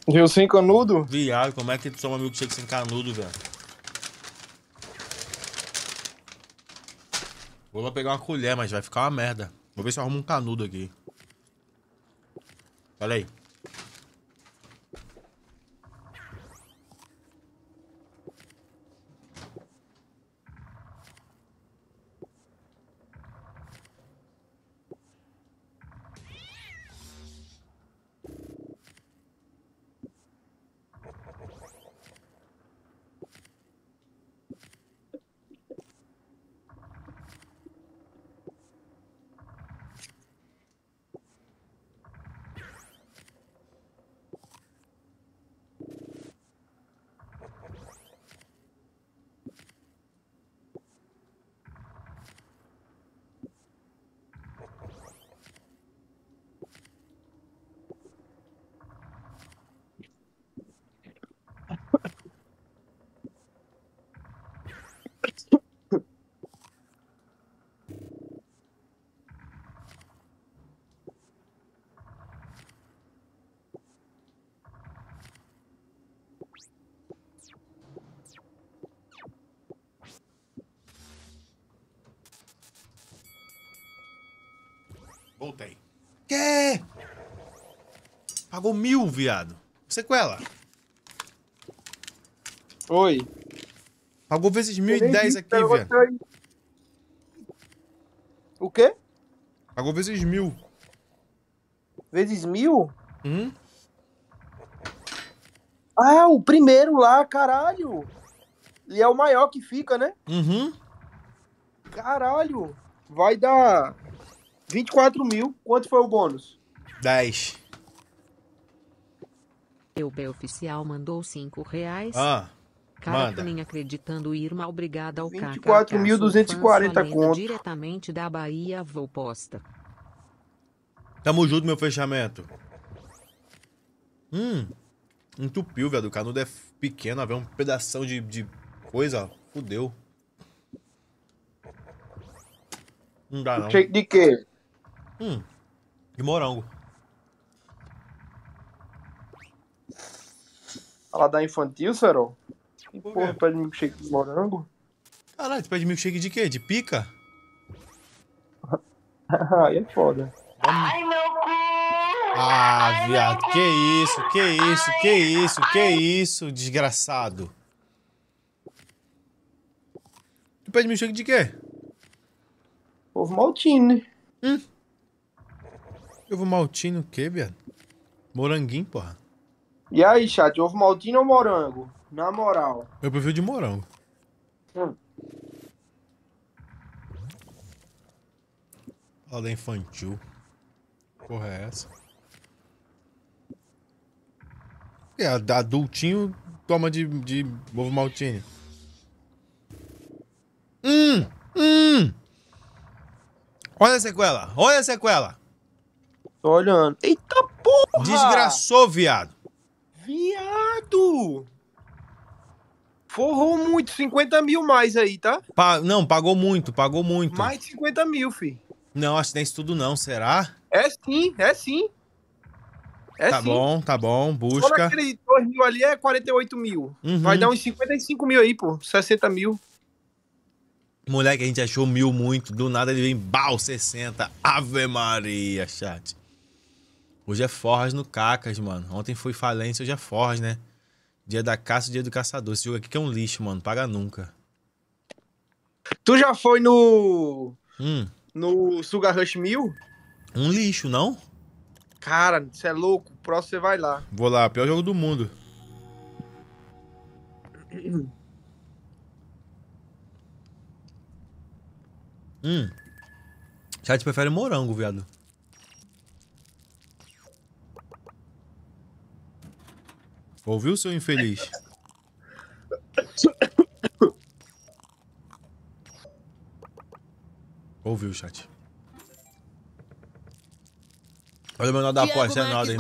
Viu sem canudo? Viado, como é que tu toma milkshake sem canudo, velho? Vou lá pegar uma colher, mas vai ficar uma merda. Vou ver se eu arrumo um canudo aqui. Olha aí. Pagou mil, viado. Sequela. Oi. Pagou vezes mil e dez aqui, viado. O quê? Pagou vezes mil. Vezes mil? Hum? Ah, o primeiro lá, caralho. E é o maior que fica, né? Uhum. Caralho. Vai dar 24 mil. Quanto foi o bônus? 10. Eubé Oficial mandou 5 reais. Ah. Manda. nem acreditando, Irma, obrigada ao 24.240 conto. Diretamente da Bahia, vou posta. Tamo junto, meu fechamento. Hum, entupiu, velho. O canudo é pequeno, velho. Um pedação de, de coisa, fudeu. Não dá, não. Shake de quê? Hum, de morango. da infantil, Serol? Que Por porra, pede milkshake de morango? Caralho, tu pede milkshake de quê? De pica? Aí é foda. Ai, meu cu! Ah, viado, que isso, que isso, que isso, que isso, desgraçado. Tu pede milkshake de quê? Ovo né Hum. Ovo maltinho o quê, viado? Moranguinho, porra. E aí, chat, ovo maltino ou morango? Na moral. Eu prefiro de morango. Hum. Olha infantil. Porra é essa? É, adultinho toma de, de ovo maltine. Hum! Hum! Olha a sequela! Olha a sequela! Tô olhando. Eita porra! Desgraçou, viado! Viado! Forrou muito, 50 mil mais aí, tá? Pa... Não, pagou muito, pagou muito. Mais de 50 mil, fi. Não, acho que tem tá isso tudo não, será? É sim, é sim. É tá sim. bom, tá bom, busca. Só naquele 2 mil ali é 48 mil. Uhum. Vai dar uns 55 mil aí, pô, 60 mil. Moleque, a gente achou mil muito, do nada ele vem, bal, 60. Ave Maria, chat. Hoje é Forras no Cacas, mano. Ontem foi falência, hoje é Forras, né? Dia da caça, dia do caçador. Esse jogo aqui que é um lixo, mano. Paga nunca. Tu já foi no. Hum. No Sugar Rush 1000? Um lixo, não? Cara, você é louco. Próximo você vai lá. Vou lá, pior jogo do mundo. hum. Chat prefere morango, viado. Ouviu, seu infeliz? Ouviu, chat. Olha o menor da Thiago aposta, é nada, hein?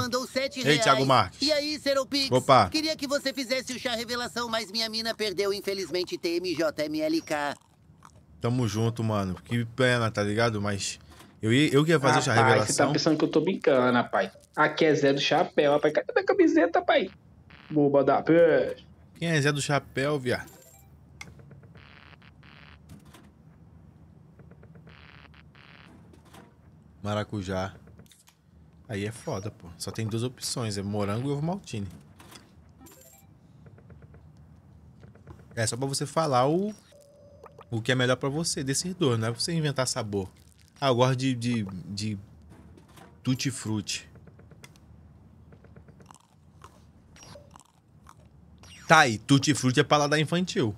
Ei, Thiago Marques. E aí, Seropix? Opa. Queria que você fizesse o chá revelação, mas minha mina perdeu, infelizmente, TMJMLK. Tamo junto, mano. Que pena, tá ligado? Mas eu, eu que ia fazer rapaz, o chá revelação. você tá pensando que eu tô brincando, rapaz. Aqui é Zé do Chapéu, rapaz. Cadê minha camiseta, pai Boba da peste. Quem é Zé do Chapéu, viado? Maracujá. Aí é foda, pô. Só tem duas opções, é morango e ovo maltine. É só pra você falar o, o que é melhor pra você desses dois, não é pra você inventar sabor. Ah, eu gosto de, de, de tutti-frutti. Tá aí, Tutti Frutti é paladar infantil.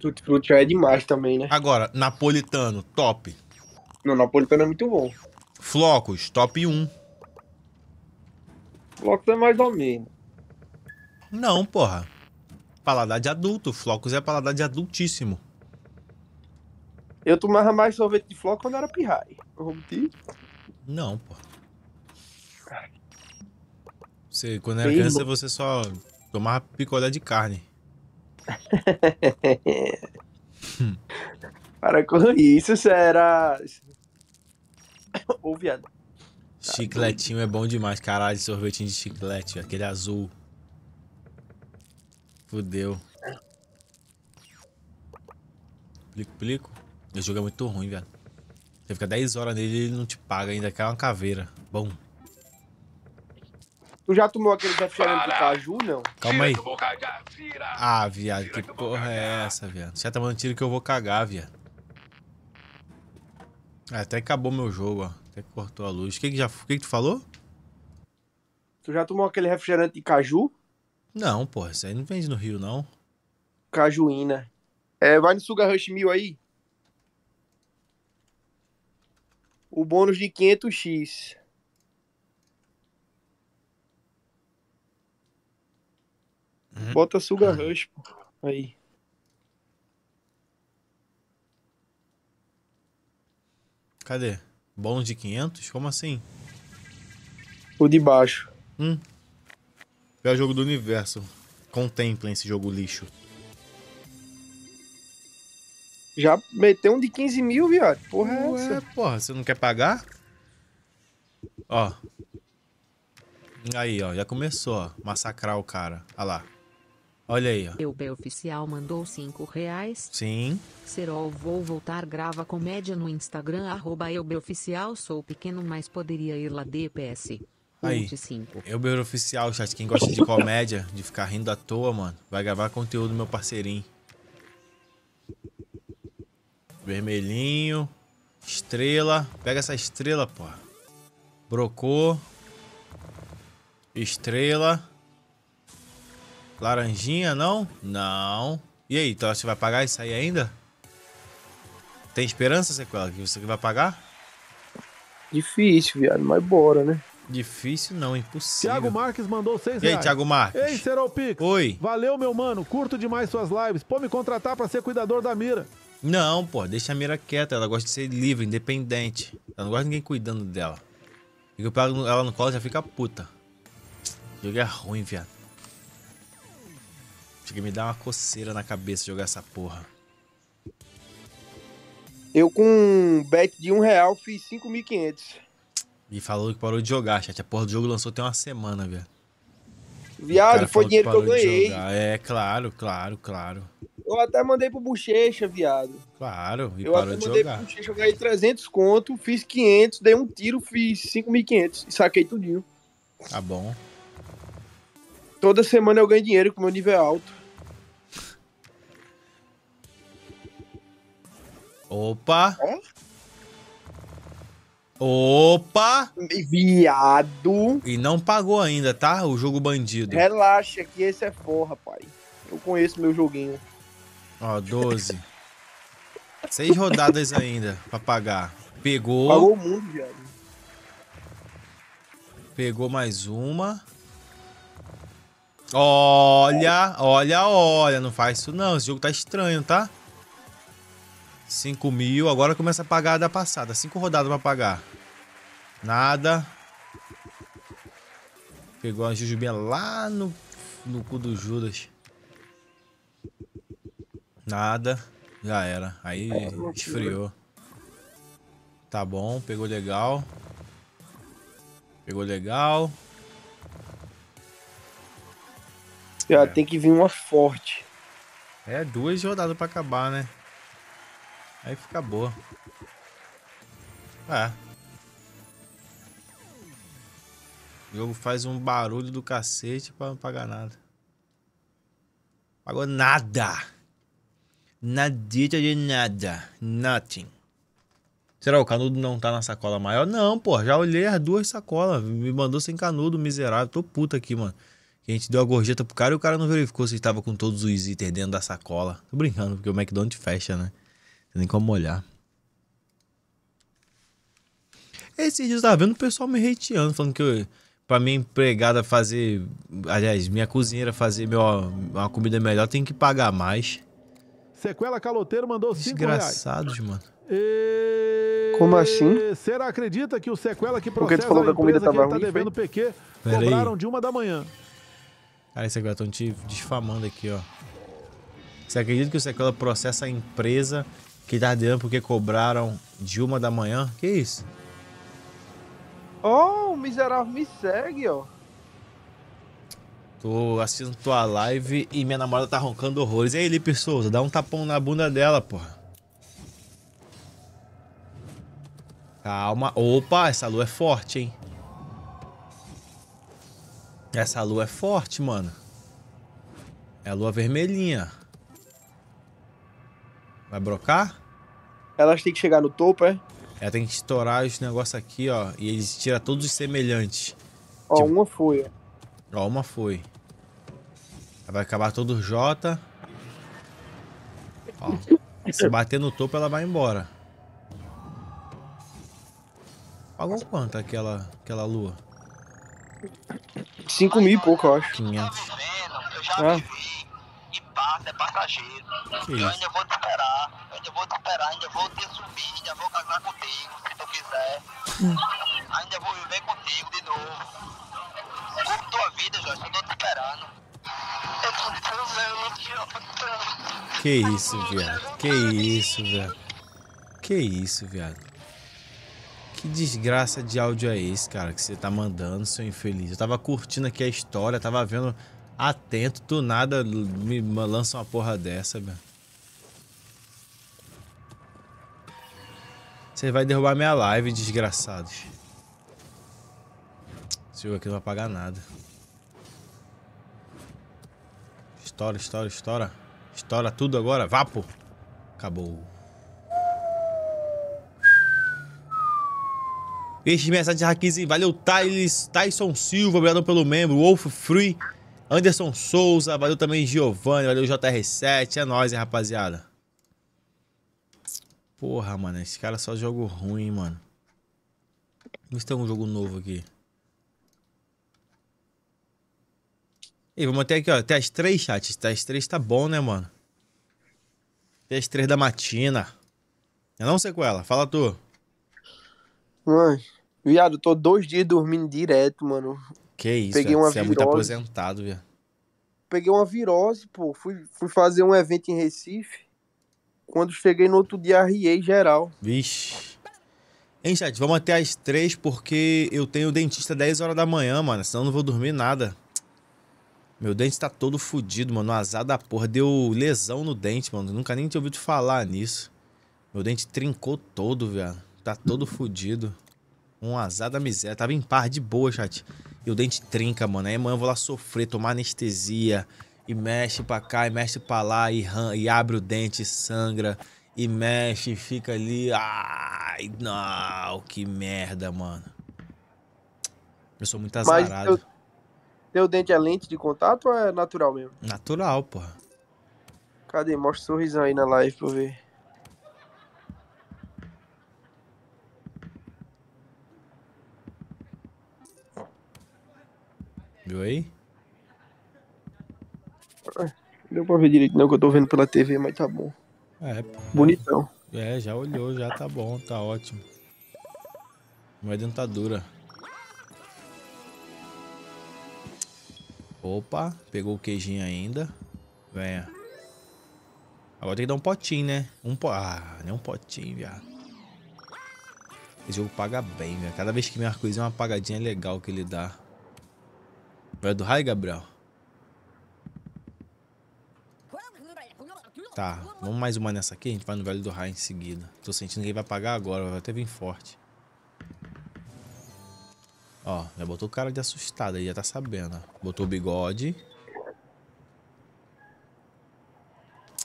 Tutti Frutti é demais também, né? Agora, napolitano, top. Não, napolitano é muito bom. Flocos, top 1. Flocos é mais ou menos. Não, porra. Paladar de adulto. Flocos é paladar de adultíssimo. Eu tomava mais sorvete de flocos quando era pirrai. Não, porra. Você, quando era Sim, criança, você só tomava picolé de carne. Para com isso, será? Ô, viado. Chicletinho é bom demais, caralho. Sorvetinho de chiclete, aquele azul. Fudeu. Plico, plico. Esse jogo é muito ruim, velho. Você fica 10 horas nele e ele não te paga ainda, quer é uma caveira. Bom. Tu já tomou aquele refrigerante de caju, não? Calma aí. Ah, viado, que porra é essa, viado? Você tá mandando tiro que eu vou cagar, viado. Ah, até acabou meu jogo, ó. Até cortou a luz. O que que, já, o que que tu falou? Tu já tomou aquele refrigerante de caju? Não, porra. Isso aí não vende no Rio, não. Cajuína. É, vai no Sugar Rush Mil aí. O bônus de 500x. Uhum. Bota Sugar uhum. Rush, pô. Aí. Cadê? Bônus de 500? Como assim? O de baixo. Hum. Pior é jogo do universo. Contemplem esse jogo lixo. Já meteu um de 15 mil, viado. Porra, é Ué, essa? porra, você não quer pagar? Ó. Aí, ó, já começou, ó. Massacrar o cara. Olha lá. Olha aí, ó. Eu B oficial mandou 5 reais. Sim. Serol vou voltar grava comédia no Instagram arroba eu B oficial sou pequeno mas poderia ir lá DPS. Aí. 25. Eu oficial, chat, quem gosta de comédia, de ficar rindo à toa, mano, vai gravar conteúdo meu parceirinho. Vermelhinho, estrela, pega essa estrela, pô. Brocou. Estrela. Laranjinha, não? Não. E aí, então você vai pagar isso aí ainda? Tem esperança, Sequela, que você vai pagar? Difícil, viado, mas bora, né? Difícil não, impossível. Thiago Marques mandou seis reais. E aí, Thiago Marques? Ei, Seropix. Oi. Valeu, meu mano. Curto demais suas lives. Pô, me contratar para ser cuidador da mira. Não, pô, deixa a mira quieta. Ela gosta de ser livre, independente. Ela não gosta de ninguém cuidando dela. E eu pego ela no colo já fica puta. O jogo é ruim, viado. Chega a me dar uma coceira na cabeça jogar essa porra. Eu com um bet de um real fiz 5.500. Me falou que parou de jogar, chat. A porra do jogo lançou tem uma semana, velho. Viado, foi dinheiro que, que eu ganhei. É, claro, claro, claro. Eu até mandei pro Bochecha, viado. Claro, e eu parou de jogar. Eu até mandei pro Bochecha, eu ganhei 300 conto, fiz 500, dei um tiro, fiz 5.500 e saquei tudinho. Tá bom. Toda semana eu ganho dinheiro com meu nível alto. Opa! É? Opa! Viado! E não pagou ainda, tá? O jogo bandido. Relaxa, que esse é forra, pai. Eu conheço meu joguinho. Ó, 12. Seis rodadas ainda pra pagar. Pegou. Pagou o mundo, viado. Pegou mais uma. Olha, olha, olha. Não faz isso não. Esse jogo tá estranho, tá? 5 mil. Agora começa a pagar da passada. 5 rodadas para pagar. Nada. Pegou a jujubinha lá no, no cu do Judas. Nada. Já era. Aí esfriou. Tá bom, pegou legal. Pegou legal. Já é. tem que vir uma forte. É, duas rodadas pra acabar, né? Aí fica boa. É. O jogo faz um barulho do cacete pra não pagar nada. Pagou nada. Nadita de nada. Nothing. Será o canudo não tá na sacola maior? Não, pô. Já olhei as duas sacolas. Me mandou sem canudo, miserável. Tô puta aqui, mano. Que a gente deu a gorjeta pro cara e o cara não verificou se estava com todos os itens dentro da sacola. Tô brincando, porque o McDonald's fecha, né? Tem nem como olhar. Esses dias eu tava vendo o pessoal me hateando, falando que eu, pra minha empregada fazer. Aliás, minha cozinheira fazer meu, uma comida melhor tem que pagar mais. Sequela Caloteiro mandou 5 reais. Desgraçados, mano. E... Como assim? Será acredita que o Sequela que processa Porque tu falou que a comida tava tá ruim, tá devendo foi? PQ Pera cobraram aí. de uma da manhã. Cara, sequela estão te difamando aqui, ó. Você acredita que o Sequela processa a empresa que tardeando tá porque cobraram de uma da manhã. Que isso? Oh, o miserável me segue, ó. Tô assistindo tua live e minha namorada tá roncando horrores. E aí, Lipe Souza, dá um tapão na bunda dela, porra. Calma. Opa, essa lua é forte, hein? Essa lua é forte, mano. É a lua vermelhinha. Vai brocar? Elas têm que chegar no topo, é? Ela é, tem que estourar esse negócio aqui, ó. E eles tiram todos os semelhantes. Ó, tipo... uma foi, ó. uma foi. Vai acabar todo o J. Ó. se bater no topo, ela vai embora. Pagou quanto aquela, aquela lua? 5 mil e pouco, eu acho. 500. Tá ah passa, é passageiro. Isso. Eu ainda vou te esperar, eu ainda vou te esperar, ainda vou te assumir, ainda vou casar contigo, se tu quiser. Hum. Ainda vou viver contigo de novo. Como tua vida, Jorge, eu tô te esperando. Eu tô transando, idiota. Que isso, viado. Que isso, viado. Que isso, viado. Que desgraça de áudio é esse, cara, que você tá mandando, seu infeliz? Eu tava curtindo aqui a história, tava vendo atento, tu nada me lança uma porra dessa, velho. Você vai derrubar minha live, desgraçados. Esse jogo aqui não vai nada. Estoura, estoura, estoura. Estoura tudo agora. Vapo. Acabou. Este mensagem de Raquizinho. Valeu, Tyson Silva. Obrigado pelo membro. Wolf Free. Anderson Souza, valeu também Giovanni, valeu JR7, é nóis, hein, rapaziada. Porra, mano, esse cara só joga ruim, mano. Vamos ter um jogo novo aqui. E vamos até aqui, ó, até as três, chat. Até as três tá bom, né, mano? Até as três da matina. Eu não sei com ela, fala tu. Mano, viado, tô dois dias dormindo direto, mano. Que isso, peguei uma você virose. é muito aposentado, velho. Peguei uma virose, pô. Fui, fui fazer um evento em Recife. Quando cheguei no outro dia, arriei geral. Vixe. Hein, chat, vamos até às três, porque eu tenho dentista 10 horas da manhã, mano. Senão eu não vou dormir nada. Meu dente tá todo fudido, mano. Azar da porra. Deu lesão no dente, mano. Nunca nem tinha ouvido falar nisso. Meu dente trincou todo, velho. Tá todo fudido. Um azar da miséria. Tava em par de boa, chat. E o dente trinca, mano. Aí amanhã eu vou lá sofrer, tomar anestesia. E mexe pra cá, e mexe pra lá, e, e abre o dente, sangra. E mexe, e fica ali. Ai, não, que merda, mano. Eu sou muito azarado. Mas teu, teu dente é lente de contato ou é natural mesmo? Natural, porra. Cadê? Mostra o sorrisão aí na live pra eu ver. Viu aí? Não deu pra ver direito, não, que eu tô vendo pela TV, mas tá bom. É. Bonitão. É, já olhou, já tá bom, tá ótimo. Não é dentadura. Tá Opa, pegou o queijinho ainda. Venha. Agora tem que dar um potinho, né? Um po... Ah, nem um potinho, viado. Esse jogo paga bem, viado. Cada vez que me arco é uma pagadinha legal que ele dá. Vai é do raio, Gabriel? Tá, vamos mais uma nessa aqui. A gente vai no Vale do Raio em seguida. Tô sentindo que ele vai pagar agora. Vai até vir forte. Ó, já botou o cara de assustado. Ele já tá sabendo. Botou o bigode.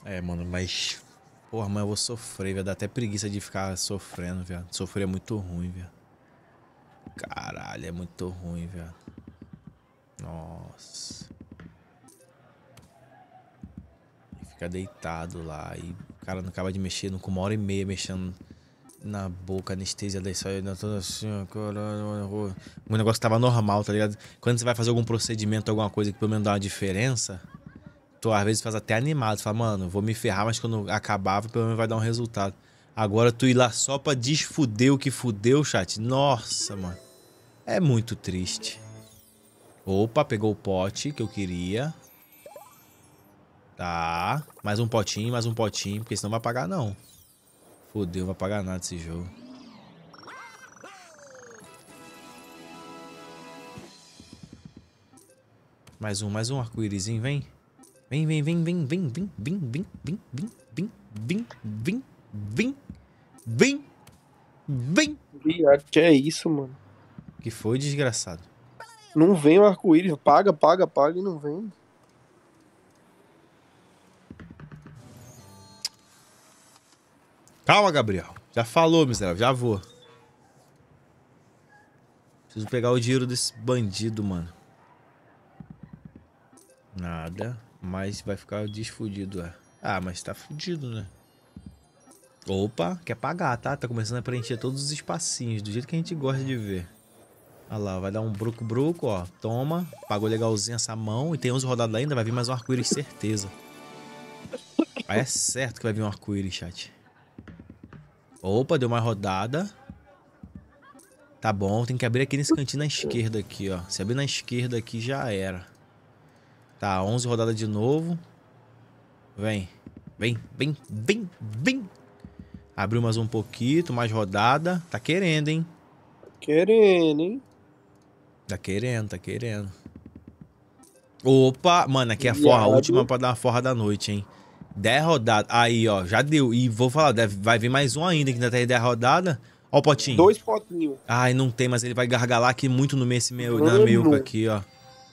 É, mano, mas... Porra, mas eu vou sofrer, velho. Dá até preguiça de ficar sofrendo, velho. Sofrer é muito ruim, velho. Caralho, é muito ruim, velho. Nossa. E fica deitado lá. E o cara não acaba de mexer, não com uma hora e meia mexendo na boca, anestesia daí saiu tô assim, o negócio tava normal, tá ligado? Quando você vai fazer algum procedimento, alguma coisa que pelo menos dá uma diferença, tu às vezes faz até animado, fala, mano, vou me ferrar, mas quando acabava, pelo menos vai dar um resultado. Agora tu ir lá só pra desfuder o que fudeu, chat, nossa, mano, é muito triste. Opa, pegou o pote que eu queria. Tá. Mais um potinho, mais um potinho, porque senão vai pagar não. Fodeu, vai pagar nada esse jogo. Mais um, mais um arco-írisinho, vem. Vem, vem, vem, vem, vem, vem, vem, vem, vem, vem, vem, vem, vem, vem, vem, vem. Que é isso, mano? Que foi, desgraçado? Não vem o arco-íris, paga, paga, paga e não vem. Calma, Gabriel. Já falou, miserável, já vou. Preciso pegar o dinheiro desse bandido, mano. Nada, mas vai ficar desfudido, é. Ah, mas tá fudido, né? Opa, quer pagar, tá? Tá começando a preencher todos os espacinhos, do jeito que a gente gosta de ver. Olha lá, vai dar um bruco-bruco, ó. Toma. Pagou legalzinho essa mão. E tem 11 rodadas ainda, vai vir mais um arco-íris, certeza. Aí é certo que vai vir um arco-íris, chat. Opa, deu uma rodada. Tá bom, tem que abrir aqui nesse cantinho na esquerda aqui, ó. Se abrir na esquerda aqui, já era. Tá, 11 rodadas de novo. Vem. Vem, vem, vem, vem. Abriu mais um pouquinho, mais rodada. Tá querendo, hein? Querendo, hein? Tá querendo, tá querendo. Opa, mano, aqui é a forra, a última pra dar a forra da noite, hein? 10 rodadas. Aí, ó, já deu. E vou falar, deve, vai vir mais um ainda, que ainda tá 10 rodadas. Ó o potinho. Dois potinhos. Ai, não tem, mas ele vai gargalar aqui muito no meio, esse meu, na milka aqui, ó.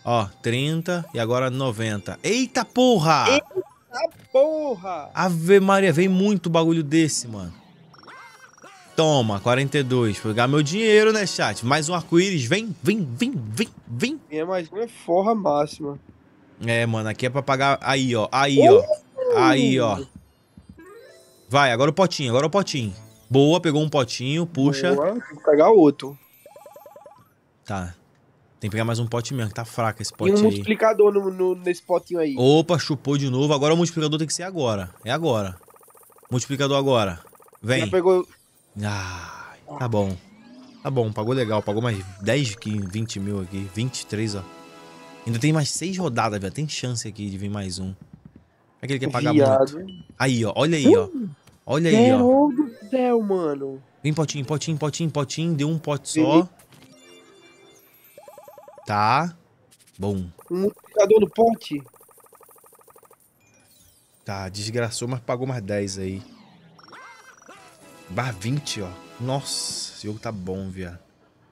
Ó, 30 e agora 90. Eita porra! Eita porra! Ave Maria, vem muito bagulho desse, mano. Toma, 42. Vou pegar meu dinheiro, né, chat? Mais um arco-íris. Vem, vem, vem, vem, vem. É mais uma forra máxima. É, mano, aqui é pra pagar. Aí, ó. Aí, ó. Aí, ó. Vai, agora o potinho, agora o potinho. Boa, pegou um potinho, puxa. Boa, tem que pegar outro. Tá. Tem que pegar mais um pote mesmo, que tá fraco esse potinho. Tem um aí. multiplicador no, no, nesse potinho aí. Opa, chupou de novo. Agora o multiplicador tem que ser agora. É agora. Multiplicador agora. Vem. Já pegou ah, tá bom. Tá bom, pagou legal. Pagou mais 10, 15, 20 mil aqui. 23, ó. Ainda tem mais 6 rodadas, velho. Tem chance aqui de vir mais um. É que ele quer pagar Viado. muito. Aí, ó. Olha aí, ó. Olha aí, Deus ó. do céu, mano. Vem, potinho, potinho, potinho, potinho. Deu um pote só. Tá. Bom. Um multiplicador do pote. Tá, desgraçou, mas pagou mais 10 aí. Bar 20, ó. Nossa, esse jogo tá bom, viado.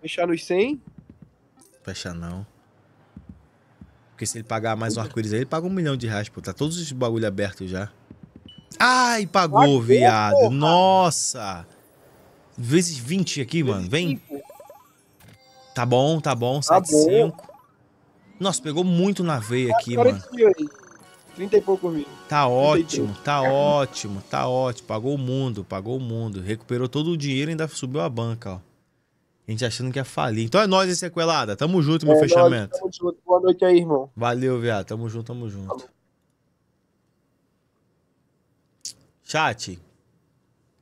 Fechar nos 100? Fechar não. Porque se ele pagar mais um arco-íris aí, ele paga um milhão de reais, pô. Tá todos os bagulho aberto já. Ai, pagou, viado. Nossa. Vezes 20 aqui, Vezes mano. Vem. 5. Tá bom, tá bom. Tá 7,5. Nossa, pegou muito na veia ah, aqui, mano. Aí. 30 e poucos mil. Tá ótimo, tá ótimo, tá ótimo. Pagou o mundo, pagou o mundo. Recuperou todo o dinheiro e ainda subiu a banca, ó. A gente achando que ia falir. Então é nóis, sequelada. Tamo junto, meu é fechamento. Nóis, tamo junto. Boa noite aí, irmão. Valeu, viado. Tamo junto, tamo junto. Falou. Chat,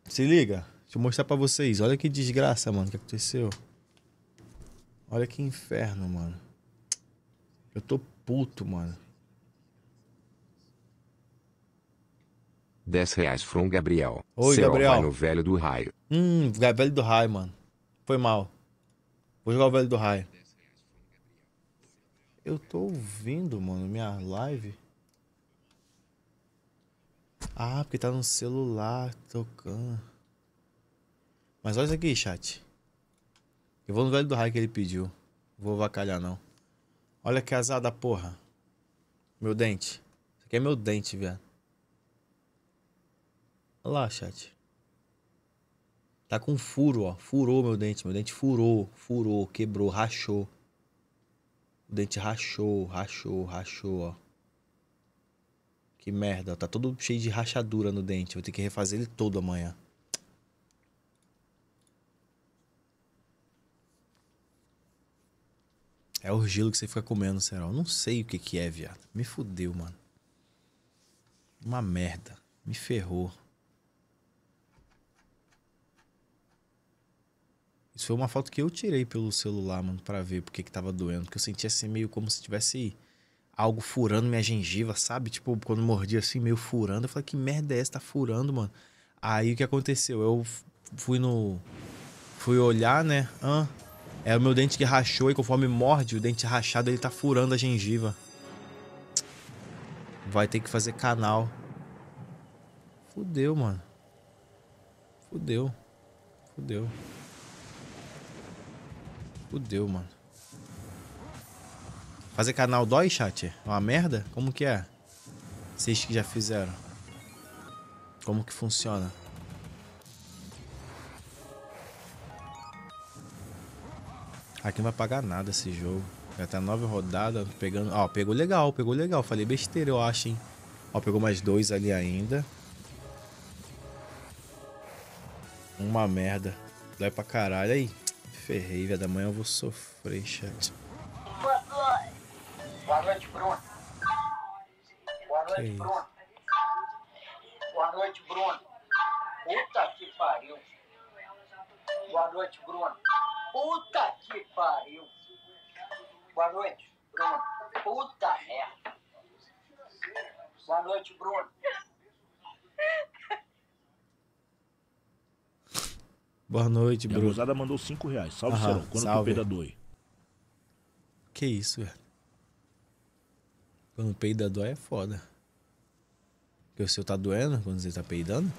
se liga. Deixa eu mostrar pra vocês. Olha que desgraça, mano, que aconteceu. Olha que inferno, mano. Eu tô puto, mano. 10 reais from Gabriel. Oi, Céu Gabriel. vai no velho do raio. Hum, velho do raio, mano. Foi mal. Vou jogar o velho do raio. Eu tô ouvindo, mano, minha live. Ah, porque tá no celular tocando. Mas olha isso aqui, chat. Eu vou no velho do raio que ele pediu. Vou avacalhar, não. Olha que azar da porra. Meu dente. Isso aqui é meu dente, viado. Olha lá, chat. Tá com furo, ó. Furou meu dente. Meu dente furou, furou, quebrou, rachou. O dente rachou, rachou, rachou, ó. Que merda, ó. Tá todo cheio de rachadura no dente. Vou ter que refazer ele todo amanhã. É gelo que você fica comendo, Serol. Não sei o que que é, viado. Me fudeu, mano. Uma merda. Me ferrou. Isso foi uma foto que eu tirei pelo celular, mano, para ver porque que tava doendo. Porque eu sentia assim meio como se tivesse algo furando minha gengiva, sabe? Tipo, quando mordia assim, meio furando. Eu falei, que merda é essa? Tá furando, mano. Aí o que aconteceu? Eu fui no. Fui olhar, né? Ah, é o meu dente que rachou e conforme morde, o dente rachado ele tá furando a gengiva. Vai ter que fazer canal. Fudeu, mano. Fudeu. Fudeu. Fudeu, mano. Fazer canal dói, chat? É uma merda? Como que é? Vocês que já fizeram. Como que funciona? Aqui não vai pagar nada esse jogo. Já tá nove rodadas, pegando... Ó, pegou legal, pegou legal. Falei besteira, eu acho, hein? Ó, pegou mais dois ali ainda. Uma merda. Dói pra caralho aí ferrei, velho. Da manhã eu vou sofrer, chat. Boa noite. Boa noite, Bruno. Boa noite, Bruno. Boa noite, Bruno. Puta que pariu. Boa noite, Bruno. Puta que pariu. Boa noite, Bruno. Puta merda. Boa noite, Bruno. Boa noite, Bruno. A Rosada mandou 5 reais. Salve, senhor. Serão. Quando salve. tu peida, dói? Que isso, velho. Quando peida, dói é foda. Porque o seu tá doendo quando você tá peidando?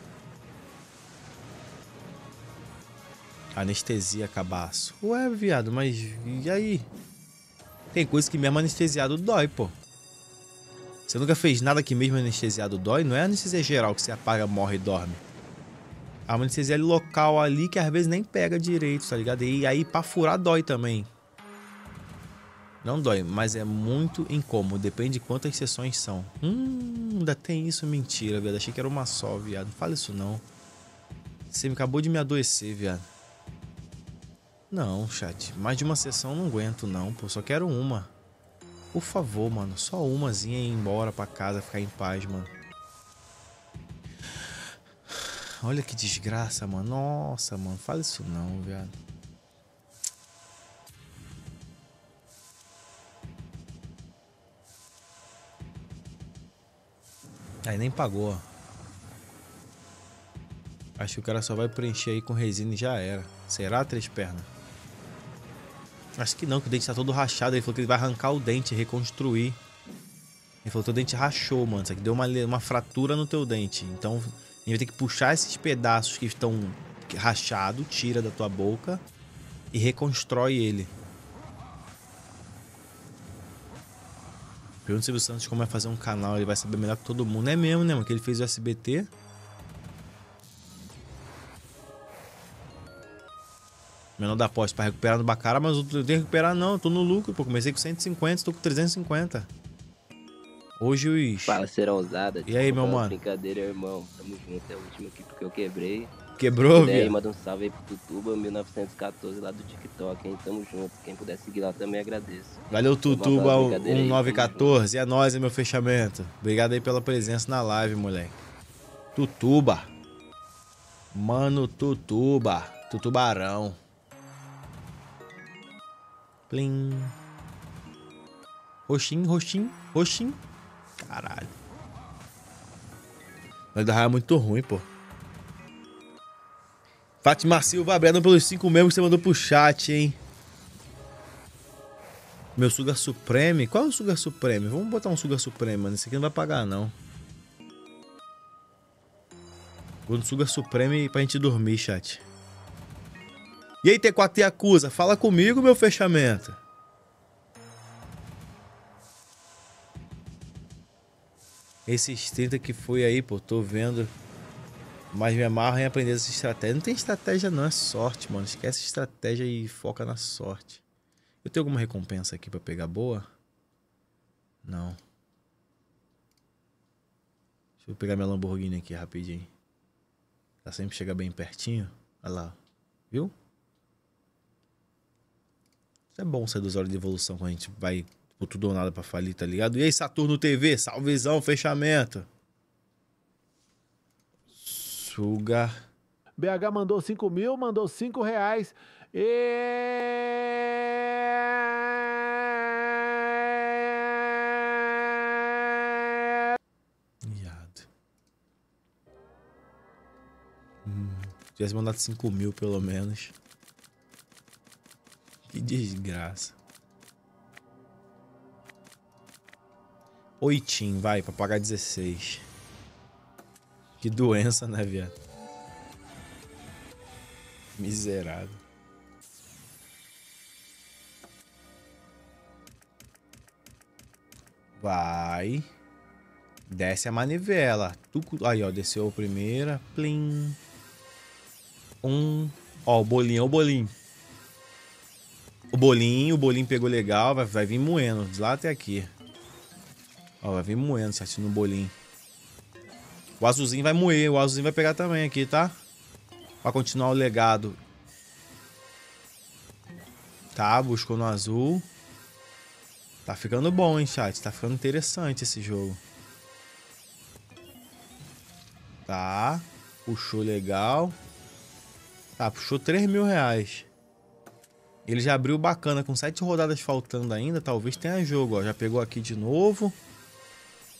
Anestesia, cabaço. Ué, viado, mas e aí? Tem coisa que mesmo anestesiado dói, pô. Você nunca fez nada que mesmo anestesiado dói? Não é anestesia geral que você apaga, morre e dorme. A anestesia local ali que às vezes nem pega direito, tá ligado? E aí pra furar dói também. Não dói, mas é muito incômodo. Depende de quantas sessões são. Hum, ainda tem isso? Mentira, viado. Achei que era uma só, viado. Não fala isso não. Você acabou de me adoecer, viado. Não, chat. Mais de uma sessão não aguento, não, pô. Só quero uma. Por favor, mano. Só umazinha e ir embora pra casa, ficar em paz, mano. Olha que desgraça, mano. Nossa, mano. Fala isso não, viado. Aí nem pagou, ó. Acho que o cara só vai preencher aí com resina e já era. Será três pernas? Acho que não, que o dente tá todo rachado. Ele falou que ele vai arrancar o dente e reconstruir. Ele falou, que o dente rachou, mano. Isso aqui deu uma, uma fratura no teu dente. Então gente vai ter que puxar esses pedaços que estão rachados, tira da tua boca e reconstrói ele. Pergunta o Silvio Santos como é fazer um canal, ele vai saber melhor que todo mundo. É mesmo, né, mano? Que ele fez o SBT. Menor da aposta para recuperar no Bacara, mas eu não tenho que recuperar não, eu tô no lucro, pô. Comecei com 150, tô com 350 o juiz. Fala, será ousada. E aí, meu mano? Brincadeira, irmão. Tamo junto. É o último aqui porque eu quebrei. Quebrou, velho? aí, manda um salve aí pro Tutuba 1914 lá do TikTok, hein? Tamo junto. Quem puder seguir lá também agradeço. Valeu, Tutuba 1914. É nóis, é meu fechamento. Obrigado aí pela presença na live, moleque. Tutuba. Mano, Tutuba. Tutubarão. Plim. Roxinho, roxinho, roxinho. Caralho. Mas da é muito ruim, pô. Fátima Silva, obrigado pelos cinco membros que você mandou pro chat, hein? Meu Sugar Supreme? Qual é o Sugar Supreme? Vamos botar um Sugar Supreme, mano. Esse aqui não vai pagar, não. Vou no Sugar Supreme pra gente dormir, chat. E aí, T4 e acusa? Fala comigo, meu fechamento. esses 30 que fui aí, pô, tô vendo. Mas me amarro em aprender essa estratégia. Não tem estratégia, não, é sorte, mano. Esquece estratégia e foca na sorte. Eu tenho alguma recompensa aqui para pegar boa? Não. Deixa eu pegar minha Lamborghini aqui rapidinho. Ela sempre chega bem pertinho. Olha lá. Viu? Isso é bom ser dos olhos de evolução quando a gente vai tipo, tudo ou nada pra falir, tá ligado? E aí, Saturno TV, salvezão, fechamento. Suga. BH mandou 5 mil, mandou 5 reais. E... Hum, tivesse mandado 5 mil, pelo menos. Que desgraça. Oitinho, vai, pra pagar 16. Que doença, né, viado? Miserável. Vai. Desce a manivela. Aí, ó, desceu a primeira. Plim. Um. Ó, o bolinho, ó, o bolinho. O bolinho, o bolinho pegou legal. Vai, vai vir moendo de lá até aqui. Ó, vai vir moendo certinho no bolinho. O azulzinho vai moer, o azulzinho vai pegar também aqui, tá? Pra continuar o legado. Tá, buscou no azul. Tá ficando bom, hein, chat? Tá ficando interessante esse jogo. Tá. Puxou legal. Tá, puxou 3 mil reais. Ele já abriu bacana, com 7 rodadas faltando ainda. Talvez tenha jogo, ó. Já pegou aqui de novo.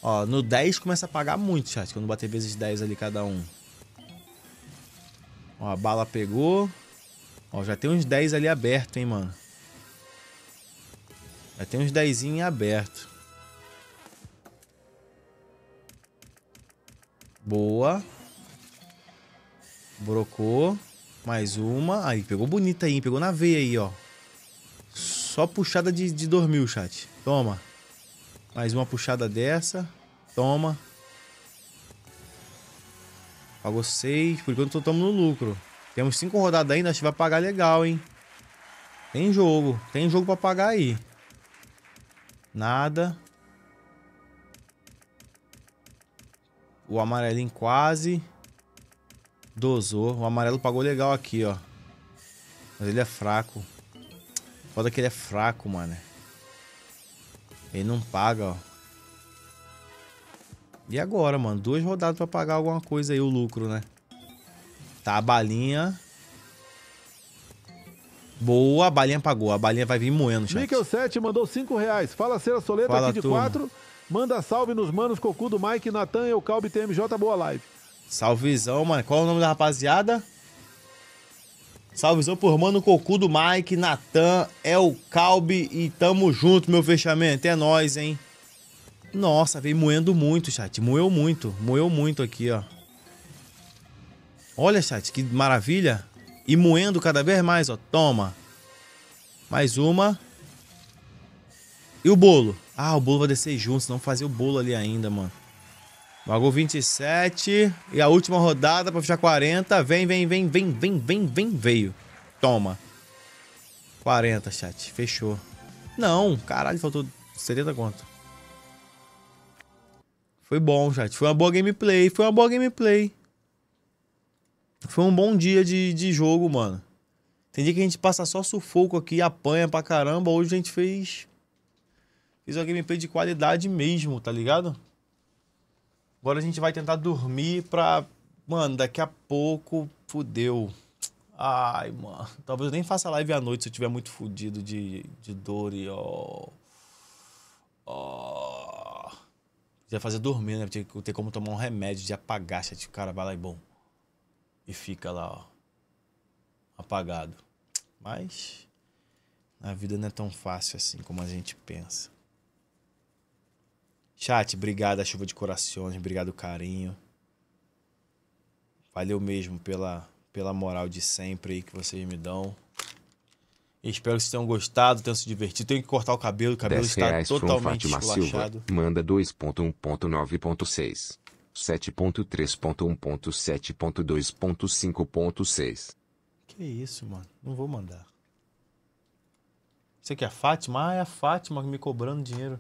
Ó, no 10 começa a pagar muito, chat, quando bater vezes 10 ali cada um. Ó, a bala pegou. Ó, já tem uns 10 ali aberto, hein, mano. Já tem uns 10 em aberto. Boa. Brocou. Mais uma. Aí, pegou bonita aí, hein? Pegou na veia aí, ó. Só puxada de, de dormir, chat. Toma. Mais uma puxada dessa. Toma. Pagou 6. Por enquanto estamos no lucro. Temos 5 rodadas ainda. Acho que vai pagar legal, hein? Tem jogo. Tem jogo pra pagar aí. Nada. O amarelinho quase. Dosou. O amarelo pagou legal aqui, ó. Mas ele é fraco. Foda que ele é fraco, mano. Ele não paga, ó. E agora, mano? Duas rodadas pra pagar alguma coisa aí, o lucro, né? Tá, a balinha... Boa, a balinha pagou. A balinha vai vir moendo, chat. Michael 7 mandou 5 reais. Fala, Cera Soleta, Fala, aqui de 4. Manda salve nos manos Cocu do Mike, Natan, Eucalbe, TMJ, boa live. Salvezão, mano. Qual é o nome da rapaziada? Salvezão por mano cocu do Mike, Natan, El Calbi e tamo junto, meu fechamento. É nós, hein? Nossa, veio moendo muito, chat. Moeu muito, moeu muito aqui, ó. Olha, chat, que maravilha. E moendo cada vez mais, ó. Toma. Mais uma. E o bolo? Ah, o bolo vai descer junto, senão fazer o bolo ali ainda, mano. Bagulho 27. E a última rodada pra fechar 40. Vem, vem, vem, vem, vem, vem, vem, veio. Toma. 40, chat. Fechou. Não, caralho, faltou 70 conto. Foi bom, chat. Foi uma boa gameplay. Foi uma boa gameplay. Foi um bom dia de, de jogo, mano. Tem dia que a gente passa só sufoco aqui, apanha pra caramba. Hoje a gente fez. Fez uma gameplay de qualidade mesmo, tá ligado? Agora a gente vai tentar dormir pra. Mano, daqui a pouco fudeu. Ai, mano. Talvez eu nem faça live à noite se eu tiver muito fudido de, de dor e ó. Ó. Podia fazer dormir, né? Tinha que ter como tomar um remédio de apagar. Se tipo, cara, vai lá e bom. E fica lá, ó. Apagado. Mas. A vida não é tão fácil assim como a gente pensa. Chat, obrigado a chuva de corações, obrigado o carinho. Valeu mesmo pela, pela moral de sempre aí que vocês me dão. Espero que vocês tenham gostado, tenham se divertido. Tenho que cortar o cabelo, o cabelo está totalmente esculachado. Manda 2.1.9.6, 7.3.1.7.2.5.6. Que isso, mano. Não vou mandar. Você quer a Fátima? Ah, é a Fátima me cobrando dinheiro.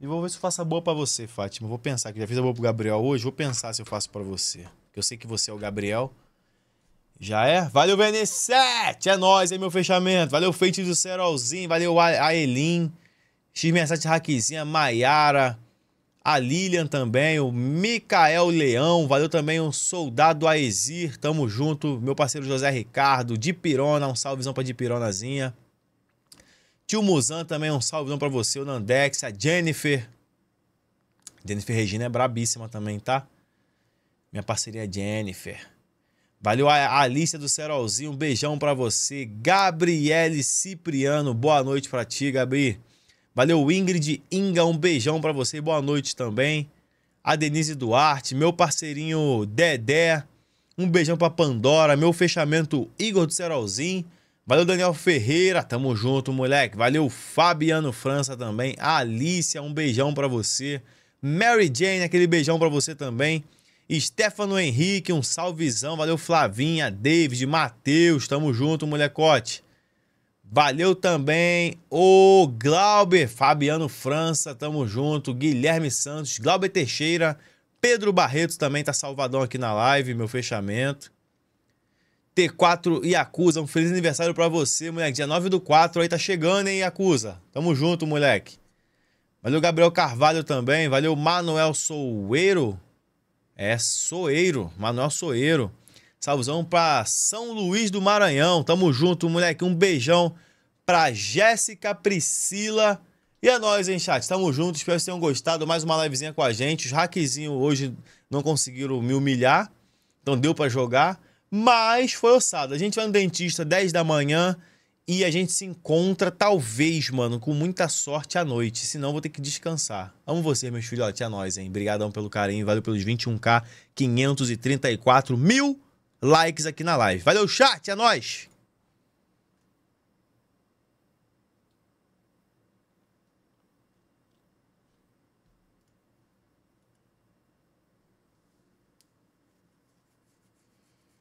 E vou ver se eu faço a boa para você, Fátima. Vou pensar que já fiz a boa pro Gabriel hoje, vou pensar se eu faço para você. Eu sei que você é o Gabriel. Já é? Valeu, VN7! É nóis, é meu fechamento. Valeu, Feito do Cerolzinho. Valeu, Aelin. X67 Raquizinha, Maiara. A Lilian também. O Micael Leão. Valeu também o Soldado Aesir. Tamo junto. Meu parceiro José Ricardo. De Pirona. Um salvezão pra Pironazinha. Tio Muzan também, um salve para você. O Nandex, a Jennifer. Jennifer Regina é brabíssima também, tá? Minha parceria é Jennifer. Valeu a Alicia do Serolzinho, um beijão para você. Gabriele Cipriano, boa noite para ti, Gabi. Valeu Ingrid Inga, um beijão para você, boa noite também. A Denise Duarte, meu parceirinho Dedé, um beijão para Pandora, meu fechamento Igor do Serolzinho. Valeu, Daniel Ferreira. Tamo junto, moleque. Valeu, Fabiano França também. Alícia, um beijão para você. Mary Jane, aquele beijão para você também. Stefano Henrique, um salvezão. Valeu, Flavinha, David, Matheus. Tamo junto, molecote. Valeu também o Glauber, Fabiano França, tamo junto, Guilherme Santos, Glauber Teixeira, Pedro Barreto também tá salvadão aqui na live, meu fechamento. T4 acusa Um feliz aniversário para você, moleque. Dia 9 do 4 aí tá chegando, hein, acusa. Tamo junto, moleque. Valeu, Gabriel Carvalho também. Valeu, Manuel Soeiro. É, Soeiro. Manuel Soeiro. Salvozão pra São Luís do Maranhão. Tamo junto, moleque. Um beijão pra Jéssica Priscila. E é nóis, hein, chat? Tamo junto. Espero que vocês tenham gostado. Mais uma livezinha com a gente. Os hackzinhos hoje não conseguiram me humilhar. Então deu para jogar mas foi ossado. A gente vai no dentista 10 da manhã e a gente se encontra, talvez, mano, com muita sorte à noite. Senão vou ter que descansar. Amo você, meus filhotes. É nóis, hein? Obrigadão pelo carinho. Valeu pelos 21k, 534 mil likes aqui na live. Valeu, chat. É nóis!